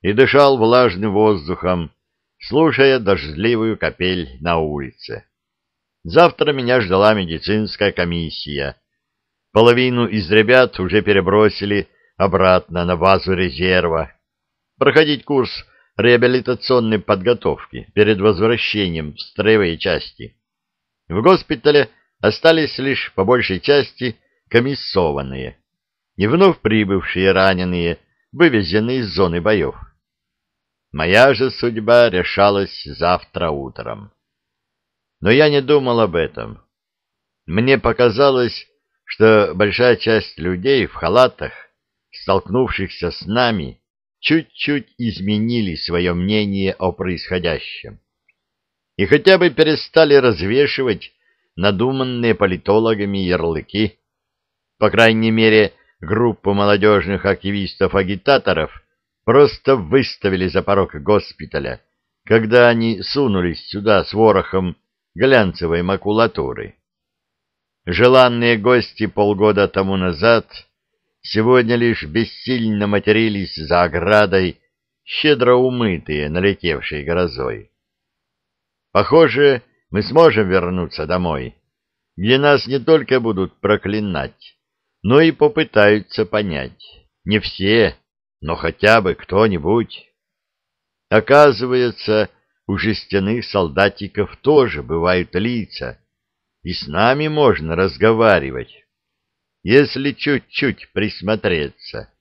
и дышал влажным воздухом, слушая дождливую капель на улице. Завтра меня ждала медицинская комиссия. Половину из ребят уже перебросили обратно на базу резерва. Проходить курс реабилитационной подготовки перед возвращением в строевые части. В госпитале остались лишь по большей части комиссованные – и вновь прибывшие раненые вывезены из зоны боев. Моя же судьба решалась завтра утром. Но я не думал об этом. Мне показалось, что большая часть людей в халатах, столкнувшихся с нами, чуть-чуть изменили свое мнение о происходящем. И хотя бы перестали развешивать надуманные политологами ярлыки, по крайней мере, группу молодежных активистов-агитаторов просто выставили за порог госпиталя, когда они сунулись сюда с ворохом глянцевой макулатуры. Желанные гости полгода тому назад сегодня лишь бессильно матерились за оградой, щедро умытые налетевшей грозой. Похоже, мы сможем вернуться домой, где нас не только будут проклинать, но и попытаются понять. Не все, но хотя бы кто-нибудь. Оказывается, у жестяных солдатиков тоже бывают лица, и с нами можно разговаривать, если чуть-чуть присмотреться,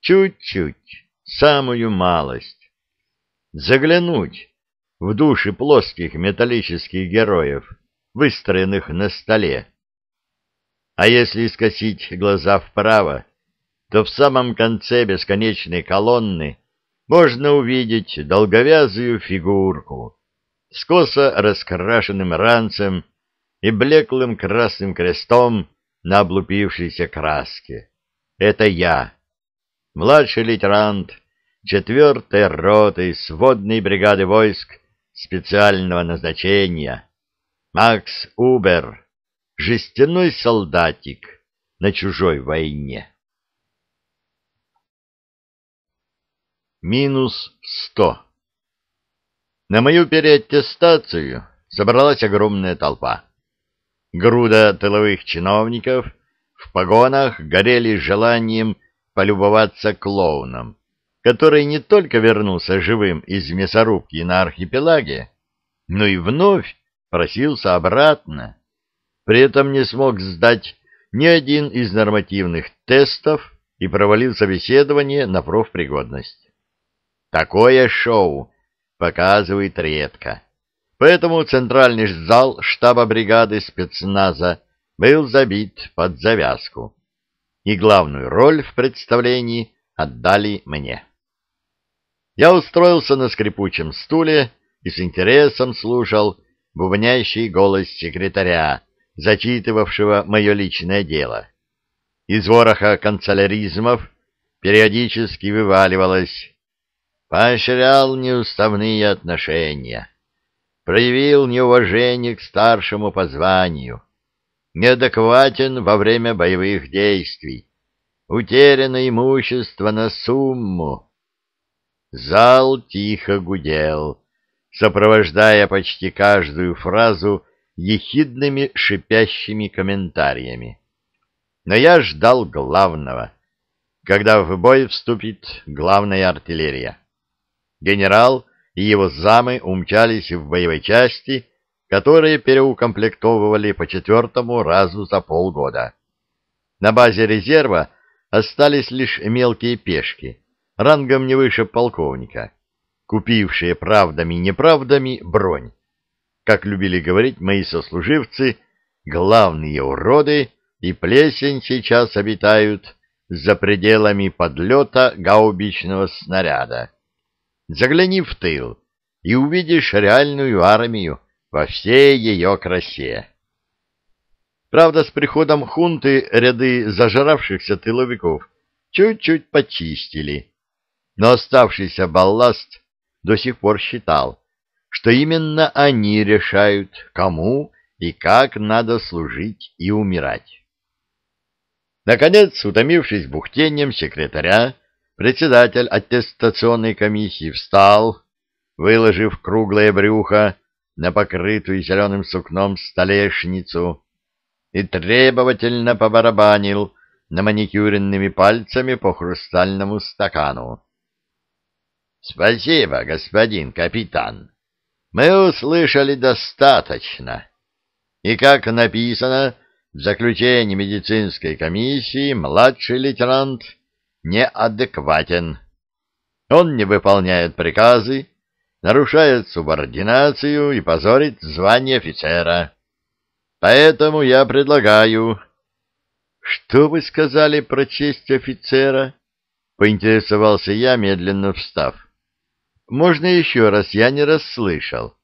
чуть-чуть, самую малость. Заглянуть в души плоских металлических героев, выстроенных на столе, а если скосить глаза вправо, то в самом конце бесконечной колонны можно увидеть долговязую фигурку с косо раскрашенным ранцем и блеклым красным крестом на облупившейся краске. Это я, младший лейтенант четвертой роты сводной бригады войск специального назначения, Макс Убер жестяной солдатик на чужой войне. Минус сто. На мою переаттестацию собралась огромная толпа. Груда тыловых чиновников в погонах горели желанием полюбоваться клоуном, который не только вернулся живым из мясорубки на архипелаге, но и вновь просился обратно. При этом не смог сдать ни один из нормативных тестов и провалил собеседование на профпригодность. Такое шоу показывает редко. Поэтому центральный зал штаба бригады спецназа был забит под завязку. И главную роль в представлении отдали мне. Я устроился на скрипучем стуле и с интересом слушал бубнящий голос секретаря, зачитывавшего мое личное дело. Из вороха канцеляризмов периодически вываливалось «Поощрял неуставные отношения, проявил неуважение к старшему по званию, неадекватен во время боевых действий, утеряно имущество на сумму». Зал тихо гудел, сопровождая почти каждую фразу ехидными шипящими комментариями. Но я ждал главного, когда в бой вступит главная артиллерия. Генерал и его замы умчались в боевой части, которые переукомплектовывали по четвертому разу за полгода. На базе резерва остались лишь мелкие пешки, рангом не выше полковника, купившие правдами и неправдами бронь как любили говорить мои сослуживцы, главные уроды и плесень сейчас обитают за пределами подлета гаубичного снаряда. Загляни в тыл и увидишь реальную армию во всей ее красе. Правда, с приходом хунты ряды зажравшихся тыловиков чуть-чуть почистили, но оставшийся балласт до сих пор считал, что именно они решают, кому и как надо служить и умирать. Наконец, утомившись бухтением секретаря, председатель аттестационной комиссии встал, выложив круглое брюхо на покрытую зеленым сукном столешницу и требовательно побарабанил на маникюренными пальцами по хрустальному стакану. — Спасибо, господин капитан! — мы услышали достаточно. И, как написано в заключении медицинской комиссии, младший лейтенант неадекватен. Он не выполняет приказы, нарушает субординацию и позорит звание офицера. Поэтому я предлагаю... «Что вы сказали про честь офицера?» — поинтересовался я, медленно встав. Можно еще раз, я не расслышал.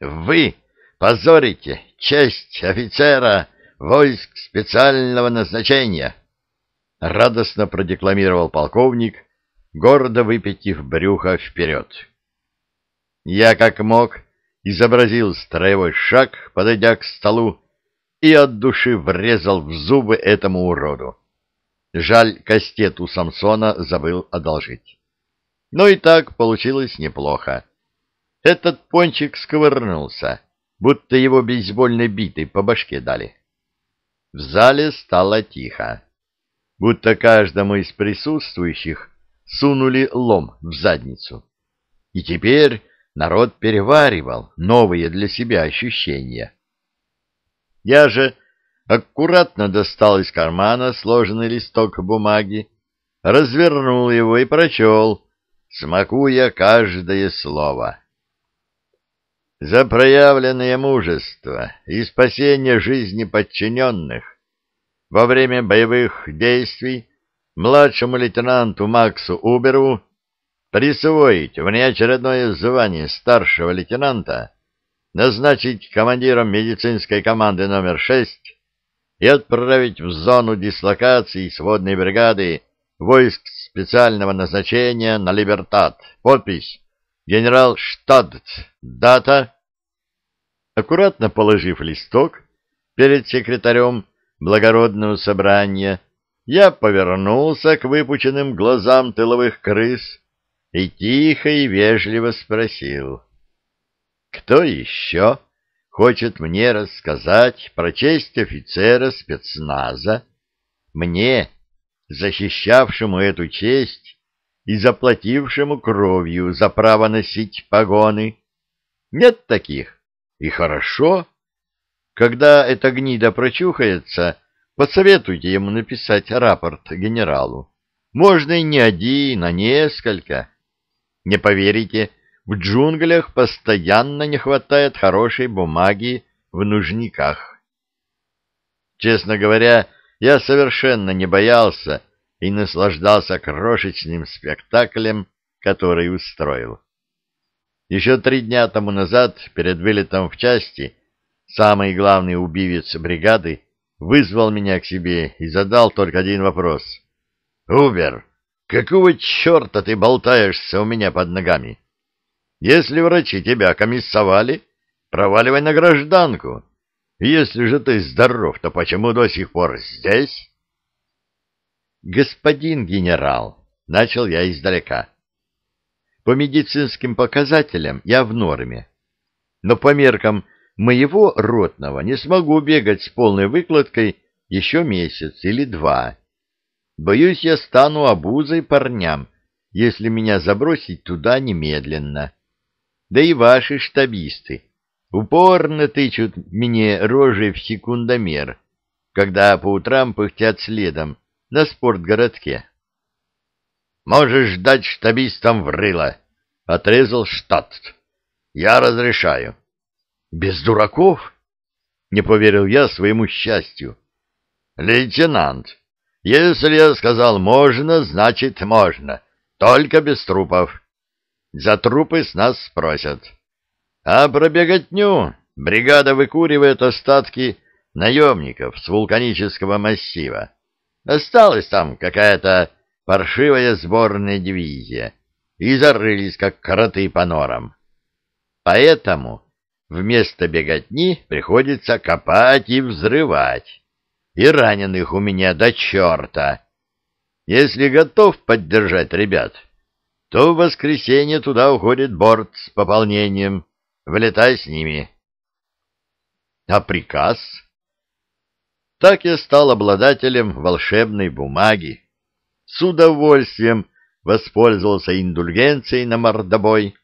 Вы позорите честь офицера войск специального назначения, радостно продекламировал полковник, гордо выпятив брюхо вперед. Я как мог изобразил строевой шаг, подойдя к столу, и от души врезал в зубы этому уроду. Жаль, кастет у Самсона забыл одолжить. Но и так получилось неплохо. Этот пончик сковырнулся, будто его бейсбольной битой по башке дали. В зале стало тихо, будто каждому из присутствующих сунули лом в задницу. И теперь народ переваривал новые для себя ощущения. Я же аккуратно достал из кармана сложенный листок бумаги, развернул его и прочел смакуя каждое слово. За проявленное мужество и спасение жизни подчиненных во время боевых действий младшему лейтенанту Максу Уберу присвоить внеочередное звание старшего лейтенанта, назначить командиром медицинской команды номер 6 и отправить в зону дислокации сводной бригады войск специального назначения на Либертат. Подпись. Генерал Штадт. Дата. Аккуратно положив листок перед секретарем благородного собрания, я повернулся к выпученным глазам тыловых крыс и тихо и вежливо спросил. «Кто еще хочет мне рассказать про честь офицера спецназа? Мне, защищавшему эту честь и заплатившему кровью за право носить погоны. Нет таких. И хорошо. Когда эта гнида прочухается, посоветуйте ему написать рапорт генералу. Можно и не один, а несколько. Не поверите, в джунглях постоянно не хватает хорошей бумаги в нужниках. Честно говоря, я совершенно не боялся и наслаждался крошечным спектаклем, который устроил. Еще три дня тому назад, перед вылетом в части, самый главный убивец бригады вызвал меня к себе и задал только один вопрос. «Убер, какого черта ты болтаешься у меня под ногами? Если врачи тебя комиссовали, проваливай на гражданку. Если же ты здоров, то почему до сих пор здесь? Господин генерал, начал я издалека. По медицинским показателям я в норме, но по меркам моего ротного не смогу бегать с полной выкладкой еще месяц или два. Боюсь, я стану обузой парням, если меня забросить туда немедленно. Да и ваши штабисты Упорно тычут мне рожи в секундомер, когда по утрам пыхтят следом на спортгородке. «Можешь дать штабистам в рыло!» — отрезал штат. «Я разрешаю». «Без дураков?» — не поверил я своему счастью. «Лейтенант, если я сказал «можно», значит «можно», только без трупов. За трупы с нас спросят». А про беготню бригада выкуривает остатки наемников с вулканического массива. Осталась там какая-то паршивая сборная дивизия, и зарылись, как кроты по норам. Поэтому вместо беготни приходится копать и взрывать. И раненых у меня до черта. Если готов поддержать ребят, то в воскресенье туда уходит борт с пополнением. Влетай с ними. А приказ? Так я стал обладателем волшебной бумаги. С удовольствием воспользовался индульгенцией на мордобой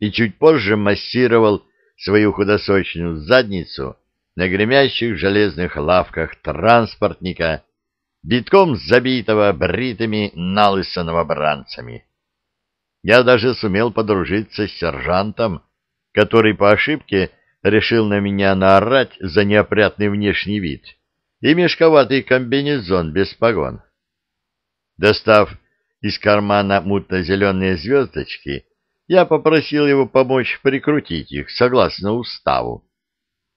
и чуть позже массировал свою худосочную задницу на гремящих железных лавках транспортника, битком забитого бритыми налысо новобранцами. Я даже сумел подружиться с сержантом, который по ошибке решил на меня наорать за неопрятный внешний вид и мешковатый комбинезон без погон. Достав из кармана мутно-зеленые звездочки, я попросил его помочь прикрутить их согласно уставу.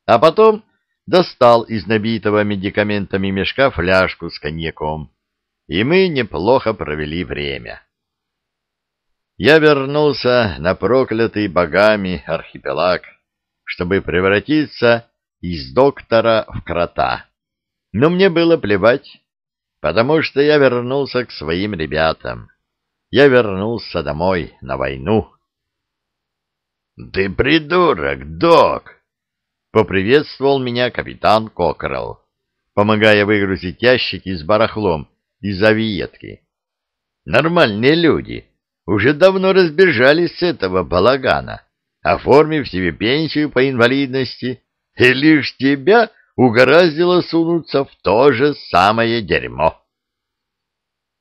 А потом достал из набитого медикаментами мешка фляжку с коньяком, и мы неплохо провели время. Я вернулся на проклятый богами архипелаг, чтобы превратиться из доктора в крота. Но мне было плевать, потому что я вернулся к своим ребятам. Я вернулся домой на войну. — Ты придурок, док! — поприветствовал меня капитан Кокрелл, помогая выгрузить ящики с барахлом из авиетки. — Нормальные люди уже давно разбежались с этого балагана, оформив себе пенсию по инвалидности, и лишь тебя угораздило сунуться в то же самое дерьмо.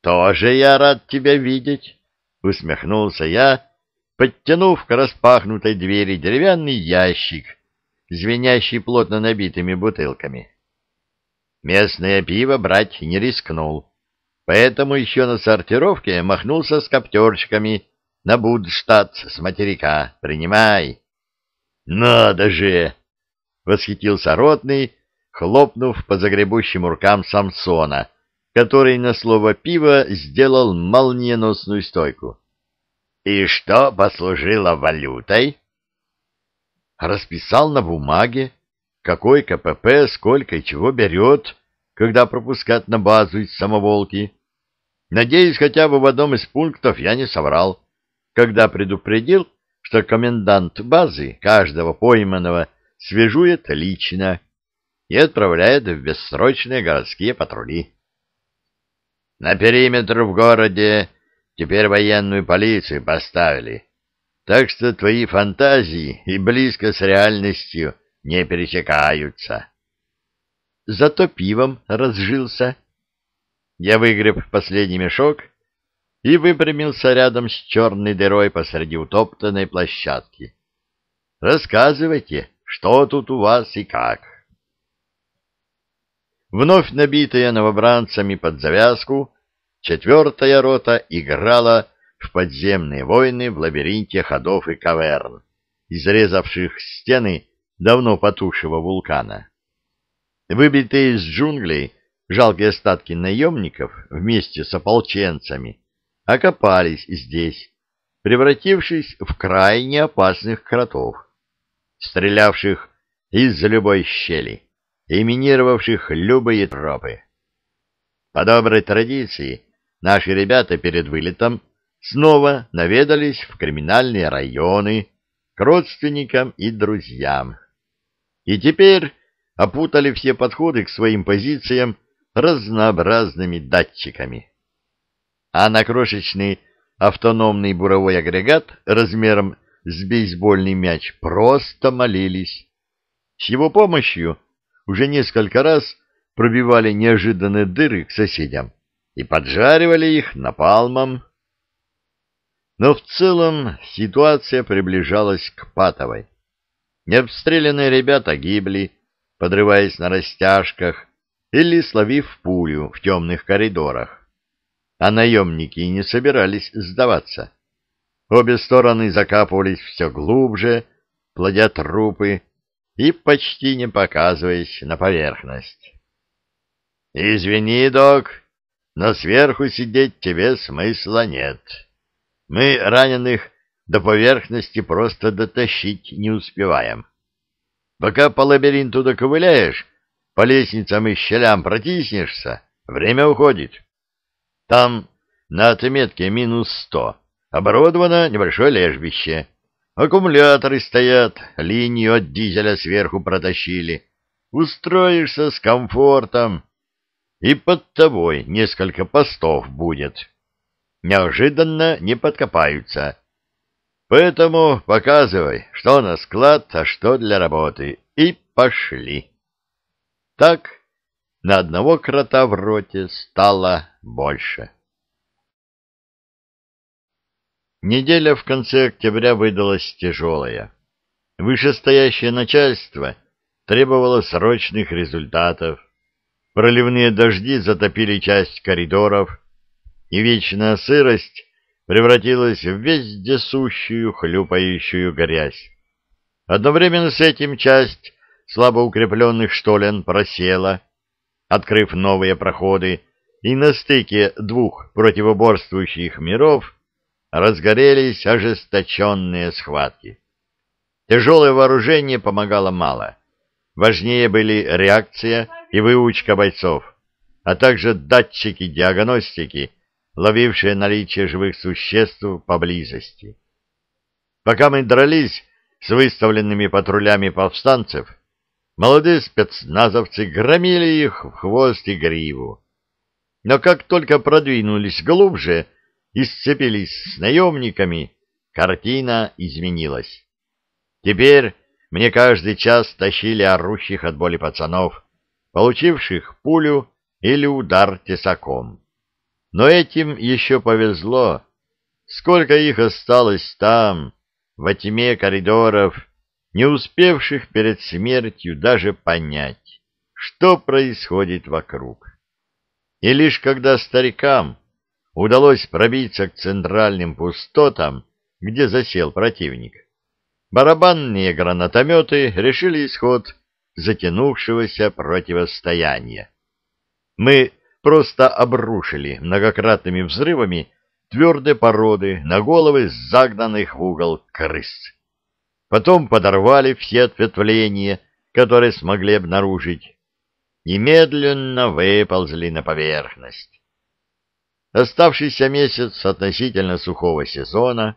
«Тоже я рад тебя видеть», — усмехнулся я, подтянув к распахнутой двери деревянный ящик, звенящий плотно набитыми бутылками. Местное пиво брать не рискнул Поэтому еще на сортировке махнулся с коптерчиками на Будштадт с материка. Принимай. Надо же! Восхитился ротный, хлопнув по загребущим уркам Самсона, который на слово «пиво» сделал молниеносную стойку. «И что послужило валютой?» «Расписал на бумаге, какой КПП, сколько и чего берет, когда пропускать на базу из самоволки, Надеюсь, хотя бы в одном из пунктов я не соврал, когда предупредил, что комендант базы каждого пойманного свяжует лично и отправляет в бессрочные городские патрули. На периметр в городе теперь военную полицию поставили, так что твои фантазии и близко с реальностью не пересекаются. Зато пивом разжился. Я выгреб последний мешок и выпрямился рядом с черной дырой посреди утоптанной площадки. «Рассказывайте, что тут у вас и как?» Вновь набитая новобранцами под завязку, четвертая рота играла в подземные войны в лабиринте ходов и каверн, изрезавших стены давно потухшего вулкана. Выбитые из джунглей, жалкие остатки наемников вместе с ополченцами окопались здесь, превратившись в крайне опасных кротов, стрелявших из любой щели и минировавших любые тропы. По доброй традиции наши ребята перед вылетом снова наведались в криминальные районы к родственникам и друзьям. И теперь опутали все подходы к своим позициям разнообразными датчиками. А на крошечный автономный буровой агрегат размером с бейсбольный мяч просто молились. С его помощью уже несколько раз пробивали неожиданные дыры к соседям и поджаривали их напалмом. Но в целом ситуация приближалась к патовой. Необстрелянные ребята гибли, подрываясь на растяжках, или словив пулю в темных коридорах. А наемники не собирались сдаваться. Обе стороны закапывались все глубже, плодя трупы и почти не показываясь на поверхность. «Извини, док, но сверху сидеть тебе смысла нет. Мы раненых до поверхности просто дотащить не успеваем. Пока по лабиринту доковыляешь, по лестницам и щелям протиснешься, время уходит. Там на отметке минус сто оборудовано небольшое лежбище. Аккумуляторы стоят, линию от дизеля сверху протащили. Устроишься с комфортом, и под тобой несколько постов будет. Неожиданно не подкопаются. Поэтому показывай, что на склад, а что для работы, и пошли. Так на одного крота в роте стало больше. Неделя в конце октября выдалась тяжелая. Вышестоящее начальство требовало срочных результатов. Проливные дожди затопили часть коридоров, и вечная сырость превратилась в вездесущую хлюпающую грязь. Одновременно с этим часть Слабоукрепленных штолен просела, открыв новые проходы, и на стыке двух противоборствующих миров разгорелись ожесточенные схватки. Тяжелое вооружение помогало мало. Важнее были реакция и выучка бойцов, а также датчики диагностики, ловившие наличие живых существ поблизости. Пока мы дрались с выставленными патрулями повстанцев, Молодые спецназовцы громили их в хвост и гриву. Но как только продвинулись глубже и сцепились с наемниками, картина изменилась. Теперь мне каждый час тащили орущих от боли пацанов, получивших пулю или удар тесаком. Но этим еще повезло. Сколько их осталось там, во тьме коридоров, не успевших перед смертью даже понять, что происходит вокруг. И лишь когда старикам удалось пробиться к центральным пустотам, где засел противник, барабанные гранатометы решили исход затянувшегося противостояния. Мы просто обрушили многократными взрывами твердой породы на головы загнанных в угол крыс. Потом подорвали все ответвления, которые смогли обнаружить, Немедленно выползли на поверхность. Оставшийся месяц относительно сухого сезона,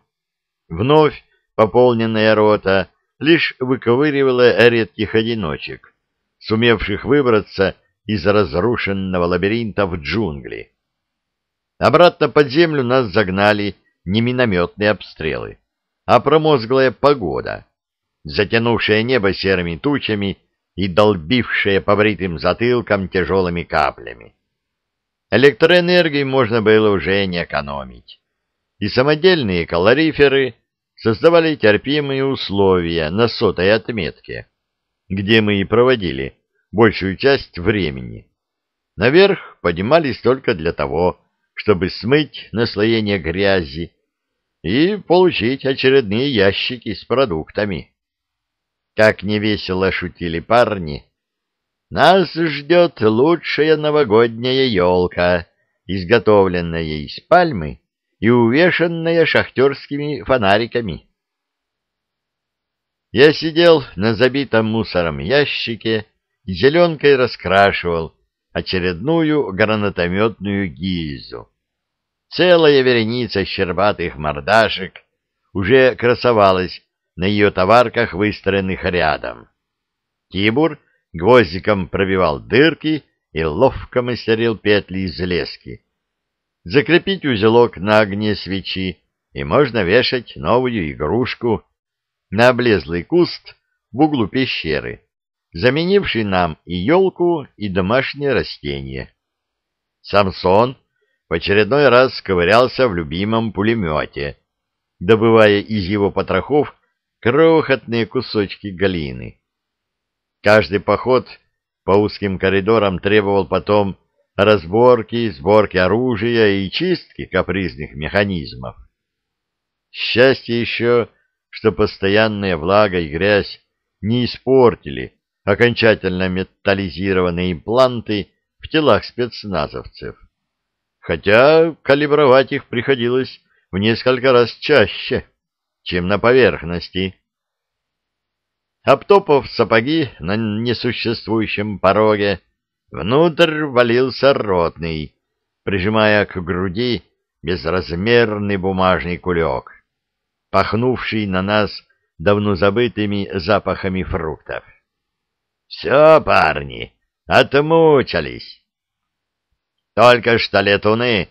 вновь пополненная рота лишь выковыривала редких одиночек, сумевших выбраться из разрушенного лабиринта в джунгли. Обратно под землю нас загнали неминометные обстрелы а промозглая погода, затянувшая небо серыми тучами и долбившая по бритым затылкам тяжелыми каплями. Электроэнергии можно было уже не экономить, и самодельные калориферы создавали терпимые условия на сотой отметке, где мы и проводили большую часть времени. Наверх поднимались только для того, чтобы смыть наслоение грязи и получить очередные ящики с продуктами. Как невесело шутили парни, нас ждет лучшая новогодняя елка, изготовленная из пальмы и увешанная шахтерскими фонариками. Я сидел на забитом мусором ящике и зеленкой раскрашивал очередную гранатометную гильзу. Целая вереница щербатых мордашек уже красовалась на ее товарках, выстроенных рядом. Тибур гвоздиком пробивал дырки и ловко мастерил петли из лески. Закрепить узелок на огне свечи, и можно вешать новую игрушку на облезлый куст в углу пещеры, заменивший нам и елку, и домашнее растение. Самсон в очередной раз ковырялся в любимом пулемете, добывая из его потрохов крохотные кусочки галины. Каждый поход по узким коридорам требовал потом разборки, сборки оружия и чистки капризных механизмов. Счастье еще, что постоянная влага и грязь не испортили окончательно металлизированные импланты в телах спецназовцев хотя калибровать их приходилось в несколько раз чаще, чем на поверхности. Обтопав сапоги на несуществующем пороге, внутрь валился ротный, прижимая к груди безразмерный бумажный кулек, пахнувший на нас давно забытыми запахами фруктов. — Все, парни, отмучались! Только что летуны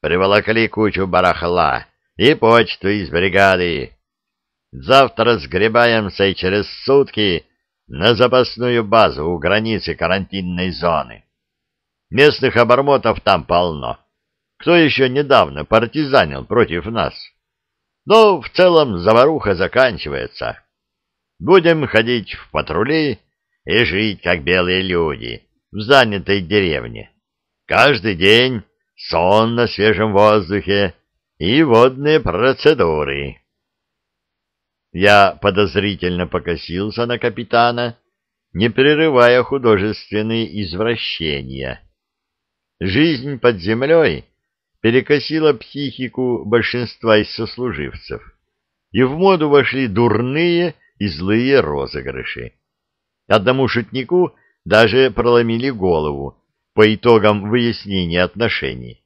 приволокли кучу барахла и почту из бригады. Завтра сгребаемся и через сутки на запасную базу у границы карантинной зоны. Местных обормотов там полно. Кто еще недавно партизанил против нас? Но ну, в целом заваруха заканчивается. Будем ходить в патрули и жить, как белые люди, в занятой деревне. Каждый день сон на свежем воздухе и водные процедуры. Я подозрительно покосился на капитана, не прерывая художественные извращения. Жизнь под землей перекосила психику большинства из сослуживцев, и в моду вошли дурные и злые розыгрыши. Одному шутнику даже проломили голову, по итогам выяснения отношений.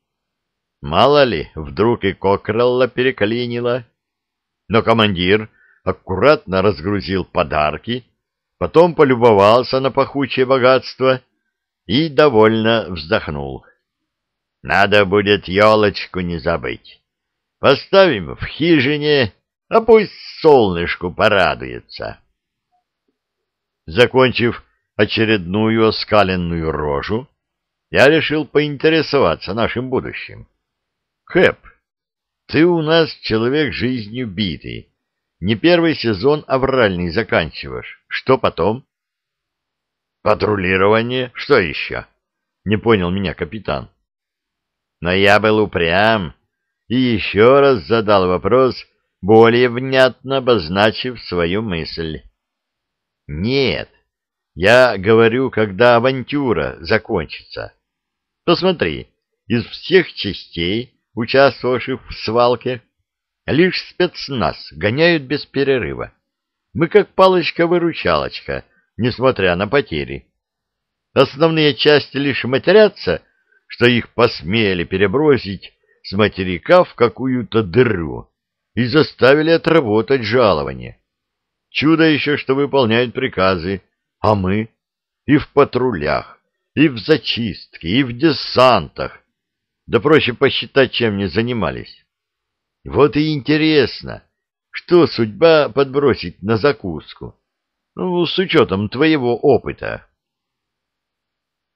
Мало ли, вдруг и Кокрелла переклинило. Но командир аккуратно разгрузил подарки, потом полюбовался на пахучее богатство и довольно вздохнул. Надо будет елочку не забыть. Поставим в хижине, а пусть солнышку порадуется. Закончив очередную оскаленную рожу, я решил поинтересоваться нашим будущим. Хэп, ты у нас человек жизнью битый. Не первый сезон авральный заканчиваешь. Что потом? Патрулирование. Что еще? Не понял меня капитан. Но я был упрям и еще раз задал вопрос, более внятно обозначив свою мысль. Нет, я говорю, когда авантюра закончится. Посмотри, из всех частей, участвовавших в свалке, лишь спецназ гоняют без перерыва. Мы как палочка-выручалочка, несмотря на потери. Основные части лишь матерятся, что их посмели перебросить с материка в какую-то дыру и заставили отработать жалование. Чудо еще, что выполняют приказы, а мы и в патрулях и в зачистке, и в десантах. Да проще посчитать, чем не занимались. Вот и интересно, что судьба подбросит на закуску. Ну, с учетом твоего опыта.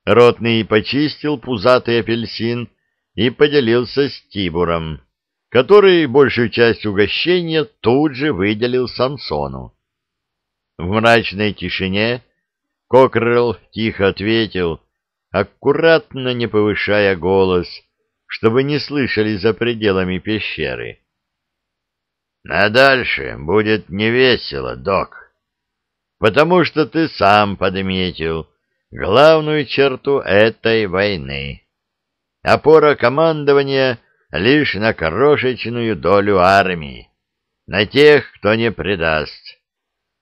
Ротный почистил пузатый апельсин и поделился с Тибуром, который большую часть угощения тут же выделил Самсону. В мрачной тишине Кокрелл тихо ответил, аккуратно не повышая голос, чтобы не слышали за пределами пещеры. «А дальше будет невесело, док, потому что ты сам подметил главную черту этой войны. Опора командования лишь на крошечную долю армии, на тех, кто не предаст.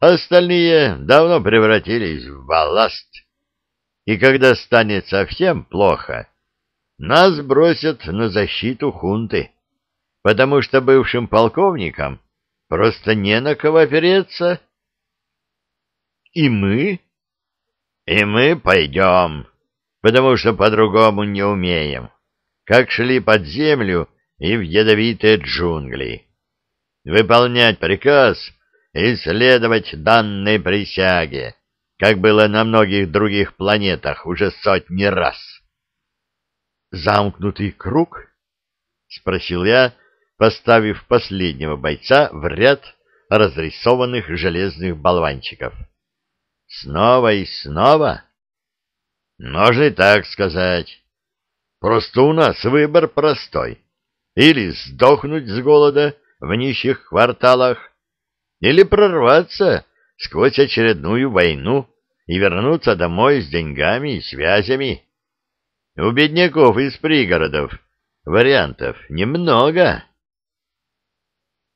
Остальные давно превратились в балласт». И когда станет совсем плохо, нас бросят на защиту хунты, потому что бывшим полковникам просто не на кого опереться. И мы? И мы пойдем, потому что по-другому не умеем, как шли под землю и в ядовитые джунгли. Выполнять приказ и следовать данной присяге — как было на многих других планетах уже сотни раз. «Замкнутый круг?» — спросил я, поставив последнего бойца в ряд разрисованных железных болванчиков. «Снова и снова?» «Можно и так сказать. Просто у нас выбор простой. Или сдохнуть с голода в нищих кварталах, или прорваться сквозь очередную войну» и вернуться домой с деньгами и связями. У бедняков из пригородов вариантов немного.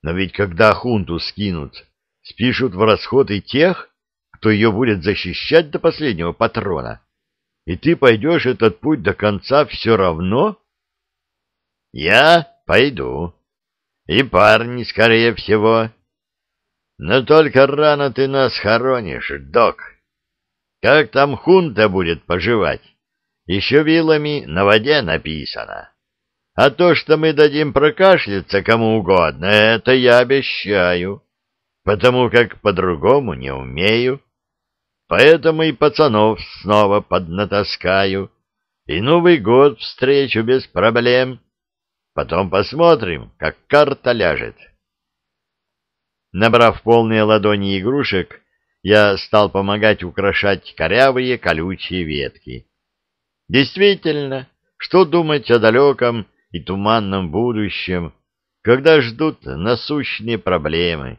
Но ведь когда хунту скинут, спишут в расход и тех, кто ее будет защищать до последнего патрона. И ты пойдешь этот путь до конца все равно? Я пойду. И парни, скорее всего. Но только рано ты нас хоронишь, док. — как там хунта будет поживать? Еще вилами на воде написано. А то, что мы дадим прокашляться кому угодно, это я обещаю, потому как по-другому не умею. Поэтому и пацанов снова поднатаскаю, и Новый год встречу без проблем. Потом посмотрим, как карта ляжет. Набрав полные ладони игрушек, я стал помогать украшать корявые колючие ветки. Действительно, что думать о далеком и туманном будущем, когда ждут насущные проблемы?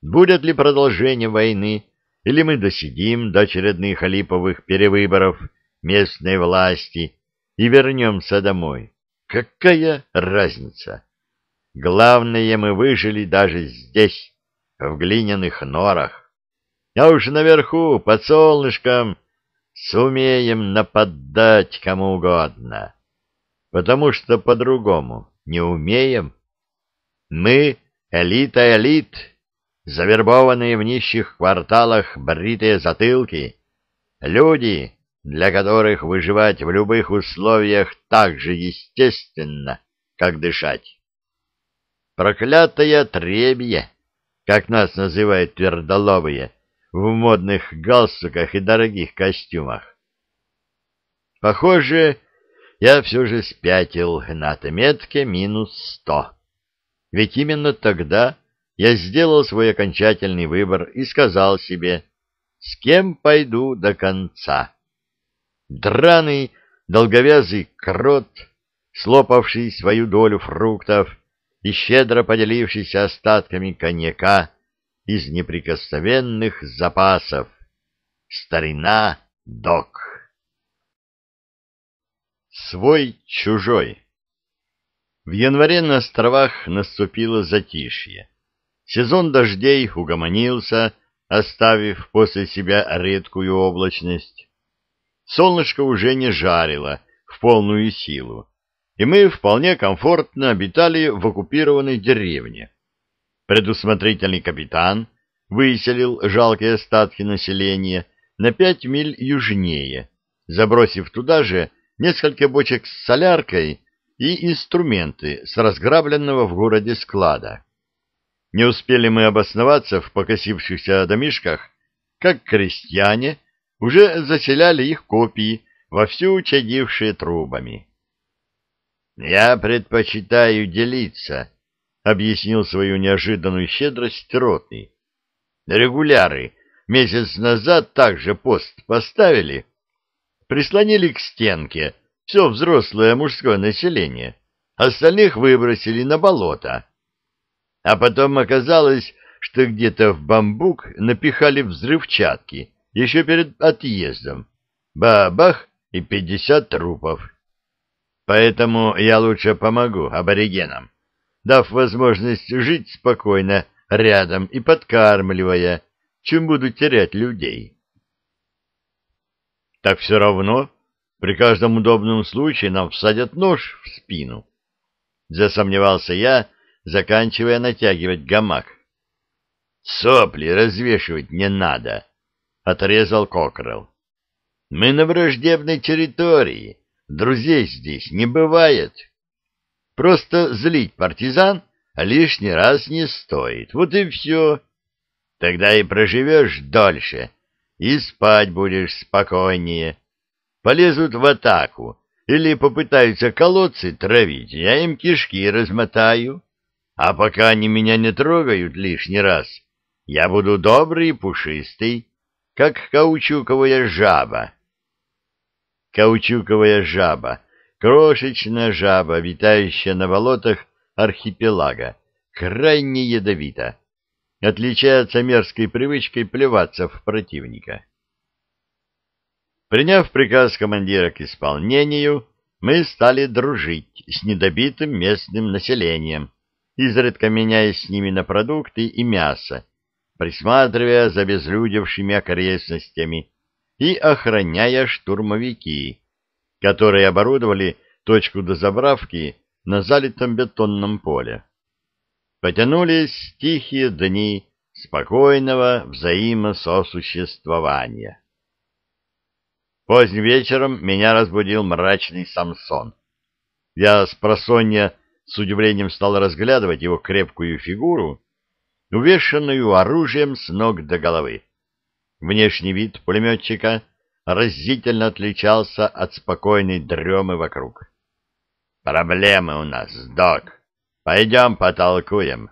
Будет ли продолжение войны, или мы досидим до очередных липовых перевыборов местной власти и вернемся домой? Какая разница? Главное, мы выжили даже здесь, в глиняных норах. А уж наверху, под солнышком, сумеем нападать кому угодно, потому что по-другому не умеем. Мы — элита элит, завербованные в нищих кварталах бритые затылки, люди, для которых выживать в любых условиях так же естественно, как дышать. Проклятое требье, как нас называют твердоловые, — в модных галстуках и дорогих костюмах. Похоже, я все же спятил на отметке минус сто. Ведь именно тогда я сделал свой окончательный выбор и сказал себе, с кем пойду до конца. Драный долговязый крот, слопавший свою долю фруктов и щедро поделившийся остатками коньяка, из неприкосновенных запасов. Старина Док. Свой-чужой. В январе на островах наступило затишье. Сезон дождей угомонился, оставив после себя редкую облачность. Солнышко уже не жарило в полную силу, и мы вполне комфортно обитали в оккупированной деревне Предусмотрительный капитан выселил жалкие остатки населения на пять миль южнее, забросив туда же несколько бочек с соляркой и инструменты с разграбленного в городе склада. Не успели мы обосноваться в покосившихся домишках, как крестьяне уже заселяли их копии, вовсю чадившие трубами. «Я предпочитаю делиться», — объяснил свою неожиданную щедрость ротный. «Регуляры месяц назад также пост поставили, прислонили к стенке все взрослое мужское население, остальных выбросили на болото. А потом оказалось, что где-то в бамбук напихали взрывчатки еще перед отъездом. Бабах и пятьдесят трупов. Поэтому я лучше помогу аборигенам дав возможность жить спокойно рядом и подкармливая, чем буду терять людей. Так все равно при каждом удобном случае нам всадят нож в спину. Засомневался я, заканчивая натягивать гамак. Сопли развешивать не надо, отрезал Кокрелл. Мы на враждебной территории, друзей здесь не бывает. Просто злить партизан лишний раз не стоит. Вот и все. Тогда и проживешь дольше, и спать будешь спокойнее. Полезут в атаку или попытаются колодцы травить, я им кишки размотаю. А пока они меня не трогают лишний раз, я буду добрый и пушистый, как каучуковая жаба. Каучуковая жаба — Крошечная жаба, витающая на болотах архипелага, крайне ядовита, отличается мерзкой привычкой плеваться в противника. Приняв приказ командира к исполнению, мы стали дружить с недобитым местным населением, изредка меняясь с ними на продукты и мясо, присматривая за безлюдевшими окрестностями и охраняя штурмовики, которые оборудовали точку дозабравки на залитом бетонном поле. Потянулись тихие дни спокойного взаимососуществования. Поздним вечером меня разбудил мрачный Самсон. Я с просонья с удивлением стал разглядывать его крепкую фигуру, увешанную оружием с ног до головы. Внешний вид пулеметчика разительно отличался от спокойной дремы вокруг. «Проблемы у нас, док. Пойдем потолкуем».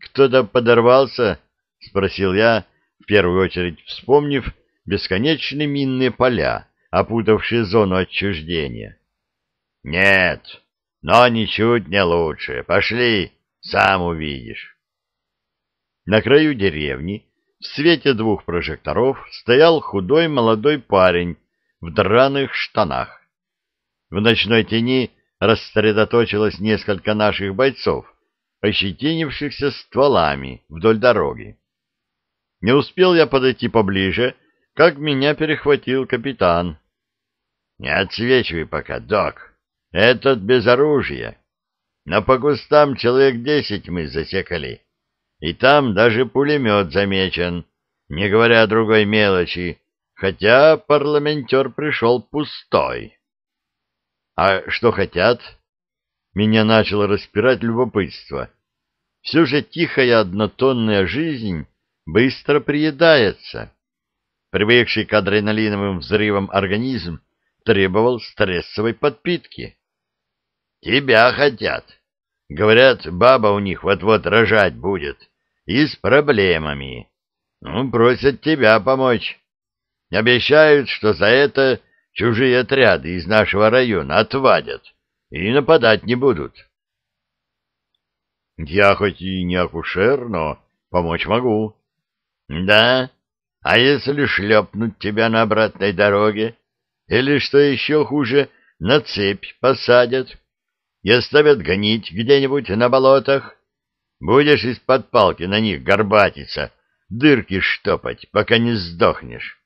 «Кто-то подорвался?» — спросил я, в первую очередь вспомнив бесконечные минные поля, опутавшие зону отчуждения. «Нет, но ничуть не лучше. Пошли, сам увидишь». На краю деревни в свете двух прожекторов стоял худой молодой парень в драных штанах. В ночной тени рассредоточилось несколько наших бойцов, ощетинившихся стволами вдоль дороги. Не успел я подойти поближе, как меня перехватил капитан. — Не отсвечивай пока, док. Этот без оружия. На по кустам человек десять мы засекали. — и там даже пулемет замечен, не говоря о другой мелочи, хотя парламентер пришел пустой. А что хотят? Меня начало распирать любопытство. Все же тихая однотонная жизнь быстро приедается. Привыкший к адреналиновым взрывам организм требовал стрессовой подпитки. «Тебя хотят. Говорят, баба у них вот-вот рожать будет и с проблемами. Ну, просят тебя помочь. Обещают, что за это чужие отряды из нашего района отвадят и нападать не будут. Я хоть и не акушер, но помочь могу. Да, а если шлепнуть тебя на обратной дороге? Или, что еще хуже, на цепь посадят и оставят гнить где-нибудь на болотах? — Будешь из-под палки на них горбатиться, дырки штопать, пока не сдохнешь.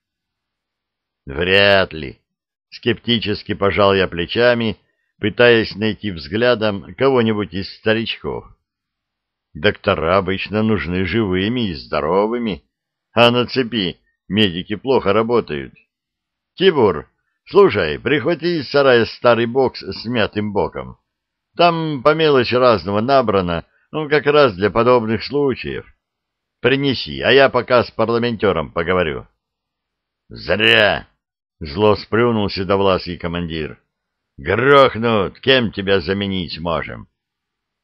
Вряд ли. Скептически пожал я плечами, пытаясь найти взглядом кого-нибудь из старичков. Доктора обычно нужны живыми и здоровыми, а на цепи медики плохо работают. Тибур, слушай, прихвати из сарая старый бокс с мятым боком. Там по мелочи разного набрано, ну, как раз для подобных случаев. Принеси, а я пока с парламентером поговорю. — Зря! — зло сплюнул седовласый командир. — Грохнут, кем тебя заменить можем?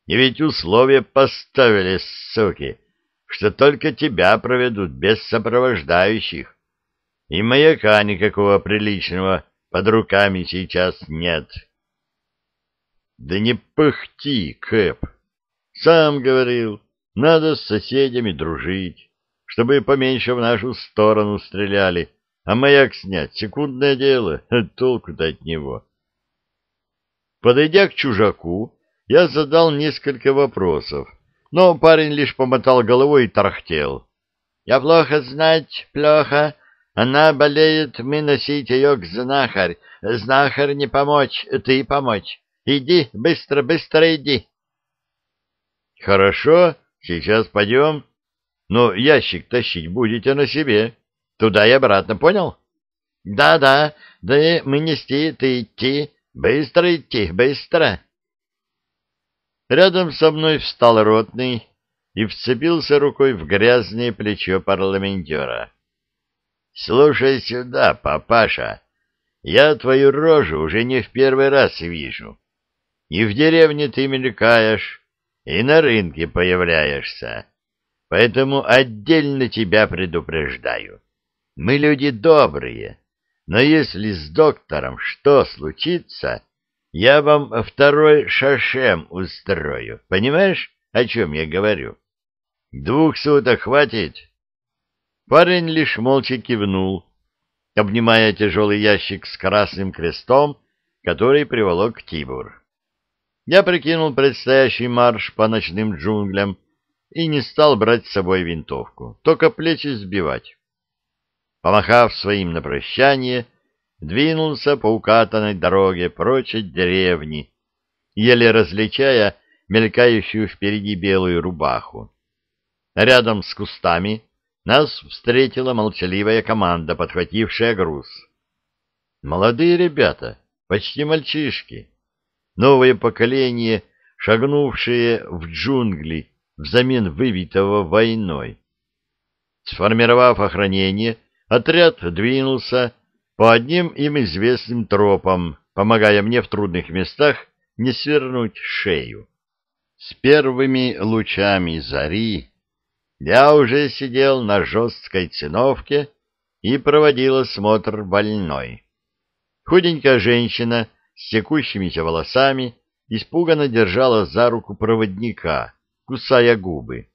И ведь условия поставили, суки, что только тебя проведут без сопровождающих. И маяка никакого приличного под руками сейчас нет. — Да не пыхти, Кэп! Сам говорил, надо с соседями дружить, чтобы поменьше в нашу сторону стреляли, а маяк снять — секундное дело, (laughs) толку-то от него. Подойдя к чужаку, я задал несколько вопросов, но парень лишь помотал головой и тарахтел. «Я плохо знать, плохо. Она болеет, мы носить ее к знахарь. Знахарь не помочь, ты помочь. Иди, быстро, быстро иди!» Хорошо, сейчас пойдем. Но ну, ящик тащить будете на себе. Туда и обратно, понял? Да-да, да мы нести, ты идти. Быстро идти, быстро. Рядом со мной встал ротный и вцепился рукой в грязное плечо парламентера. — Слушай сюда, папаша, я твою рожу уже не в первый раз вижу. И в деревне ты мелькаешь, и на рынке появляешься. Поэтому отдельно тебя предупреждаю. Мы люди добрые, но если с доктором что случится, я вам второй шашем устрою. Понимаешь, о чем я говорю? Двух суток хватит? Парень лишь молча кивнул, обнимая тяжелый ящик с красным крестом, который приволок Тибур. Я прикинул предстоящий марш по ночным джунглям и не стал брать с собой винтовку, только плечи сбивать. Помахав своим на прощание, двинулся по укатанной дороге прочь от деревни, еле различая мелькающую впереди белую рубаху. Рядом с кустами нас встретила молчаливая команда, подхватившая груз. Молодые ребята, почти мальчишки. Новое поколение, шагнувшее в джунгли взамен выбитого войной. Сформировав охранение, отряд двинулся по одним им известным тропам, помогая мне в трудных местах не свернуть шею. С первыми лучами зари я уже сидел на жесткой циновке и проводил осмотр больной. Худенькая женщина — с текущимися волосами, испуганно держала за руку проводника, кусая губы.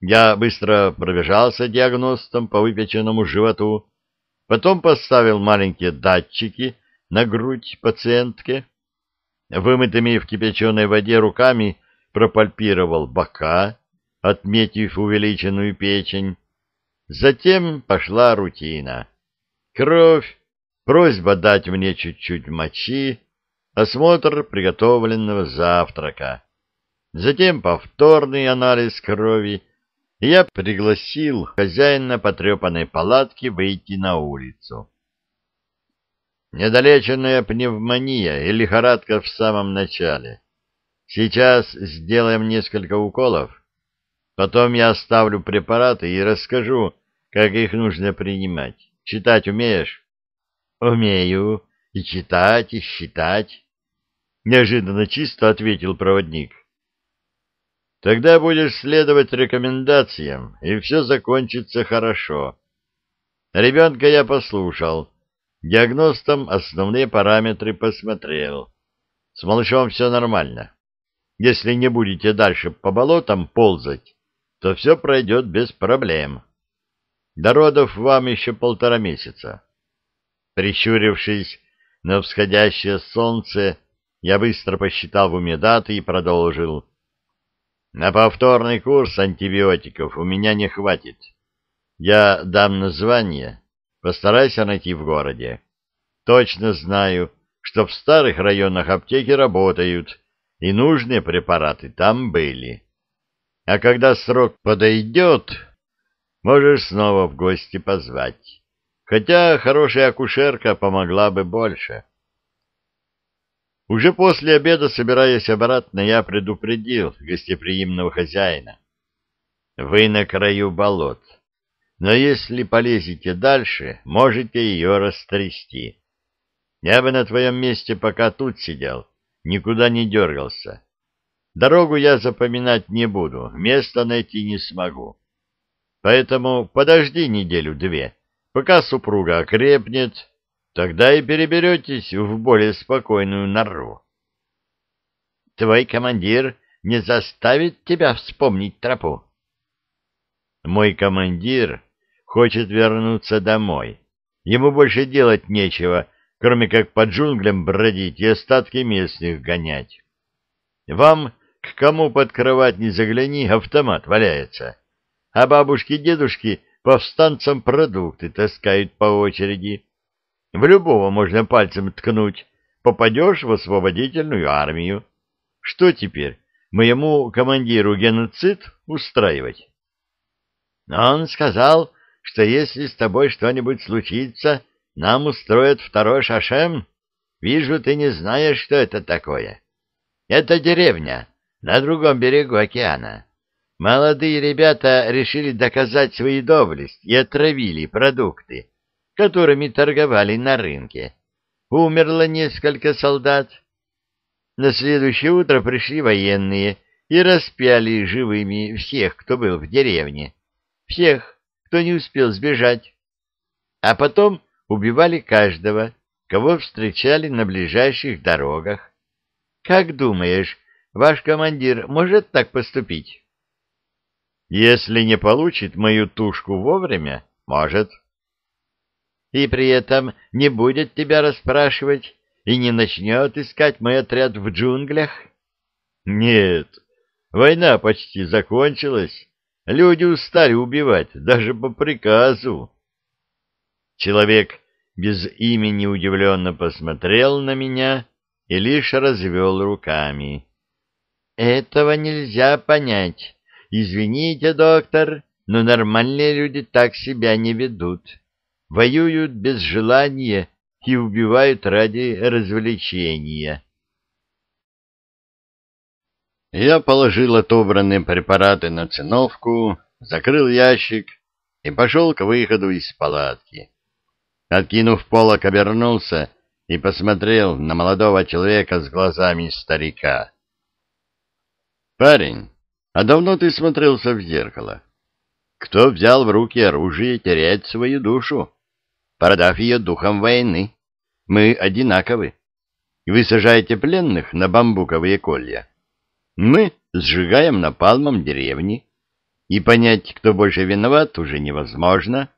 Я быстро пробежался диагностом по выпеченному животу, потом поставил маленькие датчики на грудь пациентке, вымытыми в кипяченой воде руками пропальпировал бока, отметив увеличенную печень. Затем пошла рутина. Кровь, просьба дать мне чуть-чуть мочи, осмотр приготовленного завтрака. Затем повторный анализ крови, и я пригласил хозяина потрепанной палатки выйти на улицу. Недолеченная пневмония и лихорадка в самом начале. Сейчас сделаем несколько уколов. Потом я оставлю препараты и расскажу, как их нужно принимать. Читать умеешь? Умею и читать, и считать, неожиданно чисто ответил проводник. Тогда будешь следовать рекомендациям, и все закончится хорошо. Ребенка я послушал. Диагностом основные параметры посмотрел. С малышом все нормально. Если не будете дальше по болотам ползать, то все пройдет без проблем. До родов вам еще полтора месяца. Прищурившись на всходящее солнце, я быстро посчитал в уме даты и продолжил. На повторный курс антибиотиков у меня не хватит. Я дам название, постараюсь найти в городе. Точно знаю, что в старых районах аптеки работают, и нужные препараты там были. А когда срок подойдет, можешь снова в гости позвать. Хотя хорошая акушерка помогла бы больше. Уже после обеда, собираясь обратно, я предупредил гостеприимного хозяина. Вы на краю болот, но если полезете дальше, можете ее растрясти. Я бы на твоем месте пока тут сидел, никуда не дергался. Дорогу я запоминать не буду, места найти не смогу. Поэтому подожди неделю-две, Пока супруга окрепнет, тогда и переберетесь в более спокойную нору. Твой командир не заставит тебя вспомнить тропу. Мой командир хочет вернуться домой. Ему больше делать нечего, кроме как по джунглям бродить и остатки местных гонять. Вам, к кому под кровать не загляни, автомат валяется. А бабушки-дедушки повстанцам продукты таскают по очереди. В любого можно пальцем ткнуть, попадешь в освободительную армию. Что теперь, моему командиру геноцид устраивать? А он сказал, что если с тобой что-нибудь случится, нам устроят второй шашем. Вижу, ты не знаешь, что это такое. Это деревня на другом берегу океана. Молодые ребята решили доказать свою доблесть и отравили продукты, которыми торговали на рынке. Умерло несколько солдат. На следующее утро пришли военные и распяли живыми всех, кто был в деревне, всех, кто не успел сбежать. А потом убивали каждого, кого встречали на ближайших дорогах. Как думаешь, ваш командир может так поступить? Если не получит мою тушку вовремя, может. И при этом не будет тебя расспрашивать и не начнет искать мой отряд в джунглях? Нет, война почти закончилась. Люди устали убивать, даже по приказу. Человек без имени удивленно посмотрел на меня и лишь развел руками. Этого нельзя понять. Извините, доктор, но нормальные люди так себя не ведут. Воюют без желания и убивают ради развлечения. Я положил отобранные препараты на циновку, закрыл ящик и пошел к выходу из палатки. Откинув полок, обернулся и посмотрел на молодого человека с глазами старика. «Парень, а давно ты смотрелся в зеркало? Кто взял в руки оружие, терять свою душу, продав ее духом войны. Мы одинаковы. Вы сажаете пленных на бамбуковые колья. Мы сжигаем напалмом деревни. И понять, кто больше виноват, уже невозможно.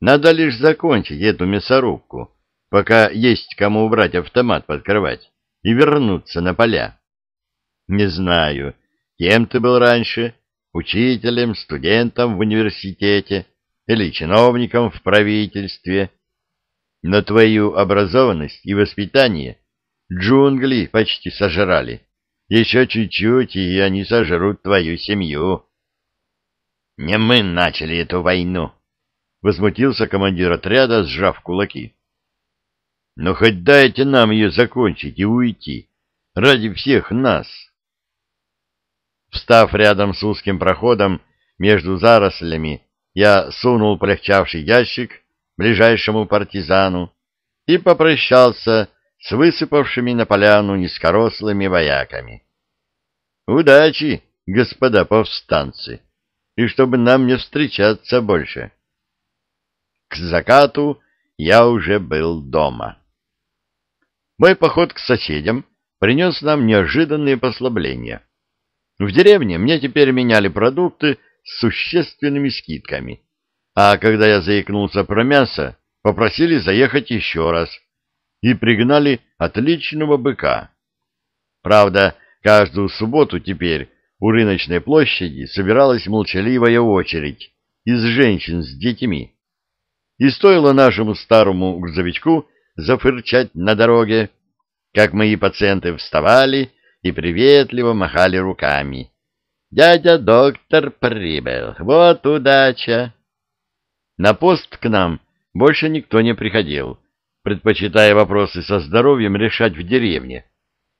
Надо лишь закончить эту мясорубку, пока есть кому убрать автомат под кровать, и вернуться на поля. Не знаю, Кем ты был раньше? Учителем, студентом в университете или чиновником в правительстве? На твою образованность и воспитание джунгли почти сожрали. Еще чуть-чуть, и они сожрут твою семью. — Не мы начали эту войну, — возмутился командир отряда, сжав кулаки. Ну, — Но хоть дайте нам ее закончить и уйти, ради всех нас. — Встав рядом с узким проходом между зарослями, я сунул полегчавший ящик ближайшему партизану и попрощался с высыпавшими на поляну низкорослыми вояками. «Удачи, господа повстанцы, и чтобы нам не встречаться больше!» К закату я уже был дома. Мой поход к соседям принес нам неожиданные послабления. В деревне мне теперь меняли продукты с существенными скидками. А когда я заикнулся про мясо, попросили заехать еще раз и пригнали отличного быка. Правда, каждую субботу теперь у рыночной площади собиралась молчаливая очередь из женщин с детьми. И стоило нашему старому грузовичку зафырчать на дороге, как мои пациенты вставали и приветливо махали руками. «Дядя доктор прибыл! Вот удача!» На пост к нам больше никто не приходил, предпочитая вопросы со здоровьем решать в деревне,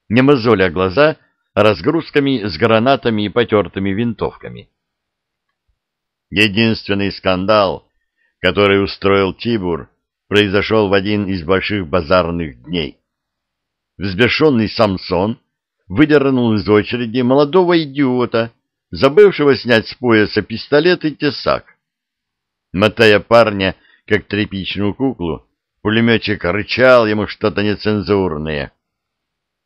не мозоля глаза разгрузками с гранатами и потертыми винтовками. Единственный скандал, который устроил Тибур, произошел в один из больших базарных дней. Взбешенный Самсон выдернул из очереди молодого идиота, забывшего снять с пояса пистолет и тесак. Мотая парня, как тряпичную куклу, пулеметчик рычал ему что-то нецензурное.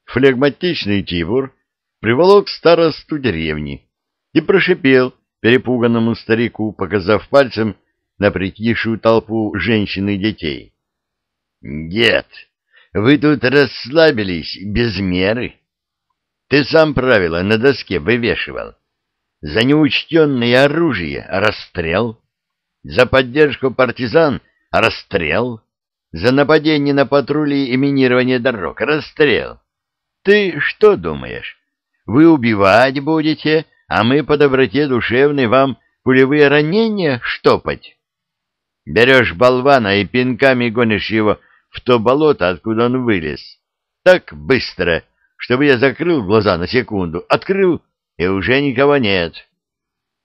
Флегматичный Тибур приволок старосту деревни и прошипел перепуганному старику, показав пальцем на притихшую толпу женщин и детей. — Дед, вы тут расслабились без меры. Ты сам правила на доске вывешивал. За неучтенное оружие — расстрел. За поддержку партизан — расстрел. За нападение на патрули и минирование дорог — расстрел. Ты что думаешь? Вы убивать будете, а мы по доброте душевной вам пулевые ранения штопать? Берешь болвана и пинками гонишь его в то болото, откуда он вылез. Так быстро — чтобы я закрыл глаза на секунду, открыл, и уже никого нет.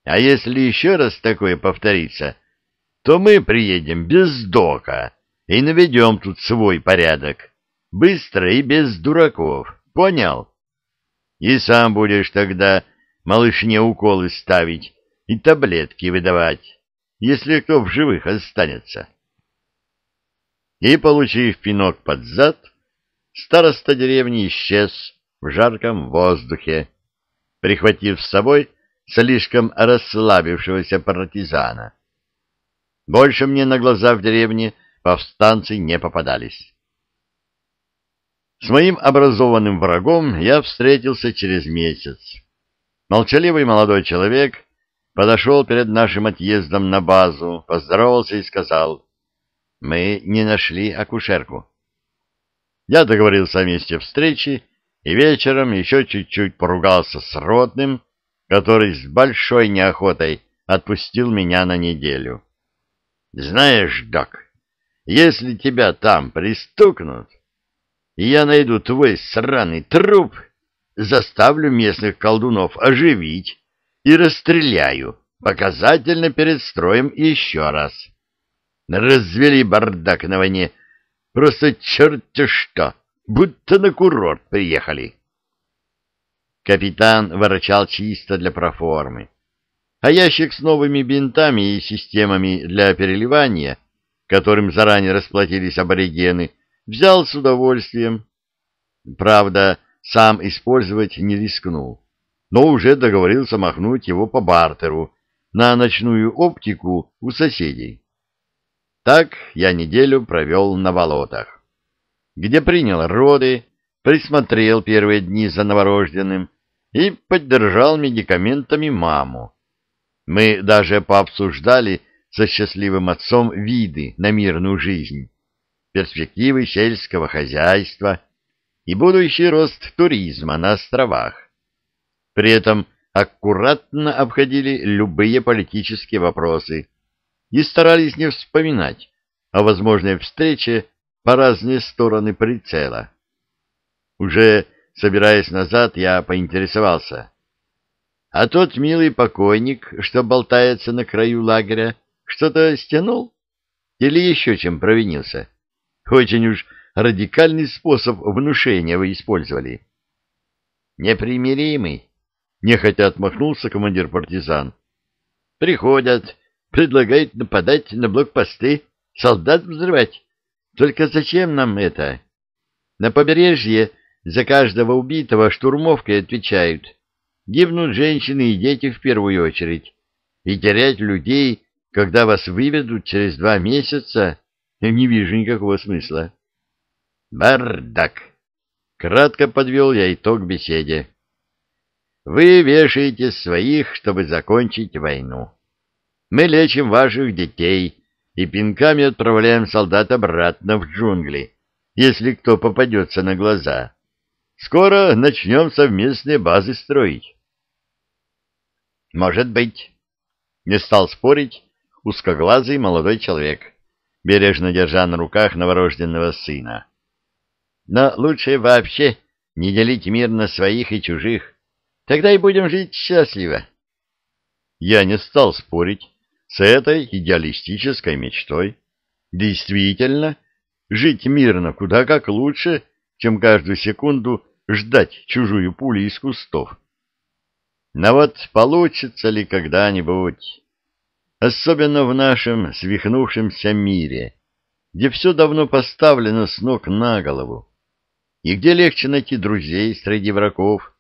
А если еще раз такое повторится, то мы приедем без дока и наведем тут свой порядок. Быстро и без дураков. Понял? И сам будешь тогда малышне уколы ставить и таблетки выдавать, если кто в живых останется. И, получив пинок под зад, староста деревни исчез в жарком воздухе, прихватив с собой слишком расслабившегося партизана. Больше мне на глаза в деревне повстанцы не попадались. С моим образованным врагом я встретился через месяц. Молчаливый молодой человек подошел перед нашим отъездом на базу, поздоровался и сказал, «Мы не нашли акушерку. Я договорился о месте встречи и вечером еще чуть-чуть поругался с родным, который с большой неохотой отпустил меня на неделю. «Знаешь, док, если тебя там пристукнут, и я найду твой сраный труп, заставлю местных колдунов оживить и расстреляю, показательно перед строем еще раз. Развели бардак на войне, Просто черти что, будто на курорт приехали. Капитан ворочал чисто для проформы. А ящик с новыми бинтами и системами для переливания, которым заранее расплатились аборигены, взял с удовольствием. Правда, сам использовать не рискнул, но уже договорился махнуть его по бартеру на ночную оптику у соседей. Так я неделю провел на болотах, где принял роды, присмотрел первые дни за новорожденным и поддержал медикаментами маму. Мы даже пообсуждали со счастливым отцом виды на мирную жизнь, перспективы сельского хозяйства и будущий рост туризма на островах. При этом аккуратно обходили любые политические вопросы, и старались не вспоминать о возможной встрече по разные стороны прицела. Уже собираясь назад, я поинтересовался. А тот милый покойник, что болтается на краю лагеря, что-то стянул? Или еще чем провинился? Очень уж радикальный способ внушения вы использовали. Непримиримый, нехотя отмахнулся командир партизан. Приходят, предлагает нападать на блокпосты, солдат взрывать. Только зачем нам это? На побережье за каждого убитого штурмовкой отвечают. Гибнут женщины и дети в первую очередь. И терять людей, когда вас выведут через два месяца, я не вижу никакого смысла. Бардак! Кратко подвел я итог беседе. Вы вешаете своих, чтобы закончить войну. Мы лечим ваших детей и пинками отправляем солдат обратно в джунгли, если кто попадется на глаза. Скоро начнем совместные базы строить. Может быть. Не стал спорить узкоглазый молодой человек, бережно держа на руках новорожденного сына. Но лучше вообще не делить мир на своих и чужих. Тогда и будем жить счастливо. Я не стал спорить, с этой идеалистической мечтой. Действительно, жить мирно куда как лучше, чем каждую секунду ждать чужую пулю из кустов. Но вот получится ли когда-нибудь, особенно в нашем свихнувшемся мире, где все давно поставлено с ног на голову, и где легче найти друзей среди врагов,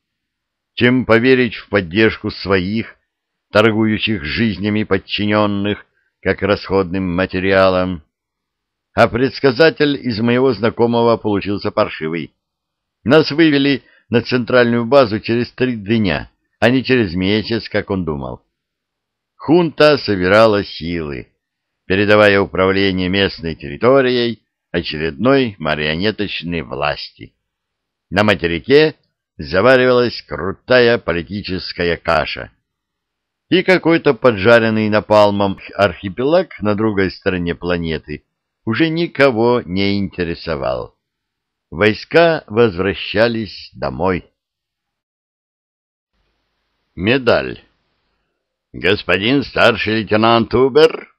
чем поверить в поддержку своих, торгующих жизнями подчиненных как расходным материалом. А предсказатель из моего знакомого получился паршивый. Нас вывели на центральную базу через три дня, а не через месяц, как он думал. Хунта собирала силы, передавая управление местной территорией очередной марионеточной власти. На материке заваривалась крутая политическая каша — и какой-то поджаренный напалмом архипелаг на другой стороне планеты уже никого не интересовал. Войска возвращались домой. Медаль. «Господин старший лейтенант Убер?»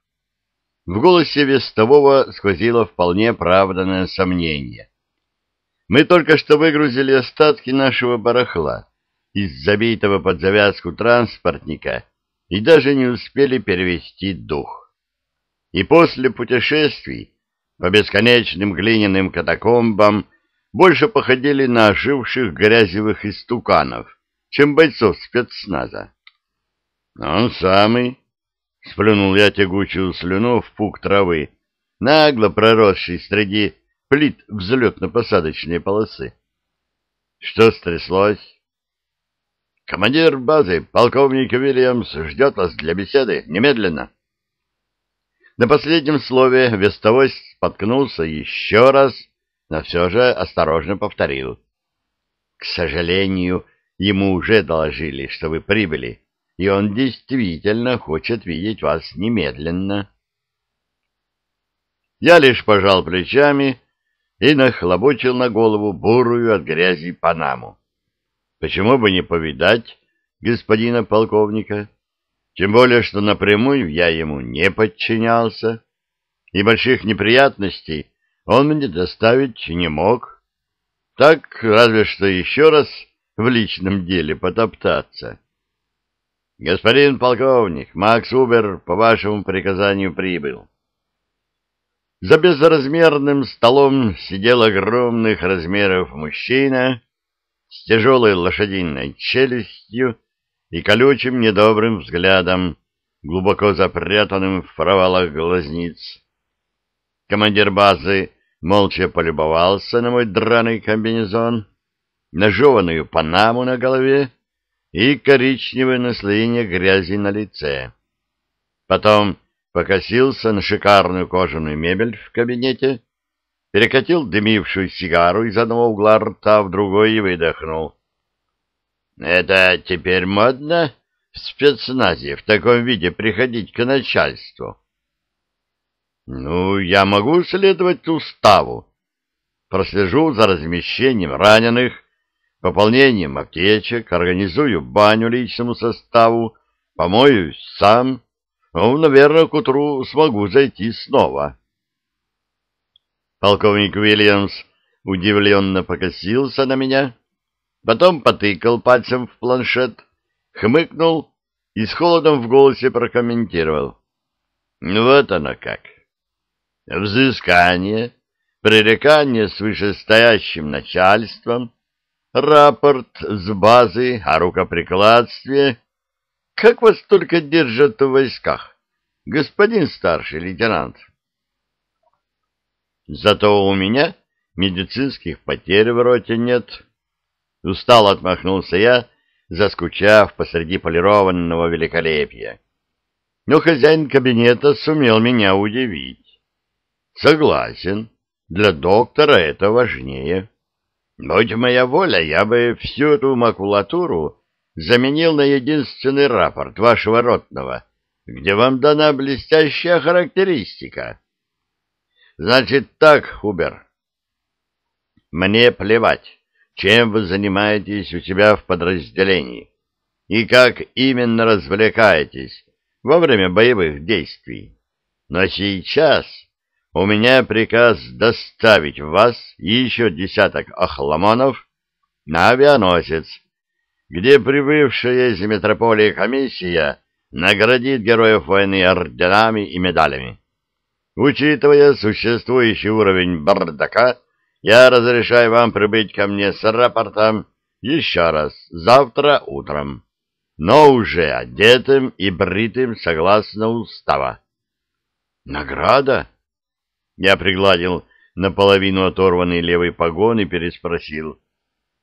В голосе Вестового сквозило вполне оправданное сомнение. «Мы только что выгрузили остатки нашего барахла из забитого под завязку транспортника» и даже не успели перевести дух. И после путешествий по бесконечным глиняным катакомбам больше походили на оживших грязевых истуканов, чем бойцов спецназа. «Он самый!» — сплюнул я тягучую слюну в пук травы, нагло проросший среди плит взлетно-посадочной полосы. «Что стряслось?» Командир базы, полковник Уильямс, ждет вас для беседы немедленно. На последнем слове вестовой споткнулся еще раз, но все же осторожно повторил. К сожалению, ему уже доложили, что вы прибыли, и он действительно хочет видеть вас немедленно. Я лишь пожал плечами и нахлобучил на голову бурую от грязи панаму. Почему бы не повидать господина полковника? Тем более, что напрямую я ему не подчинялся, и больших неприятностей он мне доставить не мог. Так, разве что еще раз в личном деле потоптаться. Господин полковник, Макс Убер по вашему приказанию прибыл. За безразмерным столом сидел огромных размеров мужчина, с тяжелой лошадиной челюстью и колючим недобрым взглядом, глубоко запрятанным в провалах глазниц. Командир базы молча полюбовался на мой драный комбинезон, на жеванную панаму на голове и коричневое наслоение грязи на лице. Потом покосился на шикарную кожаную мебель в кабинете, перекатил дымившую сигару из одного угла рта в другой и выдохнул. «Это теперь модно в спецназе в таком виде приходить к начальству?» «Ну, я могу следовать уставу. Прослежу за размещением раненых, пополнением аптечек, организую баню личному составу, помоюсь сам. Ну, наверное, к утру смогу зайти снова». Полковник Уильямс удивленно покосился на меня, потом потыкал пальцем в планшет, хмыкнул и с холодом в голосе прокомментировал. Вот оно как. Взыскание, пререкание с вышестоящим начальством, рапорт с базы о рукоприкладстве. Как вас только держат в войсках, господин старший лейтенант? — Зато у меня медицинских потерь в роте нет. Устал отмахнулся я, заскучав посреди полированного великолепия. Но хозяин кабинета сумел меня удивить. Согласен, для доктора это важнее. Будь моя воля, я бы всю эту макулатуру заменил на единственный рапорт вашего ротного, где вам дана блестящая характеристика. Значит так, Хубер. Мне плевать, чем вы занимаетесь у себя в подразделении и как именно развлекаетесь во время боевых действий. Но сейчас у меня приказ доставить вас и еще десяток охламонов на авианосец, где прибывшая из метрополии комиссия наградит героев войны орденами и медалями. Учитывая существующий уровень бардака, я разрешаю вам прибыть ко мне с рапортом еще раз завтра утром, но уже одетым и бритым согласно устава. Награда? Я пригладил наполовину оторванный левый погон и переспросил.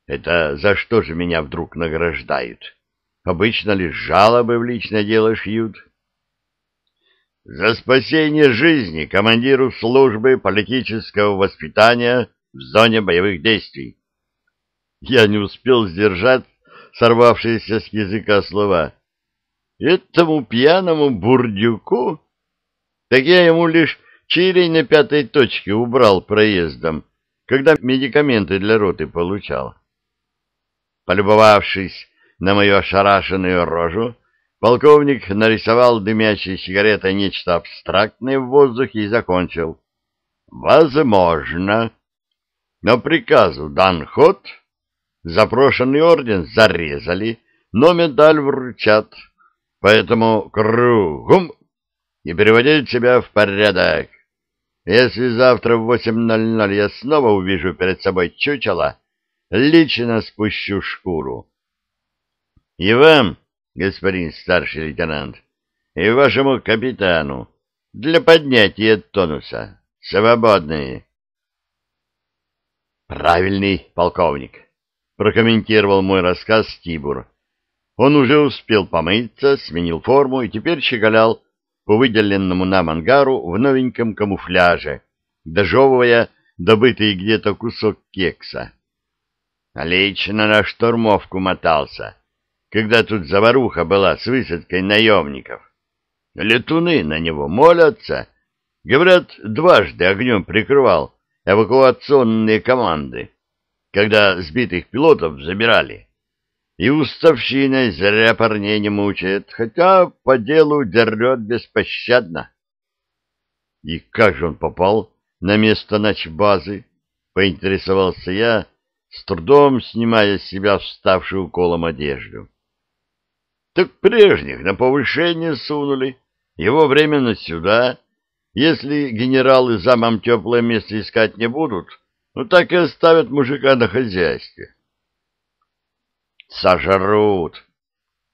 Это за что же меня вдруг награждают? Обычно лишь жалобы в личное дело шьют. — за спасение жизни командиру службы политического воспитания в зоне боевых действий. Я не успел сдержать сорвавшиеся с языка слова. Этому пьяному бурдюку? Так я ему лишь чирей на пятой точке убрал проездом, когда медикаменты для роты получал. Полюбовавшись на мою ошарашенную рожу, Полковник нарисовал дымящей сигаретой нечто абстрактное в воздухе и закончил. «Возможно. Но приказу дан ход. Запрошенный орден зарезали, но медаль вручат. Поэтому кругом и переводить себя в порядок. Если завтра в 8.00 я снова увижу перед собой чучело, лично спущу шкуру. И вам...» господин старший лейтенант, и вашему капитану для поднятия тонуса. Свободные. Правильный полковник, прокомментировал мой рассказ Тибур. Он уже успел помыться, сменил форму и теперь щеголял по выделенному нам ангару в новеньком камуфляже, дожевывая добытый где-то кусок кекса. Лично на штурмовку мотался когда тут заваруха была с высадкой наемников. Летуны на него молятся. Говорят, дважды огнем прикрывал эвакуационные команды, когда сбитых пилотов забирали. И уставщиной зря парней не мучает, хотя по делу дерет беспощадно. И как же он попал на место ночбазы? Поинтересовался я, с трудом снимая с себя вставшую колом одежду. Так прежних на повышение сунули, его временно сюда. Если генералы замом теплое место искать не будут, ну так и оставят мужика на хозяйстве. Сожрут!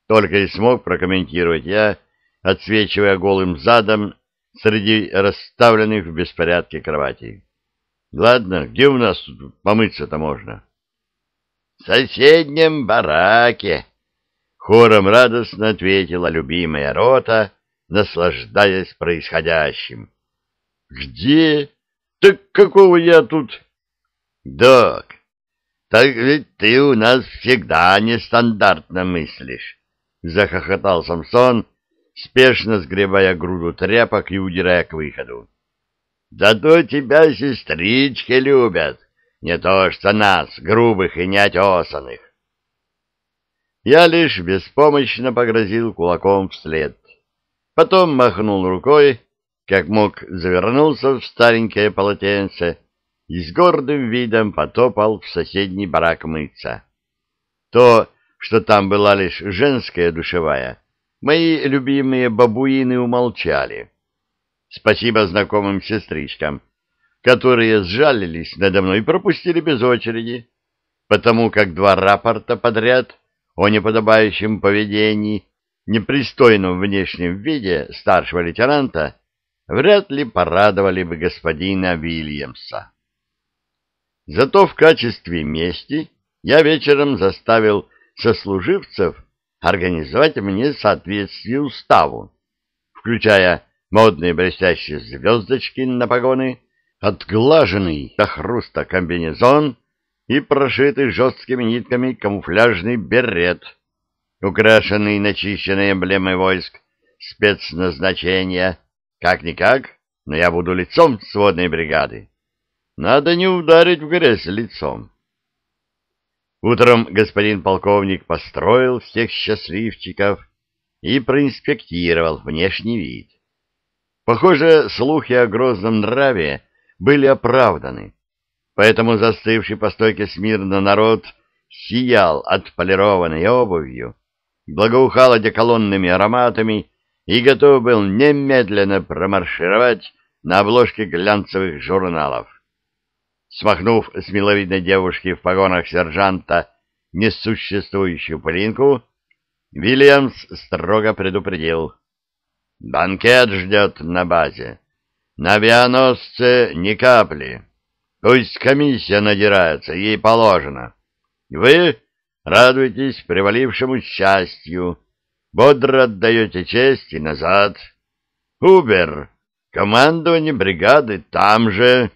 Только и смог прокомментировать я, отсвечивая голым задом среди расставленных в беспорядке кроватей. Ладно, где у нас помыться-то можно? — В соседнем бараке, Хором радостно ответила любимая рота, наслаждаясь происходящим. «Где? Так какого я тут?» «Док, так ведь ты у нас всегда нестандартно мыслишь», — захохотал Самсон, спешно сгребая груду тряпок и удирая к выходу. «Зато тебя сестрички любят, не то что нас, грубых и неотесанных. Я лишь беспомощно погрозил кулаком вслед. Потом махнул рукой, как мог завернулся в старенькое полотенце и с гордым видом потопал в соседний барак мыться. То, что там была лишь женская душевая, мои любимые бабуины умолчали. Спасибо знакомым сестричкам, которые сжалились надо мной и пропустили без очереди, потому как два рапорта подряд — о неподобающем поведении, непристойном внешнем виде старшего лейтенанта вряд ли порадовали бы господина Вильямса. Зато в качестве мести я вечером заставил сослуживцев организовать мне соответствие уставу, включая модные блестящие звездочки на погоны, отглаженный до хруста комбинезон и прошитый жесткими нитками камуфляжный берет, украшенный начищенной эмблемой войск спецназначения. Как-никак, но я буду лицом сводной бригады. Надо не ударить в грязь лицом. Утром господин полковник построил всех счастливчиков и проинспектировал внешний вид. Похоже, слухи о грозном нраве были оправданы, Поэтому застывший по стойке смирно народ сиял отполированной обувью, благоухал одеколонными ароматами и готов был немедленно промаршировать на обложке глянцевых журналов. Смахнув с миловидной девушки в погонах сержанта несуществующую пылинку, Вильямс строго предупредил. «Банкет ждет на базе. На авианосце ни капли». Пусть комиссия надирается, ей положено. Вы радуетесь привалившему счастью, бодро отдаете честь и назад. Убер, командование бригады там же.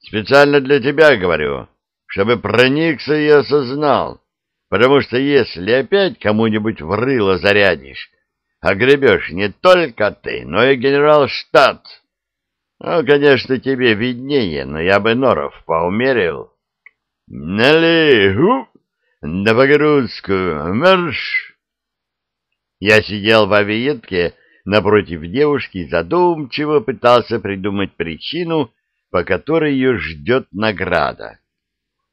Специально для тебя говорю, чтобы проникся и осознал, потому что если опять кому-нибудь в рыло зарядишь, огребешь не только ты, но и генерал штат. Ну, конечно, тебе виднее, но я бы норов поумерил. Нали, на погрузку, марш! Я сидел в авиетке напротив девушки и задумчиво пытался придумать причину, по которой ее ждет награда.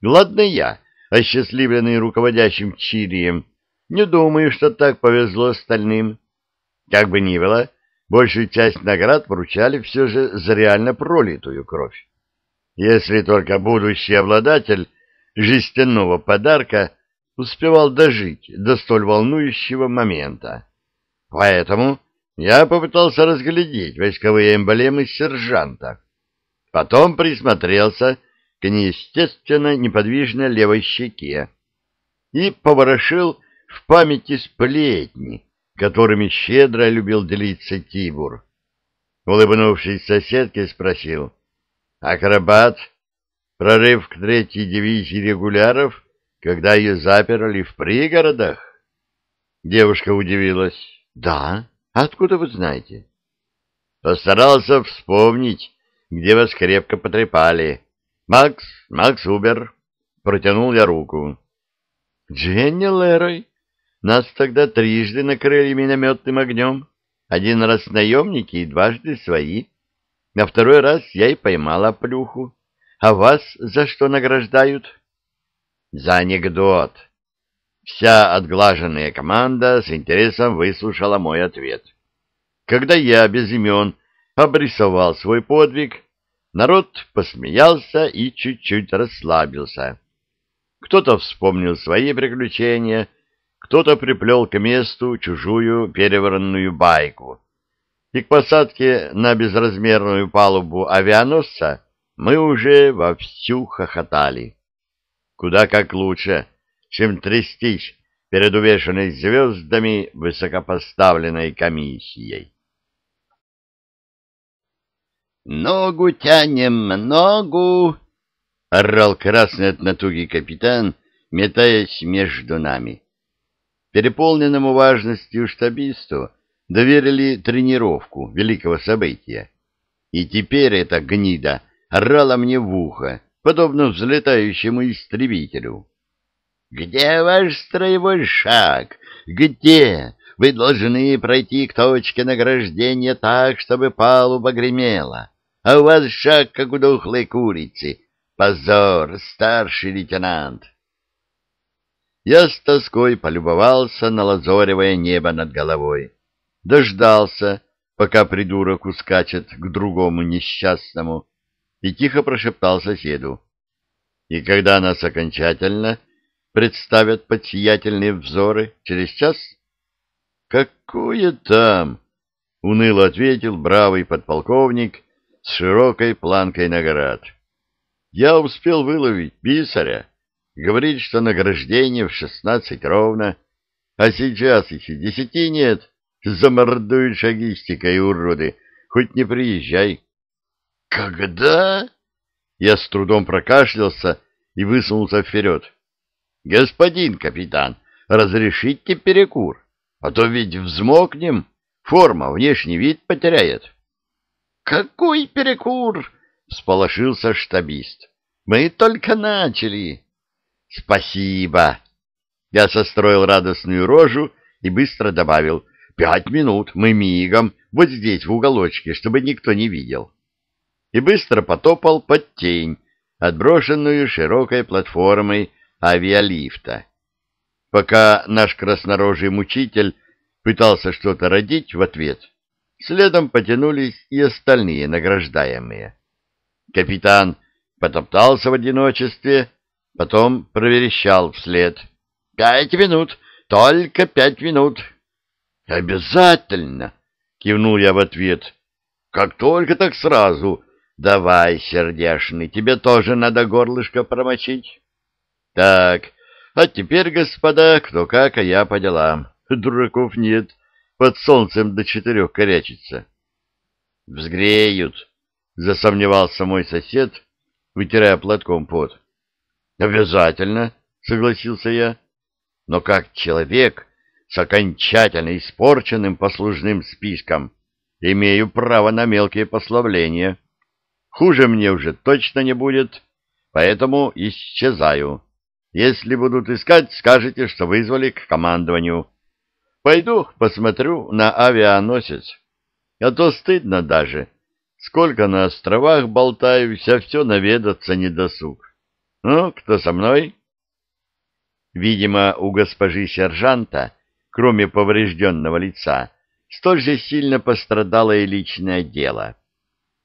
Ладно я, осчастливленный руководящим Чирием, не думаю, что так повезло остальным. Как бы ни было, — большую часть наград вручали все же за реально пролитую кровь. Если только будущий обладатель жестяного подарка успевал дожить до столь волнующего момента. Поэтому я попытался разглядеть войсковые эмблемы сержанта. Потом присмотрелся к неестественно неподвижной левой щеке и поворошил в памяти сплетни, которыми щедро любил делиться Тибур. Улыбнувшись соседке, спросил, «Акробат, прорыв к третьей дивизии регуляров, когда ее заперли в пригородах?» Девушка удивилась, «Да, откуда вы знаете?» Постарался вспомнить, где вас крепко потрепали. «Макс, Макс Убер!» — протянул я руку. «Дженни Лерой!» Нас тогда трижды накрыли минометным огнем. Один раз наемники и дважды свои. На второй раз я и поймала плюху. А вас за что награждают? За анекдот. Вся отглаженная команда с интересом выслушала мой ответ. Когда я без имен обрисовал свой подвиг, народ посмеялся и чуть-чуть расслабился. Кто-то вспомнил свои приключения — кто-то приплел к месту чужую перевернутую байку. И к посадке на безразмерную палубу авианосца мы уже вовсю хохотали. Куда как лучше, чем трястись перед увешанной звездами высокопоставленной комиссией. «Ногу тянем, ногу!» — орал красный от натуги капитан, метаясь между нами. Переполненному важностью штабисту доверили тренировку великого события. И теперь эта гнида орала мне в ухо, подобно взлетающему истребителю. «Где ваш строевой шаг? Где? Вы должны пройти к точке награждения так, чтобы палуба гремела. А у вас шаг, как у дохлой курицы. Позор, старший лейтенант!» я с тоской полюбовался на лазоревое небо над головой. Дождался, пока придурок ускачет к другому несчастному, и тихо прошептал соседу. И когда нас окончательно представят под сиятельные взоры через час? Какое там? Уныло ответил бравый подполковник с широкой планкой наград. Я успел выловить писаря Говорит, что награждение в шестнадцать ровно, а сейчас еще десяти нет. Замордуют и уроды, хоть не приезжай. «Когда?» Я с трудом прокашлялся и высунулся вперед. «Господин капитан, разрешите перекур, а то ведь взмокнем, форма внешний вид потеряет». «Какой перекур?» — всполошился штабист. «Мы только начали». «Спасибо!» Я состроил радостную рожу и быстро добавил. «Пять минут, мы мигом, вот здесь, в уголочке, чтобы никто не видел». И быстро потопал под тень, отброшенную широкой платформой авиалифта. Пока наш краснорожий мучитель пытался что-то родить в ответ, следом потянулись и остальные награждаемые. Капитан потоптался в одиночестве, Потом проверещал вслед. «Пять минут! Только пять минут!» «Обязательно!» — кивнул я в ответ. «Как только, так сразу. Давай, сердешный, тебе тоже надо горлышко промочить». «Так, а теперь, господа, кто как, а я по делам. Дураков нет, под солнцем до четырех корячится». «Взгреют!» — засомневался мой сосед, вытирая платком пот. Обязательно, согласился я. Но как человек с окончательно испорченным послужным списком, имею право на мелкие пославления. Хуже мне уже точно не будет, поэтому исчезаю. Если будут искать, скажете, что вызвали к командованию. Пойду посмотрю на авианосец. А то стыдно даже. Сколько на островах болтаюсь, а все наведаться не досуг. Ну, кто со мной? Видимо, у госпожи сержанта, кроме поврежденного лица, столь же сильно пострадало и личное дело,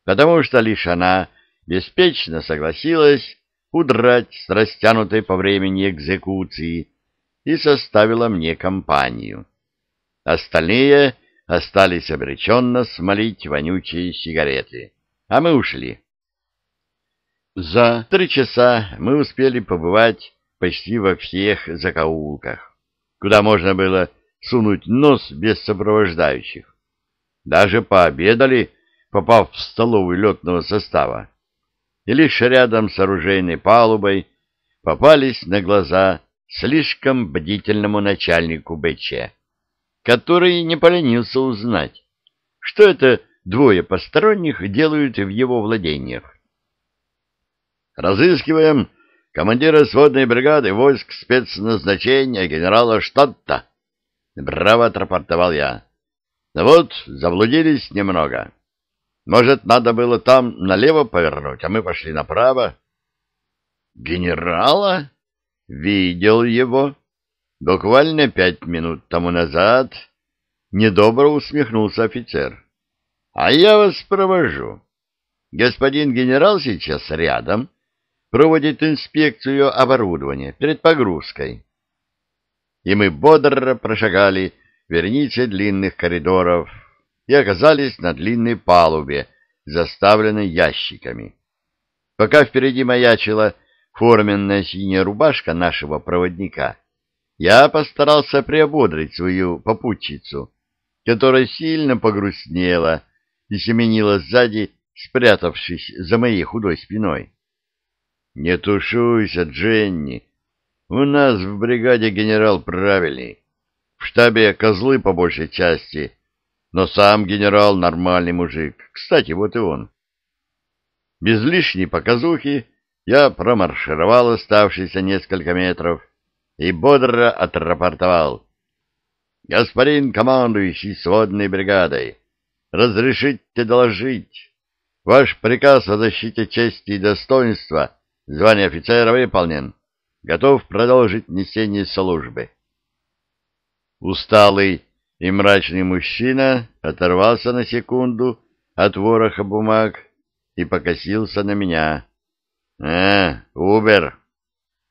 потому что лишь она беспечно согласилась удрать с растянутой по времени экзекуции и составила мне компанию. Остальные остались обреченно смолить вонючие сигареты, а мы ушли. За три часа мы успели побывать почти во всех закоулках, куда можно было сунуть нос без сопровождающих. Даже пообедали, попав в столовую летного состава. И лишь рядом с оружейной палубой попались на глаза слишком бдительному начальнику БЧ, который не поленился узнать, что это двое посторонних делают в его владениях. Разыскиваем командира сводной бригады войск спецназначения генерала Штатта. Браво отрапортовал я. Вот, заблудились немного. Может, надо было там налево повернуть, а мы пошли направо. Генерала? Видел его. Буквально пять минут тому назад недобро усмехнулся офицер. А я вас провожу. Господин генерал сейчас рядом проводит инспекцию оборудования перед погрузкой. И мы бодро прошагали верницы длинных коридоров и оказались на длинной палубе, заставленной ящиками. Пока впереди маячила форменная синяя рубашка нашего проводника, я постарался приободрить свою попутчицу, которая сильно погрустнела и семенила сзади, спрятавшись за моей худой спиной. «Не тушуйся, Дженни. У нас в бригаде генерал правильный. В штабе козлы по большей части, но сам генерал нормальный мужик. Кстати, вот и он». Без лишней показухи я промаршировал оставшиеся несколько метров и бодро отрапортовал. «Господин командующий сводной бригадой, разрешите доложить. Ваш приказ о защите чести и достоинства — Звание офицера выполнен. Готов продолжить несение службы. Усталый и мрачный мужчина оторвался на секунду от вороха бумаг и покосился на меня. — А, Убер,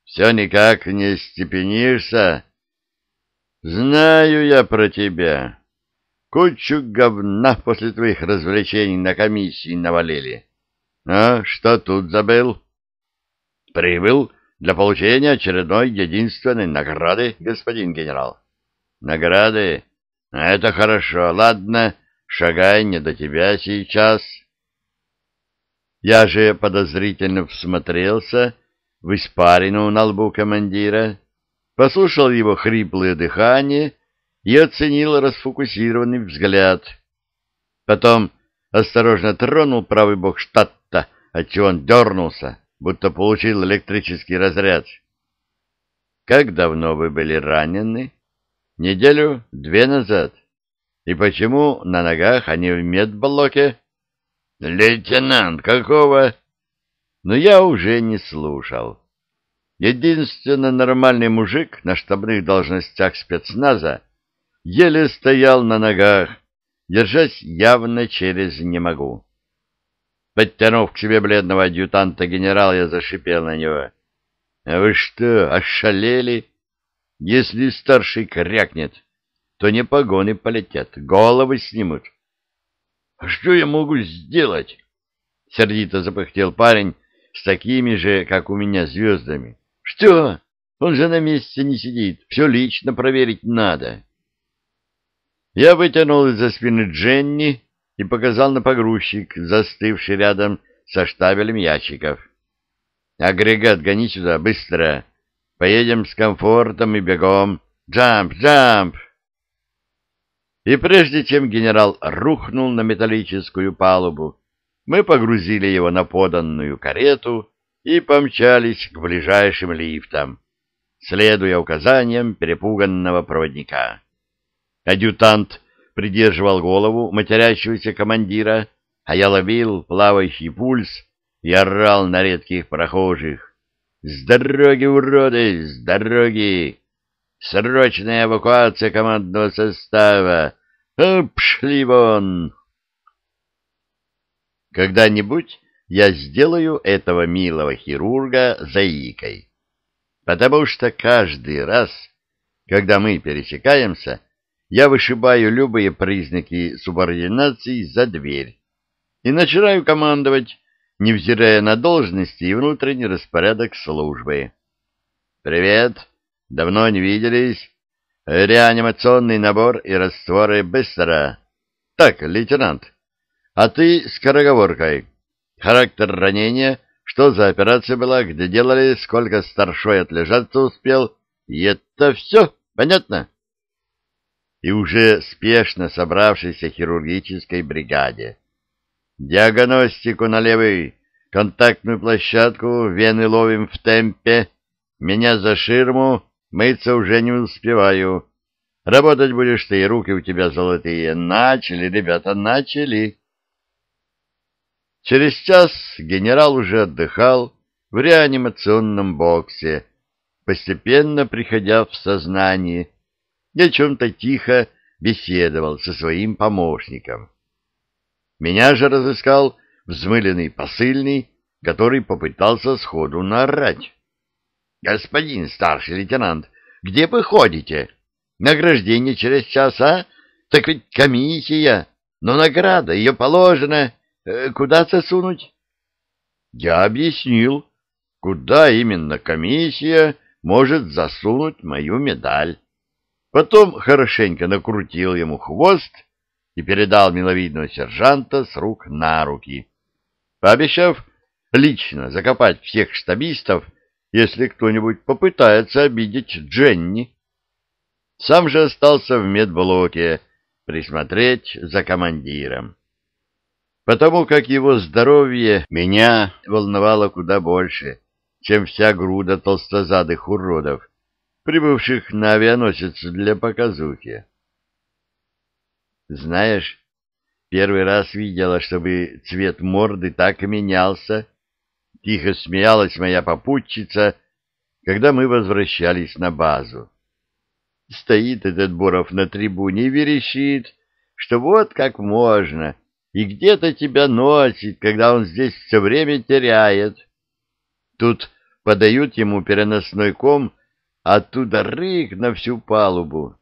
все никак не степенишься? — Знаю я про тебя. Кучу говна после твоих развлечений на комиссии навалили. А что тут забыл? — Прибыл для получения очередной единственной награды, господин генерал. Награды? Это хорошо. Ладно, шагай не до тебя сейчас. Я же подозрительно всмотрелся в испарину на лбу командира, послушал его хриплое дыхание и оценил расфокусированный взгляд. Потом осторожно тронул правый бок штатта, отчего он дернулся будто получил электрический разряд. Как давно вы были ранены? Неделю, две назад. И почему на ногах, а не в медблоке? Лейтенант, какого? Но я уже не слушал. Единственно нормальный мужик на штабных должностях спецназа еле стоял на ногах, держась явно через «не могу». Подтянув к себе бледного адъютанта генерал, я зашипел на него. «А — Вы что, ошалели? Если старший крякнет, то не погоны полетят, головы снимут. — А что я могу сделать? — сердито запыхтел парень с такими же, как у меня, звездами. — Что? Он же на месте не сидит, все лично проверить надо. Я вытянул из-за спины Дженни, и показал на погрузчик, застывший рядом со штабелем ящиков. «Агрегат гони сюда, быстро! Поедем с комфортом и бегом! Джамп, джамп!» И прежде чем генерал рухнул на металлическую палубу, мы погрузили его на поданную карету и помчались к ближайшим лифтам, следуя указаниям перепуганного проводника. Адъютант придерживал голову матерящегося командира, а я ловил плавающий пульс и орал на редких прохожих. «С дороги, уроды, с дороги! Срочная эвакуация командного состава! Пшли вон!» Когда-нибудь я сделаю этого милого хирурга заикой, потому что каждый раз, когда мы пересекаемся, я вышибаю любые признаки субординации за дверь и начинаю командовать, невзирая на должности и внутренний распорядок службы. «Привет! Давно не виделись. Реанимационный набор и растворы быстро. Так, лейтенант, а ты с скороговоркой. Характер ранения, что за операция была, где делали, сколько старшой отлежаться успел, и это все, понятно?» и уже спешно собравшейся хирургической бригаде. Диагностику на левый, контактную площадку, вены ловим в темпе, меня за ширму, мыться уже не успеваю. Работать будешь ты, руки у тебя золотые. Начали, ребята, начали. Через час генерал уже отдыхал в реанимационном боксе, постепенно приходя в сознание и о чем-то тихо беседовал со своим помощником. Меня же разыскал взмыленный посыльный, который попытался сходу наорать. — Господин старший лейтенант, где вы ходите? Награждение через час, а? Так ведь комиссия, но награда, ее положено. Э, куда сосунуть? Я объяснил, куда именно комиссия может засунуть мою медаль. Потом хорошенько накрутил ему хвост и передал миловидного сержанта с рук на руки, пообещав лично закопать всех штабистов, если кто-нибудь попытается обидеть Дженни. Сам же остался в медблоке присмотреть за командиром. Потому как его здоровье меня волновало куда больше, чем вся груда толстозадых уродов, прибывших на авианосец для показухи. Знаешь, первый раз видела, чтобы цвет морды так менялся. Тихо смеялась моя попутчица, когда мы возвращались на базу. Стоит этот Боров на трибуне и верещит, что вот как можно, и где-то тебя носит, когда он здесь все время теряет. Тут подают ему переносной ком оттуда рык на всю палубу.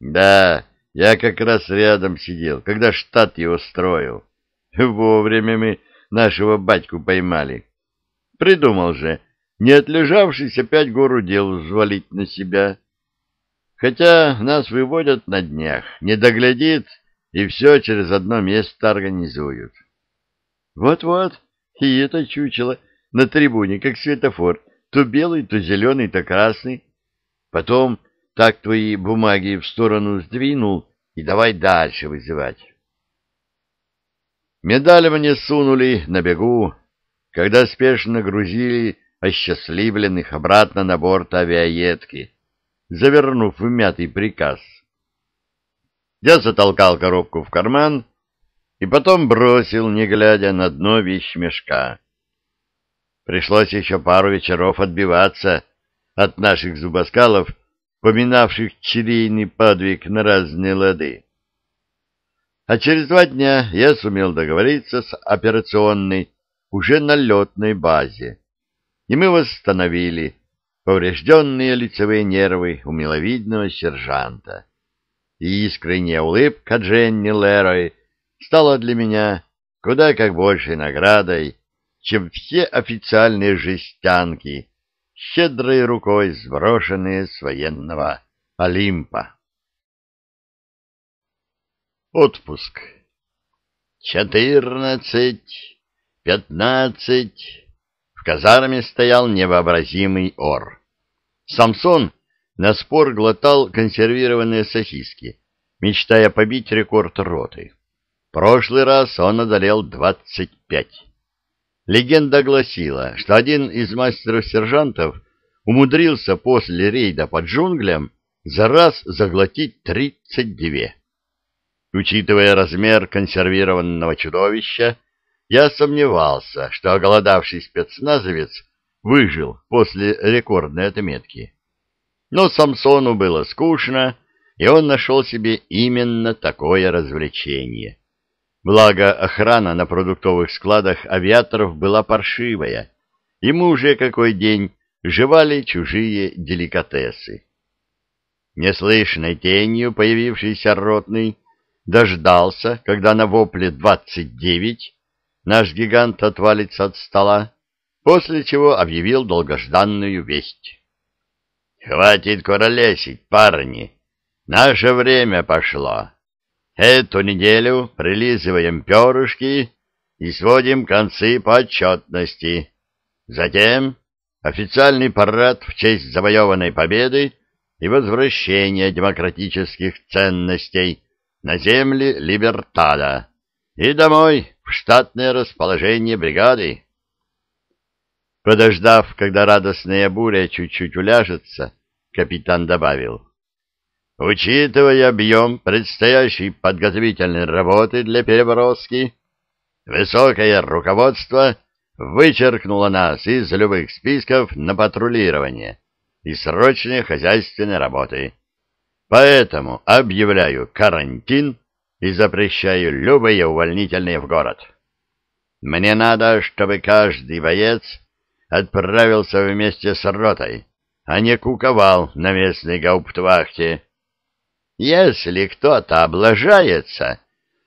Да, я как раз рядом сидел, когда штат его строил. Вовремя мы нашего батьку поймали. Придумал же, не отлежавшись, опять гору дел взвалить на себя. Хотя нас выводят на днях, не доглядит, и все через одно место организуют. Вот-вот, и это чучело на трибуне, как светофор, то белый, то зеленый, то красный. Потом так твои бумаги в сторону сдвинул и давай дальше вызывать. Медаль мне сунули на бегу, когда спешно грузили осчастливленных обратно на борт авиаетки, завернув в мятый приказ. Я затолкал коробку в карман и потом бросил, не глядя на дно вещмешка. Пришлось еще пару вечеров отбиваться от наших зубоскалов, поминавших чилийный подвиг на разные лады. А через два дня я сумел договориться с операционной уже на летной базе, и мы восстановили поврежденные лицевые нервы у миловидного сержанта. И искренняя улыбка Дженни Лерой стала для меня куда как большей наградой, чем все официальные жестянки, щедрой рукой сброшенные с военного Олимпа. Отпуск. Четырнадцать, пятнадцать. В казарме стоял невообразимый ор. Самсон на спор глотал консервированные сосиски, мечтая побить рекорд роты. Прошлый раз он одолел двадцать пять. Легенда гласила, что один из мастеров-сержантов умудрился после рейда под джунглям за раз заглотить 32. Учитывая размер консервированного чудовища, я сомневался, что оголодавший спецназовец выжил после рекордной отметки. Но Самсону было скучно, и он нашел себе именно такое развлечение — Благо, охрана на продуктовых складах авиаторов была паршивая. Ему уже какой день жевали чужие деликатесы. Неслышной тенью появившийся ротный дождался, когда на вопле «двадцать девять» наш гигант отвалится от стола, после чего объявил долгожданную весть. «Хватит королесить, парни! Наше время пошло!» Эту неделю прилизываем перышки и сводим концы по отчетности. Затем официальный парад в честь завоеванной победы и возвращения демократических ценностей на земли Либертада и домой в штатное расположение бригады. Подождав, когда радостная буря чуть-чуть уляжется, капитан добавил — Учитывая объем предстоящей подготовительной работы для переброски, высокое руководство вычеркнуло нас из любых списков на патрулирование и срочные хозяйственные работы. Поэтому объявляю карантин и запрещаю любые увольнительные в город. Мне надо, чтобы каждый боец отправился вместе с ротой, а не куковал на местной гауптвахте если кто-то облажается,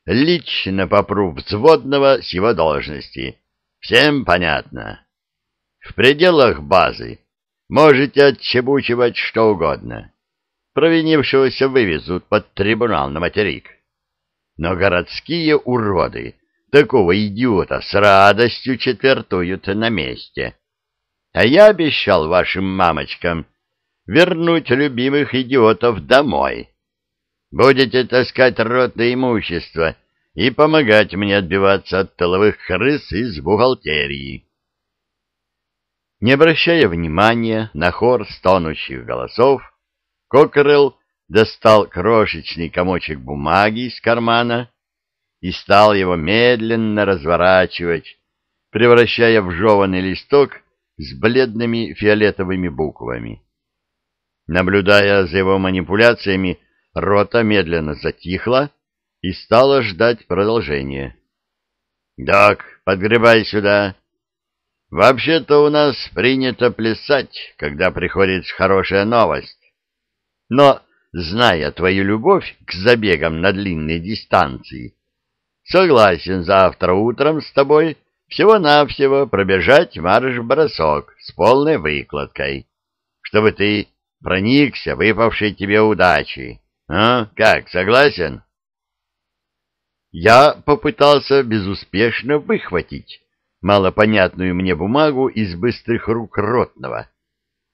лично попру взводного с его должности. Всем понятно. В пределах базы можете отчебучивать что угодно. Провинившегося вывезут под трибунал на материк. Но городские уроды такого идиота с радостью четвертуют на месте. А я обещал вашим мамочкам вернуть любимых идиотов домой Будете таскать ротное имущество и помогать мне отбиваться от толовых крыс из бухгалтерии. Не обращая внимания на хор стонущих голосов, Кокерелл достал крошечный комочек бумаги из кармана и стал его медленно разворачивать, превращая в жеванный листок с бледными фиолетовыми буквами. Наблюдая за его манипуляциями, Рота медленно затихла и стала ждать продолжения. «Док, подгребай сюда!» «Вообще-то у нас принято плясать, когда приходит хорошая новость. Но, зная твою любовь к забегам на длинные дистанции, согласен завтра утром с тобой всего-навсего пробежать марш-бросок с полной выкладкой, чтобы ты проникся выпавшей тебе удачей. А, как, согласен? Я попытался безуспешно выхватить малопонятную мне бумагу из быстрых рук ротного,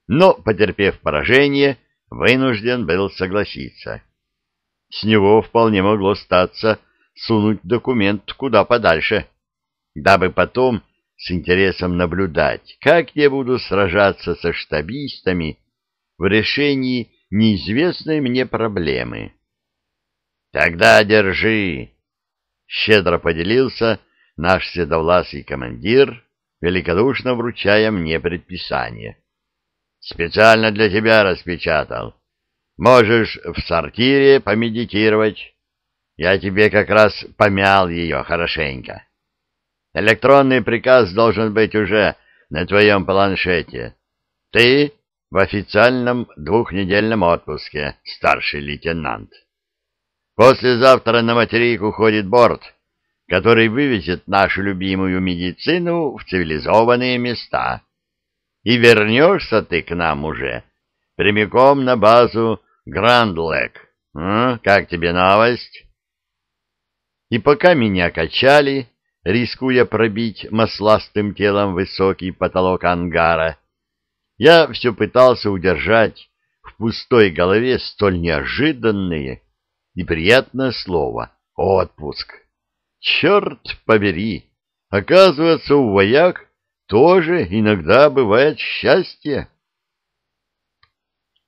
но, потерпев поражение, вынужден был согласиться. С него вполне могло статься сунуть документ куда подальше, дабы потом с интересом наблюдать, как я буду сражаться со штабистами в решении неизвестной мне проблемы. «Тогда держи!» — щедро поделился наш седовласый командир, великодушно вручая мне предписание. «Специально для тебя распечатал. Можешь в сортире помедитировать. Я тебе как раз помял ее хорошенько. Электронный приказ должен быть уже на твоем планшете. Ты в официальном двухнедельном отпуске, старший лейтенант. Послезавтра на материк уходит борт, который вывезет нашу любимую медицину в цивилизованные места. И вернешься ты к нам уже, прямиком на базу Грандлек. Ну, как тебе новость? И пока меня качали, рискуя пробить масластым телом высокий потолок ангара, — я все пытался удержать в пустой голове столь неожиданное и приятное слово «отпуск». Черт побери! Оказывается, у вояк тоже иногда бывает счастье.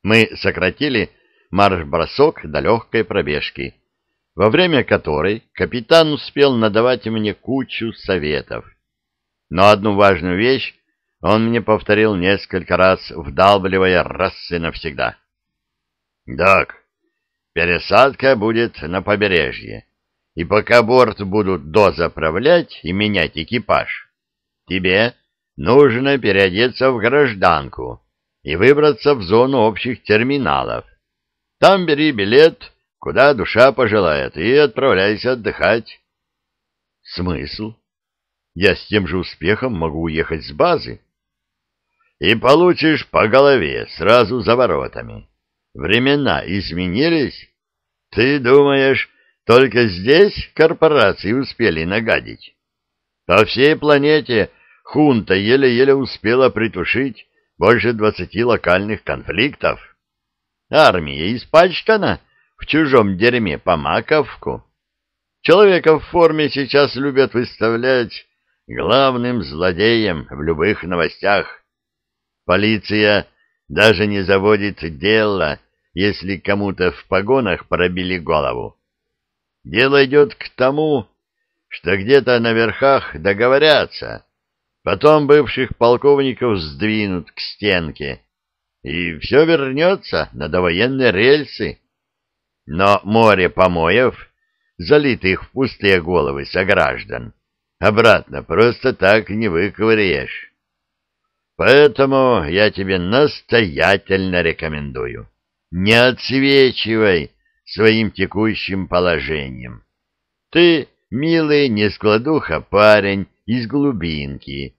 Мы сократили марш-бросок до легкой пробежки, во время которой капитан успел надавать мне кучу советов. Но одну важную вещь он мне повторил несколько раз, вдалбливая раз и навсегда. Так пересадка будет на побережье, и пока борт будут дозаправлять и менять экипаж, тебе нужно переодеться в гражданку и выбраться в зону общих терминалов. Там бери билет, куда душа пожелает, и отправляйся отдыхать». «Смысл? Я с тем же успехом могу уехать с базы» и получишь по голове сразу за воротами. Времена изменились. Ты думаешь, только здесь корпорации успели нагадить? По всей планете хунта еле-еле успела притушить больше двадцати локальных конфликтов. Армия испачкана в чужом дерьме по маковку. Человека в форме сейчас любят выставлять главным злодеем в любых новостях. Полиция даже не заводит дело, если кому-то в погонах пробили голову. Дело идет к тому, что где-то на верхах договорятся, потом бывших полковников сдвинут к стенке, и все вернется на довоенные рельсы. Но море помоев, залитых в пустые головы сограждан, обратно просто так не выковыряешь. Поэтому я тебе настоятельно рекомендую. Не отсвечивай своим текущим положением. Ты, милый нескладуха парень из глубинки.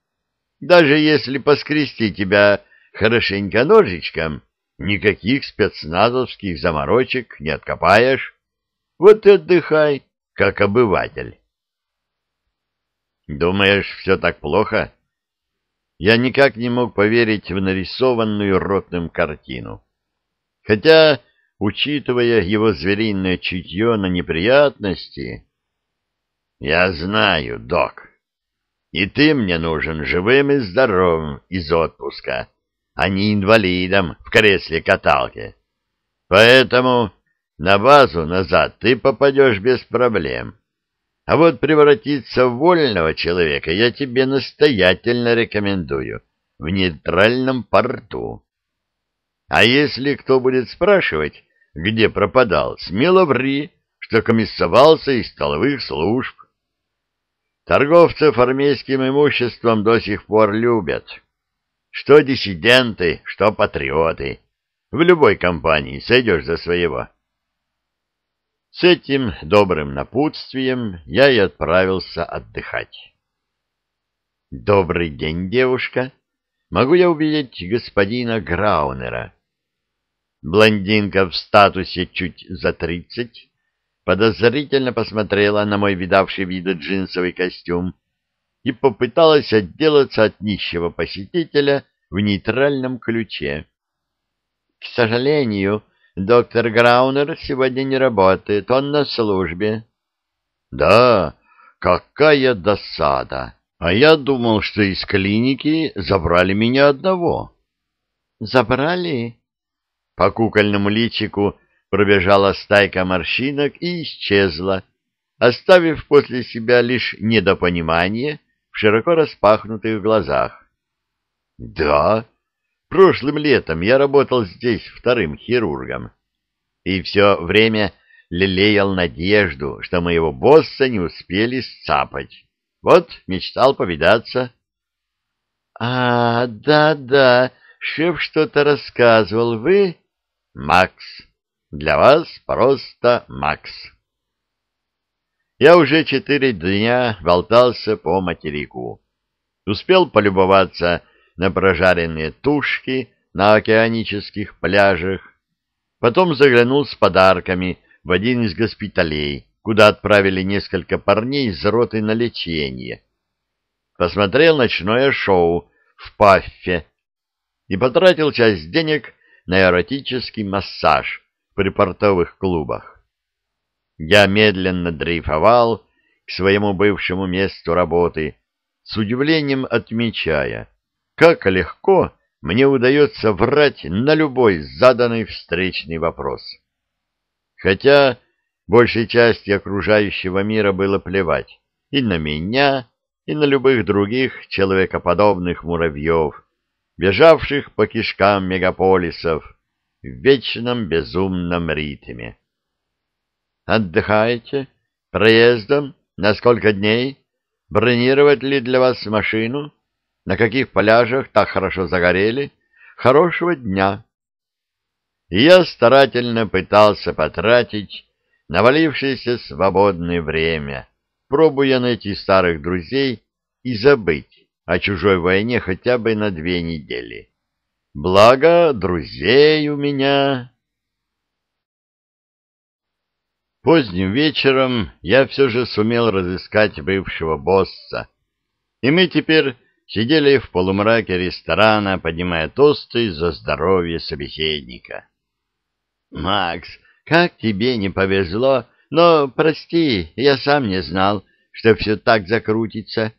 Даже если поскрести тебя хорошенько ножичком, никаких спецназовских заморочек не откопаешь. Вот и отдыхай, как обыватель. Думаешь, все так плохо? Я никак не мог поверить в нарисованную ротным картину. Хотя, учитывая его звериное чутье на неприятности... Я знаю, док, и ты мне нужен живым и здоровым из отпуска, а не инвалидом в кресле-каталке. Поэтому на базу назад ты попадешь без проблем. А вот превратиться в вольного человека я тебе настоятельно рекомендую в нейтральном порту. А если кто будет спрашивать, где пропадал, смело ври, что комиссовался из столовых служб. Торговцев армейским имуществом до сих пор любят. Что диссиденты, что патриоты. В любой компании сойдешь за своего. С этим добрым напутствием я и отправился отдыхать. «Добрый день, девушка. Могу я увидеть господина Граунера?» Блондинка в статусе чуть за тридцать подозрительно посмотрела на мой видавший виды джинсовый костюм и попыталась отделаться от нищего посетителя в нейтральном ключе. «К сожалению, — Доктор Граунер сегодня не работает, он на службе. Да, какая досада. А я думал, что из клиники забрали меня одного. Забрали? По кукольному личику пробежала стайка морщинок и исчезла, оставив после себя лишь недопонимание в широко распахнутых глазах. Да, Прошлым летом я работал здесь вторым хирургом. И все время лелеял надежду, что моего босса не успели сцапать. Вот, мечтал повидаться. — А, да-да, шеф что-то рассказывал. Вы... — Макс. Для вас просто Макс. Я уже четыре дня болтался по материку. Успел полюбоваться на прожаренные тушки на океанических пляжах, потом заглянул с подарками в один из госпиталей, куда отправили несколько парней из роты на лечение. Посмотрел ночное шоу в Паффе и потратил часть денег на эротический массаж при портовых клубах. Я медленно дрейфовал к своему бывшему месту работы, с удивлением отмечая, как легко мне удается врать на любой заданный встречный вопрос. Хотя большей части окружающего мира было плевать и на меня, и на любых других человекоподобных муравьев, бежавших по кишкам мегаполисов в вечном безумном ритме. «Отдыхаете? Проездом? На сколько дней? Бронировать ли для вас машину?» на каких пляжах так хорошо загорели, хорошего дня. И я старательно пытался потратить навалившееся свободное время, пробуя найти старых друзей и забыть о чужой войне хотя бы на две недели. Благо, друзей у меня... Поздним вечером я все же сумел разыскать бывшего босса, и мы теперь сидели в полумраке ресторана, поднимая тосты за здоровье собеседника. «Макс, как тебе не повезло, но, прости, я сам не знал, что все так закрутится.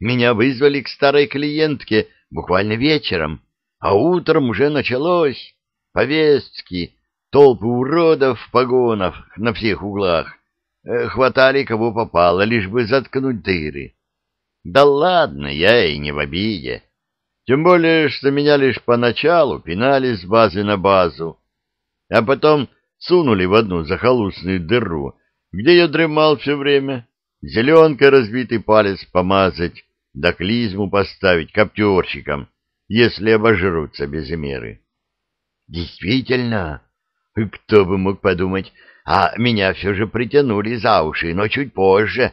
Меня вызвали к старой клиентке буквально вечером, а утром уже началось. Повестки, толпы уродов в погонах на всех углах. Э, хватали, кого попало, лишь бы заткнуть дыры. Да ладно, я и не в обиде. Тем более, что меня лишь поначалу пинали с базы на базу, а потом сунули в одну захолустную дыру, где я дремал все время, зеленкой разбитый палец помазать, да клизму поставить коптерщикам, если обожрутся без меры. Действительно, кто бы мог подумать, а меня все же притянули за уши, но чуть позже.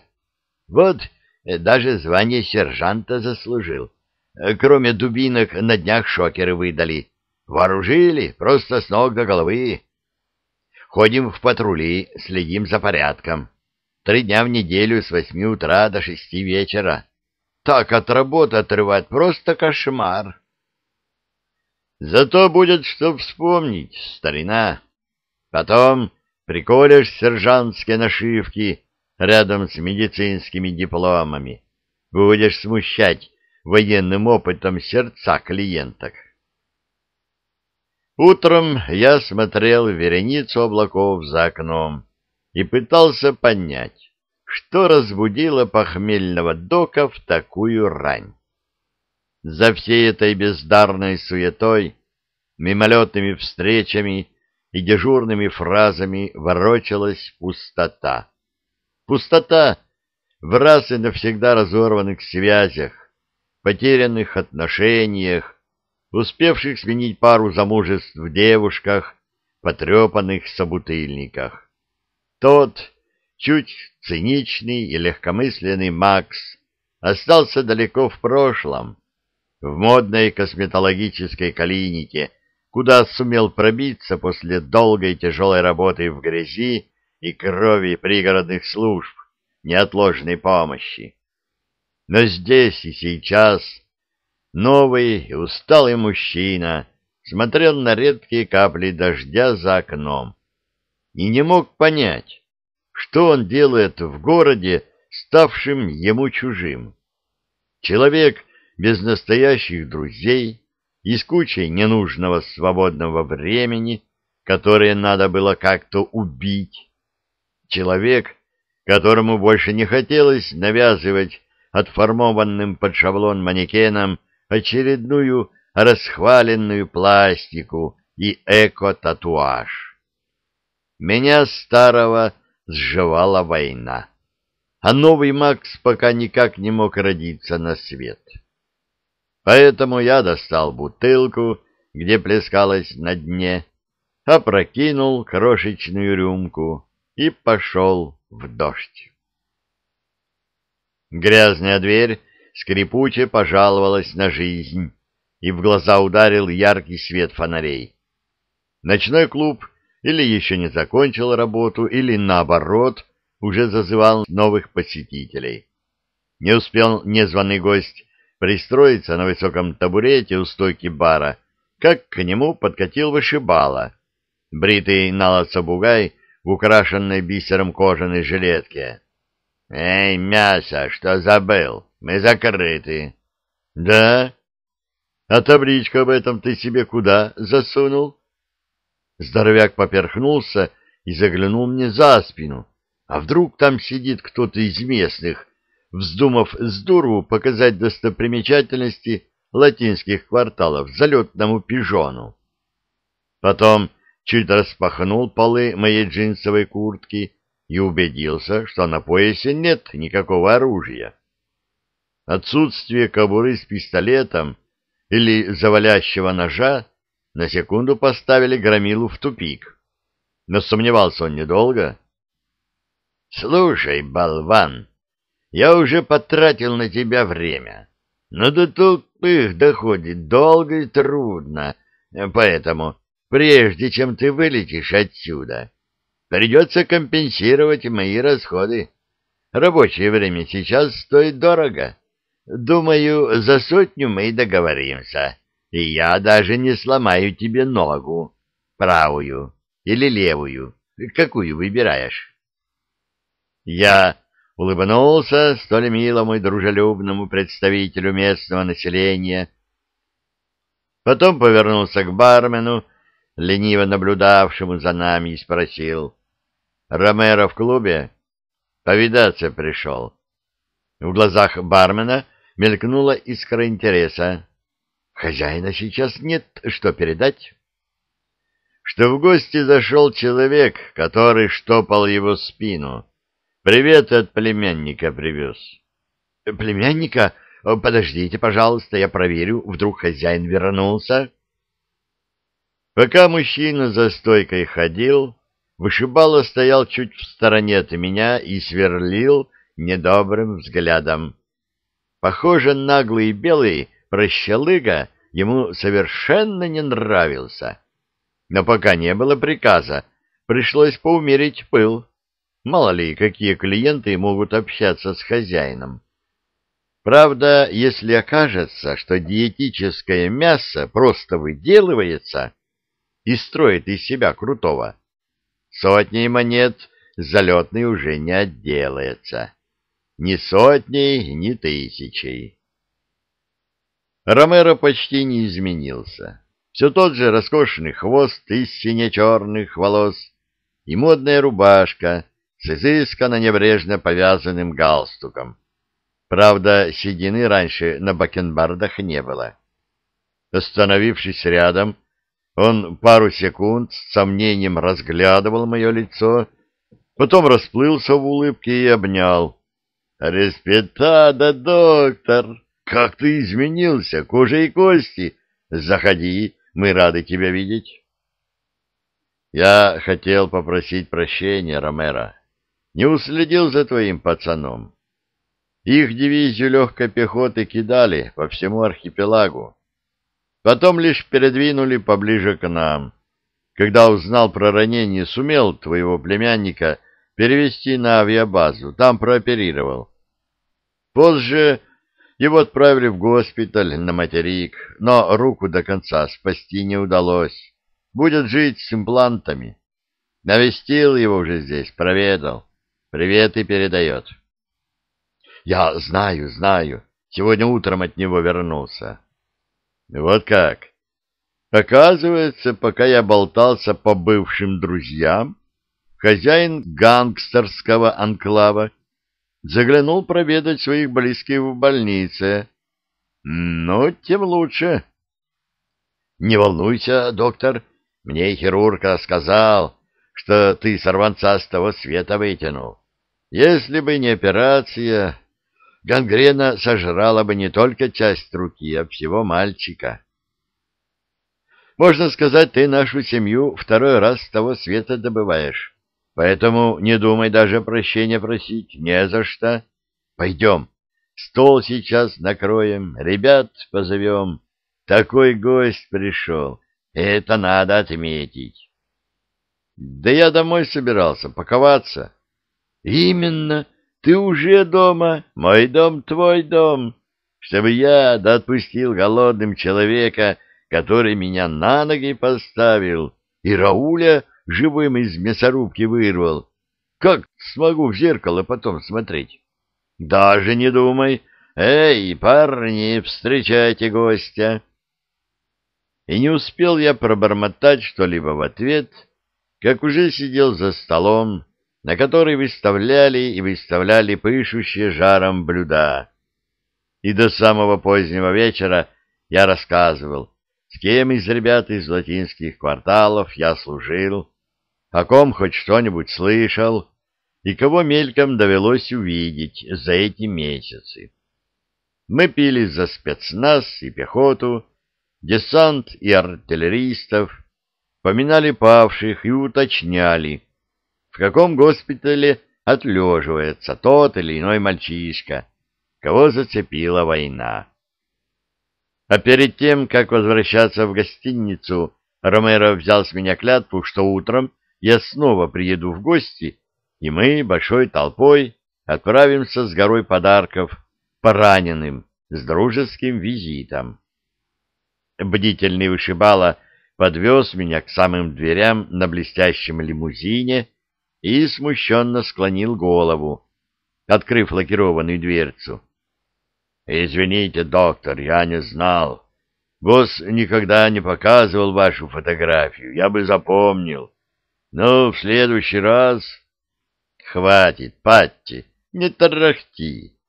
Вот Э, даже звание сержанта заслужил. Э, кроме дубинок на днях шокеры выдали. Вооружили, просто с ног до головы. Ходим в патрули, следим за порядком. Три дня в неделю с восьми утра до шести вечера. Так от работы отрывать просто кошмар. Зато будет что вспомнить, старина. Потом приколешь сержантские нашивки рядом с медицинскими дипломами. Будешь смущать военным опытом сердца клиенток. Утром я смотрел вереницу облаков за окном и пытался понять, что разбудило похмельного дока в такую рань. За всей этой бездарной суетой, мимолетными встречами и дежурными фразами ворочалась пустота Пустота в раз и навсегда разорванных связях, потерянных отношениях, успевших сменить пару замужеств в девушках, потрепанных собутыльниках. Тот, чуть циничный и легкомысленный Макс, остался далеко в прошлом, в модной косметологической клинике, куда сумел пробиться после долгой тяжелой работы в грязи и крови пригородных служб неотложной помощи. Но здесь и сейчас новый и усталый мужчина смотрел на редкие капли дождя за окном и не мог понять, что он делает в городе, ставшем ему чужим. Человек без настоящих друзей и с кучей ненужного свободного времени, которое надо было как-то убить, Человек, которому больше не хотелось навязывать отформованным под шаблон манекеном очередную расхваленную пластику и эко-татуаж. Меня старого сживала война, а новый Макс пока никак не мог родиться на свет. Поэтому я достал бутылку, где плескалось на дне, опрокинул крошечную рюмку, и пошел в дождь. Грязная дверь скрипуче пожаловалась на жизнь, и в глаза ударил яркий свет фонарей. Ночной клуб или еще не закончил работу, или, наоборот, уже зазывал новых посетителей. Не успел незваный гость пристроиться на высоком табурете у стойки бара, как к нему подкатил вышибала. Бритый налоцо бугай в украшенной бисером кожаной жилетке. «Эй, мясо, что забыл? Мы закрыты». «Да? А табличка об этом ты себе куда засунул?» Здоровяк поперхнулся и заглянул мне за спину. А вдруг там сидит кто-то из местных, вздумав с дуру показать достопримечательности латинских кварталов залетному пижону? Потом чуть распахнул полы моей джинсовой куртки и убедился, что на поясе нет никакого оружия. Отсутствие кобуры с пистолетом или завалящего ножа на секунду поставили Громилу в тупик. Но сомневался он недолго. — Слушай, болван, я уже потратил на тебя время, но до тупых доходит долго и трудно, поэтому прежде чем ты вылетишь отсюда, придется компенсировать мои расходы. Рабочее время сейчас стоит дорого. Думаю, за сотню мы договоримся, и я даже не сломаю тебе ногу, правую или левую, какую выбираешь. Я улыбнулся столь милому и дружелюбному представителю местного населения. Потом повернулся к бармену, лениво наблюдавшему за нами, и спросил. «Ромеро в клубе?» «Повидаться пришел». В глазах бармена мелькнула искра интереса. «Хозяина сейчас нет, что передать?» что в гости зашел человек, который штопал его спину. Привет от племянника привез. — Племянника? Подождите, пожалуйста, я проверю, вдруг хозяин вернулся. — Пока мужчина за стойкой ходил, вышибало стоял чуть в стороне от меня и сверлил недобрым взглядом. Похоже, наглый белый прощалыга ему совершенно не нравился. Но пока не было приказа, пришлось поумерить пыл. Мало ли, какие клиенты могут общаться с хозяином. Правда, если окажется, что диетическое мясо просто выделывается, и строит из себя крутого. Сотней монет залетный уже не отделается. Ни сотней, ни тысячей. Ромеро почти не изменился. Все тот же роскошный хвост из сине-черных волос и модная рубашка с изысканно небрежно повязанным галстуком. Правда, седины раньше на бакенбардах не было. Остановившись рядом, он пару секунд с сомнением разглядывал мое лицо, потом расплылся в улыбке и обнял. «Респетада, доктор! Как ты изменился, кожа и кости! Заходи, мы рады тебя видеть!» Я хотел попросить прощения, Ромеро. Не уследил за твоим пацаном. Их дивизию легкой пехоты кидали по всему архипелагу. Потом лишь передвинули поближе к нам. Когда узнал про ранение, сумел твоего племянника перевести на авиабазу, там прооперировал. Позже его отправили в госпиталь на материк, но руку до конца спасти не удалось. Будет жить с имплантами. Навестил его уже здесь, проведал. Привет и передает. Я знаю, знаю. Сегодня утром от него вернулся. Вот как. Оказывается, пока я болтался по бывшим друзьям, хозяин гангстерского анклава заглянул проведать своих близких в больнице. Ну, тем лучше. Не волнуйся, доктор, мне хирург сказал, что ты сорванца с того света вытянул. Если бы не операция, гангрена сожрала бы не только часть руки, а всего мальчика. Можно сказать, ты нашу семью второй раз с того света добываешь. Поэтому не думай даже прощения просить, не за что. Пойдем, стол сейчас накроем, ребят позовем. Такой гость пришел, это надо отметить. Да я домой собирался, паковаться. Именно, ты уже дома, мой дом, твой дом, чтобы я допустил голодным человека, который меня на ноги поставил, и Рауля живым из мясорубки вырвал. Как смогу в зеркало потом смотреть? Даже не думай. Эй, парни, встречайте гостя. И не успел я пробормотать что-либо в ответ, как уже сидел за столом, на которой выставляли и выставляли пышущие жаром блюда. И до самого позднего вечера я рассказывал, с кем из ребят из латинских кварталов я служил, о ком хоть что-нибудь слышал и кого мельком довелось увидеть за эти месяцы. Мы пили за спецназ и пехоту, десант и артиллеристов, поминали павших и уточняли, в каком госпитале отлеживается тот или иной мальчишка, кого зацепила война. А перед тем, как возвращаться в гостиницу, Ромеро взял с меня клятву, что утром я снова приеду в гости, и мы большой толпой отправимся с горой подарков пораненным с дружеским визитом. Бдительный вышибала подвез меня к самым дверям на блестящем лимузине, и смущенно склонил голову, открыв лакированную дверцу. «Извините, доктор, я не знал. Босс никогда не показывал вашу фотографию, я бы запомнил. Но в следующий раз...» «Хватит, Патти, не тарахти.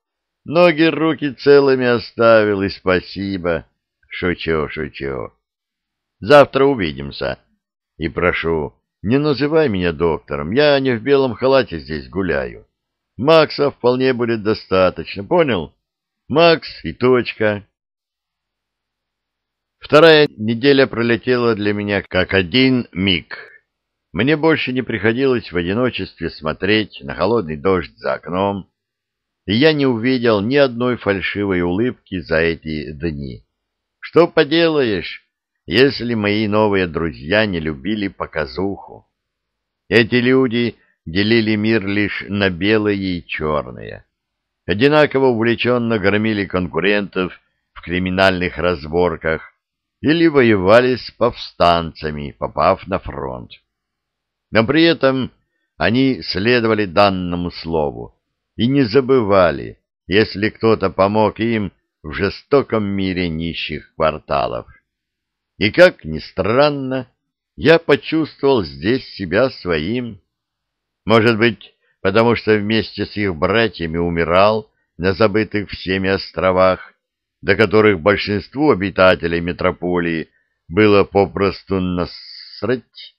Ноги, руки целыми оставил, и спасибо. Шучу, шучу. Завтра увидимся. И прошу, не называй меня доктором, я не в белом халате здесь гуляю. Макса вполне будет достаточно, понял? Макс и точка. Вторая неделя пролетела для меня как один миг. Мне больше не приходилось в одиночестве смотреть на холодный дождь за окном, и я не увидел ни одной фальшивой улыбки за эти дни. Что поделаешь, если мои новые друзья не любили показуху. Эти люди делили мир лишь на белые и черные. Одинаково увлеченно громили конкурентов в криминальных разборках или воевали с повстанцами, попав на фронт. Но при этом они следовали данному слову и не забывали, если кто-то помог им в жестоком мире нищих кварталов. И, как ни странно, я почувствовал здесь себя своим. Может быть, потому что вместе с их братьями умирал на забытых всеми островах, до которых большинству обитателей метрополии было попросту насрать.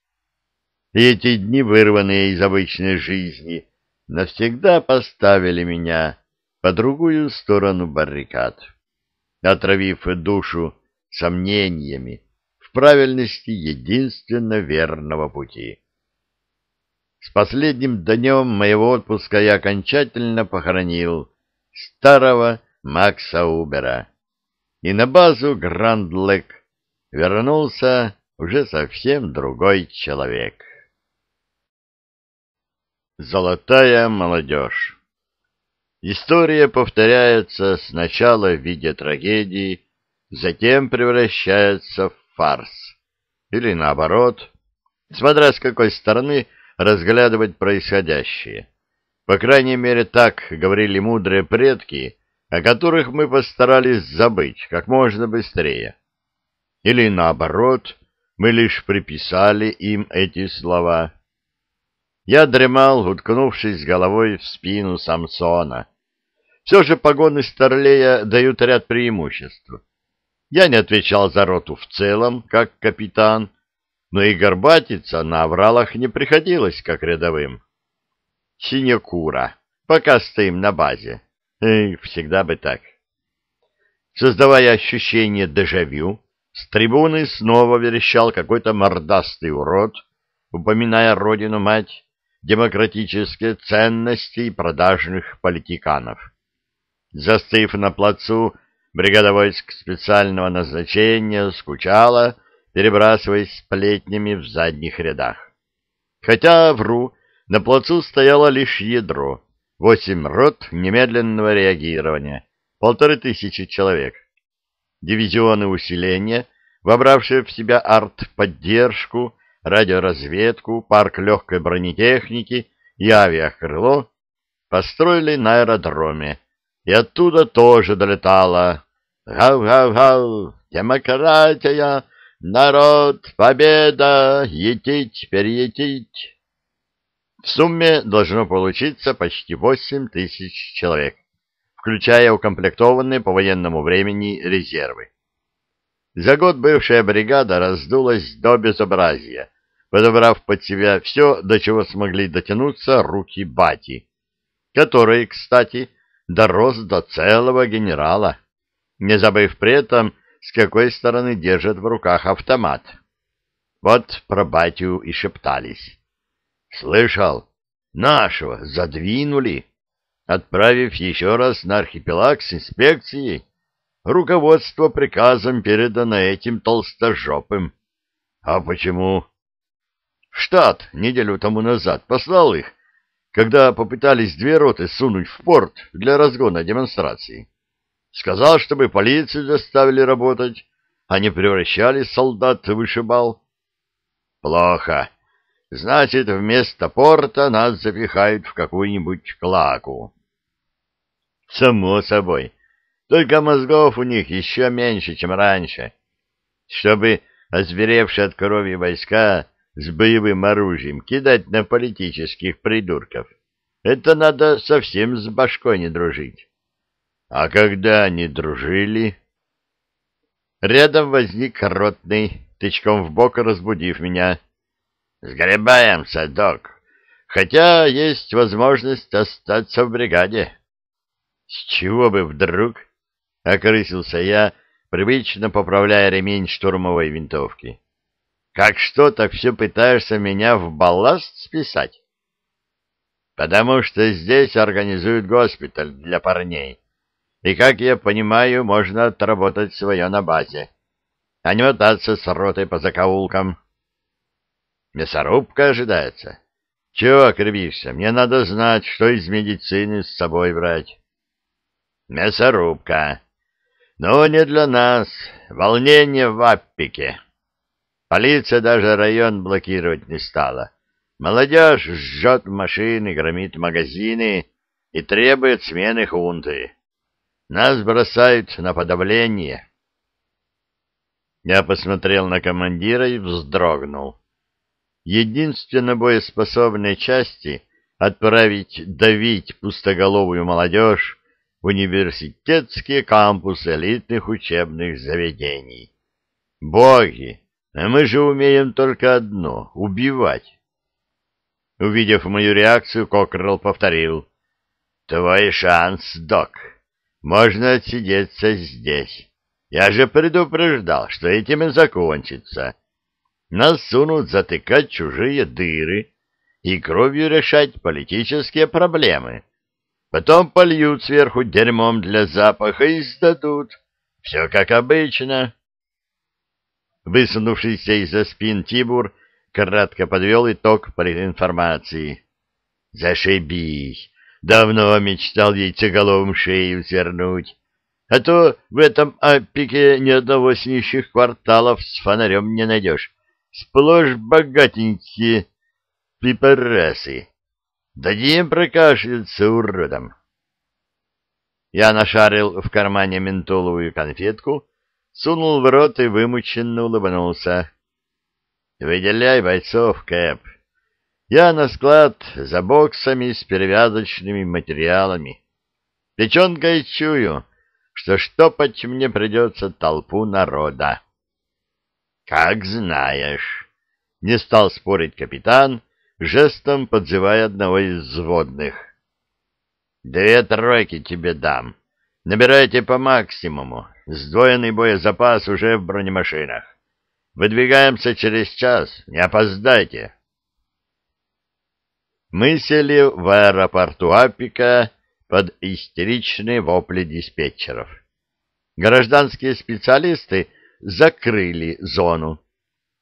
И эти дни, вырванные из обычной жизни, навсегда поставили меня по другую сторону баррикад, отравив душу сомнениями, правильности единственно верного пути. С последним днем моего отпуска я окончательно похоронил старого Макса Убера. И на базу Гранд-Лэк вернулся уже совсем другой человек. Золотая молодежь История повторяется сначала в виде трагедии, затем превращается в фарс. Или наоборот, смотря с какой стороны разглядывать происходящее. По крайней мере, так говорили мудрые предки, о которых мы постарались забыть как можно быстрее. Или наоборот, мы лишь приписали им эти слова. Я дремал, уткнувшись головой в спину Самсона. Все же погоны Старлея дают ряд преимуществ. Я не отвечал за роту в целом, как капитан, но и горбатиться на авралах не приходилось, как рядовым. Синекура. Пока стоим на базе. Эх, всегда бы так. Создавая ощущение дежавю, с трибуны снова верещал какой-то мордастый урод, упоминая родину-мать, демократические ценности и продажных политиканов. Застыв на плацу, Бригада войск специального назначения скучала, перебрасываясь сплетнями в задних рядах. Хотя, вру, на плацу стояло лишь ядро, восемь рот немедленного реагирования, полторы тысячи человек. Дивизионы усиления, вобравшие в себя артподдержку, радиоразведку, парк легкой бронетехники и авиакрыло, построили на аэродроме, и оттуда тоже долетала Гау гау гау! Демократия! Народ! Победа! Етить, переетить! В сумме должно получиться почти 8 тысяч человек, включая укомплектованные по военному времени резервы. За год бывшая бригада раздулась до безобразия, подобрав под себя все, до чего смогли дотянуться руки бати, который, кстати, дорос до целого генерала не забыв при этом, с какой стороны держит в руках автомат. Вот про батю и шептались. «Слышал? Нашего задвинули, отправив еще раз на архипелаг с инспекцией. Руководство приказом передано этим толстожопым. А почему?» штат неделю тому назад послал их, когда попытались две роты сунуть в порт для разгона демонстрации». Сказал, чтобы полицию заставили работать, а не превращали солдат в вышибал. Плохо. Значит, вместо порта нас запихают в какую-нибудь клаку. Само собой. Только мозгов у них еще меньше, чем раньше. Чтобы озверевшие от крови войска с боевым оружием кидать на политических придурков, это надо совсем с башкой не дружить. А когда они дружили? Рядом возник ротный, тычком в бок разбудив меня. Сгребаем, док. Хотя есть возможность остаться в бригаде. С чего бы вдруг? Окрысился я, привычно поправляя ремень штурмовой винтовки. Как что, так все пытаешься меня в балласт списать? Потому что здесь организуют госпиталь для парней и, как я понимаю, можно отработать свое на базе, а не мотаться с ротой по закоулкам. Мясорубка ожидается. Чего кривишься? Мне надо знать, что из медицины с собой брать. Мясорубка. Но ну, не для нас. Волнение в Аппике. Полиция даже район блокировать не стала. Молодежь жжет машины, громит магазины и требует смены хунты. Нас бросают на подавление. Я посмотрел на командира и вздрогнул. Единственно боеспособной части отправить давить пустоголовую молодежь в университетские кампусы элитных учебных заведений. Боги, а мы же умеем только одно — убивать. Увидев мою реакцию, Кокрелл повторил. — Твой шанс, док. — можно отсидеться здесь. Я же предупреждал, что этим и закончится. Нас сунут затыкать чужие дыры и кровью решать политические проблемы. Потом польют сверху дерьмом для запаха и сдадут. Все как обычно. Высунувшийся из-за спин Тибур кратко подвел итог информации. Зашибись! Давно мечтал яйцеголовым шею свернуть. А то в этом апике ни одного с нищих кварталов с фонарем не найдешь. Сплошь богатенькие пипарасы. Дадим прокашляться уродам. Я нашарил в кармане ментоловую конфетку, сунул в рот и вымученно улыбнулся. — Выделяй бойцов, Кэп, я на склад за боксами с перевязочными материалами. Печенкой чую, что штопать мне придется толпу народа. «Как знаешь!» — не стал спорить капитан, жестом подзывая одного из взводных. «Две тройки тебе дам. Набирайте по максимуму. Сдвоенный боезапас уже в бронемашинах. Выдвигаемся через час. Не опоздайте!» мы сели в аэропорту Апика под истеричные вопли диспетчеров. Гражданские специалисты закрыли зону,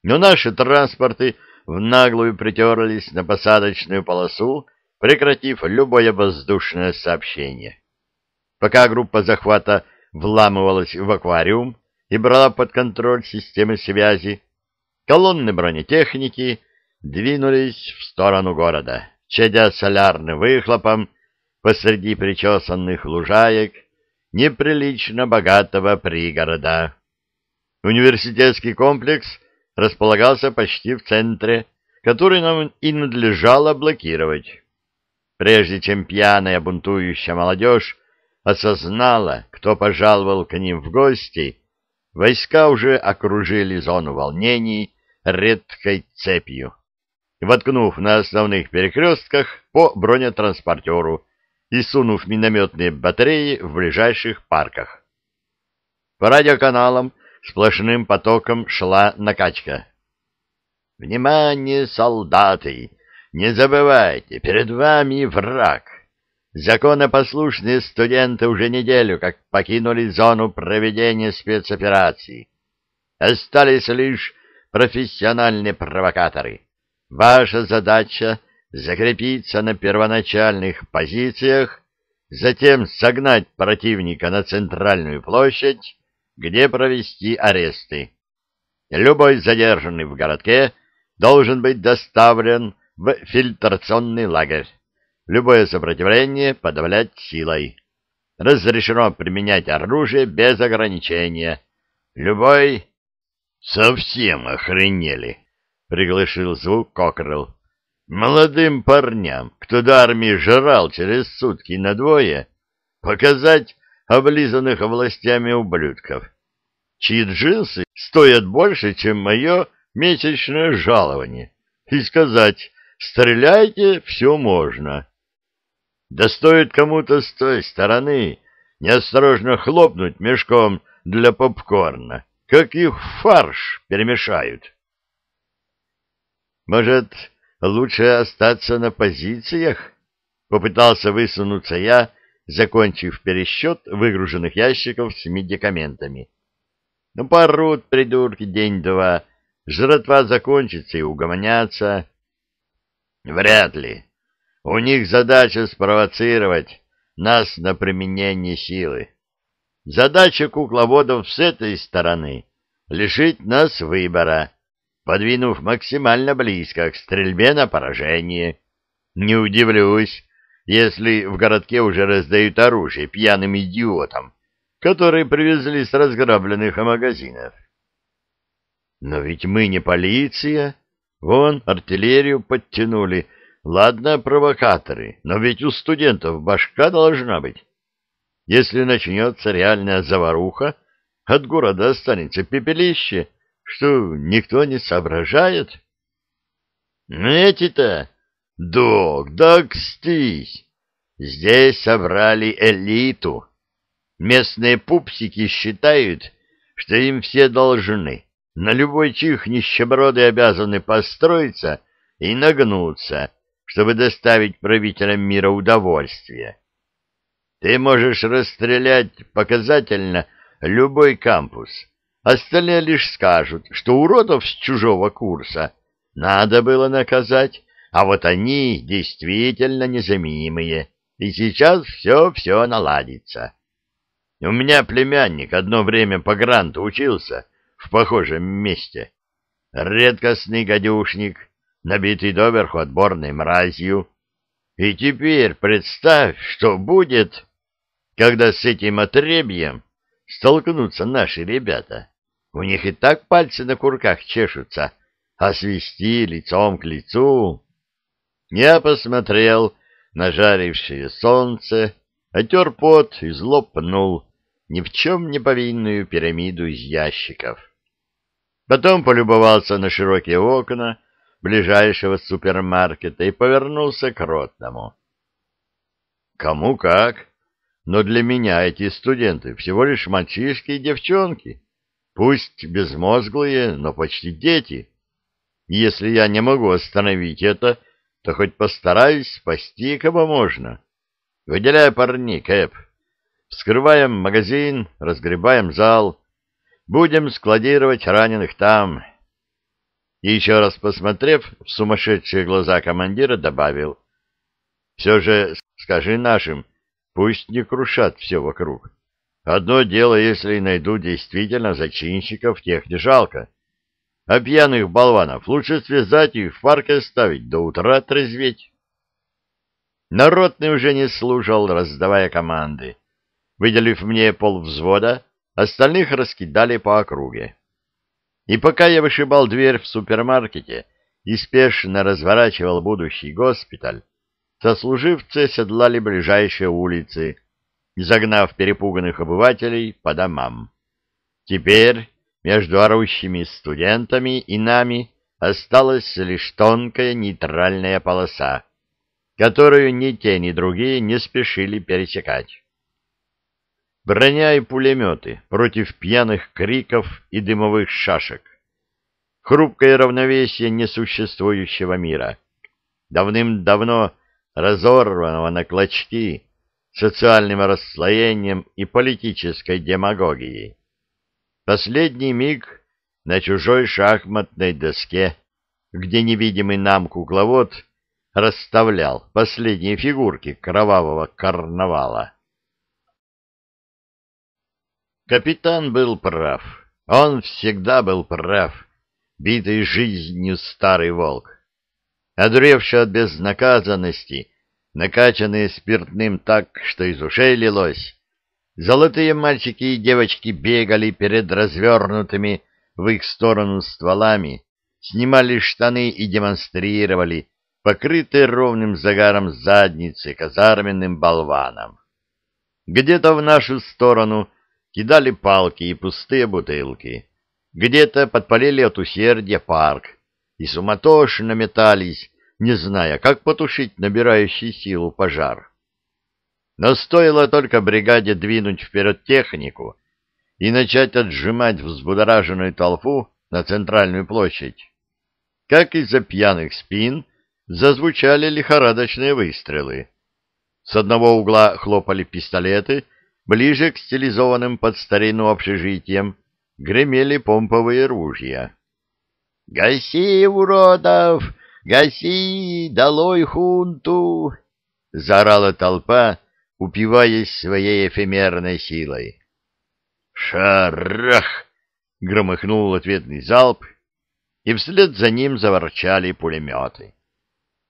но наши транспорты в наглую притерлись на посадочную полосу, прекратив любое воздушное сообщение. Пока группа захвата вламывалась в аквариум и брала под контроль системы связи, колонны бронетехники двинулись в сторону города чадя солярным выхлопом посреди причесанных лужаек неприлично богатого пригорода. Университетский комплекс располагался почти в центре, который нам и надлежало блокировать. Прежде чем пьяная бунтующая молодежь осознала, кто пожаловал к ним в гости, войска уже окружили зону волнений редкой цепью воткнув на основных перекрестках по бронетранспортеру и сунув минометные батареи в ближайших парках. По радиоканалам сплошным потоком шла накачка. «Внимание, солдаты! Не забывайте, перед вами враг! Законопослушные студенты уже неделю как покинули зону проведения спецоперации. Остались лишь профессиональные провокаторы. Ваша задача — закрепиться на первоначальных позициях, затем согнать противника на центральную площадь, где провести аресты. Любой задержанный в городке должен быть доставлен в фильтрационный лагерь. Любое сопротивление подавлять силой. Разрешено применять оружие без ограничения. Любой... Совсем охренели. — приглашил звук Кокрелл. «Молодым парням, кто до армии жрал через сутки на двое, показать облизанных властями ублюдков, чьи джинсы стоят больше, чем мое месячное жалование, и сказать «стреляйте, все можно». Да стоит кому-то с той стороны неосторожно хлопнуть мешком для попкорна, как их фарш перемешают. Может, лучше остаться на позициях? Попытался высунуться я, закончив пересчет выгруженных ящиков с медикаментами. Ну, порут, придурки, день-два. Жратва закончится и угомонятся. Вряд ли. У них задача спровоцировать нас на применение силы. Задача кукловодов с этой стороны — лишить нас выбора — подвинув максимально близко к стрельбе на поражение. Не удивлюсь, если в городке уже раздают оружие пьяным идиотам, которые привезли с разграбленных магазинов. Но ведь мы не полиция. Вон, артиллерию подтянули. Ладно, провокаторы, но ведь у студентов башка должна быть. Если начнется реальная заваруха, от города останется пепелище, что, никто не соображает? Ну эти-то, док, докстись, здесь собрали элиту. Местные пупсики считают, что им все должны. На любой чих нищеброды обязаны построиться и нагнуться, чтобы доставить правителям мира удовольствие. Ты можешь расстрелять показательно любой кампус — Остальные лишь скажут, что уродов с чужого курса надо было наказать, а вот они действительно незаменимые, и сейчас все-все наладится. У меня племянник одно время по гранту учился в похожем месте. Редкостный гадюшник, набитый доверху отборной мразью. И теперь представь, что будет, когда с этим отребьем столкнутся наши ребята. У них и так пальцы на курках чешутся, а свести лицом к лицу... Я посмотрел на жарившее солнце, отер пот и злопнул ни в чем не повинную пирамиду из ящиков. Потом полюбовался на широкие окна ближайшего супермаркета и повернулся к ротному. Кому как, но для меня эти студенты всего лишь мальчишки и девчонки. Пусть безмозглые, но почти дети. если я не могу остановить это, то хоть постараюсь спасти кого можно. Выделяй парни, Кэп. Вскрываем магазин, разгребаем зал. Будем складировать раненых там. И еще раз посмотрев в сумасшедшие глаза командира, добавил. Все же скажи нашим, пусть не крушат все вокруг. Одно дело, если найду действительно зачинщиков, тех не жалко. А пьяных болванов лучше связать и в парке ставить, до утра трезветь. Народный уже не служил раздавая команды. Выделив мне полвзвода, остальных раскидали по округе. И пока я вышибал дверь в супермаркете и спешно разворачивал будущий госпиталь, сослуживцы седлали ближайшие улицы — загнав перепуганных обывателей по домам. Теперь между орущими студентами и нами осталась лишь тонкая нейтральная полоса, которую ни те, ни другие не спешили пересекать. Броня и пулеметы против пьяных криков и дымовых шашек. Хрупкое равновесие несуществующего мира, давным-давно разорванного на клочки, социальным расслоением и политической демагогией. Последний миг на чужой шахматной доске, где невидимый нам кукловод расставлял последние фигурки кровавого карнавала. Капитан был прав. Он всегда был прав, битый жизнью старый волк. Одуревший от безнаказанности — накачанные спиртным так, что из ушей лилось. Золотые мальчики и девочки бегали перед развернутыми в их сторону стволами, снимали штаны и демонстрировали, покрытые ровным загаром задницы казарменным болванам. Где-то в нашу сторону кидали палки и пустые бутылки, где-то подпалили от усердия парк, и суматошно метались, не зная, как потушить набирающий силу пожар. Но стоило только бригаде двинуть вперед технику и начать отжимать взбудораженную толпу на центральную площадь, как из-за пьяных спин зазвучали лихорадочные выстрелы. С одного угла хлопали пистолеты, ближе к стилизованным под старину общежитиям гремели помповые ружья. «Гаси, уродов! «Гаси! Долой хунту!» — заорала толпа, упиваясь своей эфемерной силой. «Шарах!» — громыхнул ответный залп, и вслед за ним заворчали пулеметы.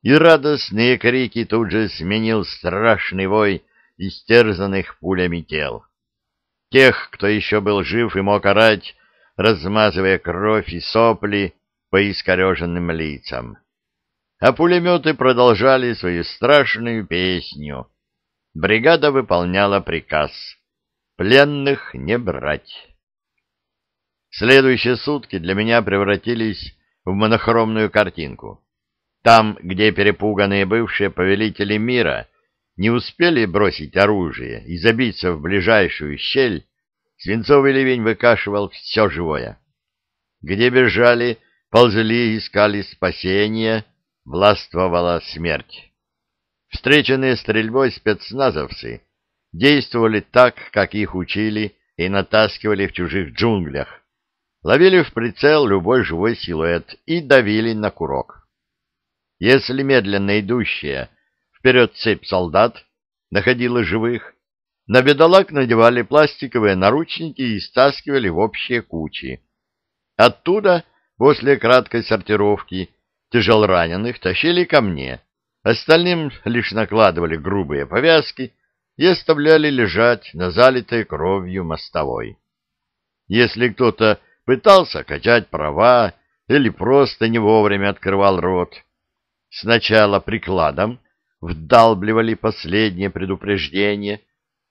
И радостные крики тут же сменил страшный вой истерзанных пулями тел. Тех, кто еще был жив и мог орать, размазывая кровь и сопли по искореженным лицам а пулеметы продолжали свою страшную песню. Бригада выполняла приказ пленных не брать. Следующие сутки для меня превратились в монохромную картинку. Там, где перепуганные бывшие повелители мира не успели бросить оружие и забиться в ближайшую щель, свинцовый ливень выкашивал все живое. Где бежали, ползли, искали спасения — властвовала смерть. Встреченные стрельбой спецназовцы действовали так, как их учили и натаскивали в чужих джунглях, ловили в прицел любой живой силуэт и давили на курок. Если медленно идущая вперед цепь солдат находила живых, на бедолаг надевали пластиковые наручники и стаскивали в общие кучи. Оттуда, после краткой сортировки, Тяжелораненых тащили ко мне, остальным лишь накладывали грубые повязки и оставляли лежать на залитой кровью мостовой. Если кто-то пытался качать права или просто не вовремя открывал рот, сначала прикладом вдалбливали последнее предупреждение,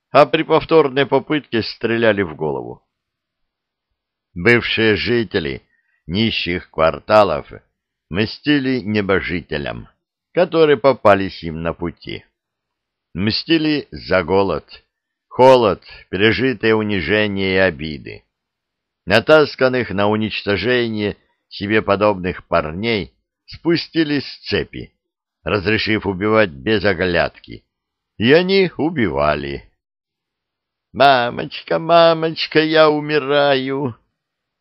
а при повторной попытке стреляли в голову. Бывшие жители нищих кварталов мстили небожителям, которые попались им на пути. Мстили за голод, холод, пережитые унижения и обиды. Натасканных на уничтожение себе подобных парней спустили с цепи, разрешив убивать без оглядки. И они убивали. «Мамочка, мамочка, я умираю!»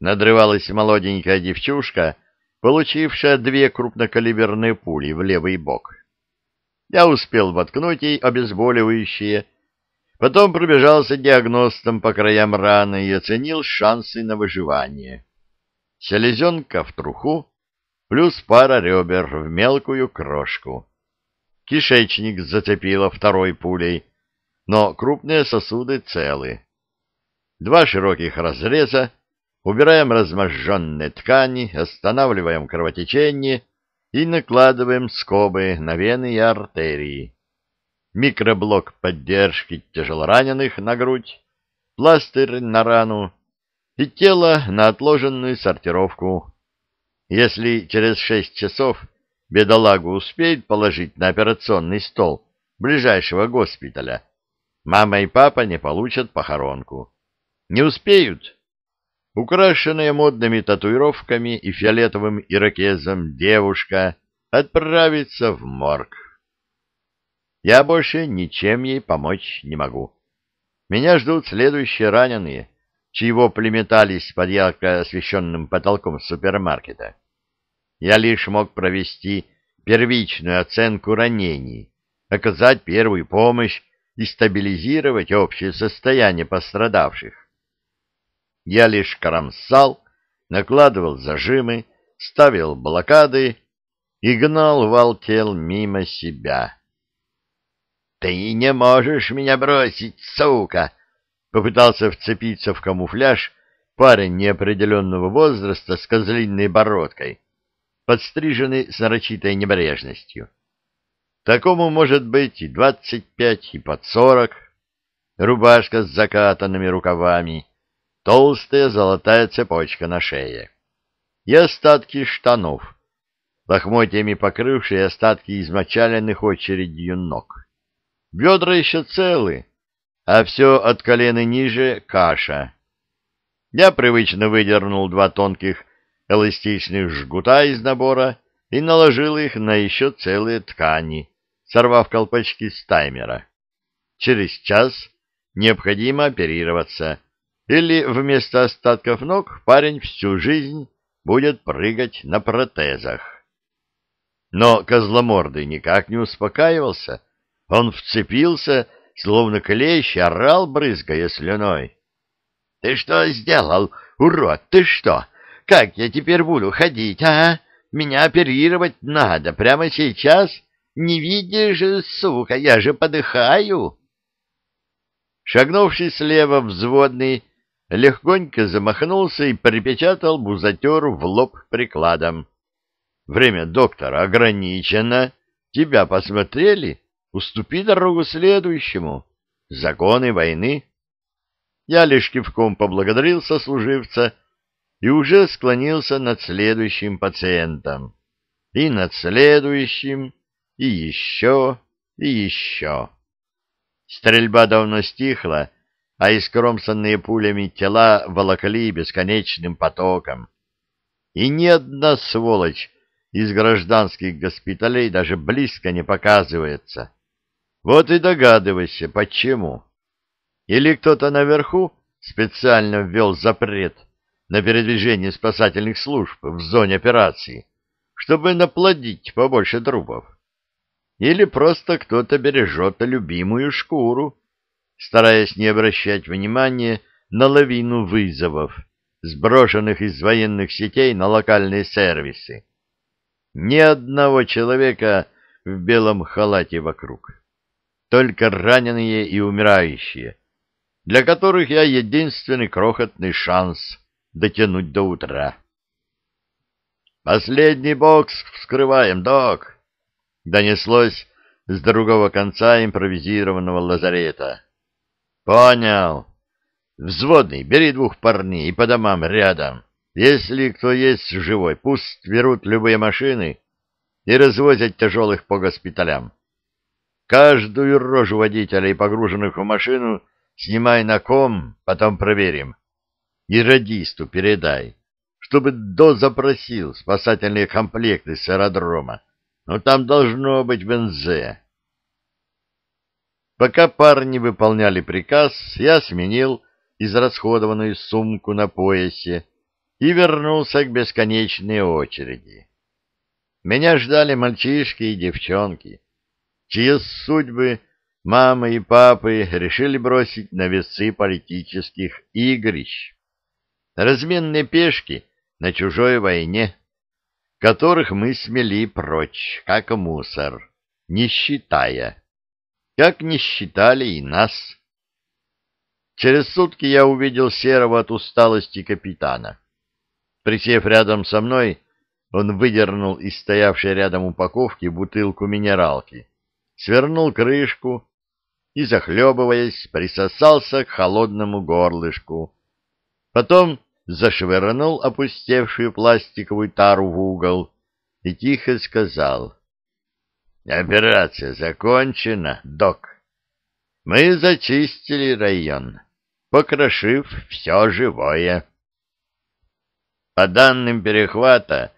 Надрывалась молоденькая девчушка, получившая две крупнокалиберные пули в левый бок. Я успел воткнуть ей обезболивающее, потом пробежался диагностом по краям раны и оценил шансы на выживание. Селезенка в труху, плюс пара ребер в мелкую крошку. Кишечник зацепило второй пулей, но крупные сосуды целы. Два широких разреза — Убираем разможженные ткани, останавливаем кровотечение и накладываем скобы на вены и артерии. Микроблок поддержки тяжелораненых на грудь, пластырь на рану и тело на отложенную сортировку. Если через шесть часов бедолагу успеют положить на операционный стол ближайшего госпиталя, мама и папа не получат похоронку. Не успеют, Украшенная модными татуировками и фиолетовым ирокезом девушка отправится в морг. Я больше ничем ей помочь не могу. Меня ждут следующие раненые, чьего племетались под ярко освещенным потолком супермаркета. Я лишь мог провести первичную оценку ранений, оказать первую помощь и стабилизировать общее состояние пострадавших. Я лишь кромсал, накладывал зажимы, ставил блокады и гнал вал тел мимо себя. «Ты не можешь меня бросить, сука!» Попытался вцепиться в камуфляж парень неопределенного возраста с козлиной бородкой, подстриженный с нарочитой небрежностью. Такому может быть и двадцать пять, и под сорок. Рубашка с закатанными рукавами — толстая золотая цепочка на шее и остатки штанов, лохмотьями покрывшие остатки измочаленных очередью ног. Бедра еще целы, а все от колена ниже — каша. Я привычно выдернул два тонких эластичных жгута из набора и наложил их на еще целые ткани, сорвав колпачки с таймера. Через час необходимо оперироваться, или вместо остатков ног парень всю жизнь будет прыгать на протезах. Но Козломордый никак не успокаивался. Он вцепился, словно клещ, орал, брызгая слюной. — Ты что сделал, урод, ты что? Как я теперь буду ходить, а? Меня оперировать надо прямо сейчас. Не видишь, сука, я же подыхаю. Шагнувший слева взводный, легонько замахнулся и припечатал бузатеру в лоб прикладом. «Время доктора ограничено. Тебя посмотрели? Уступи дорогу следующему. Законы войны». Я лишь кивком поблагодарил сослуживца и уже склонился над следующим пациентом. И над следующим, и еще, и еще. Стрельба давно стихла, а искромсанные пулями тела волокли бесконечным потоком. И ни одна сволочь из гражданских госпиталей даже близко не показывается. Вот и догадывайся, почему. Или кто-то наверху специально ввел запрет на передвижение спасательных служб в зоне операции, чтобы наплодить побольше трупов. Или просто кто-то бережет любимую шкуру, стараясь не обращать внимания на лавину вызовов, сброшенных из военных сетей на локальные сервисы. Ни одного человека в белом халате вокруг. Только раненые и умирающие, для которых я единственный крохотный шанс дотянуть до утра. «Последний бокс вскрываем, док!» — донеслось с другого конца импровизированного лазарета. Понял. Взводный, бери двух парней и по домам рядом. Если кто есть живой, пусть берут любые машины и развозят тяжелых по госпиталям. Каждую рожу водителей, погруженных в машину, снимай на ком, потом проверим. И радисту передай, чтобы дозапросил спасательные комплекты с аэродрома. Но там должно быть бензе. Пока парни выполняли приказ, я сменил израсходованную сумку на поясе и вернулся к бесконечной очереди. Меня ждали мальчишки и девчонки, чьи судьбы мамы и папы решили бросить на весы политических игрищ. Разменные пешки на чужой войне, которых мы смели прочь, как мусор, не считая как не считали и нас. Через сутки я увидел серого от усталости капитана. Присев рядом со мной, он выдернул из стоявшей рядом упаковки бутылку минералки, свернул крышку и, захлебываясь, присосался к холодному горлышку. Потом зашвырнул опустевшую пластиковую тару в угол и тихо сказал — Операция закончена, док. Мы зачистили район, покрошив все живое. По данным перехвата,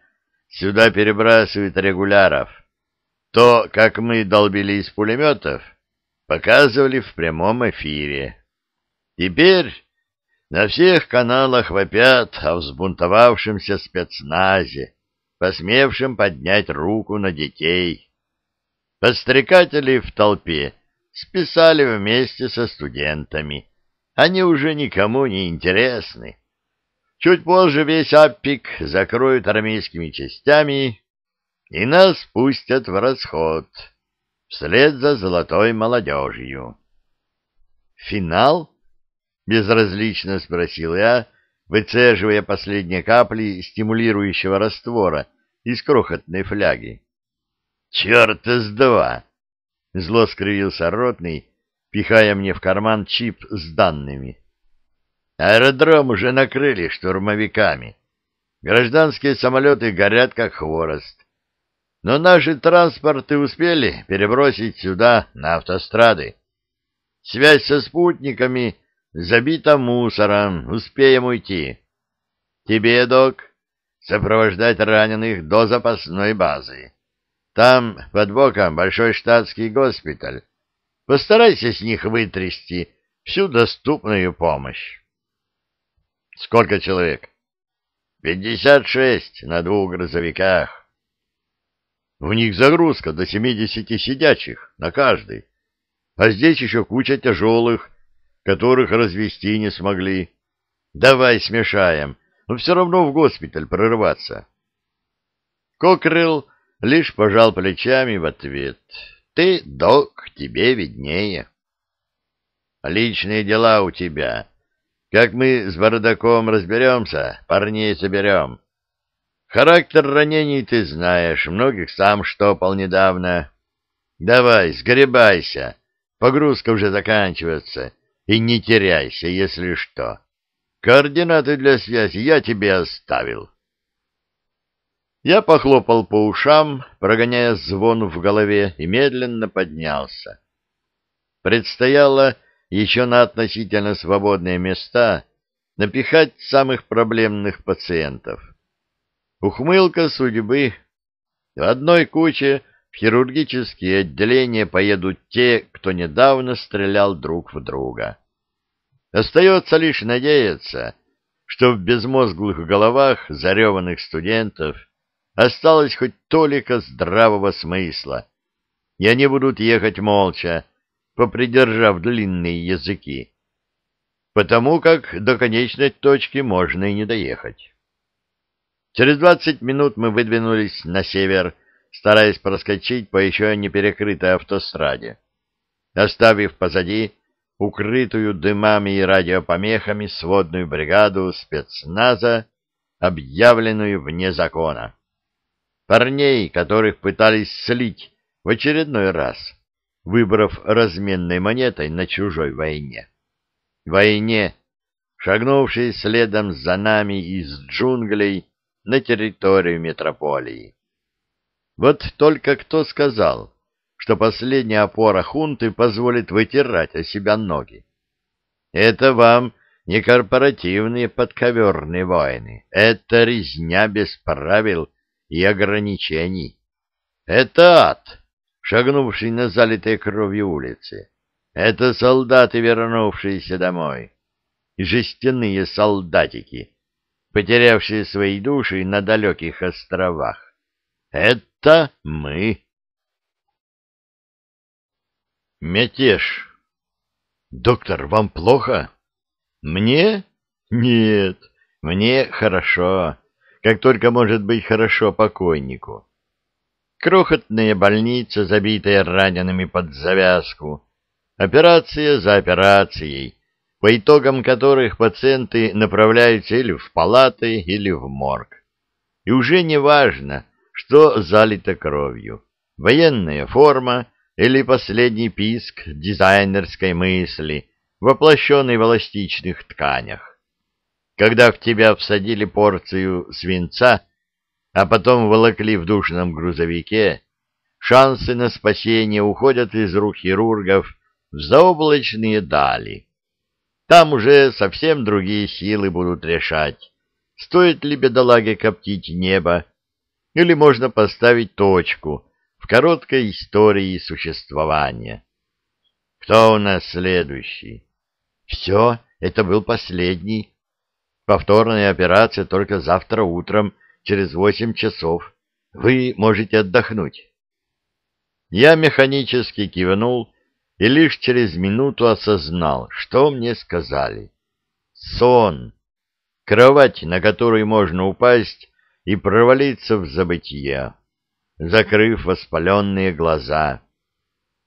сюда перебрасывают регуляров. То, как мы долбили из пулеметов, показывали в прямом эфире. Теперь на всех каналах вопят о взбунтовавшемся спецназе, посмевшем поднять руку на детей. Подстрекатели в толпе списали вместе со студентами. Они уже никому не интересны. Чуть позже весь Аппик закроют армейскими частями, и нас пустят в расход, вслед за золотой молодежью. «Финал?» — безразлично спросил я, выцеживая последние капли стимулирующего раствора из крохотной фляги. Черт из два! Зло скривился ротный, пихая мне в карман чип с данными. Аэродром уже накрыли штурмовиками. Гражданские самолеты горят как хворост. Но наши транспорты успели перебросить сюда, на автострады. Связь со спутниками забита мусором, успеем уйти. Тебе, док, сопровождать раненых до запасной базы. Там под боком большой штатский госпиталь. Постарайся с них вытрясти всю доступную помощь. Сколько человек? Пятьдесят шесть на двух грузовиках. В них загрузка до семидесяти сидячих на каждый. А здесь еще куча тяжелых, которых развести не смогли. Давай смешаем, но все равно в госпиталь прорываться. Кокрыл лишь пожал плечами в ответ. «Ты, док, тебе виднее». «Личные дела у тебя. Как мы с Бородаком разберемся, парней соберем. Характер ранений ты знаешь, многих сам штопал недавно. Давай, сгребайся, погрузка уже заканчивается, и не теряйся, если что. Координаты для связи я тебе оставил». Я похлопал по ушам, прогоняя звон в голове, и медленно поднялся. Предстояло еще на относительно свободные места напихать самых проблемных пациентов. Ухмылка судьбы. В одной куче в хирургические отделения поедут те, кто недавно стрелял друг в друга. Остается лишь надеяться, что в безмозглых головах зареванных студентов осталось хоть толика здравого смысла, и они будут ехать молча, попридержав длинные языки, потому как до конечной точки можно и не доехать. Через двадцать минут мы выдвинулись на север, стараясь проскочить по еще не перекрытой автостраде, оставив позади укрытую дымами и радиопомехами сводную бригаду спецназа, объявленную вне закона парней, которых пытались слить в очередной раз, выбрав разменной монетой на чужой войне. Войне, шагнувшей следом за нами из джунглей на территорию метрополии. Вот только кто сказал, что последняя опора хунты позволит вытирать о себя ноги? Это вам не корпоративные подковерные войны, это резня без правил — и ограничений. Это ад, шагнувший на залитой кровью улицы. Это солдаты, вернувшиеся домой. Жестяные солдатики, потерявшие свои души на далеких островах. Это мы. Мятеж. Доктор, вам плохо? Мне? Нет, мне хорошо как только может быть хорошо покойнику. Крохотная больница, забитая ранеными под завязку, операция за операцией, по итогам которых пациенты направляются или в палаты, или в морг. И уже не важно, что залито кровью, военная форма или последний писк дизайнерской мысли, воплощенный в эластичных тканях когда в тебя всадили порцию свинца, а потом волокли в душном грузовике, шансы на спасение уходят из рук хирургов в заоблачные дали. Там уже совсем другие силы будут решать, стоит ли бедолаге коптить небо, или можно поставить точку в короткой истории существования. Кто у нас следующий? Все, это был последний, Повторная операция только завтра утром, через восемь часов. Вы можете отдохнуть. Я механически кивнул и лишь через минуту осознал, что мне сказали. Сон. Кровать, на которой можно упасть и провалиться в забытье, закрыв воспаленные глаза.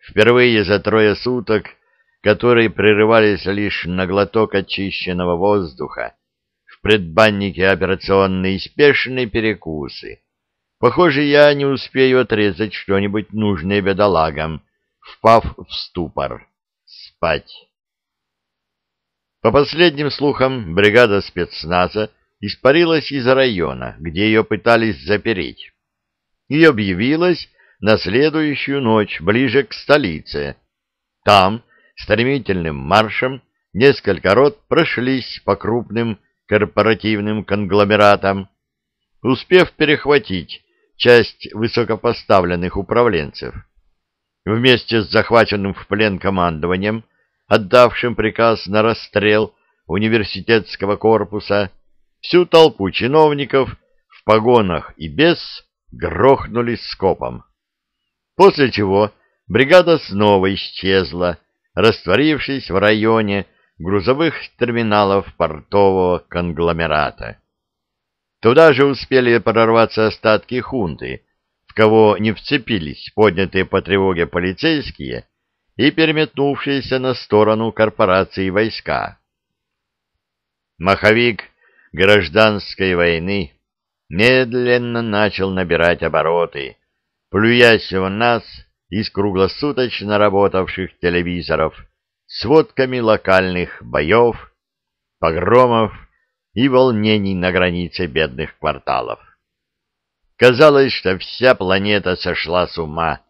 Впервые за трое суток, которые прерывались лишь на глоток очищенного воздуха, в предбаннике операционные спешные перекусы. Похоже, я не успею отрезать что-нибудь нужное бедолагам, впав в ступор. Спать. По последним слухам, бригада спецназа испарилась из района, где ее пытались запереть, и объявилась на следующую ночь ближе к столице. Там стремительным маршем несколько рот прошлись по крупным корпоративным конгломератом, успев перехватить часть высокопоставленных управленцев. Вместе с захваченным в плен командованием, отдавшим приказ на расстрел университетского корпуса, всю толпу чиновников в погонах и без грохнули скопом. После чего бригада снова исчезла, растворившись в районе грузовых терминалов портового конгломерата. Туда же успели прорваться остатки хунты, в кого не вцепились поднятые по тревоге полицейские и переметнувшиеся на сторону корпорации войска. Маховик гражданской войны медленно начал набирать обороты, плюясь в нас из круглосуточно работавших телевизоров сводками локальных боев, погромов и волнений на границе бедных кварталов. Казалось, что вся планета сошла с ума,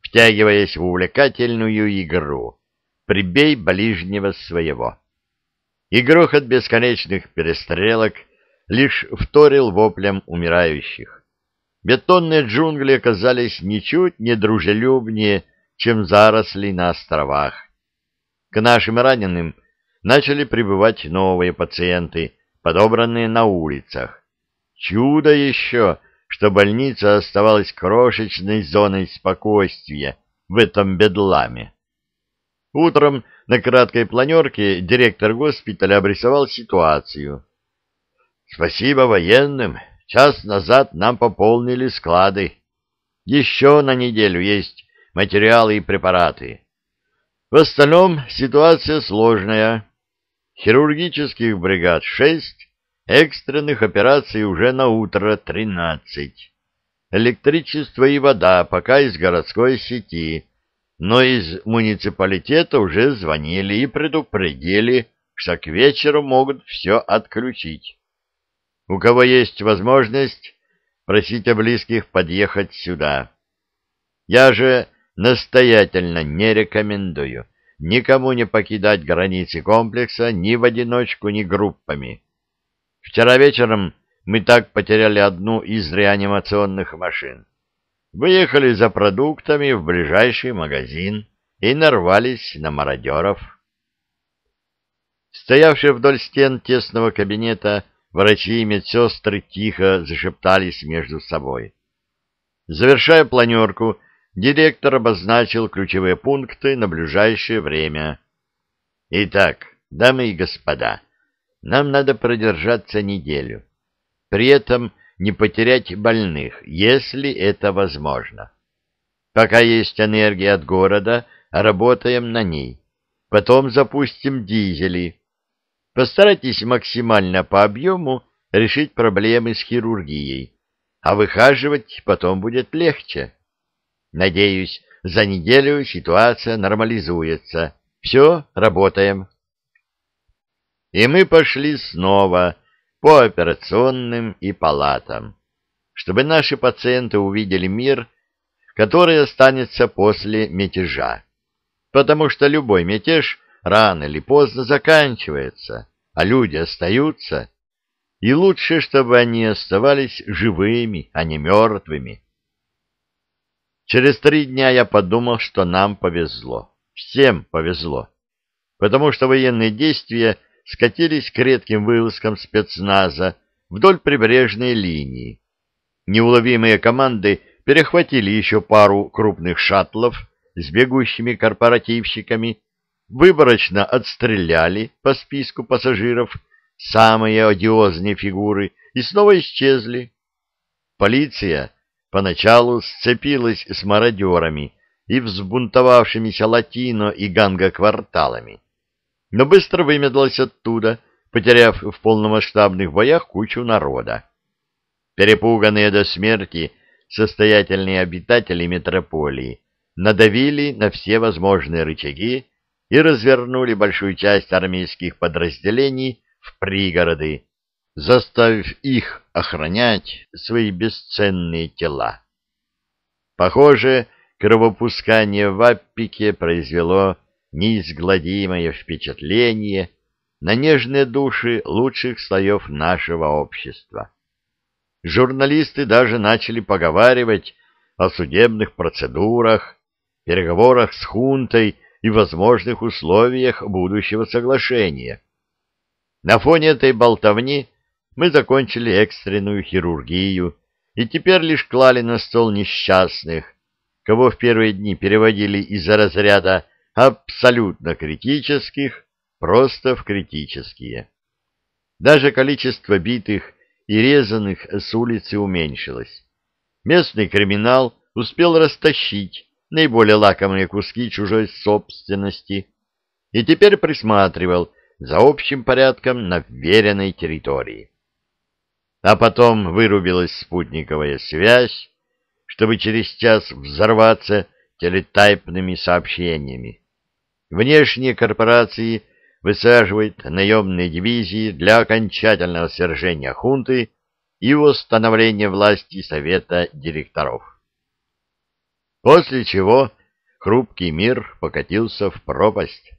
втягиваясь в увлекательную игру «Прибей ближнего своего». И грохот бесконечных перестрелок лишь вторил воплем умирающих. Бетонные джунгли оказались ничуть не дружелюбнее, чем заросли на островах к нашим раненым начали прибывать новые пациенты, подобранные на улицах. Чудо еще, что больница оставалась крошечной зоной спокойствия в этом бедламе. Утром на краткой планерке директор госпиталя обрисовал ситуацию. «Спасибо военным. Час назад нам пополнили склады. Еще на неделю есть материалы и препараты. В остальном ситуация сложная. Хирургических бригад 6, экстренных операций уже на утро 13. Электричество и вода пока из городской сети, но из муниципалитета уже звонили и предупредили, что к вечеру могут все отключить. У кого есть возможность, просите близких подъехать сюда. Я же настоятельно не рекомендую никому не покидать границы комплекса ни в одиночку, ни группами. Вчера вечером мы так потеряли одну из реанимационных машин. Выехали за продуктами в ближайший магазин и нарвались на мародеров. Стоявшие вдоль стен тесного кабинета врачи и медсестры тихо зашептались между собой. Завершая планерку, директор обозначил ключевые пункты на ближайшее время. Итак, дамы и господа, нам надо продержаться неделю, при этом не потерять больных, если это возможно. Пока есть энергия от города, работаем на ней. Потом запустим дизели. Постарайтесь максимально по объему решить проблемы с хирургией, а выхаживать потом будет легче. Надеюсь, за неделю ситуация нормализуется. Все, работаем. И мы пошли снова по операционным и палатам, чтобы наши пациенты увидели мир, который останется после мятежа. Потому что любой мятеж рано или поздно заканчивается, а люди остаются, и лучше, чтобы они оставались живыми, а не мертвыми. Через три дня я подумал, что нам повезло. Всем повезло. Потому что военные действия скатились к редким вылазкам спецназа вдоль прибрежной линии. Неуловимые команды перехватили еще пару крупных шаттлов с бегущими корпоративщиками, выборочно отстреляли по списку пассажиров самые одиозные фигуры и снова исчезли. Полиция поначалу сцепилась с мародерами и взбунтовавшимися латино и ганга-кварталами, но быстро вымедлась оттуда, потеряв в полномасштабных боях кучу народа. Перепуганные до смерти состоятельные обитатели метрополии надавили на все возможные рычаги и развернули большую часть армейских подразделений в пригороды, заставив их охранять свои бесценные тела. Похоже, кровопускание в Аппике произвело неизгладимое впечатление на нежные души лучших слоев нашего общества. Журналисты даже начали поговаривать о судебных процедурах, переговорах с хунтой и возможных условиях будущего соглашения. На фоне этой болтовни мы закончили экстренную хирургию и теперь лишь клали на стол несчастных, кого в первые дни переводили из-за разряда абсолютно критических просто в критические. Даже количество битых и резаных с улицы уменьшилось. Местный криминал успел растащить наиболее лакомые куски чужой собственности и теперь присматривал за общим порядком на вверенной территории а потом вырубилась спутниковая связь, чтобы через час взорваться телетайпными сообщениями. Внешние корпорации высаживают наемные дивизии для окончательного свержения хунты и восстановления власти Совета директоров. После чего хрупкий мир покатился в пропасть,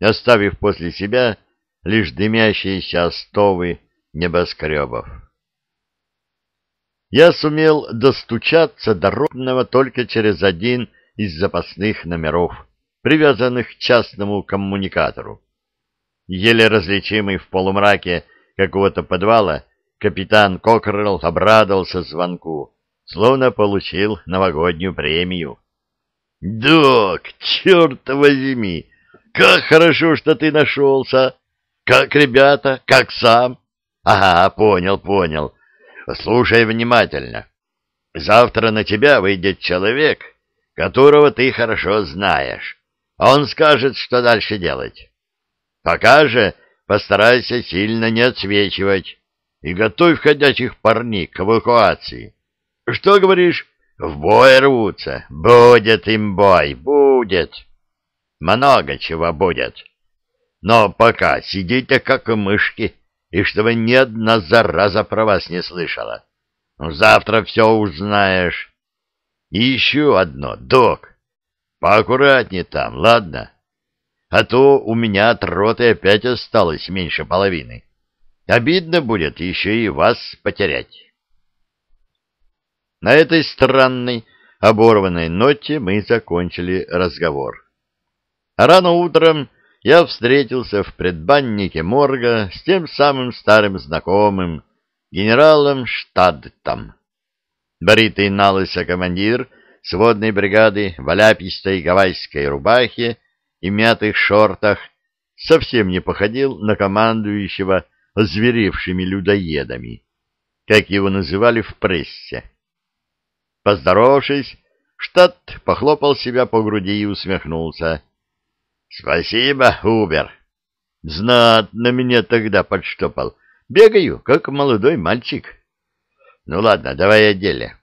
оставив после себя лишь дымящиеся остовы небоскребов я сумел достучаться до родного только через один из запасных номеров, привязанных к частному коммуникатору. Еле различимый в полумраке какого-то подвала, капитан Кокрелл обрадовался звонку, словно получил новогоднюю премию. «Док, черт возьми! Как хорошо, что ты нашелся! Как ребята, как сам!» «Ага, понял, понял. Слушай внимательно. Завтра на тебя выйдет человек, которого ты хорошо знаешь. Он скажет, что дальше делать. Пока же постарайся сильно не отсвечивать и готовь ходячих парней к эвакуации. Что говоришь? В бой рвутся. Будет им бой, будет. Много чего будет. Но пока сидите как мышки и чтобы ни одна зараза про вас не слышала. Ну, завтра все узнаешь. И еще одно, док, поаккуратнее там, ладно? А то у меня от роты опять осталось меньше половины. Обидно будет еще и вас потерять. На этой странной, оборванной ноте мы закончили разговор. А рано утром я встретился в предбаннике морга с тем самым старым знакомым, генералом Штадтом. Бритый налысо командир сводной бригады в аляпистой гавайской рубахе и мятых шортах совсем не походил на командующего озверевшими людоедами, как его называли в прессе. Поздоровавшись, Штадт похлопал себя по груди и усмехнулся — Спасибо, Убер. Знатно меня тогда подштопал. Бегаю, как молодой мальчик. Ну ладно, давай о деле.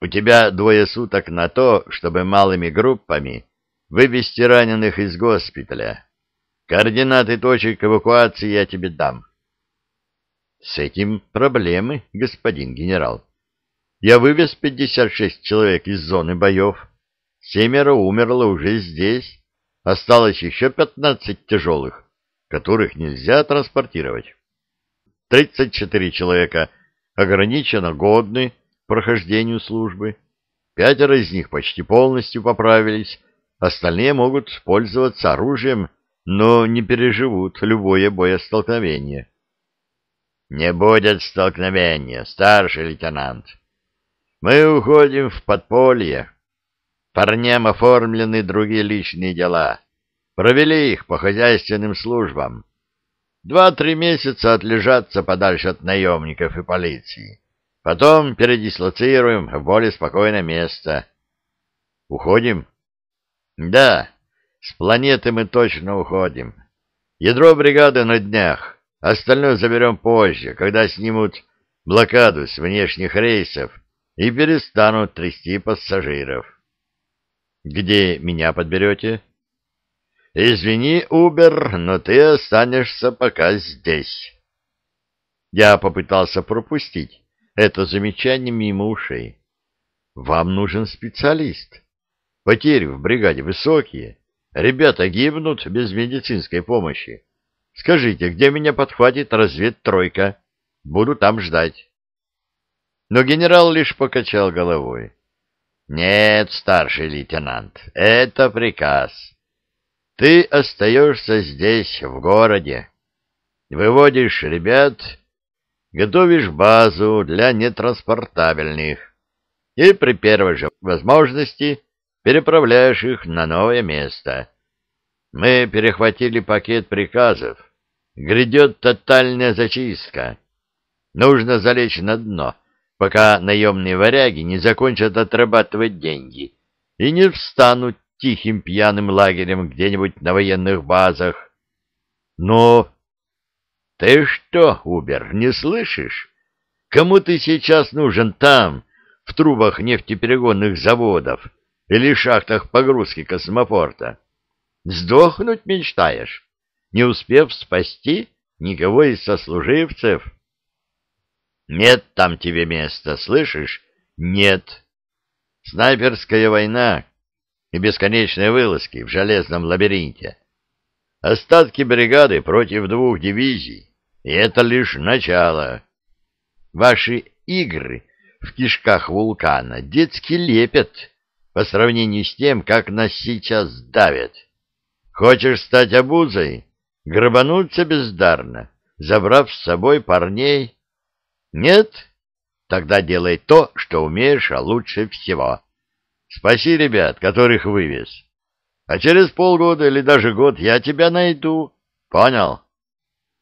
У тебя двое суток на то, чтобы малыми группами вывести раненых из госпиталя. Координаты точек эвакуации я тебе дам. С этим проблемы, господин генерал. Я вывез 56 человек из зоны боев. Семеро умерло уже здесь осталось еще 15 тяжелых, которых нельзя транспортировать. 34 человека ограниченно годны к прохождению службы. Пятеро из них почти полностью поправились, остальные могут пользоваться оружием, но не переживут любое боестолкновение. «Не будет столкновения, старший лейтенант. Мы уходим в подполье, Парням оформлены другие личные дела. Провели их по хозяйственным службам. Два-три месяца отлежаться подальше от наемников и полиции. Потом передислоцируем в более спокойное место. Уходим? Да, с планеты мы точно уходим. Ядро бригады на днях. Остальное заберем позже, когда снимут блокаду с внешних рейсов и перестанут трясти пассажиров. Где меня подберете? Извини, Убер, но ты останешься пока здесь. Я попытался пропустить это замечание мимо ушей. Вам нужен специалист. Потери в бригаде высокие. Ребята гибнут без медицинской помощи. Скажите, где меня подхватит разведтройка? Буду там ждать. Но генерал лишь покачал головой. Нет, старший лейтенант, это приказ. Ты остаешься здесь, в городе. Выводишь ребят, готовишь базу для нетранспортабельных и при первой же возможности переправляешь их на новое место. Мы перехватили пакет приказов. Грядет тотальная зачистка. Нужно залечь на дно пока наемные варяги не закончат отрабатывать деньги и не встанут тихим пьяным лагерем где-нибудь на военных базах. Но... Ты что, Убер, не слышишь? Кому ты сейчас нужен там, в трубах нефтеперегонных заводов или шахтах погрузки космопорта? Сдохнуть мечтаешь, не успев спасти никого из сослуживцев? Нет там тебе места, слышишь? Нет. Снайперская война и бесконечные вылазки в железном лабиринте. Остатки бригады против двух дивизий, и это лишь начало. Ваши игры в кишках вулкана детски лепят по сравнению с тем, как нас сейчас давят. Хочешь стать обузой? Грабануться бездарно, забрав с собой парней нет? Тогда делай то, что умеешь, а лучше всего. Спаси ребят, которых вывез. А через полгода или даже год я тебя найду. Понял?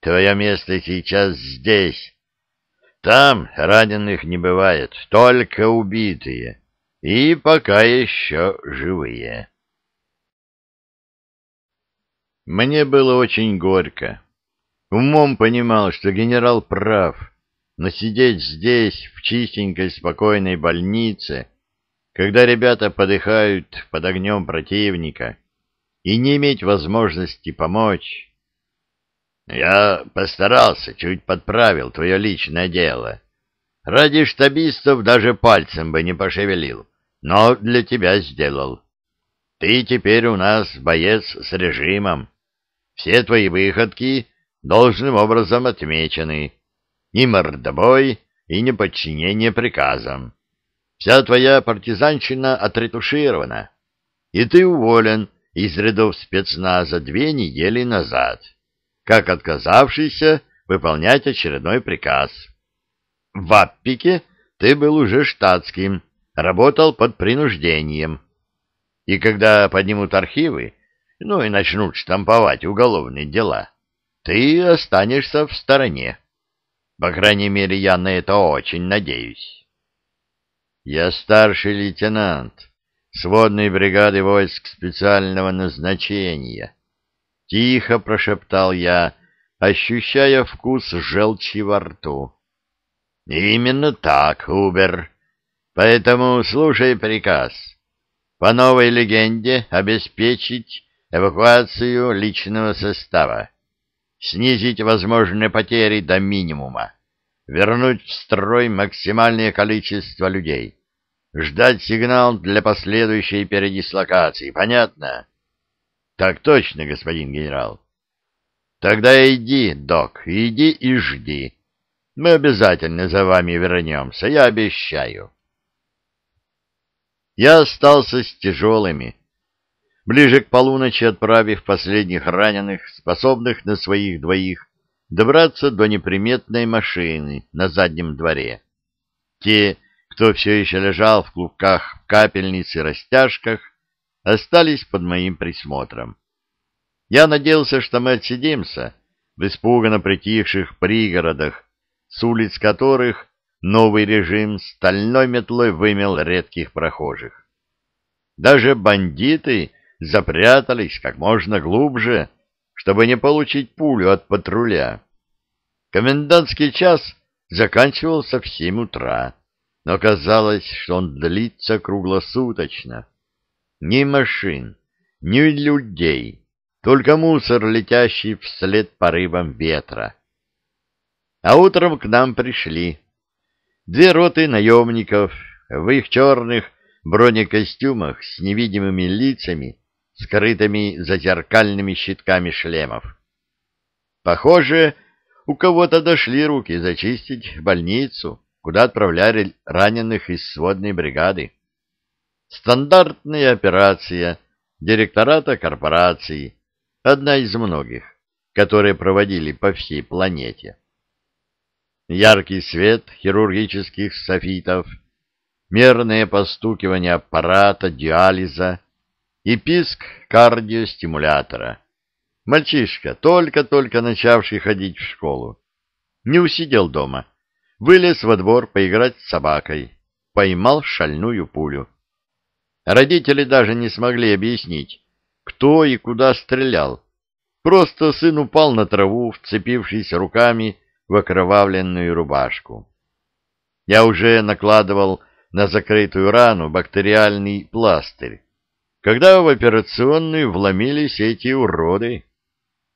Твое место сейчас здесь. Там раненых не бывает, только убитые. И пока еще живые. Мне было очень горько. Умом понимал, что генерал прав. Но сидеть здесь, в чистенькой, спокойной больнице, когда ребята подыхают под огнем противника, и не иметь возможности помочь... Я постарался, чуть подправил твое личное дело. Ради штабистов даже пальцем бы не пошевелил, но для тебя сделал. Ты теперь у нас боец с режимом. Все твои выходки должным образом отмечены ни мордобой и неподчинение приказам. Вся твоя партизанщина отретуширована, и ты уволен из рядов спецназа две недели назад, как отказавшийся выполнять очередной приказ. В Аппике ты был уже штатским, работал под принуждением. И когда поднимут архивы, ну и начнут штамповать уголовные дела, ты останешься в стороне. По крайней мере, я на это очень надеюсь. Я старший лейтенант сводной бригады войск специального назначения. Тихо прошептал я, ощущая вкус желчи во рту. Именно так, Убер. Поэтому слушай приказ. По новой легенде обеспечить эвакуацию личного состава снизить возможные потери до минимума, вернуть в строй максимальное количество людей, ждать сигнал для последующей передислокации. Понятно? Так точно, господин генерал. Тогда иди, док, иди и жди. Мы обязательно за вами вернемся, я обещаю. Я остался с тяжелыми, Ближе к полуночи, отправив последних раненых, способных на своих двоих, добраться до неприметной машины на заднем дворе. Те, кто все еще лежал в клубках капельниц и растяжках, остались под моим присмотром. Я надеялся, что мы отсидимся в испуганно притихших пригородах, с улиц которых новый режим стальной метлой вымел редких прохожих. Даже бандиты запрятались как можно глубже, чтобы не получить пулю от патруля. Комендантский час заканчивался в семь утра, но казалось, что он длится круглосуточно. Ни машин, ни людей, только мусор, летящий вслед порывам ветра. А утром к нам пришли две роты наемников в их черных бронекостюмах с невидимыми лицами скрытыми за зеркальными щитками шлемов. Похоже, у кого-то дошли руки зачистить больницу, куда отправляли раненых из сводной бригады. Стандартная операция директората корпорации, одна из многих, которые проводили по всей планете. Яркий свет хирургических софитов, мерное постукивание аппарата диализа — и писк кардиостимулятора. Мальчишка, только-только начавший ходить в школу, не усидел дома, вылез во двор поиграть с собакой, поймал шальную пулю. Родители даже не смогли объяснить, кто и куда стрелял. Просто сын упал на траву, вцепившись руками в окровавленную рубашку. Я уже накладывал на закрытую рану бактериальный пластырь, когда в операционную вломились эти уроды.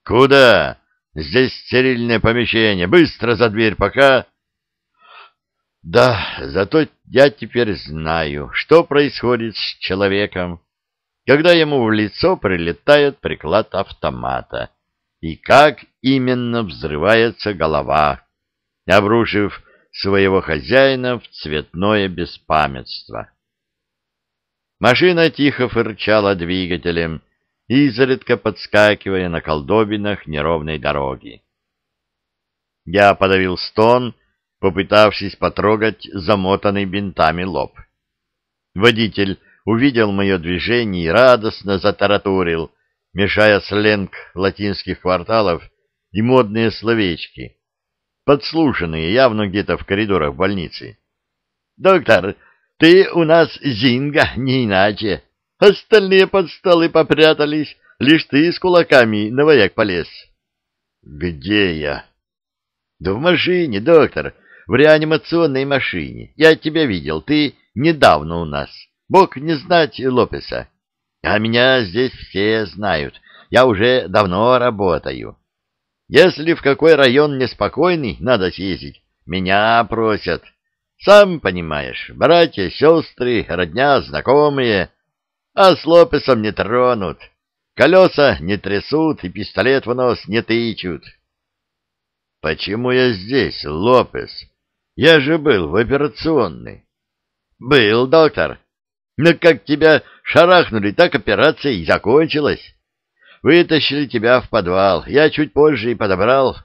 «Куда? Здесь стерильное помещение. Быстро за дверь, пока...» «Да, зато я теперь знаю, что происходит с человеком, когда ему в лицо прилетает приклад автомата, и как именно взрывается голова, обрушив своего хозяина в цветное беспамятство». Машина тихо фырчала двигателем, изредка подскакивая на колдобинах неровной дороги. Я подавил стон, попытавшись потрогать замотанный бинтами лоб. Водитель увидел мое движение и радостно затараторил, мешая сленг латинских кварталов и модные словечки, подслушанные явно где-то в коридорах больницы. «Доктор, ты у нас Зинга, не иначе. Остальные под столы попрятались, лишь ты с кулаками на вояк полез. Где я? Да в машине, доктор, в реанимационной машине. Я тебя видел, ты недавно у нас. Бог не знать Лопеса. А меня здесь все знают. Я уже давно работаю. Если в какой район неспокойный надо съездить, меня просят. — сам понимаешь, братья, сестры, родня, знакомые, а с Лопесом не тронут, колеса не трясут и пистолет в нос не тычут. Почему я здесь, Лопес? Я же был в операционной. Был, доктор. Но ну, как тебя шарахнули, так операция и закончилась. Вытащили тебя в подвал. Я чуть позже и подобрал.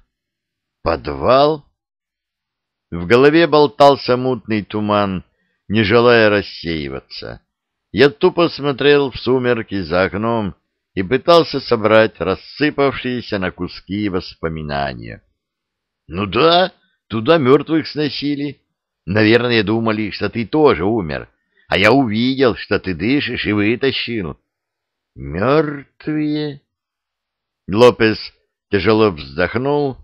Подвал? В голове болтался мутный туман, не желая рассеиваться. Я тупо смотрел в сумерки за окном и пытался собрать рассыпавшиеся на куски воспоминания. «Ну да, туда мертвых сносили. Наверное, думали, что ты тоже умер, а я увидел, что ты дышишь и вытащил». «Мертвые?» Лопес тяжело вздохнул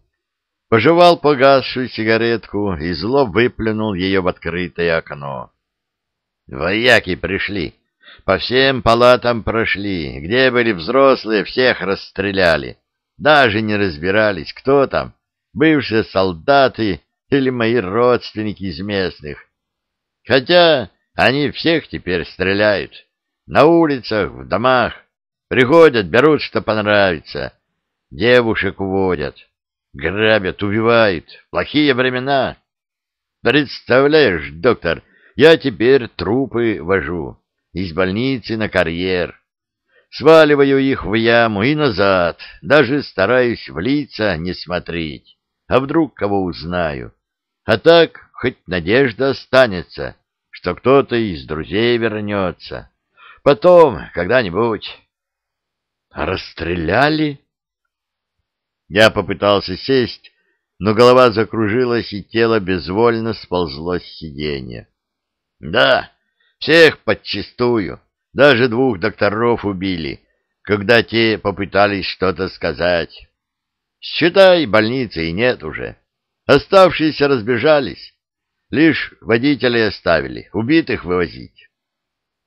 пожевал погасшую сигаретку и зло выплюнул ее в открытое окно. Вояки пришли, по всем палатам прошли, где были взрослые, всех расстреляли. Даже не разбирались, кто там, бывшие солдаты или мои родственники из местных. Хотя они всех теперь стреляют. На улицах, в домах. Приходят, берут, что понравится. Девушек уводят. Грабят, убивают. Плохие времена. Представляешь, доктор, я теперь трупы вожу. Из больницы на карьер. Сваливаю их в яму и назад. Даже стараюсь в лица не смотреть. А вдруг кого узнаю? А так хоть надежда останется, что кто-то из друзей вернется. Потом, когда-нибудь. Расстреляли? Я попытался сесть, но голова закружилась, и тело безвольно сползло с сиденья. Да, всех подчистую, даже двух докторов убили, когда те попытались что-то сказать. Считай, больницы и нет уже. Оставшиеся разбежались, лишь водителей оставили, убитых вывозить.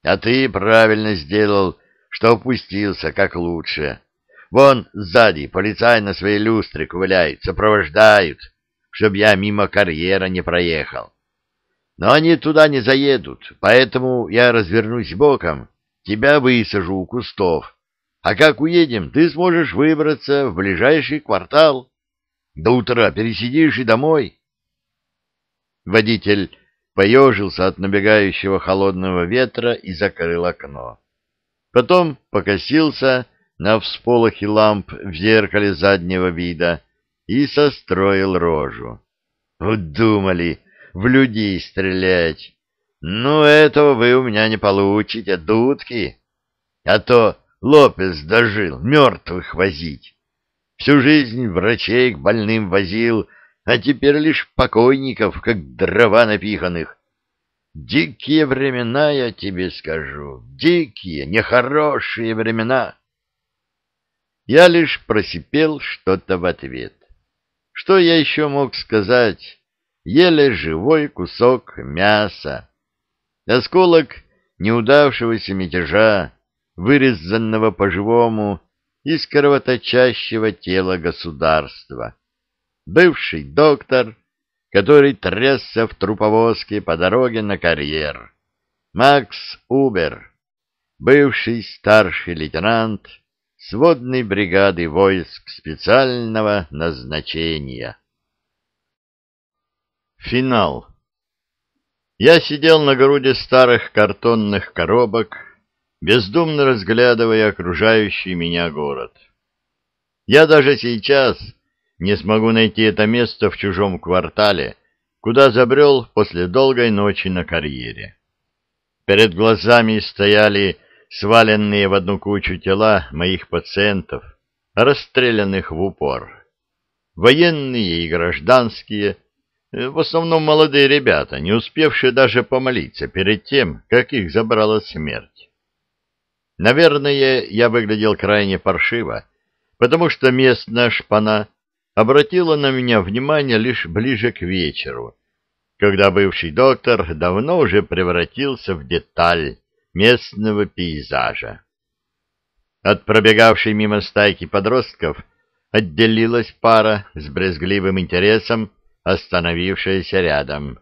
А ты правильно сделал, что опустился как лучше. Вон сзади полицай на своей люстре ковыляет, сопровождают, чтобы я мимо карьера не проехал. Но они туда не заедут, поэтому я развернусь боком, тебя высажу у кустов. А как уедем, ты сможешь выбраться в ближайший квартал. До утра пересидишь и домой. Водитель поежился от набегающего холодного ветра и закрыл окно. Потом покосился на всполохе ламп в зеркале заднего вида и состроил рожу. Вот думали, в людей стрелять. Ну, этого вы у меня не получите, дудки. А то Лопес дожил мертвых возить. Всю жизнь врачей к больным возил, а теперь лишь покойников, как дрова напиханных. Дикие времена, я тебе скажу, дикие, нехорошие времена. Я лишь просипел что-то в ответ. Что я еще мог сказать? Еле живой кусок мяса. Осколок неудавшегося мятежа, вырезанного по-живому из кровоточащего тела государства. Бывший доктор, который трясся в труповозке по дороге на карьер. Макс Убер, бывший старший лейтенант — сводной бригады войск специального назначения. Финал. Я сидел на груди старых картонных коробок, бездумно разглядывая окружающий меня город. Я даже сейчас не смогу найти это место в чужом квартале, куда забрел после долгой ночи на карьере. Перед глазами стояли сваленные в одну кучу тела моих пациентов, расстрелянных в упор. Военные и гражданские, э, в основном молодые ребята, не успевшие даже помолиться перед тем, как их забрала смерть. Наверное, я выглядел крайне паршиво, потому что местная шпана обратила на меня внимание лишь ближе к вечеру, когда бывший доктор давно уже превратился в деталь местного пейзажа. От пробегавшей мимо стайки подростков отделилась пара с брезгливым интересом, остановившаяся рядом.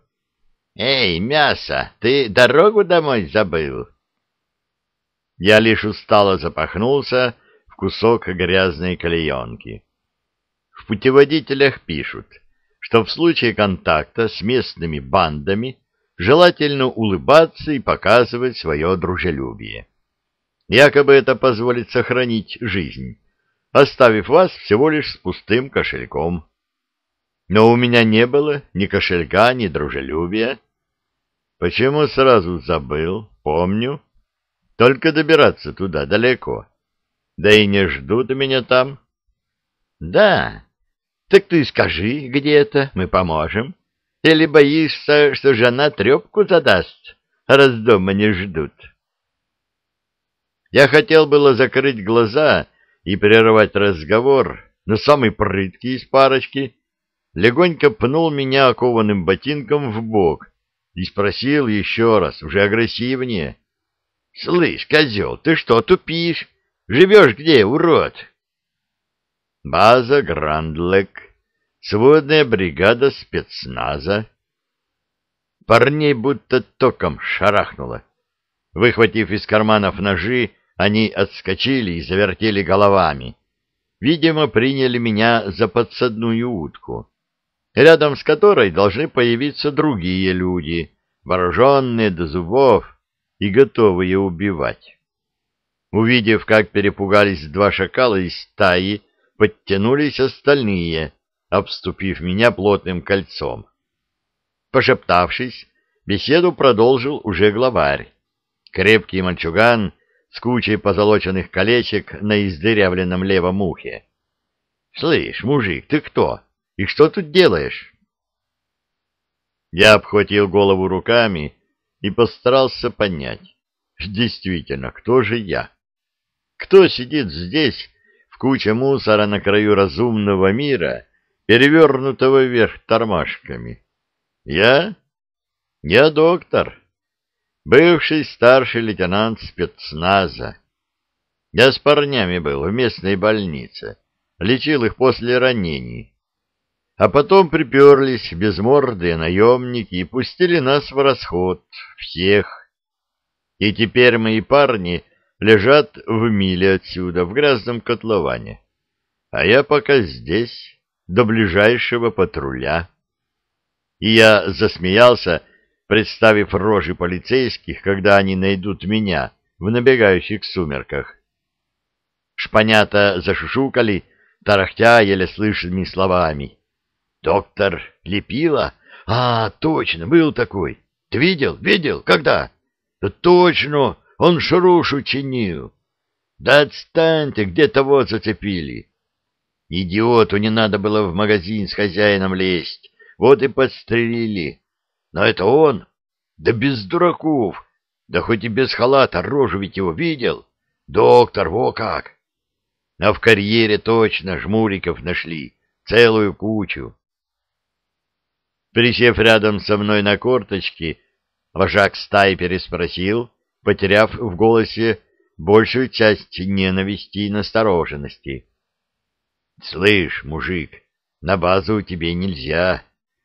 «Эй, мясо, ты дорогу домой забыл?» Я лишь устало запахнулся в кусок грязной клеенки. В путеводителях пишут, что в случае контакта с местными бандами желательно улыбаться и показывать свое дружелюбие. Якобы это позволит сохранить жизнь, оставив вас всего лишь с пустым кошельком. Но у меня не было ни кошелька, ни дружелюбия. Почему сразу забыл, помню. Только добираться туда далеко. Да и не ждут меня там. Да, так ты скажи, где это, мы поможем. Или боишься, что жена трепку задаст, раз дома не ждут? Я хотел было закрыть глаза и прервать разговор, но самый прыткий из парочки легонько пнул меня окованным ботинком в бок и спросил еще раз, уже агрессивнее. — Слышь, козел, ты что, тупишь? Живешь где, урод? — База Грандлек, сводная бригада спецназа. Парней будто током шарахнуло. Выхватив из карманов ножи, они отскочили и завертели головами. Видимо, приняли меня за подсадную утку, рядом с которой должны появиться другие люди, вооруженные до зубов и готовые убивать. Увидев, как перепугались два шакала из стаи, подтянулись остальные — обступив меня плотным кольцом. Пошептавшись, беседу продолжил уже главарь. Крепкий мальчуган с кучей позолоченных колечек на издырявленном левом ухе. — Слышь, мужик, ты кто? И что тут делаешь? Я обхватил голову руками и постарался понять, действительно, кто же я? Кто сидит здесь, в куче мусора на краю разумного мира, — перевернутого вверх тормашками. «Я? Я доктор, бывший старший лейтенант спецназа. Я с парнями был в местной больнице, лечил их после ранений. А потом приперлись безмордые наемники и пустили нас в расход, всех. И теперь мои парни лежат в миле отсюда, в грязном котловане. А я пока здесь» до ближайшего патруля. И я засмеялся, представив рожи полицейских, когда они найдут меня в набегающих сумерках. Шпанята зашушукали, тарахтя еле слышными словами. «Доктор Лепила? А, точно, был такой. Ты видел? Видел? Когда?» точно, он шрушу чинил. Да отстаньте, где того зацепили. Идиоту не надо было в магазин с хозяином лезть. Вот и подстрелили. Но это он. Да без дураков. Да хоть и без халата, рожу ведь его видел. Доктор, во как. А в карьере точно жмуриков нашли. Целую кучу. Присев рядом со мной на корточки, вожак стаи переспросил, потеряв в голосе большую часть ненависти и настороженности. — Слышь, мужик, на базу тебе нельзя.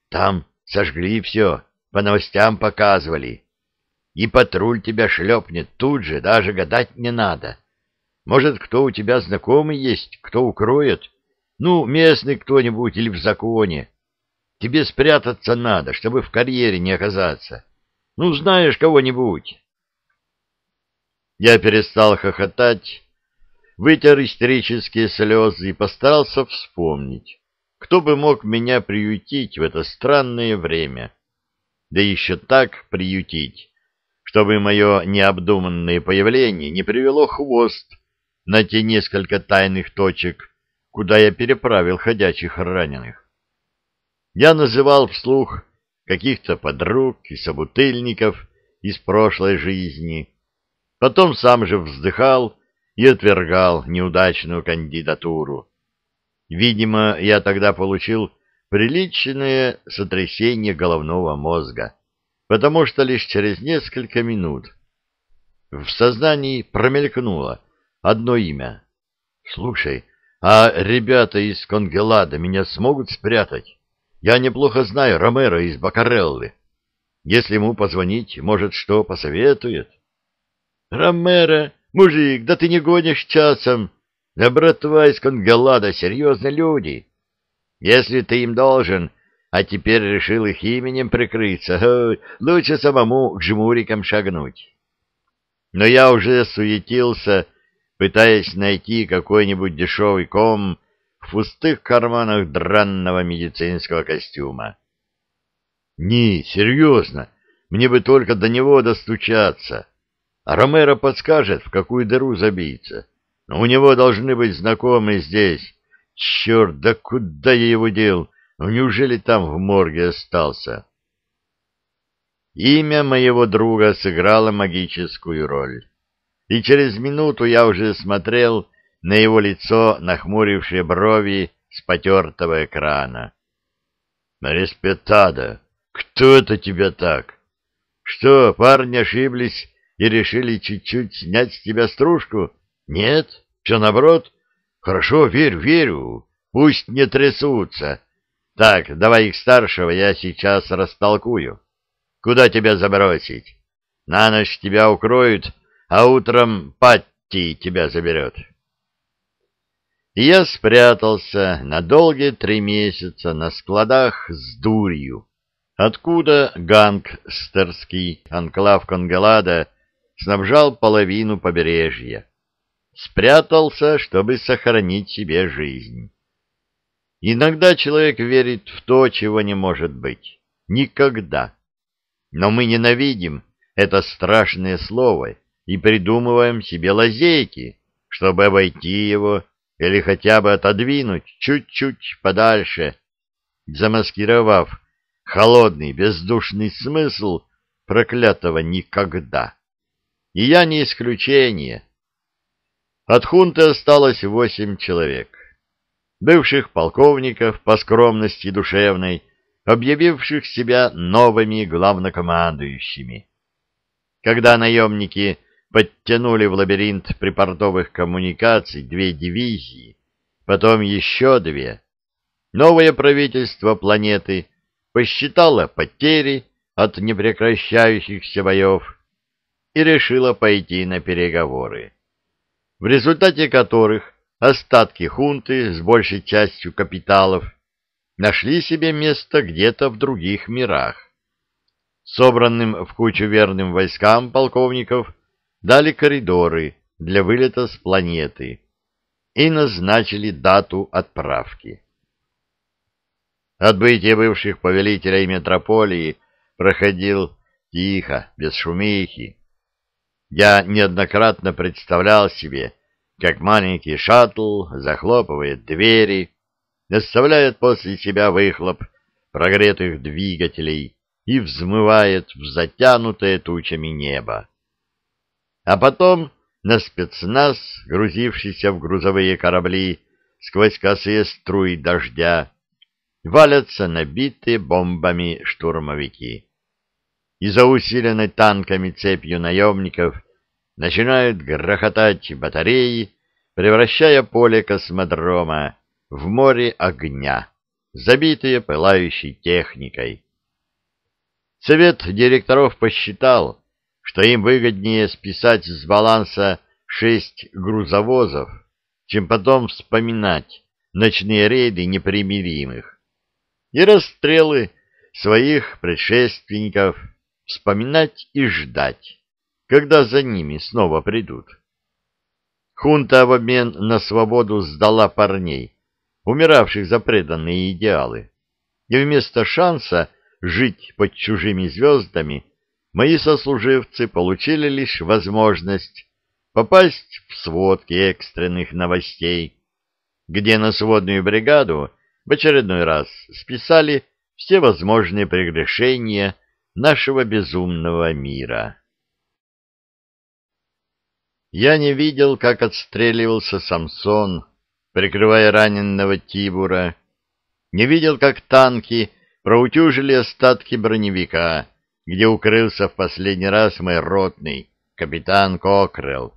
Там сожгли все, по новостям показывали. И патруль тебя шлепнет тут же, даже гадать не надо. Может, кто у тебя знакомый есть, кто укроет? Ну, местный кто-нибудь или в законе. Тебе спрятаться надо, чтобы в карьере не оказаться. Ну, знаешь кого-нибудь. Я перестал хохотать вытер истерические слезы и постарался вспомнить, кто бы мог меня приютить в это странное время. Да еще так приютить, чтобы мое необдуманное появление не привело хвост на те несколько тайных точек, куда я переправил ходячих раненых. Я называл вслух каких-то подруг и собутыльников из прошлой жизни, потом сам же вздыхал, и отвергал неудачную кандидатуру. Видимо, я тогда получил приличное сотрясение головного мозга, потому что лишь через несколько минут в сознании промелькнуло одно имя. «Слушай, а ребята из Конгелада меня смогут спрятать? Я неплохо знаю Ромеро из Бакареллы. Если ему позвонить, может, что посоветует?» «Ромеро Мужик, да ты не гонишь часом. На братва из Конголада серьезные люди. Если ты им должен, а теперь решил их именем прикрыться, лучше самому к жмурикам шагнуть. Но я уже суетился, пытаясь найти какой-нибудь дешевый ком в пустых карманах дранного медицинского костюма. Не, серьезно, мне бы только до него достучаться. Ромеро подскажет, в какую дыру забиться. Но у него должны быть знакомые здесь. Черт, да куда я его дел? Ну, неужели там в морге остался? Имя моего друга сыграло магическую роль. И через минуту я уже смотрел на его лицо, нахмурившие брови с потертого экрана. «Респетада! Кто это тебя так? Что, парни ошиблись и решили чуть-чуть снять с тебя стружку? Нет, все наоборот. Хорошо, верю, верю, пусть не трясутся. Так, давай их старшего я сейчас растолкую. Куда тебя забросить? На ночь тебя укроют, а утром Патти тебя заберет. я спрятался на долгие три месяца на складах с дурью, откуда гангстерский анклав Конголада снабжал половину побережья. Спрятался, чтобы сохранить себе жизнь. Иногда человек верит в то, чего не может быть. Никогда. Но мы ненавидим это страшное слово и придумываем себе лазейки, чтобы обойти его или хотя бы отодвинуть чуть-чуть подальше, замаскировав холодный бездушный смысл проклятого «никогда». И я не исключение. От хунты осталось восемь человек. Бывших полковников по скромности душевной, объявивших себя новыми главнокомандующими. Когда наемники подтянули в лабиринт припортовых коммуникаций две дивизии, потом еще две, новое правительство планеты посчитало потери от непрекращающихся боев и решила пойти на переговоры, в результате которых остатки хунты с большей частью капиталов нашли себе место где-то в других мирах. Собранным в кучу верным войскам полковников дали коридоры для вылета с планеты и назначили дату отправки. Отбытие бывших повелителей метрополии проходил тихо, без шумихи, я неоднократно представлял себе, как маленький шаттл захлопывает двери, оставляет после себя выхлоп прогретых двигателей и взмывает в затянутое тучами небо. А потом на спецназ, грузившийся в грузовые корабли сквозь косые струи дождя, валятся набитые бомбами штурмовики. и за усиленной танками цепью наемников Начинают грохотать батареи, превращая поле космодрома в море огня, забитое пылающей техникой. Совет директоров посчитал, что им выгоднее списать с баланса шесть грузовозов, чем потом вспоминать ночные рейды непримиримых и расстрелы своих предшественников вспоминать и ждать когда за ними снова придут. Хунта в обмен на свободу сдала парней, умиравших за преданные идеалы, и вместо шанса жить под чужими звездами мои сослуживцы получили лишь возможность попасть в сводки экстренных новостей, где на сводную бригаду в очередной раз списали все возможные прегрешения нашего безумного мира. Я не видел, как отстреливался Самсон, прикрывая раненного Тибура. Не видел, как танки проутюжили остатки броневика, где укрылся в последний раз мой ротный, капитан Кокрелл.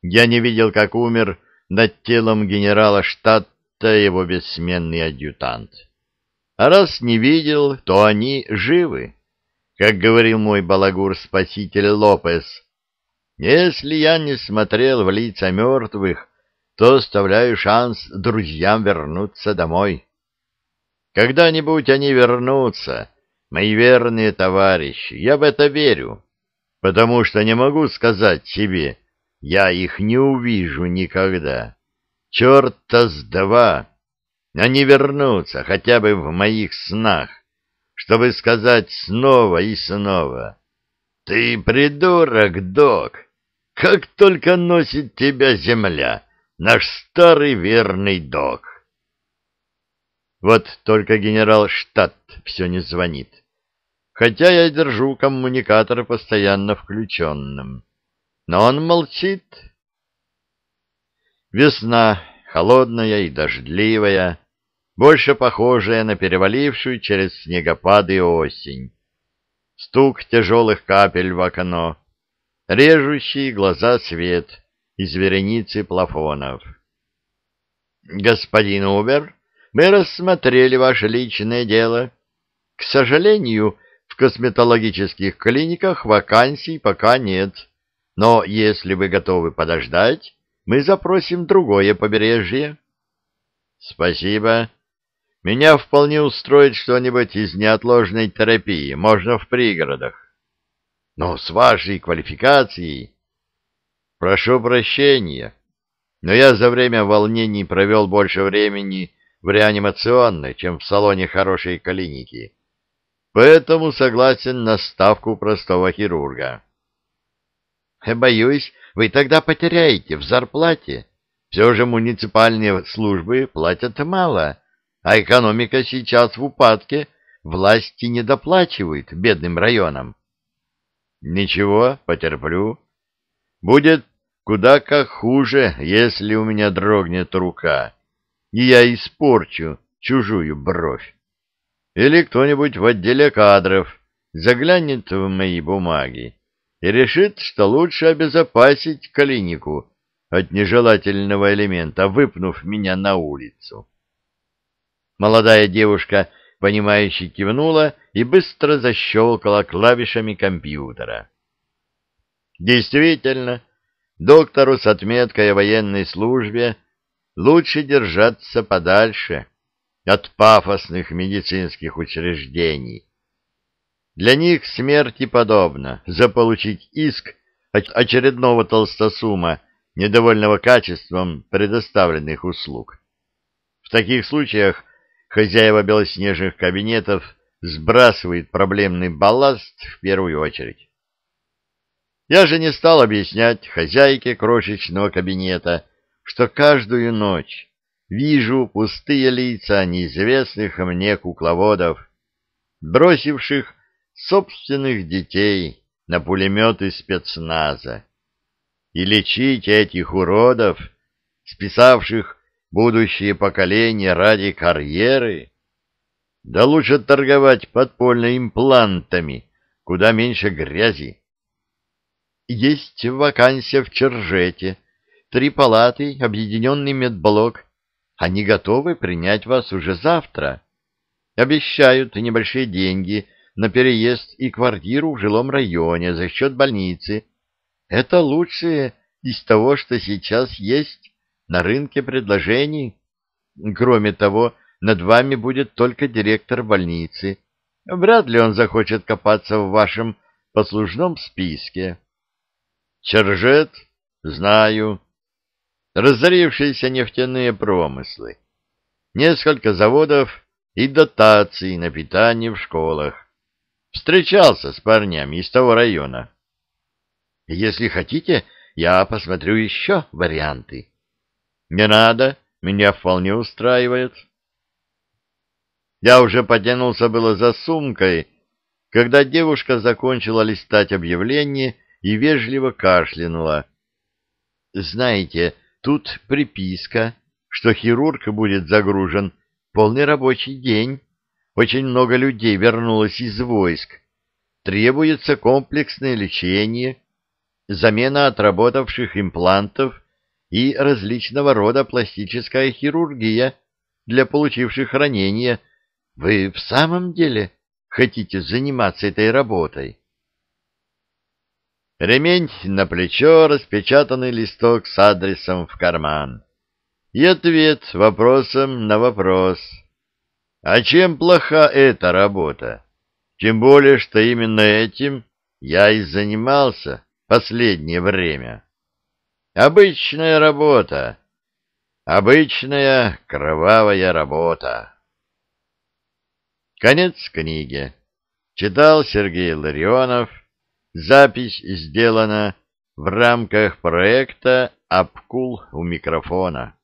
Я не видел, как умер над телом генерала штата его бессменный адъютант. А раз не видел, то они живы. Как говорил мой балагур-спаситель Лопес — если я не смотрел в лица мертвых, то оставляю шанс друзьям вернуться домой. Когда-нибудь они вернутся, мои верные товарищи, я в это верю, потому что не могу сказать себе, я их не увижу никогда. Черт-то с два! Они вернутся хотя бы в моих снах, чтобы сказать снова и снова. «Ты придурок, док!» Как только носит тебя земля, наш старый верный док. Вот только генерал Штат все не звонит. Хотя я держу коммуникатор постоянно включенным. Но он молчит. Весна, холодная и дождливая, больше похожая на перевалившую через снегопады осень. Стук тяжелых капель в окно, режущий глаза свет из вереницы плафонов. «Господин Убер, мы рассмотрели ваше личное дело. К сожалению, в косметологических клиниках вакансий пока нет, но если вы готовы подождать, мы запросим другое побережье». «Спасибо. Меня вполне устроит что-нибудь из неотложной терапии, можно в пригородах». Но с вашей квалификацией... Прошу прощения, но я за время волнений провел больше времени в реанимационной, чем в салоне хорошей клиники. Поэтому согласен на ставку простого хирурга. Э, боюсь, вы тогда потеряете в зарплате. Все же муниципальные службы платят мало, а экономика сейчас в упадке, власти не доплачивают бедным районам. Ничего, потерплю. Будет куда как хуже, если у меня дрогнет рука, и я испорчу чужую бровь. Или кто-нибудь в отделе кадров заглянет в мои бумаги и решит, что лучше обезопасить клинику от нежелательного элемента, выпнув меня на улицу. Молодая девушка понимающе кивнула и быстро защелкала клавишами компьютера. Действительно, доктору с отметкой о военной службе лучше держаться подальше от пафосных медицинских учреждений. Для них смерти подобно заполучить иск от очередного толстосума, недовольного качеством предоставленных услуг. В таких случаях Хозяева белоснежных кабинетов сбрасывают проблемный балласт в первую очередь. Я же не стал объяснять хозяйке крошечного кабинета, что каждую ночь вижу пустые лица неизвестных мне кукловодов, бросивших собственных детей на пулеметы спецназа. И лечить этих уродов, списавших будущие поколения ради карьеры? Да лучше торговать подпольно имплантами, куда меньше грязи. Есть вакансия в Чержете. Три палаты, объединенный медблок. Они готовы принять вас уже завтра. Обещают небольшие деньги на переезд и квартиру в жилом районе за счет больницы. Это лучшее из того, что сейчас есть на рынке предложений. Кроме того, над вами будет только директор больницы. Вряд ли он захочет копаться в вашем послужном списке. Чержет, знаю. Разорившиеся нефтяные промыслы. Несколько заводов и дотации на питание в школах. Встречался с парнями из того района. Если хотите, я посмотрю еще варианты. Не надо, меня вполне устраивает. Я уже потянулся было за сумкой, когда девушка закончила листать объявление и вежливо кашлянула. Знаете, тут приписка, что хирург будет загружен полный рабочий день. Очень много людей вернулось из войск. Требуется комплексное лечение, замена отработавших имплантов и различного рода пластическая хирургия для получивших ранения. Вы в самом деле хотите заниматься этой работой? Ремень на плечо, распечатанный листок с адресом в карман. И ответ вопросом на вопрос. А чем плоха эта работа? Тем более, что именно этим я и занимался последнее время. Обычная работа. Обычная кровавая работа. Конец книги. Читал Сергей Ларионов. Запись сделана в рамках проекта «Обкул у микрофона».